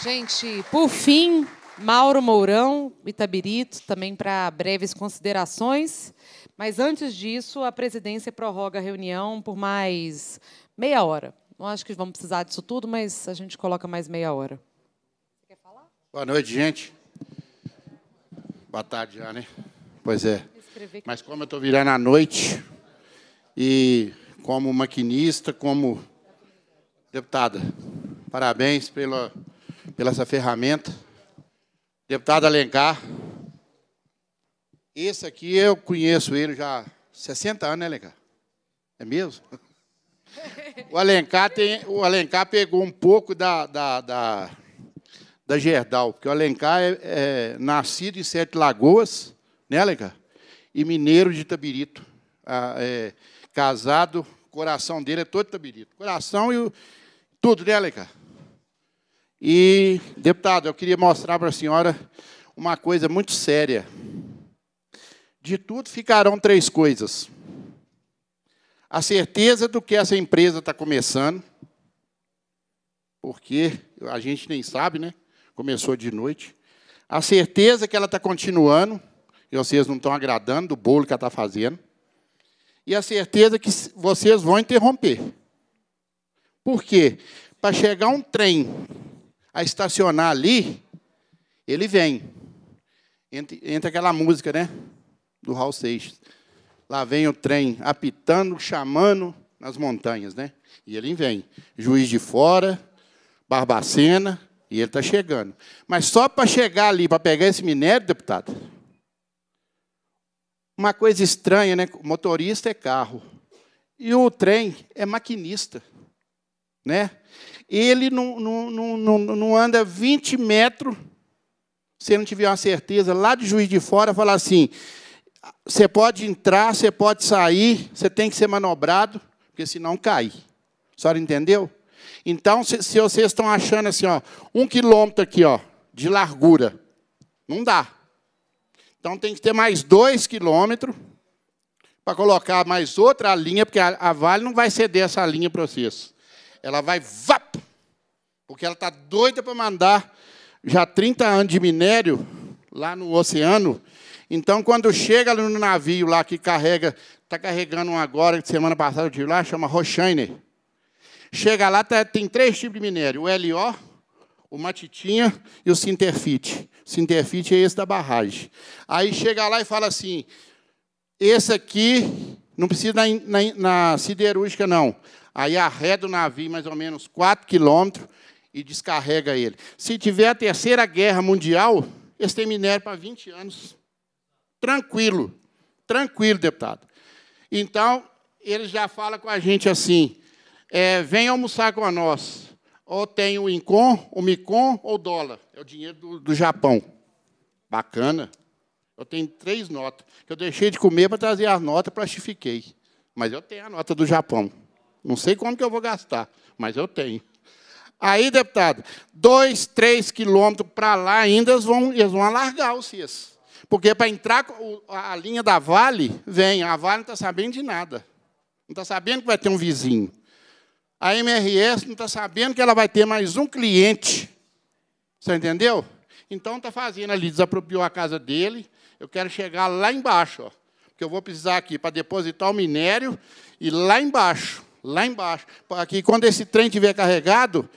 Gente, por fim, Mauro Mourão, Itabirito, também para breves considerações. Mas antes disso, a presidência prorroga a reunião por mais meia hora. Não acho que vamos precisar disso tudo, mas a gente coloca mais meia hora. Você quer falar? Boa noite, gente. Boa tarde já, né? Pois é. Mas como eu estou virando à noite, e como maquinista, como deputada, parabéns pela pela essa ferramenta. Deputado Alencar. Esse aqui eu conheço ele já há 60 anos, né, Alencar? É mesmo? O Alencar, tem, o Alencar pegou um pouco da, da, da, da Gerdau, porque o Alencar é, é, nascido em Sete Lagoas, né, Alencar? E mineiro de Tabirito. Ah, é, casado, coração dele é todo Tabirito. Coração e o, tudo, né, Alencar? E, deputado, eu queria mostrar para a senhora uma coisa muito séria. De tudo ficarão três coisas: a certeza do que essa empresa está começando, porque a gente nem sabe, né? Começou de noite. A certeza que ela está continuando, e vocês não estão agradando do bolo que ela está fazendo. E a certeza que vocês vão interromper. Por quê? Para chegar um trem a estacionar ali, ele vem. Entra, entra aquela música, né? Do Raul Seixas. Lá vem o trem apitando, chamando nas montanhas, né? E ele vem. Juiz de Fora, Barbacena, e ele está chegando. Mas só para chegar ali, para pegar esse minério, deputado, uma coisa estranha, né? motorista é carro. E o trem é maquinista, né? ele não, não, não, não anda 20 metros, se não tiver uma certeza, lá de juiz de fora, falar assim: você pode entrar, você pode sair, você tem que ser manobrado, porque senão cai. A senhora entendeu? Então, se, se vocês estão achando assim, ó, um quilômetro aqui ó, de largura, não dá. Então tem que ter mais dois quilômetros para colocar mais outra linha, porque a, a Vale não vai ceder essa linha para vocês. Ela vai vap, porque ela está doida para mandar já 30 anos de minério lá no oceano. Então, quando chega no navio lá que carrega, está carregando um agora, semana passada eu tive lá, chama rochainer Chega lá, tá, tem três tipos de minério: o LO, o Matitinha e o sinterfit sinterfit é esse da barragem. Aí chega lá e fala assim: esse aqui não precisa na, na, na siderúrgica, não aí arreda o navio mais ou menos 4 quilômetros e descarrega ele. Se tiver a terceira guerra mundial, eles têm minério para 20 anos. Tranquilo, tranquilo, deputado. Então, ele já fala com a gente assim: é, vem almoçar com nós. Ou tem o Incom, o Micom ou o dólar. É o dinheiro do, do Japão. Bacana. Eu tenho três notas. Eu deixei de comer para trazer as notas, plastifiquei. Mas eu tenho a nota do Japão. Não sei como que eu vou gastar, mas eu tenho. Aí, deputado, dois, três quilômetros para lá ainda eles vão, eles vão alargar o CIS. Porque para entrar a linha da Vale, vem, a Vale não está sabendo de nada. Não está sabendo que vai ter um vizinho. A MRS não está sabendo que ela vai ter mais um cliente. Você entendeu? Então está fazendo ali, desapropriou a casa dele. Eu quero chegar lá embaixo, ó, porque eu vou precisar aqui para depositar o minério e lá embaixo lá embaixo. Para que quando esse trem estiver carregado,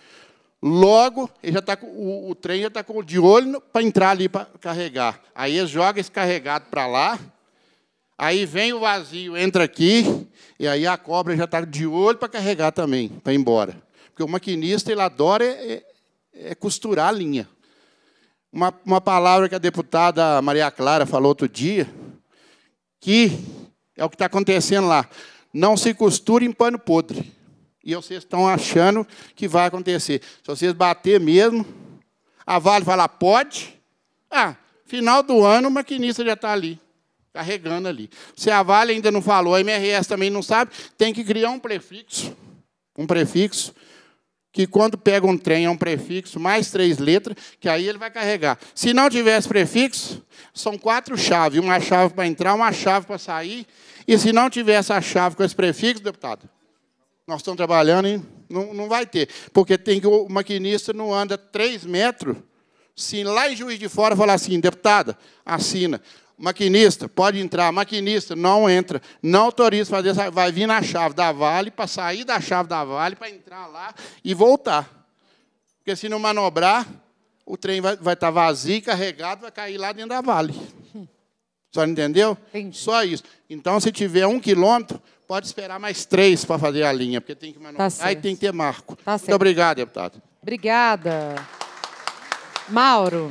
logo ele já tá com, o, o trem já está de olho para entrar ali para carregar. Aí eles jogam esse carregado para lá, aí vem o vazio, entra aqui, e aí a cobra já está de olho para carregar também, para ir embora. Porque o maquinista ele adora é, é, é costurar a linha. Uma, uma palavra que a deputada Maria Clara falou outro dia, que é o que está acontecendo lá não se costura em pano podre. E vocês estão achando que vai acontecer. Se vocês bater mesmo, a Vale falar, pode. Ah, final do ano o maquinista já está ali, carregando ali. Se a Vale ainda não falou, a MRS também não sabe, tem que criar um prefixo. Um prefixo que quando pega um trem é um prefixo mais três letras, que aí ele vai carregar. Se não tivesse prefixo, são quatro chaves, uma chave para entrar, uma chave para sair, e se não tivesse a chave com esse prefixo, deputado, nós estamos trabalhando hein? não, não vai ter, porque tem que o maquinista não anda três metros, se lá em Juiz de Fora falar assim, deputada, assina. Maquinista, pode entrar. Maquinista, não entra. Não autoriza fazer essa. Vai vir na chave da Vale, para sair da chave da Vale, para entrar lá e voltar. Porque se não manobrar, o trem vai, vai estar tá vazio, carregado, vai cair lá dentro da Vale. Só entendeu? Entendi. Só isso. Então, se tiver um quilômetro, pode esperar mais três para fazer a linha, porque tem que manobrar tá e tem que ter marco. Tá Muito certo. obrigado, deputado. Obrigada. Mauro,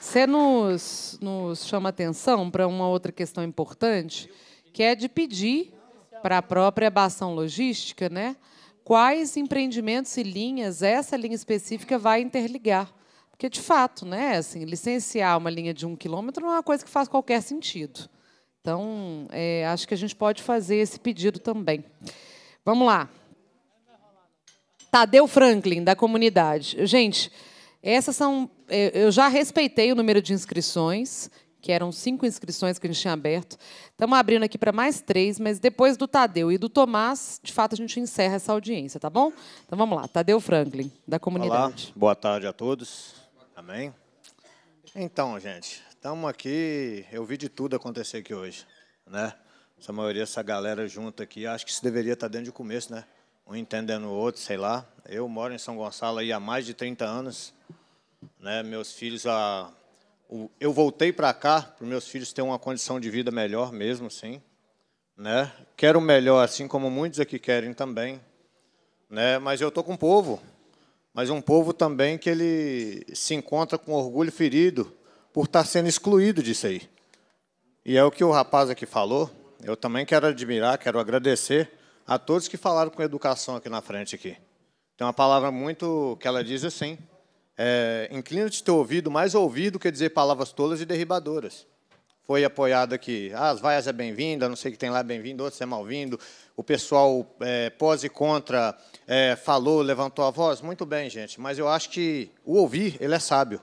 você nos nos, chama atenção para uma outra questão importante, que é de pedir para a própria Bação Logística né, quais empreendimentos e linhas essa linha específica vai interligar. Porque, de fato, né, assim, licenciar uma linha de um quilômetro não é uma coisa que faz qualquer sentido. Então, é, acho que a gente pode fazer esse pedido também. Vamos lá. Tadeu Franklin, da comunidade. Gente, essas são. Eh, eu já respeitei o número de inscrições, que eram cinco inscrições que a gente tinha aberto. Estamos abrindo aqui para mais três, mas depois do Tadeu e do Tomás, de fato, a gente encerra essa audiência, tá bom? Então vamos lá, Tadeu Franklin, da comunidade. Olá, boa tarde a todos. Amém? Então, gente, estamos aqui. Eu vi de tudo acontecer aqui hoje, né? Essa maioria, essa galera junta aqui, acho que isso deveria estar dentro de começo, né? um entendendo o outro, sei lá. Eu moro em São Gonçalo há mais de 30 anos. Né? Meus filhos, a... eu voltei para cá para meus filhos terem uma condição de vida melhor mesmo, sim. Né? Quero melhor, assim como muitos aqui querem também. Né? Mas eu estou com o povo. Mas um povo também que ele se encontra com orgulho ferido por estar tá sendo excluído disso aí. E é o que o rapaz aqui falou. Eu também quero admirar, quero agradecer a todos que falaram com educação aqui na frente. Aqui. Tem uma palavra muito que ela diz assim, é, inclina-te teu ouvido, mais ouvido que dizer palavras tolas e derribadoras. Foi apoiado aqui, ah, as vaias é bem-vinda, não sei o que tem lá é bem-vindo, outros é mal-vindo. O pessoal é, pós e contra é, falou, levantou a voz. Muito bem, gente, mas eu acho que o ouvir, ele é sábio.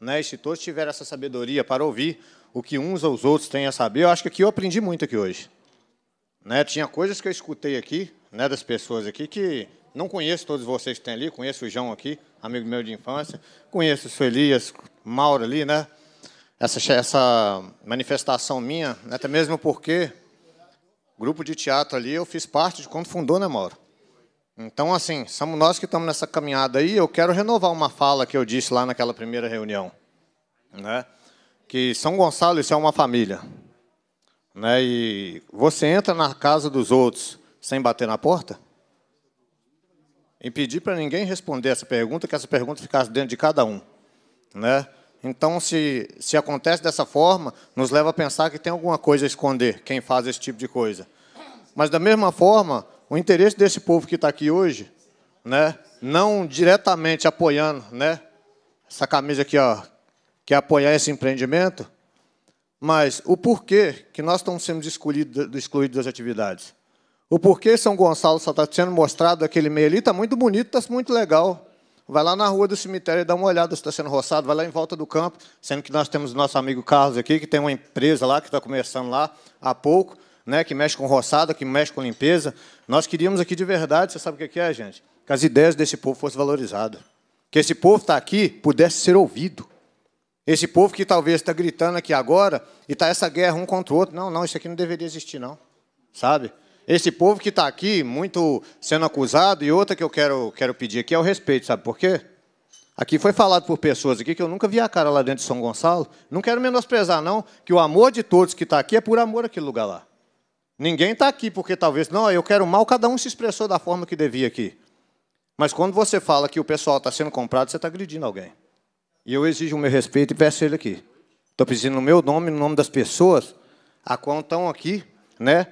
Né? E se todos tiverem essa sabedoria para ouvir o que uns aos outros têm a saber, eu acho que aqui eu aprendi muito aqui hoje. Né, tinha coisas que eu escutei aqui, né, das pessoas aqui, que não conheço todos vocês que têm ali, conheço o João aqui, amigo meu de infância, conheço o Felias Mauro ali, né? Essa, essa manifestação minha, né, até mesmo porque grupo de teatro ali eu fiz parte de quando fundou, né, Mauro? Então, assim, somos nós que estamos nessa caminhada aí. Eu quero renovar uma fala que eu disse lá naquela primeira reunião, né? Que São Gonçalo isso é uma família. Né? E você entra na casa dos outros sem bater na porta? Impedir para ninguém responder essa pergunta, que essa pergunta ficasse dentro de cada um. Né? Então, se, se acontece dessa forma, nos leva a pensar que tem alguma coisa a esconder quem faz esse tipo de coisa. Mas, da mesma forma, o interesse desse povo que está aqui hoje, né, não diretamente apoiando né, essa camisa aqui, ó, que é apoiar esse empreendimento, mas o porquê que nós estamos sendo excluídos, excluídos das atividades? O porquê São Gonçalo só está sendo mostrado aquele meio ali? Está muito bonito, está muito legal. Vai lá na rua do cemitério e dá uma olhada se está sendo roçado, vai lá em volta do campo, sendo que nós temos nosso amigo Carlos aqui, que tem uma empresa lá, que está começando lá há pouco, né, que mexe com roçada, que mexe com limpeza. Nós queríamos aqui de verdade, você sabe o que é, gente? Que as ideias desse povo fossem valorizadas. Que esse povo está aqui pudesse ser ouvido. Esse povo que talvez está gritando aqui agora e está essa guerra um contra o outro. Não, não, isso aqui não deveria existir, não. Sabe? Esse povo que está aqui, muito sendo acusado, e outra que eu quero, quero pedir aqui é o respeito, sabe por quê? Aqui foi falado por pessoas aqui que eu nunca vi a cara lá dentro de São Gonçalo. Não quero menosprezar, não, que o amor de todos que está aqui é por amor àquele lugar lá. Ninguém está aqui porque talvez, não, eu quero mal, cada um se expressou da forma que devia aqui. Mas quando você fala que o pessoal está sendo comprado, você está agredindo alguém. E eu exijo o meu respeito e peço ele aqui. Estou pedindo no meu nome, no nome das pessoas a qual estão aqui, né?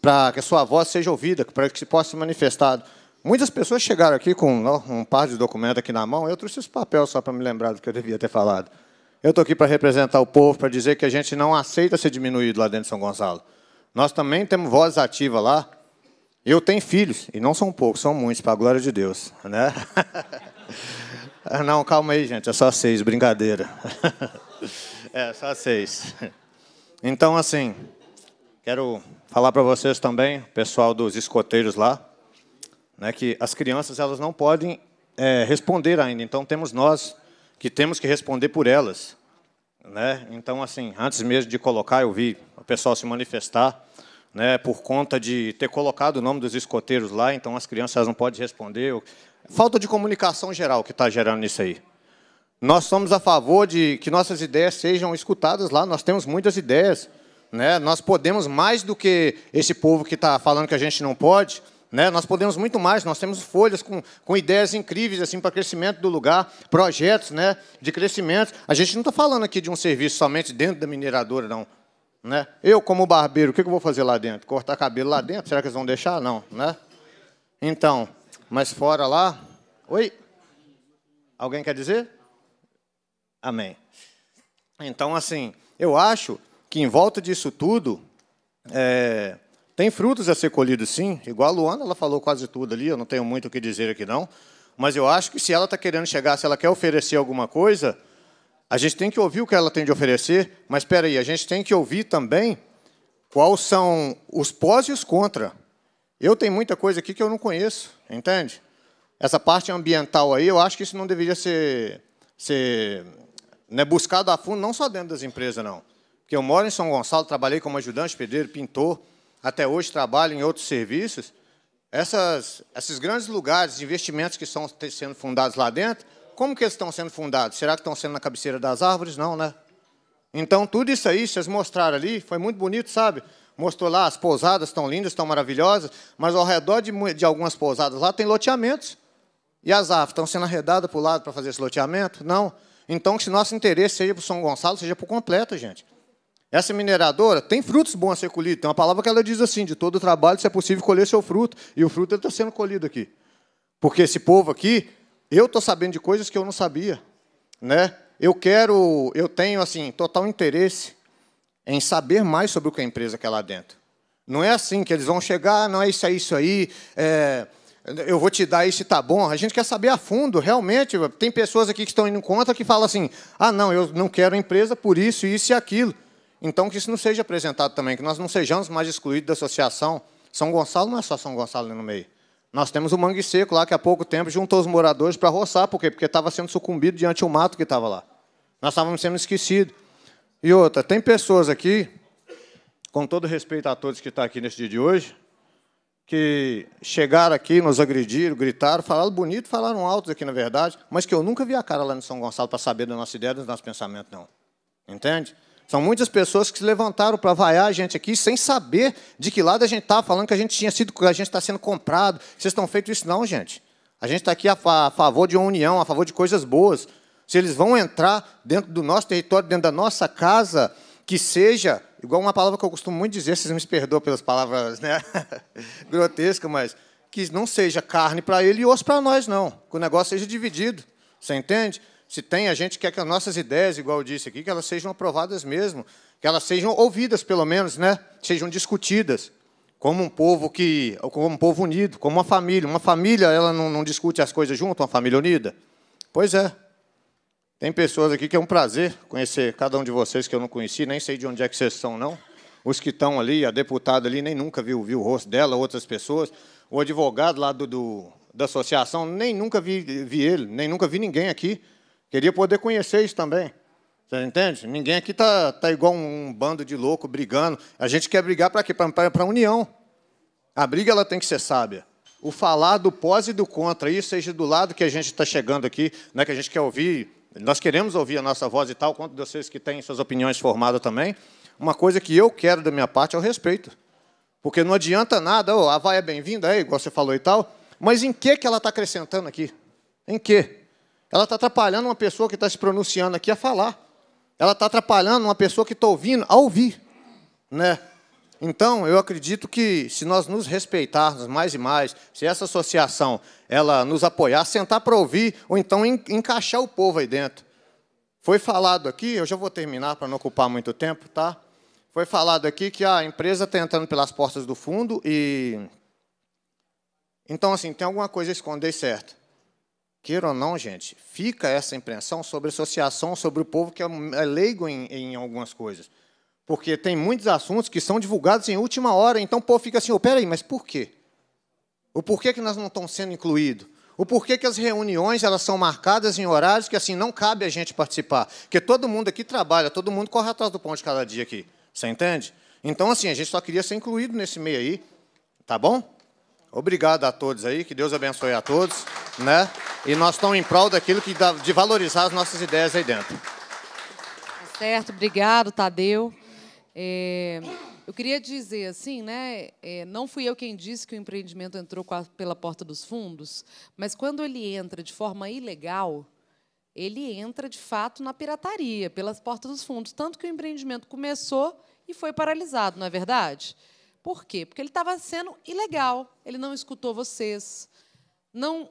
Para que a sua voz seja ouvida, para que se possa ser manifestado. Muitas pessoas chegaram aqui com um par de documentos aqui na mão. Eu trouxe esse papel só para me lembrar do que eu devia ter falado. Eu estou aqui para representar o povo, para dizer que a gente não aceita ser diminuído lá dentro de São Gonçalo. Nós também temos voz ativa lá. Eu tenho filhos, e não são poucos, são muitos, para a glória de Deus. Né? Ah, não, calma aí, gente, é só seis, brincadeira. É, só seis. Então, assim, quero falar para vocês também, pessoal dos escoteiros lá, né, que as crianças elas não podem é, responder ainda. Então, temos nós que temos que responder por elas. Né? Então, assim, antes mesmo de colocar, eu vi o pessoal se manifestar né, por conta de ter colocado o nome dos escoteiros lá, então as crianças não podem responder. Eu Falta de comunicação geral que está gerando isso aí. Nós somos a favor de que nossas ideias sejam escutadas lá, nós temos muitas ideias. Né? Nós podemos mais do que esse povo que está falando que a gente não pode. Né? Nós podemos muito mais, nós temos folhas com, com ideias incríveis assim para crescimento do lugar, projetos né, de crescimento. A gente não está falando aqui de um serviço somente dentro da mineradora, não. Né? Eu, como barbeiro, o que eu vou fazer lá dentro? Cortar cabelo lá dentro? Será que eles vão deixar? Não. Né? Então, mas fora lá. Oi? Alguém quer dizer? Amém. Então, assim, eu acho que em volta disso tudo, é, tem frutos a ser colhidos, sim. Igual a Luana, ela falou quase tudo ali, eu não tenho muito o que dizer aqui, não. Mas eu acho que se ela está querendo chegar, se ela quer oferecer alguma coisa, a gente tem que ouvir o que ela tem de oferecer, mas espera aí, a gente tem que ouvir também quais são os pós e os contra. Eu tenho muita coisa aqui que eu não conheço, entende? Essa parte ambiental aí, eu acho que isso não deveria ser, ser né, buscado a fundo, não só dentro das empresas, não. Porque eu moro em São Gonçalo, trabalhei como ajudante, pedreiro, pintor, até hoje trabalho em outros serviços. Essas, esses grandes lugares, investimentos que estão sendo fundados lá dentro, como que eles estão sendo fundados? Será que estão sendo na cabeceira das árvores? Não, né? Então, tudo isso aí, vocês mostraram ali, foi muito bonito, sabe? mostrou lá as pousadas estão lindas, estão maravilhosas, mas ao redor de, de algumas pousadas lá tem loteamentos. E as árvores estão sendo arredadas para o lado para fazer esse loteamento? Não. Então, que nosso interesse seja para o São Gonçalo, seja para o completo, gente. Essa mineradora tem frutos bons a ser colhidos. Tem uma palavra que ela diz assim: de todo trabalho, se é possível colher seu fruto. E o fruto está sendo colhido aqui. Porque esse povo aqui, eu estou sabendo de coisas que eu não sabia. Né? Eu quero, eu tenho assim, total interesse em saber mais sobre o que a empresa quer lá dentro. Não é assim que eles vão chegar, ah, não é isso aí, é isso aí, é, eu vou te dar isso e tá bom. A gente quer saber a fundo, realmente. Tem pessoas aqui que estão indo contra que falam assim: ah, não, eu não quero empresa por isso, isso e aquilo. Então, que isso não seja apresentado também, que nós não sejamos mais excluídos da associação. São Gonçalo não é só São Gonçalo no meio. Nós temos o Mangue Seco lá, que há pouco tempo juntou os moradores para roçar. Por quê? Porque estava sendo sucumbido diante do mato que estava lá. Nós estávamos sendo esquecidos. E outra, tem pessoas aqui, com todo respeito a todos que estão tá aqui nesse dia de hoje, que chegaram aqui, nos agrediram, gritaram, falaram bonito, falaram alto aqui, na verdade, mas que eu nunca vi a cara lá no São Gonçalo para saber da nossa ideia, dos nossos pensamentos, não. Entende? São muitas pessoas que se levantaram para vaiar a gente aqui sem saber de que lado a gente está falando que a gente tinha sido, que a gente está sendo comprado. Vocês estão feito isso não, gente. A gente está aqui a, fa a favor de uma união, a favor de coisas boas se eles vão entrar dentro do nosso território, dentro da nossa casa, que seja, igual uma palavra que eu costumo muito dizer, vocês me perdoam pelas palavras né? grotescas, mas que não seja carne para ele e osso para nós, não. Que o negócio seja dividido. Você entende? Se tem, a gente quer que as nossas ideias, igual eu disse aqui, que elas sejam aprovadas mesmo, que elas sejam ouvidas, pelo menos, né? sejam discutidas, como um povo que. como um povo unido, como uma família. Uma família, ela não, não discute as coisas junto, uma família unida. Pois é, tem pessoas aqui que é um prazer conhecer cada um de vocês que eu não conheci, nem sei de onde é que vocês são, não. Os que estão ali, a deputada ali, nem nunca viu, viu o rosto dela, outras pessoas. O advogado lá do, do da associação, nem nunca vi, vi ele, nem nunca vi ninguém aqui. Queria poder conhecer isso também. Você entende? Ninguém aqui está tá igual um, bando de louco brigando. A gente quer brigar para quê? Para a união. A briga ela tem que ser sábia. O falar do pós e do contra, isso seja do lado que a gente está chegando aqui, né, que a gente quer ouvir nós queremos ouvir a nossa voz e tal, quanto vocês que têm suas opiniões formadas também. Uma coisa que eu quero da minha parte é o respeito. Porque não adianta nada, oh, a vai é bem-vinda, é", igual você falou e tal, mas em que, que ela está acrescentando aqui? Em que? Ela está atrapalhando uma pessoa que está se pronunciando aqui a falar. Ela está atrapalhando uma pessoa que está ouvindo a ouvir. Né? Então, eu acredito que se nós nos respeitarmos mais e mais, se essa associação ela nos apoiar, sentar para ouvir ou então encaixar o povo aí dentro. Foi falado aqui, eu já vou terminar para não ocupar muito tempo, tá? Foi falado aqui que a empresa está entrando pelas portas do fundo e então assim, tem alguma coisa a esconder certo. Queira ou não, gente, fica essa impressão sobre a associação, sobre o povo que é, é leigo em, em algumas coisas. Porque tem muitos assuntos que são divulgados em última hora, então o povo fica assim, oh, peraí, mas por quê? O porquê que nós não estamos sendo incluídos? O porquê que as reuniões elas são marcadas em horários que assim não cabe a gente participar? Porque todo mundo aqui trabalha, todo mundo corre atrás do pão de cada dia aqui. Você entende? Então, assim, a gente só queria ser incluído nesse meio aí. Tá bom? Obrigado a todos aí, que Deus abençoe a todos. Né? E nós estamos em prol daquilo que dá, de valorizar as nossas ideias aí dentro. Tá certo, obrigado, Tadeu. É, eu queria dizer assim, né? É, não fui eu quem disse que o empreendimento entrou a, pela porta dos fundos, mas quando ele entra de forma ilegal, ele entra de fato na pirataria, pelas portas dos fundos. Tanto que o empreendimento começou e foi paralisado, não é verdade? Por quê? Porque ele estava sendo ilegal, ele não escutou vocês, não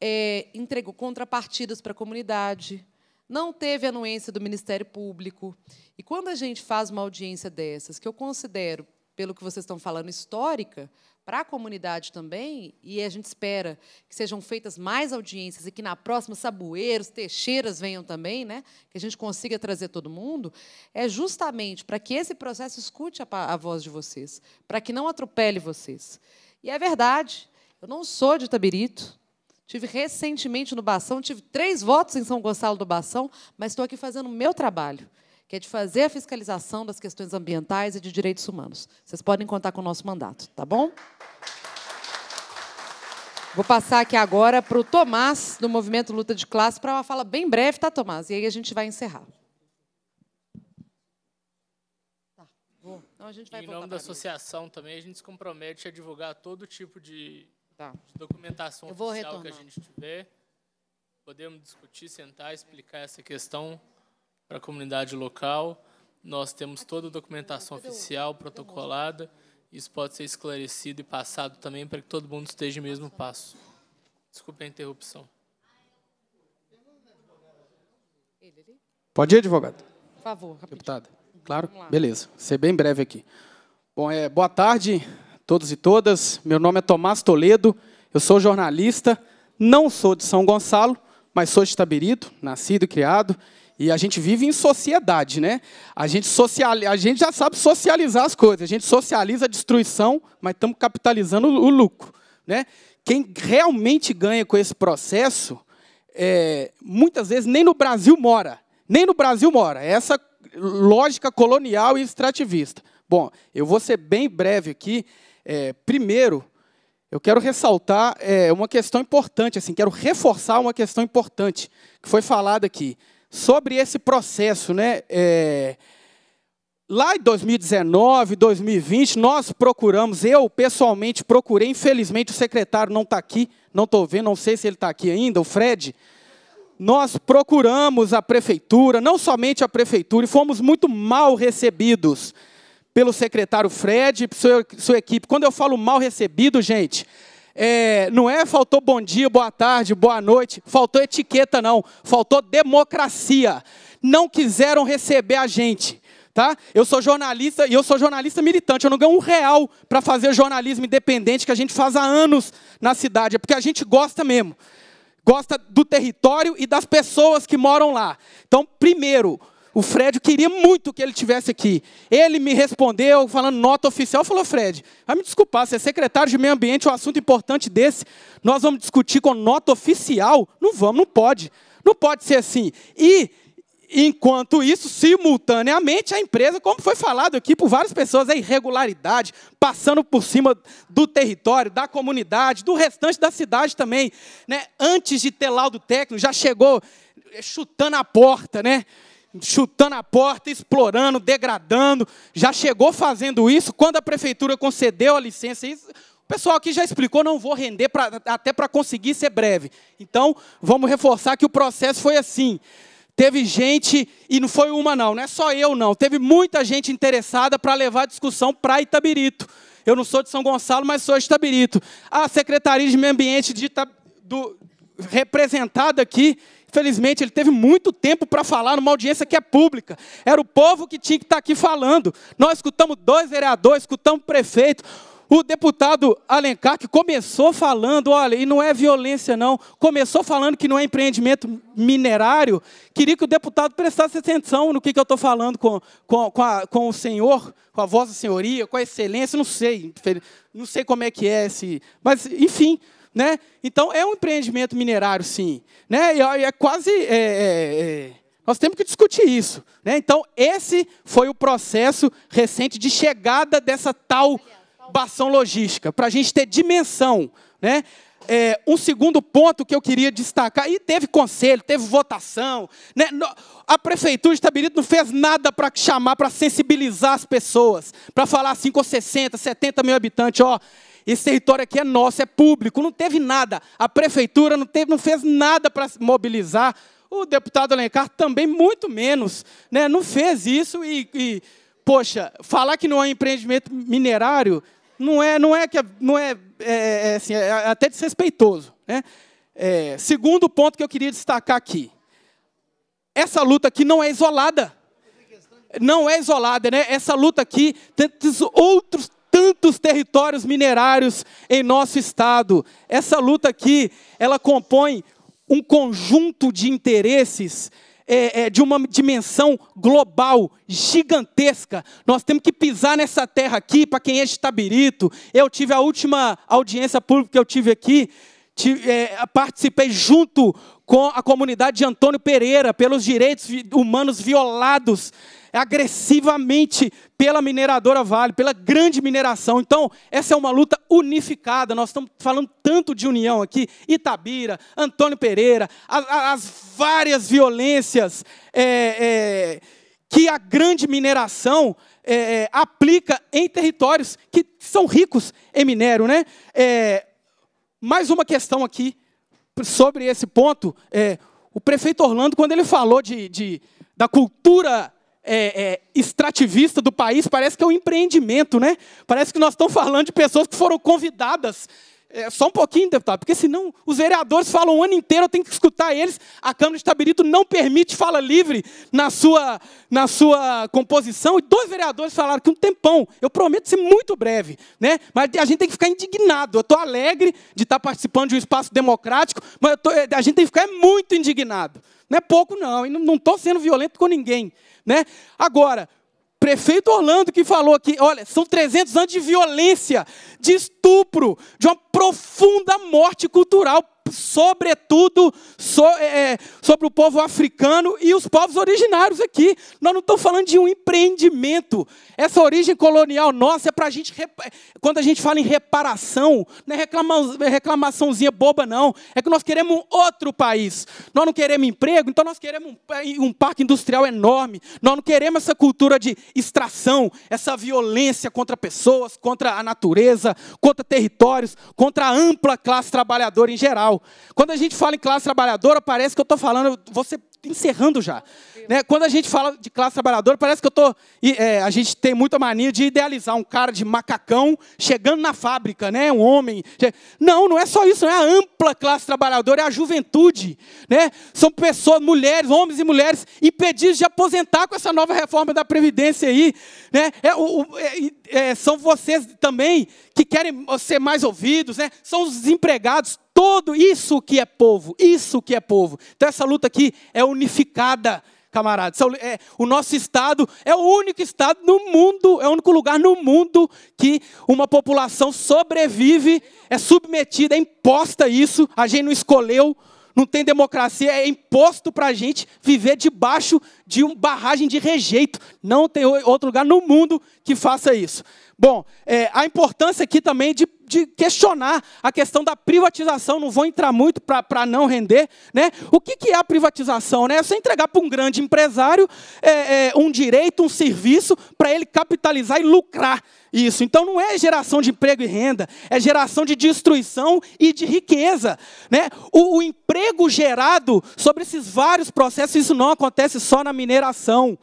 é, entregou contrapartidas para a comunidade, não teve anuência do Ministério Público. E quando a gente faz uma audiência dessas, que eu considero, pelo que vocês estão falando, histórica, para a comunidade também, e a gente espera que sejam feitas mais audiências e que na próxima Sabueiros, Teixeiras venham também, né? que a gente consiga trazer todo mundo, é justamente para que esse processo escute a, a voz de vocês, para que não atropele vocês. E é verdade, eu não sou de Tabirito, Tive recentemente no Bação, tive três votos em São Gonçalo do Bação, mas estou aqui fazendo o meu trabalho, que é de fazer a fiscalização das questões ambientais e de direitos humanos. Vocês podem contar com o nosso mandato, tá bom? Vou passar aqui agora para o Tomás, do Movimento Luta de Classe, para uma fala bem breve, tá, Tomás? E aí a gente vai encerrar. Tá, vou. Então a gente vai em nome da associação também, a gente se compromete a divulgar todo tipo de Tá. De documentação Eu vou oficial retornar. que a gente tiver, podemos discutir, sentar, explicar essa questão para a comunidade local. Nós temos toda a documentação oficial protocolada. Isso pode ser esclarecido e passado também para que todo mundo esteja no mesmo passo. Desculpe a interrupção. Pode ir, advogado. Por favor, rapidinho. Deputada. Uhum, claro? Beleza. Ser bem breve aqui. Bom, é, boa tarde todos e todas. Meu nome é Tomás Toledo, eu sou jornalista, não sou de São Gonçalo, mas sou de Itabirito, nascido e criado. E a gente vive em sociedade, né? A gente, social, a gente já sabe socializar as coisas. A gente socializa a destruição, mas estamos capitalizando o lucro. Né? Quem realmente ganha com esse processo, é, muitas vezes nem no Brasil mora. Nem no Brasil mora. É essa lógica colonial e extrativista. Bom, eu vou ser bem breve aqui. É, primeiro, eu quero ressaltar é, uma questão importante, assim, quero reforçar uma questão importante que foi falada aqui sobre esse processo, né? É, lá em 2019, 2020, nós procuramos, eu pessoalmente procurei, infelizmente o secretário não está aqui, não estou vendo, não sei se ele está aqui ainda, o Fred. Nós procuramos a prefeitura, não somente a prefeitura, e fomos muito mal recebidos pelo secretário Fred, sua, sua equipe. Quando eu falo mal recebido, gente, é, não é faltou bom dia, boa tarde, boa noite, faltou etiqueta, não, faltou democracia. Não quiseram receber a gente. Tá? Eu sou jornalista e eu sou jornalista militante. Eu não ganho um real para fazer jornalismo independente que a gente faz há anos na cidade. É porque a gente gosta mesmo. Gosta do território e das pessoas que moram lá. Então, primeiro, o Fred queria muito que ele tivesse aqui. Ele me respondeu falando nota oficial, falou: "Fred, vai me desculpar, você é secretário de meio ambiente, um assunto importante desse, nós vamos discutir com nota oficial? Não vamos, não pode. Não pode ser assim". E Enquanto isso, simultaneamente, a empresa, como foi falado aqui por várias pessoas, a irregularidade, passando por cima do território, da comunidade, do restante da cidade também. Né? Antes de ter laudo técnico, já chegou eh, chutando a porta, né? chutando a porta, explorando, degradando, já chegou fazendo isso quando a prefeitura concedeu a licença. o pessoal aqui já explicou, não vou render pra, até para conseguir ser breve. Então, vamos reforçar que o processo foi assim. Teve gente, e não foi uma não, não é só eu não, teve muita gente interessada para levar a discussão para Itabirito. Eu não sou de São Gonçalo, mas sou de Itabirito. A Secretaria de Meio Ambiente de Itab... do... representada aqui Felizmente, ele teve muito tempo para falar numa audiência que é pública. Era o povo que tinha que estar tá aqui falando. Nós escutamos dois vereadores, escutamos o prefeito. O deputado Alencar, que começou falando, olha, e não é violência não, começou falando que não é empreendimento minerário, queria que o deputado prestasse atenção no que, que eu estou falando com, com, com, a, com, o senhor, com a vossa senhoria, com a excelência, não sei, não sei como é que é esse... Mas, enfim, né? Então é um empreendimento minerário, sim, né? E é quase é, é, é, nós temos que discutir isso, né? Então esse foi o processo recente de chegada dessa tal bação logística para a gente ter dimensão, né? É, um segundo ponto que eu queria destacar, e teve conselho, teve votação, né? a prefeitura de Itabirito não fez nada para chamar, para sensibilizar as pessoas, para falar assim com 60, 70 mil habitantes, ó, esse território aqui é nosso, é público, não teve nada. A prefeitura não, teve, não fez nada para mobilizar. O deputado Alencar também, muito menos. Né? Não fez isso e, e, poxa, falar que não é empreendimento minerário não é, não é que não é, é, é, assim, é, é até desrespeitoso. Né? É, segundo ponto que eu queria destacar aqui. Essa luta aqui não é isolada não é isolada, né? Essa luta aqui, tantos outros tantos territórios minerários em nosso estado. Essa luta aqui, ela compõe um conjunto de interesses é, é, de uma dimensão global, gigantesca. Nós temos que pisar nessa terra aqui, para quem é de Tabirito. Eu tive a última audiência pública que eu tive aqui, tive, é, participei junto com a comunidade de Antônio Pereira pelos direitos humanos violados é agressivamente pela mineradora Vale, pela grande mineração. Então, essa é uma luta unificada. Nós estamos falando tanto de união aqui. Itabira, Antônio Pereira, as várias violências é, é, que a grande mineração é, é aplica em territórios que são ricos em minério. Né? É, mais uma questão aqui sobre esse ponto. o prefeito Orlando, quando ele falou de, de da cultura é, é, extrativista do país, parece que é um empreendimento, né? Parece que nós estamos falando de pessoas que foram convidadas é, só um pouquinho, deputado, porque senão os vereadores falam o ano inteiro, eu tenho que escutar eles. A Câmara de Tabirito não permite fala livre na sua, na sua composição. E dois vereadores falaram que um tempão, eu prometo ser muito breve, né? mas a gente tem que ficar indignado. Eu estou alegre de estar participando de um espaço democrático, mas tô, é, a gente tem que ficar muito indignado. Não é pouco, não, e não estou sendo violento com ninguém. Né? Agora, prefeito Orlando que falou aqui, olha, são 300 anos de violência, de estupro, de uma profunda morte cultural sobretudo, so, é, é, sobre o povo africano e os povos originários aqui. Nós não estamos falando de um empreendimento. Essa origem colonial nossa é para a gente, quando a gente fala em reparação, não é reclama, é reclamaçãozinha boba, não. É que nós queremos outro país. Nós não queremos emprego, então nós queremos um, um parque industrial enorme. Nós não queremos essa cultura de extração, essa violência contra pessoas, contra a natureza, contra territórios, contra a ampla classe trabalhadora em geral social. Quando a gente fala em classe trabalhadora, parece que eu estou falando, você encerrando já. Né? Quando a gente fala de classe trabalhadora, parece que eu tô. É, a gente tem muita mania de idealizar um cara de macacão chegando na fábrica, né? Um homem. Não, não é só isso, não é a ampla classe trabalhadora, é a juventude. Né? São pessoas, mulheres, homens e mulheres, impedidos de aposentar com essa nova reforma da Previdência aí. Né? É, o, é, é, são vocês também que querem ser mais ouvidos, né? são os empregados Todo isso que é povo, isso que é povo. Então essa luta aqui é unificada, camaradas. É, o nosso estado é o único estado no mundo, é o único lugar no mundo que uma população sobrevive, é submetida, é imposta isso. A gente não escolheu, não tem democracia, é imposto para a gente viver debaixo de uma barragem de rejeito. Não tem outro lugar no mundo que faça isso. Bom, é, a importância aqui também de, de, questionar a questão da privatização, não vou entrar muito para não render. Né? O que, que é a privatização? Né? É você entregar para um grande empresário é, é, um direito, um serviço, para ele capitalizar e lucrar isso. Então não é geração de emprego e renda, é geração de destruição e de riqueza. Né? O, o emprego gerado sobre esses vários processos, isso não acontece só na mineração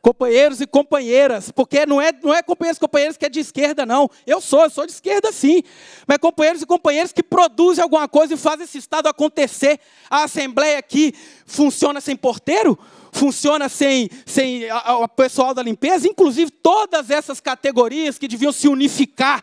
companheiros e companheiras, porque não é, não é companheiros e companheiras que é de esquerda, não. Eu sou, eu sou de esquerda sim, mas companheiros e companheiras que produzem alguma coisa e fazem esse Estado acontecer. A Assembleia aqui funciona sem porteiro, funciona sem, sem o pessoal da limpeza, inclusive todas essas categorias que deviam se unificar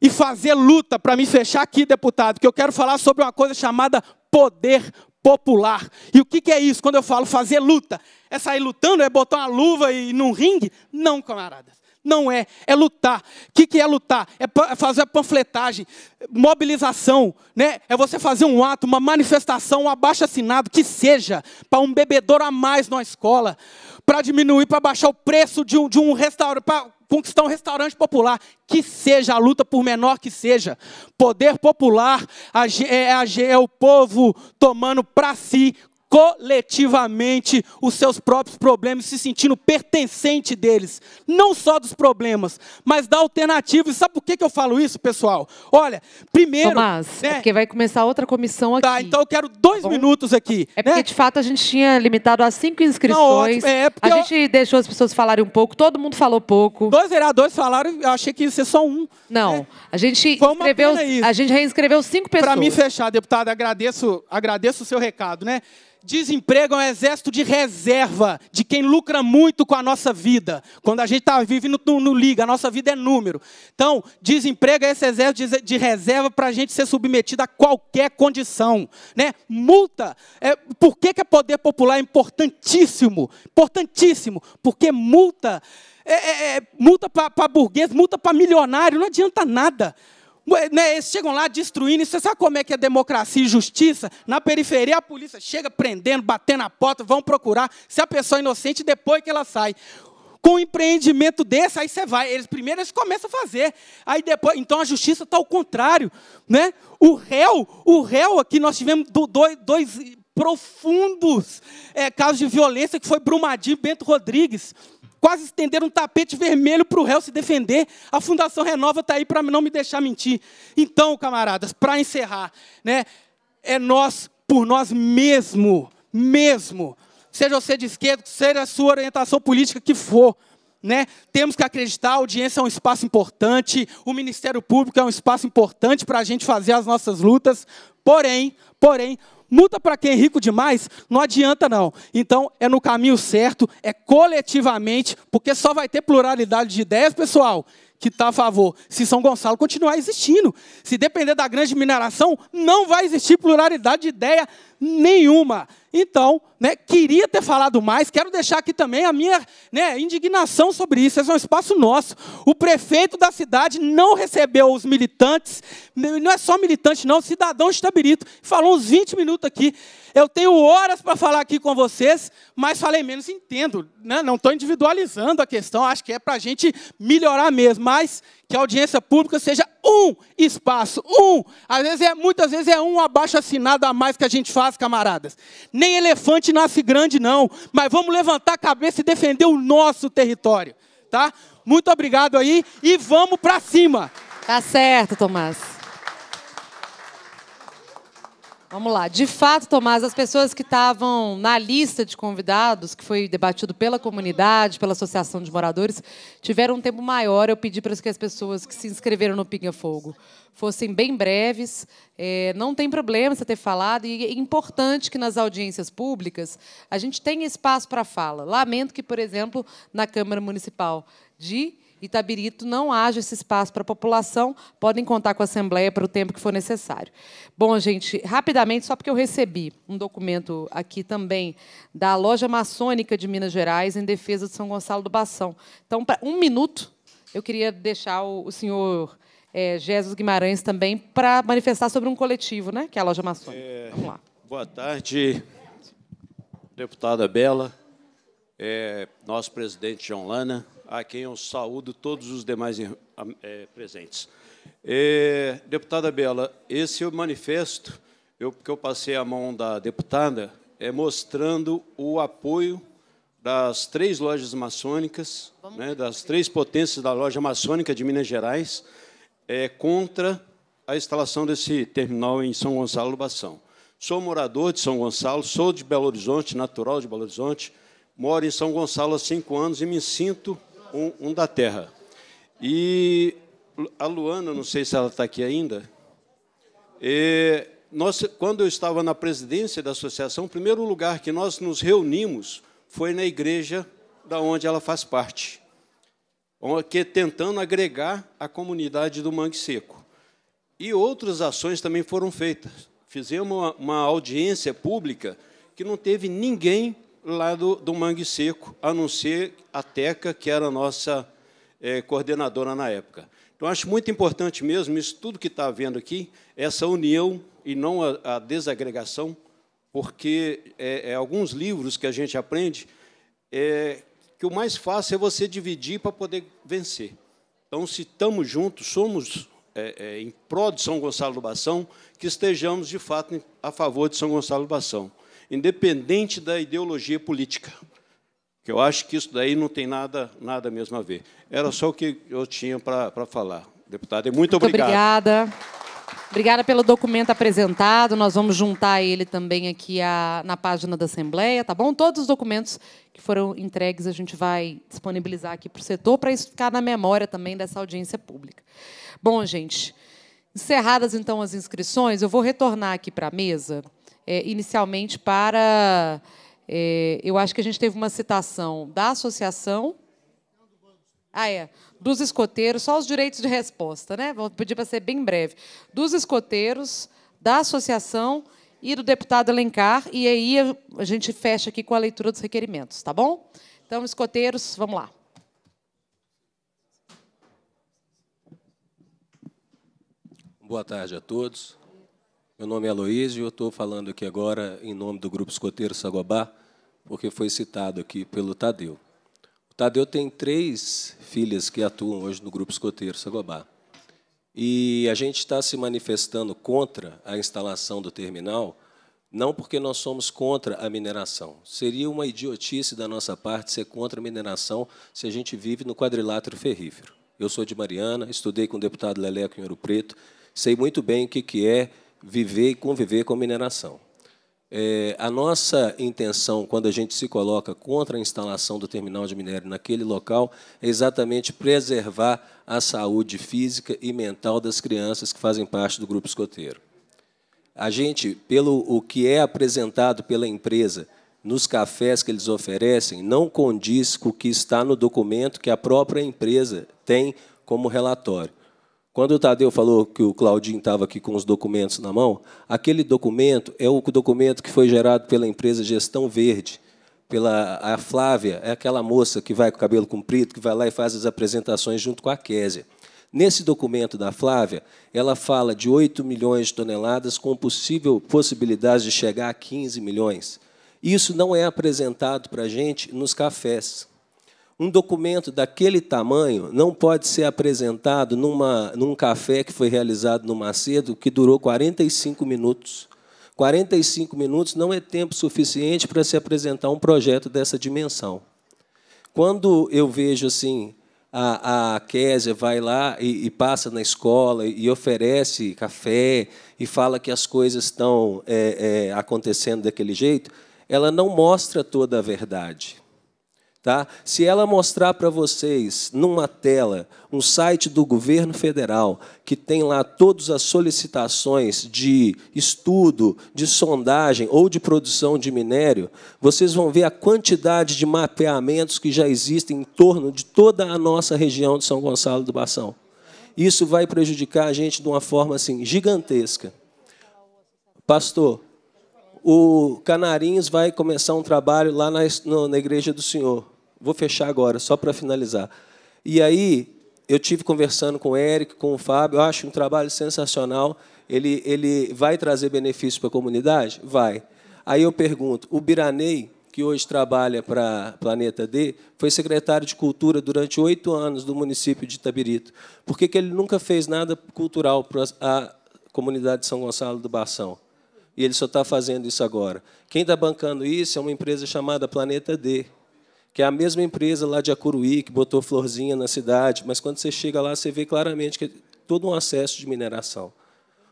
e fazer luta para me fechar aqui, deputado, que eu quero falar sobre uma coisa chamada poder popular. E o que, que é isso quando eu falo fazer luta? É sair lutando? É botar uma luva e num ringue? Não, camaradas. Não é. É lutar. O que, que é lutar? É, é fazer panfletagem, mobilização, né? É você fazer um ato, uma manifestação, um abaixo assinado, que seja, para um bebedor a mais na escola, para diminuir, para baixar o preço de um, de um restaurante, para conquistar um restaurante popular, que seja a luta, por menor que seja. Poder popular é, é, é o povo tomando para si coletivamente os seus próprios problemas, se sentindo pertencente deles, não só dos problemas, mas da alternativa. E sabe por que, que eu falo isso, pessoal? Olha, primeiro. Tomás, é né? é porque vai começar outra comissão tá, aqui. Tá, então eu quero dois Bom, minutos aqui. É né? porque, de fato, a gente tinha limitado a cinco inscrições. Não, é, é a eu... gente deixou as pessoas falarem um pouco, todo mundo falou pouco. Dois vereadores falaram, eu achei que ia ser só um. Não. Né? A gente escreveu, A gente reinscreveu cinco pessoas. Para mim fechar, deputado, agradeço, agradeço o seu recado, né? Desemprego é um exército de reserva, de quem lucra muito com a nossa vida. Quando a gente está vivendo no, no, liga, a nossa vida é número. Então, desemprego é esse exército de, de reserva para a gente ser submetido a qualquer condição. Né? Multa. É, por que, que é poder popular é importantíssimo? Importantíssimo. Porque multa, é, é, é multa para burguês, multa para milionário, não adianta nada né, eles chegam lá destruindo, você sabe como é que é democracia e justiça? Na periferia, a polícia chega prendendo, batendo na porta, vão procurar se a pessoa é inocente depois que ela sai. Com um empreendimento desse, aí você vai. Eles primeiro eles começam a fazer. Aí depois, então a justiça está ao contrário. Né? O réu, o réu aqui, nós tivemos dois, dois profundos é, casos de violência, que foi Brumadinho e Bento Rodrigues. Quase estenderam um tapete vermelho para o réu se defender. A Fundação Renova está aí para não me deixar mentir. Então, camaradas, para encerrar, né, é nós por nós mesmo, mesmo. Seja você de esquerda, seja a sua orientação política que for, né? Temos que acreditar, a audiência é um espaço importante, o Ministério Público é um espaço importante para a gente fazer as nossas lutas. Porém, porém, Multa para quem é rico demais não adianta não. Então é no caminho certo, é coletivamente, porque só vai ter pluralidade de ideias, pessoal, que está a favor. Se São Gonçalo continuar existindo, se depender da grande mineração, não vai existir pluralidade de ideia nenhuma. Então, né, queria ter falado mais, quero deixar aqui também a minha né, indignação sobre isso. Esse é um espaço nosso. O prefeito da cidade não recebeu os militantes, não é só militante, não, cidadão estabilito. Falou uns 20 minutos aqui. Eu tenho horas para falar aqui com vocês, mas falei menos, entendo. Né? Não estou individualizando a questão, acho que é para a gente melhorar mesmo. Mas que a audiência pública seja um espaço, um. Às vezes é, muitas vezes é um abaixo assinado a mais que a gente faz, camaradas. Nem elefante nasce grande, não. Mas vamos levantar a cabeça e defender o nosso território, tá? Muito obrigado aí e vamos para cima. Tá certo, Tomás. Vamos lá. De fato, Tomás, as pessoas que estavam na lista de convidados, que foi debatido pela comunidade, pela associação de moradores, tiveram um tempo maior. Eu pedi para que as pessoas que se inscreveram no Pinga Fogo fossem bem breves. É, não tem problema você ter falado, e é importante que nas audiências públicas a gente tenha espaço para fala. Lamento que, por exemplo, na Câmara Municipal de Itabirito não haja esse espaço para a população, podem contar com a Assembleia para o tempo que for necessário. Bom, gente, rapidamente, só porque eu recebi um documento aqui também da Loja Maçônica de Minas Gerais em defesa de São Gonçalo do Bação. Então, para um minuto, eu queria deixar o, senhor é, Jesus Guimarães também para manifestar sobre um coletivo, né, que é a Loja Maçônica. É, Vamos lá. Boa tarde, deputada Bela, é, nosso presidente João Lana, a quem eu saúdo todos os demais é, presentes. É, deputada Bela, esse manifesto eu, que eu passei a mão da deputada é mostrando o apoio das três lojas maçônicas, né, das três potências da loja maçônica de Minas Gerais, é, contra a instalação desse terminal em São Gonçalo do Bação. Sou morador de São Gonçalo, sou de Belo Horizonte, natural de Belo Horizonte, moro em São Gonçalo há cinco anos e me sinto um, um da terra. E a Luana, não sei se ela está aqui ainda. E nós, quando eu estava na presidência da associação, o primeiro lugar que nós nos reunimos foi na igreja da onde ela faz parte, que tentando agregar a comunidade do Mangue Seco. E outras ações também foram feitas. Fizemos uma, uma audiência pública que não teve ninguém lá do, do Mangue Seco, a não ser a Teca, que era a nossa é, coordenadora na época. Então, acho muito importante mesmo isso tudo que está havendo aqui, essa união e não a, a desagregação, porque é, é, alguns livros que a gente aprende é, que o mais fácil é você dividir para poder vencer. Então, se estamos juntos, somos é, é, em prol de São Gonçalo do Bação, que estejamos, de fato, a favor de São Gonçalo do Bação independente da ideologia política. Que eu acho que isso daí não tem nada, nada mesmo a ver. Era só o que eu tinha para falar. Deputada, muito, muito obrigado. Obrigada. Obrigada pelo documento apresentado. Nós vamos juntar ele também aqui a na página da Assembleia, tá bom? Todos os documentos que foram entregues a gente vai disponibilizar aqui para o setor para isso ficar na memória também dessa audiência pública. Bom, gente, encerradas então as inscrições, eu vou retornar aqui para a mesa é, inicialmente para. É, eu acho que a gente teve uma citação da associação. Ah, é. Dos escoteiros, só os direitos de resposta, né? Vou pedir para ser bem breve. Dos escoteiros, da associação e do deputado Alencar. E aí a gente fecha aqui com a leitura dos requerimentos, tá bom? Então, escoteiros, vamos lá. Boa tarde a todos. Meu nome é Aloysio, eu estou falando aqui agora em nome do Grupo Escoteiro Sagobá, porque foi citado aqui pelo Tadeu. O Tadeu tem três filhas que atuam hoje no Grupo Escoteiro Sagobá. E a gente está se manifestando contra a instalação do terminal, não porque nós somos contra a mineração. Seria uma idiotice da nossa parte ser contra a mineração se a gente vive no quadrilátero ferrífero. Eu sou de Mariana, estudei com o deputado Leleco em Ouro Preto, sei muito bem o que, que é viver e conviver com a mineração. É, a nossa intenção, quando a gente se coloca contra a instalação do terminal de minério naquele local, é exatamente preservar a saúde física e mental das crianças que fazem parte do grupo escoteiro. A gente, pelo o que é apresentado pela empresa nos cafés que eles oferecem, não condiz com o que está no documento que a própria empresa tem como relatório. Quando o Tadeu falou que o Claudinho estava aqui com os documentos na mão, aquele documento é o documento que foi gerado pela empresa Gestão Verde, pela a Flávia, é aquela moça que vai com o cabelo comprido, que vai lá e faz as apresentações junto com a Késia. Nesse documento da Flávia, ela fala de 8 milhões de toneladas com possível possibilidade de chegar a 15 milhões. Isso não é apresentado para a gente nos cafés. Um documento daquele tamanho não pode ser apresentado numa, num café que foi realizado no Macedo, que durou 45 minutos. 45 minutos não é tempo suficiente para se apresentar um projeto dessa dimensão. Quando eu vejo assim, a, a Késia vai lá e, e, passa na escola e oferece café e fala que as coisas estão é, é, acontecendo daquele jeito, ela não mostra toda a verdade. Tá? Se ela mostrar para vocês numa tela um site do governo federal que tem lá todas as solicitações de estudo, de sondagem ou de produção de minério, vocês vão ver a quantidade de mapeamentos que já existem em torno de toda a nossa região de São Gonçalo do Bação. Isso vai prejudicar a gente de uma forma assim gigantesca. Pastor, o Canarinhos vai começar um trabalho lá na, no, na Igreja do Senhor. Vou fechar agora, só para finalizar. E aí, eu tive conversando com o Eric, com o Fábio, eu acho um trabalho sensacional. Ele, ele vai trazer benefício para a comunidade? Vai. Aí eu pergunto, o Biranei, que hoje trabalha para Planeta D, foi secretário de Cultura durante oito anos do município de Itabirito. Por que, que ele nunca fez nada cultural para a comunidade de São Gonçalo do Barção? e ele só está fazendo isso agora. Quem está bancando isso é uma empresa chamada Planeta D, que é a mesma empresa lá de Acuruí, que botou florzinha na cidade, mas quando você chega lá, você vê claramente que é todo um acesso de mineração.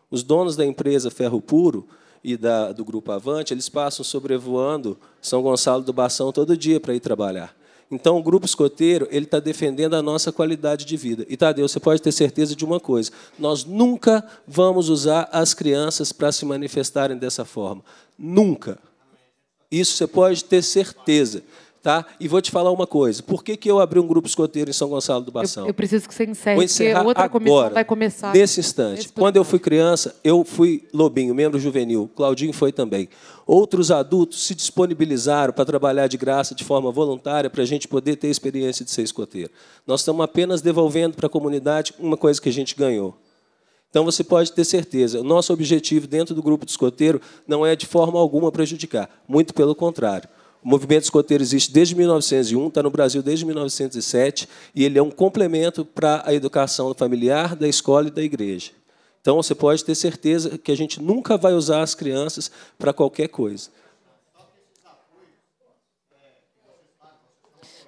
Os donos da empresa Ferro Puro e da, do Grupo Avante, eles passam sobrevoando São Gonçalo do Bação todo dia para ir trabalhar. Então, o grupo escoteiro ele está defendendo a nossa qualidade de vida. E, Tadeu, você pode ter certeza de uma coisa: nós nunca vamos usar as crianças para se manifestarem dessa forma. Nunca. Isso você pode ter certeza. Tá? E vou te falar uma coisa. Por que, que eu abri um grupo escoteiro em São Gonçalo do Bação? Eu, eu preciso que você encerre, porque outra agora, comissão vai começar. Nesse instante. Quando eu fui criança, eu fui lobinho, membro juvenil. Claudinho foi também. Outros adultos se disponibilizaram para trabalhar de graça, de forma voluntária, para a gente poder ter a experiência de ser escoteiro. Nós estamos apenas devolvendo para a comunidade uma coisa que a gente ganhou. Então você pode ter certeza, o nosso objetivo dentro do grupo de escoteiro não é de forma alguma prejudicar, muito pelo contrário o movimento escoteiro existe desde 1901, está no Brasil desde 1907, e ele é um complemento para a educação familiar, da escola e da igreja. Então, você pode ter certeza que a gente nunca vai usar as crianças para qualquer coisa.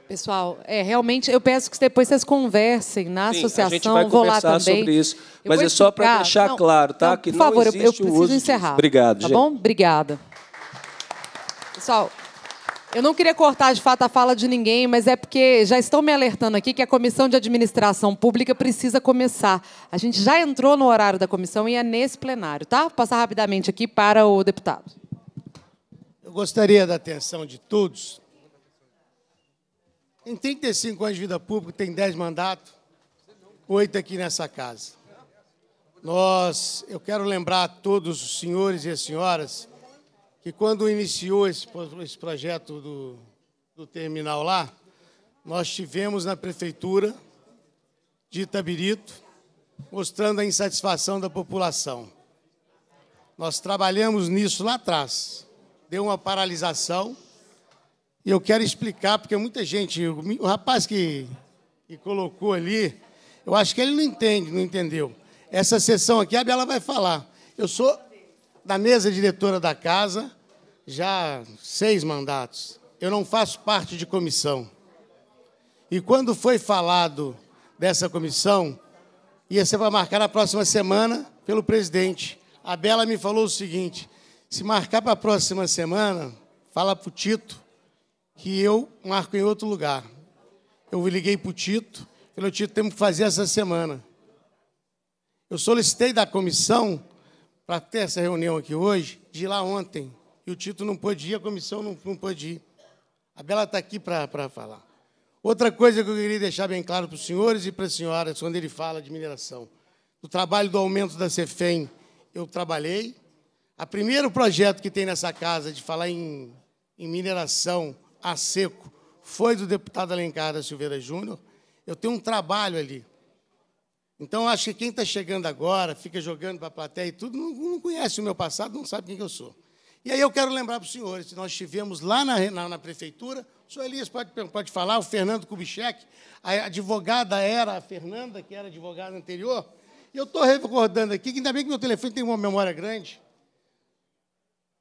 Pessoal, é, realmente eu peço que depois vocês conversem na Sim, associação. A gente vai conversar sobre isso. mas é só para deixar não, claro, tá? Não, que por não favor, eu, eu preciso encerrar. Disso. Obrigado, tá gente. bom? Obrigada. Pessoal. Eu não queria cortar de fato a fala de ninguém, mas é porque já estão me alertando aqui que a comissão de administração pública precisa começar. A gente já entrou no horário da comissão e é nesse plenário, tá? Vou passar rapidamente aqui para o deputado. Eu gostaria da atenção de todos. Em 35 anos de vida pública, tem 10 mandatos, oito aqui nessa casa. Nós, eu quero lembrar a todos os senhores e as senhoras que quando iniciou esse, esse projeto do, do terminal lá, nós tivemos na prefeitura de Itabirito, mostrando a insatisfação da população. Nós trabalhamos nisso lá atrás. Deu uma paralisação. E eu quero explicar, porque muita gente, o rapaz que, que colocou ali, eu acho que ele não entende, não entendeu. Essa sessão aqui, a Bela vai falar. Eu sou da mesa diretora da casa, já seis mandatos. Eu não faço parte de comissão. E quando foi falado dessa comissão, ia ser para marcar na próxima semana pelo presidente. A Bela me falou o seguinte: se marcar para a próxima semana, fala para o Tito que eu marco em outro lugar. Eu liguei para o Tito, falei, Tito, temos que fazer essa semana. Eu solicitei da comissão, para ter essa reunião aqui hoje, de lá ontem e o Tito não pôde ir, a comissão não, não pôde ir. A Bela está aqui para falar. Outra coisa que eu queria deixar bem claro para os senhores e para as senhoras, quando ele fala de mineração, do trabalho do aumento da CEFEM, eu trabalhei. O primeiro projeto que tem nessa casa de falar em, em mineração a seco foi do deputado Alencar da Silveira Júnior. Eu tenho um trabalho ali. Então, acho que quem está chegando agora, fica jogando para a plateia e tudo, não, não conhece o meu passado, não sabe quem que eu sou. E aí eu quero lembrar para os senhores, nós estivemos lá na, na, na prefeitura, o senhor Elias pode, pode falar, o Fernando Kubitschek, a advogada era a Fernanda, que era advogada anterior, e eu estou recordando aqui, que ainda bem que meu telefone tem uma memória grande,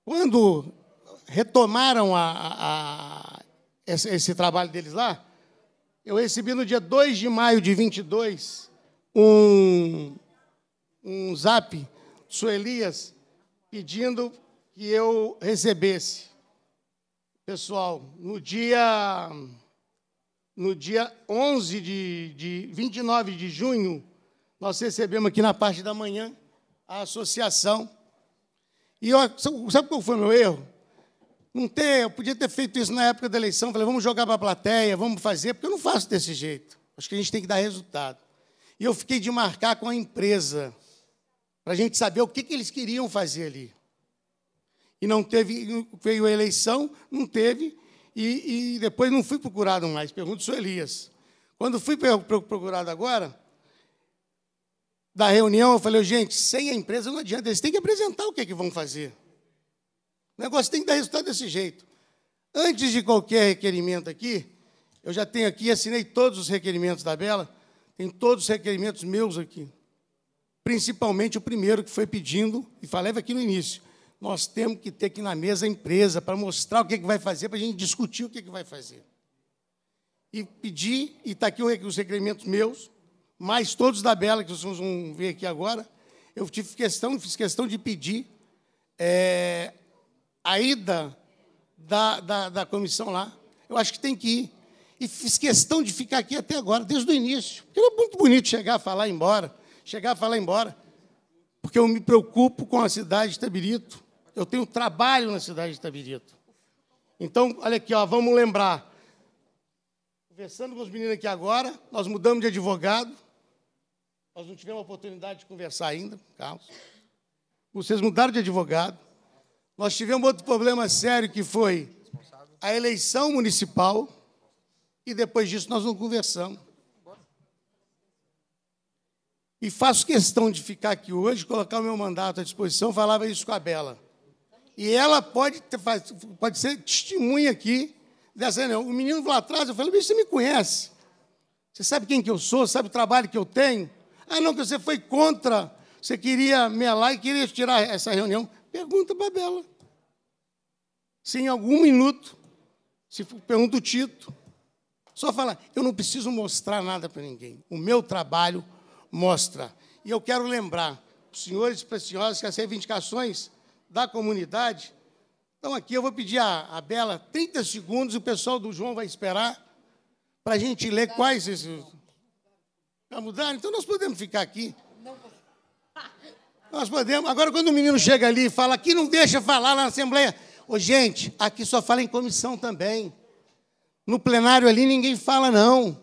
quando retomaram a, a, a esse, esse, trabalho deles lá, eu recebi no dia 2 de maio de 22 um, um zap do Elias pedindo que eu recebesse. Pessoal, no dia no dia 11 de, de 29 de junho, nós recebemos aqui na parte da manhã a associação. E eu, sabe qual foi o meu erro? Não ter, eu podia ter feito isso na época da eleição, falei, vamos jogar para a plateia, vamos fazer, porque eu não faço desse jeito. Acho que a gente tem que dar resultado. E eu fiquei de marcar com a empresa, para a gente saber o que, que eles queriam fazer ali e não teve, veio a eleição, não teve, e, e depois não fui procurado mais. Pergunta o senhor Elias. Quando fui procurado agora, da reunião, eu falei, gente, sem a empresa não adianta, eles têm que apresentar o que, é que vão fazer. O negócio tem que dar resultado desse jeito. Antes de qualquer requerimento aqui, eu já tenho aqui, assinei todos os requerimentos da Bela, tem todos os requerimentos meus aqui. Principalmente o primeiro que foi pedindo, e falei aqui no início, nós temos que ter aqui na mesa a empresa para mostrar o que, é que vai fazer, para a gente discutir o que, é que vai fazer. E pedir, e está aqui os requerimentos meus, mais todos da Bela, que vocês vão ver aqui agora, eu tive questão, fiz questão de pedir é, a ida da, da, da comissão lá. Eu acho que tem que ir. E fiz questão de ficar aqui até agora, desde o início. Porque é muito bonito chegar, a falar e ir embora. Chegar, a falar e ir embora. Porque eu me preocupo com a cidade de Tabirito eu tenho trabalho na cidade de Tabirito. Então, olha aqui, ó, vamos lembrar. Conversando com os meninos aqui agora, nós mudamos de advogado. Nós não tivemos a oportunidade de conversar ainda, Carlos. Vocês mudaram de advogado. Nós tivemos outro problema sério que foi a eleição municipal e depois disso nós não conversamos. E faço questão de ficar aqui hoje, colocar o meu mandato à disposição, falava isso com a Bela. E ela pode, ter, pode ser testemunha aqui dessa reunião. Né? O menino lá atrás, eu falei, você me conhece. Você sabe quem que eu sou, sabe o trabalho que eu tenho? Ah, não, que você foi contra. Você queria me alar e queria tirar essa reunião. Pergunta para Bela. Se em algum minuto, se pergunta o Tito, só falar, eu não preciso mostrar nada para ninguém. O meu trabalho mostra. E eu quero lembrar, senhores e que as reivindicações da comunidade. Então, aqui eu vou pedir a, a Bela 30 segundos, o pessoal do João vai esperar para a gente ler quais esses. Já mudaram? Então, nós podemos ficar aqui. Nós podemos. Agora, quando o menino chega ali e fala, aqui não deixa falar na Assembleia. Ô, gente, aqui só fala em comissão também. No plenário ali ninguém fala, não.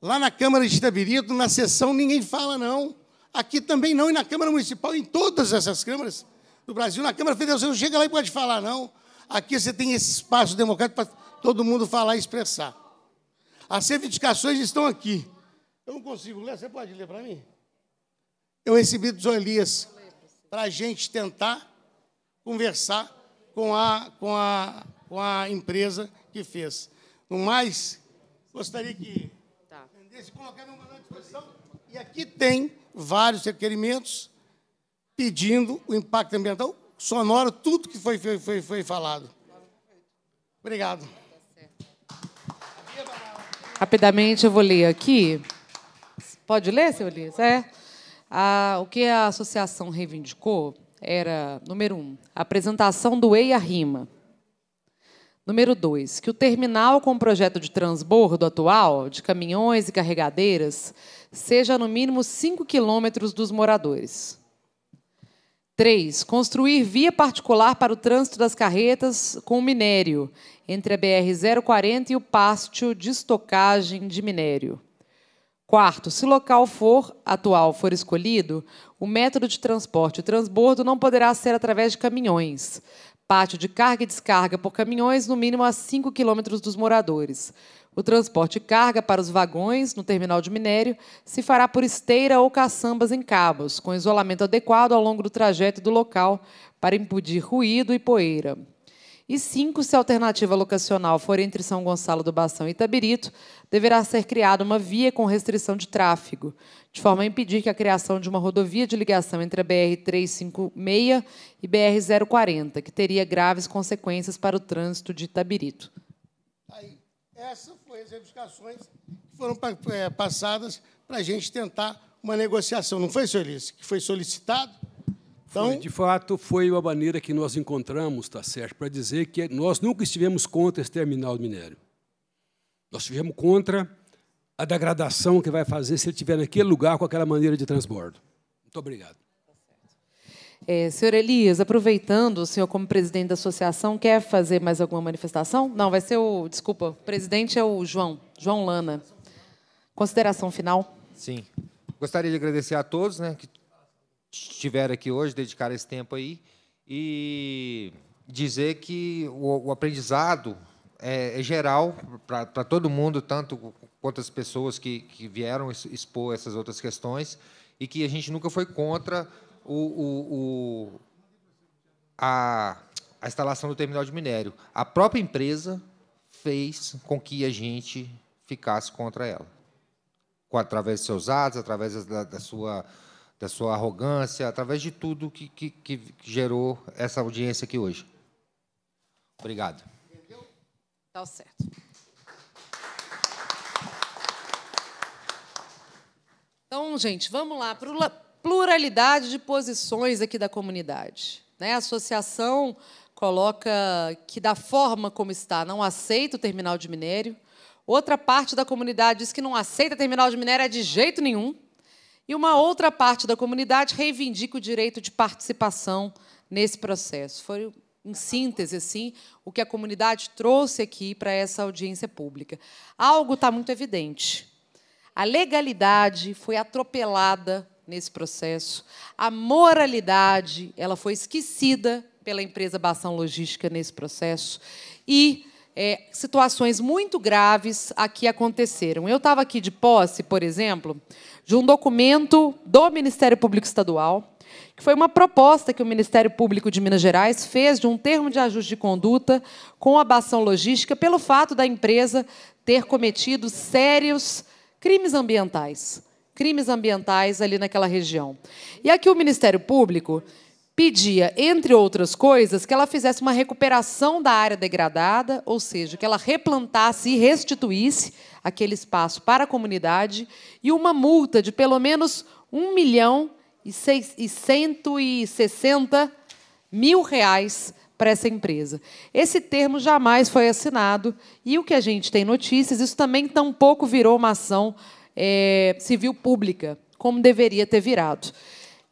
Lá na Câmara de Itabirito, na sessão, ninguém fala, não. Aqui também não, e na Câmara Municipal, em todas essas câmaras, do Brasil na Câmara Federal. Você não chega lá e pode falar, não. Aqui você tem esse espaço democrático para todo mundo falar e expressar. As reivindicações estão aqui. Eu não consigo ler, você pode ler para mim? Eu recebi dos Elias para a gente tentar conversar com a, com, a, com a empresa que fez. No mais, gostaria que tá. vendesse e colocar à disposição. E aqui tem vários requerimentos pedindo o impacto ambiental sonoro, tudo que foi, foi, foi, foi falado. Obrigado. Rapidamente, eu vou ler aqui. Pode ler, seu Elias? É. Ah, o que a associação reivindicou era, número um, a apresentação do EIA Rima. Número dois, que o terminal com o projeto de transbordo atual, de caminhões e carregadeiras, seja no mínimo 5 quilômetros dos moradores. 3. Construir via particular para o trânsito das carretas com minério, entre a BR-040 e o pátio de estocagem de minério. Quarto, se local for atual for escolhido, o método de transporte, o transbordo, não poderá ser através de caminhões. Pátio de carga e descarga por caminhões, no mínimo a 5 quilômetros dos moradores. O transporte de carga para os vagões no terminal de minério se fará por esteira ou caçambas em cabos, com isolamento adequado ao longo do trajeto do local para impedir ruído e poeira. E cinco, se a alternativa locacional for entre São Gonçalo do Bação e Itabirito, deverá ser criada uma via com restrição de tráfego, de forma a impedir que a criação de uma rodovia de ligação entre a BR-356 e BR-040, que teria graves consequências para o trânsito de Itabirito. Aí. Essas foram as reivindicações que foram é, passadas para a gente tentar uma negociação. Não foi, senhor Ulisses, que foi solicitado? Então... Foi, de fato, foi uma maneira que nós encontramos, tá certo, para dizer que nós nunca estivemos contra esse terminal do minério. Nós estivemos contra a degradação que vai fazer se ele estiver naquele lugar com aquela maneira de transbordo. Muito obrigado. É, senhor Elias, aproveitando, o senhor como presidente da associação, quer fazer mais alguma manifestação? Não, vai ser o. Desculpa, o presidente é o João, João Lana. Consideração final. Sim. Gostaria de agradecer a todos né, que estiveram aqui hoje, dedicar esse tempo aí, e dizer que o, o aprendizado é, é geral para todo mundo, tanto quanto as pessoas que, que vieram expor essas outras questões, e que a gente nunca foi contra o, o, o, a, a instalação do terminal de minério. A própria empresa fez com que a gente ficasse contra ela. Com, através de seus atos, através da, da sua da sua arrogância, através de tudo que, que, que, gerou essa audiência aqui hoje. Obrigado. Tá certo. Então, gente, vamos lá para o pluralidade de posições aqui da comunidade. Né? A associação coloca que, da forma como está, não aceita o terminal de minério. Outra parte da comunidade diz que não aceita terminal de minério de jeito nenhum. E uma outra parte da comunidade reivindica o direito de participação nesse processo. Foi, em síntese, assim, o que a comunidade trouxe aqui para essa audiência pública. Algo está muito evidente. A legalidade foi atropelada nesse processo. A moralidade, ela foi esquecida pela empresa Bação Logística nesse processo. E é, situações muito graves aqui aconteceram. Eu estava aqui de posse, por exemplo, de um documento do Ministério Público Estadual, que foi uma proposta que o Ministério Público de Minas Gerais fez de um termo de ajuste de conduta com a Bação Logística pelo fato da empresa ter cometido sérios crimes ambientais crimes ambientais ali naquela região. E aqui o Ministério Público pedia, entre outras coisas, que ela fizesse uma recuperação da área degradada, ou seja, que ela replantasse e restituísse aquele espaço para a comunidade e uma multa de pelo menos 1 milhão e, 6, e 160 mil reais para essa empresa. Esse termo jamais foi assinado e o que a gente tem notícias, isso também tampouco virou uma ação é, civil pública, como deveria ter virado.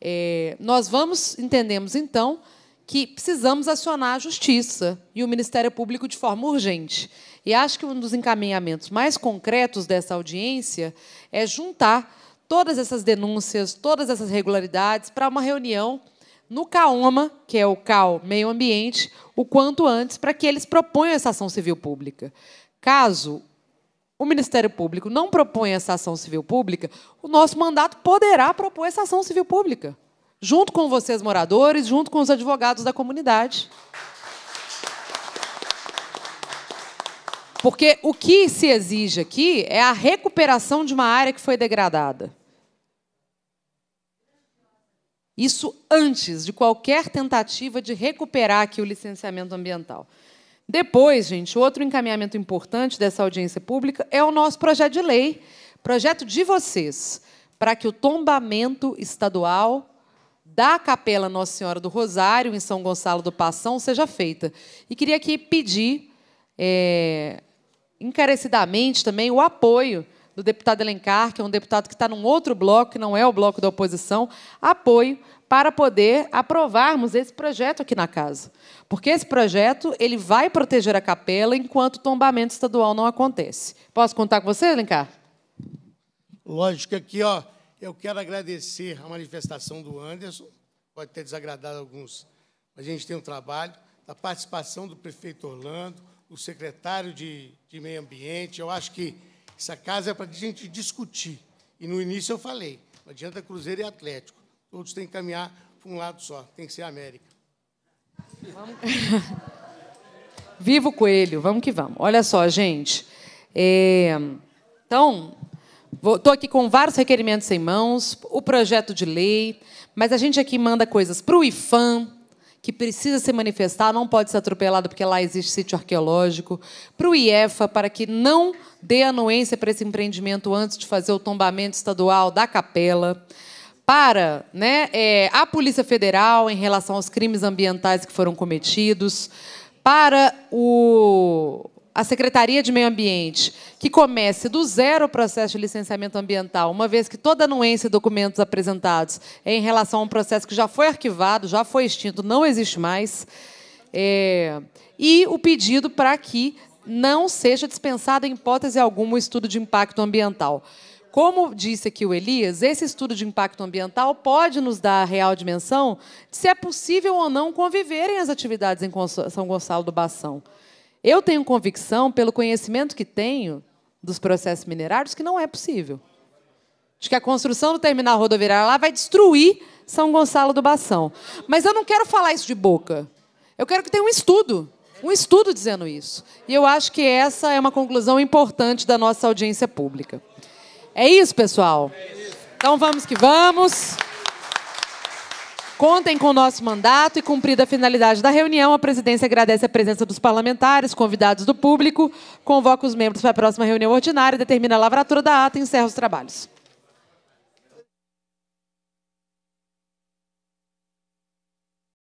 É, nós vamos, entendemos então, que precisamos acionar a justiça e o Ministério Público de forma urgente. E acho que um dos encaminhamentos mais concretos dessa audiência é juntar todas essas denúncias, todas essas regularidades para uma reunião no CAOMA, que é o CAO Meio Ambiente, o quanto antes, para que eles proponham essa ação civil pública. Caso o Ministério Público não propõe essa ação civil pública, o nosso mandato poderá propor essa ação civil pública, junto com vocês, moradores, junto com os advogados da comunidade. Porque o que se exige aqui é a recuperação de uma área que foi degradada. Isso antes de qualquer tentativa de recuperar aqui o licenciamento ambiental. Depois, gente, outro encaminhamento importante dessa audiência pública é o nosso projeto de lei, projeto de vocês, para que o tombamento estadual da Capela Nossa Senhora do Rosário, em São Gonçalo do Passão, seja feita. E queria aqui pedir, é, encarecidamente também, o apoio do deputado Elencar, que é um deputado que está num outro bloco, que não é o bloco da oposição, apoio para poder aprovarmos esse projeto aqui na casa. Porque esse projeto ele vai proteger a capela enquanto o tombamento estadual não acontece. Posso contar com você, Lencar? Lógico aqui, ó, eu quero agradecer a manifestação do Anderson, pode ter desagradado alguns, mas a gente tem um trabalho, A participação do prefeito Orlando, o secretário de, de Meio Ambiente. Eu acho que essa casa é para a gente discutir. E no início eu falei, não adianta Cruzeiro e Atlético. Todos têm que caminhar para um lado só, tem que ser a América. Vamos... Viva o coelho, vamos que vamos. Olha só, gente. É... Então, estou aqui com vários requerimentos em mãos, o projeto de lei, mas a gente aqui manda coisas para o IFAM, que precisa se manifestar, não pode ser atropelado porque lá existe sítio arqueológico, para o IEFA, para que não dê anuência para esse empreendimento antes de fazer o tombamento estadual da capela para né, é, a Polícia Federal em relação aos crimes ambientais que foram cometidos, para o, a Secretaria de Meio Ambiente, que comece do zero o processo de licenciamento ambiental, uma vez que toda anuência e documentos apresentados é em relação a um processo que já foi arquivado, já foi extinto, não existe mais, é, e o pedido para que não seja dispensado, em hipótese alguma, o estudo de impacto ambiental. Como disse aqui o Elias, esse estudo de impacto ambiental pode nos dar a real dimensão de se é possível ou não conviverem as atividades em São Gonçalo do Bação. Eu tenho convicção, pelo conhecimento que tenho dos processos minerários, que não é possível. De que a construção do terminal rodoviário lá vai destruir São Gonçalo do Bação. Mas eu não quero falar isso de boca. Eu quero que tenha um estudo, um estudo dizendo isso. E eu acho que essa é uma conclusão importante da nossa audiência pública. É isso, pessoal? Então vamos que vamos. Contem com o nosso mandato e cumprida a finalidade da reunião, a presidência agradece a presença dos parlamentares, convidados do público, convoca os membros para a próxima reunião ordinária, determina a lavratura da ata e encerra os trabalhos.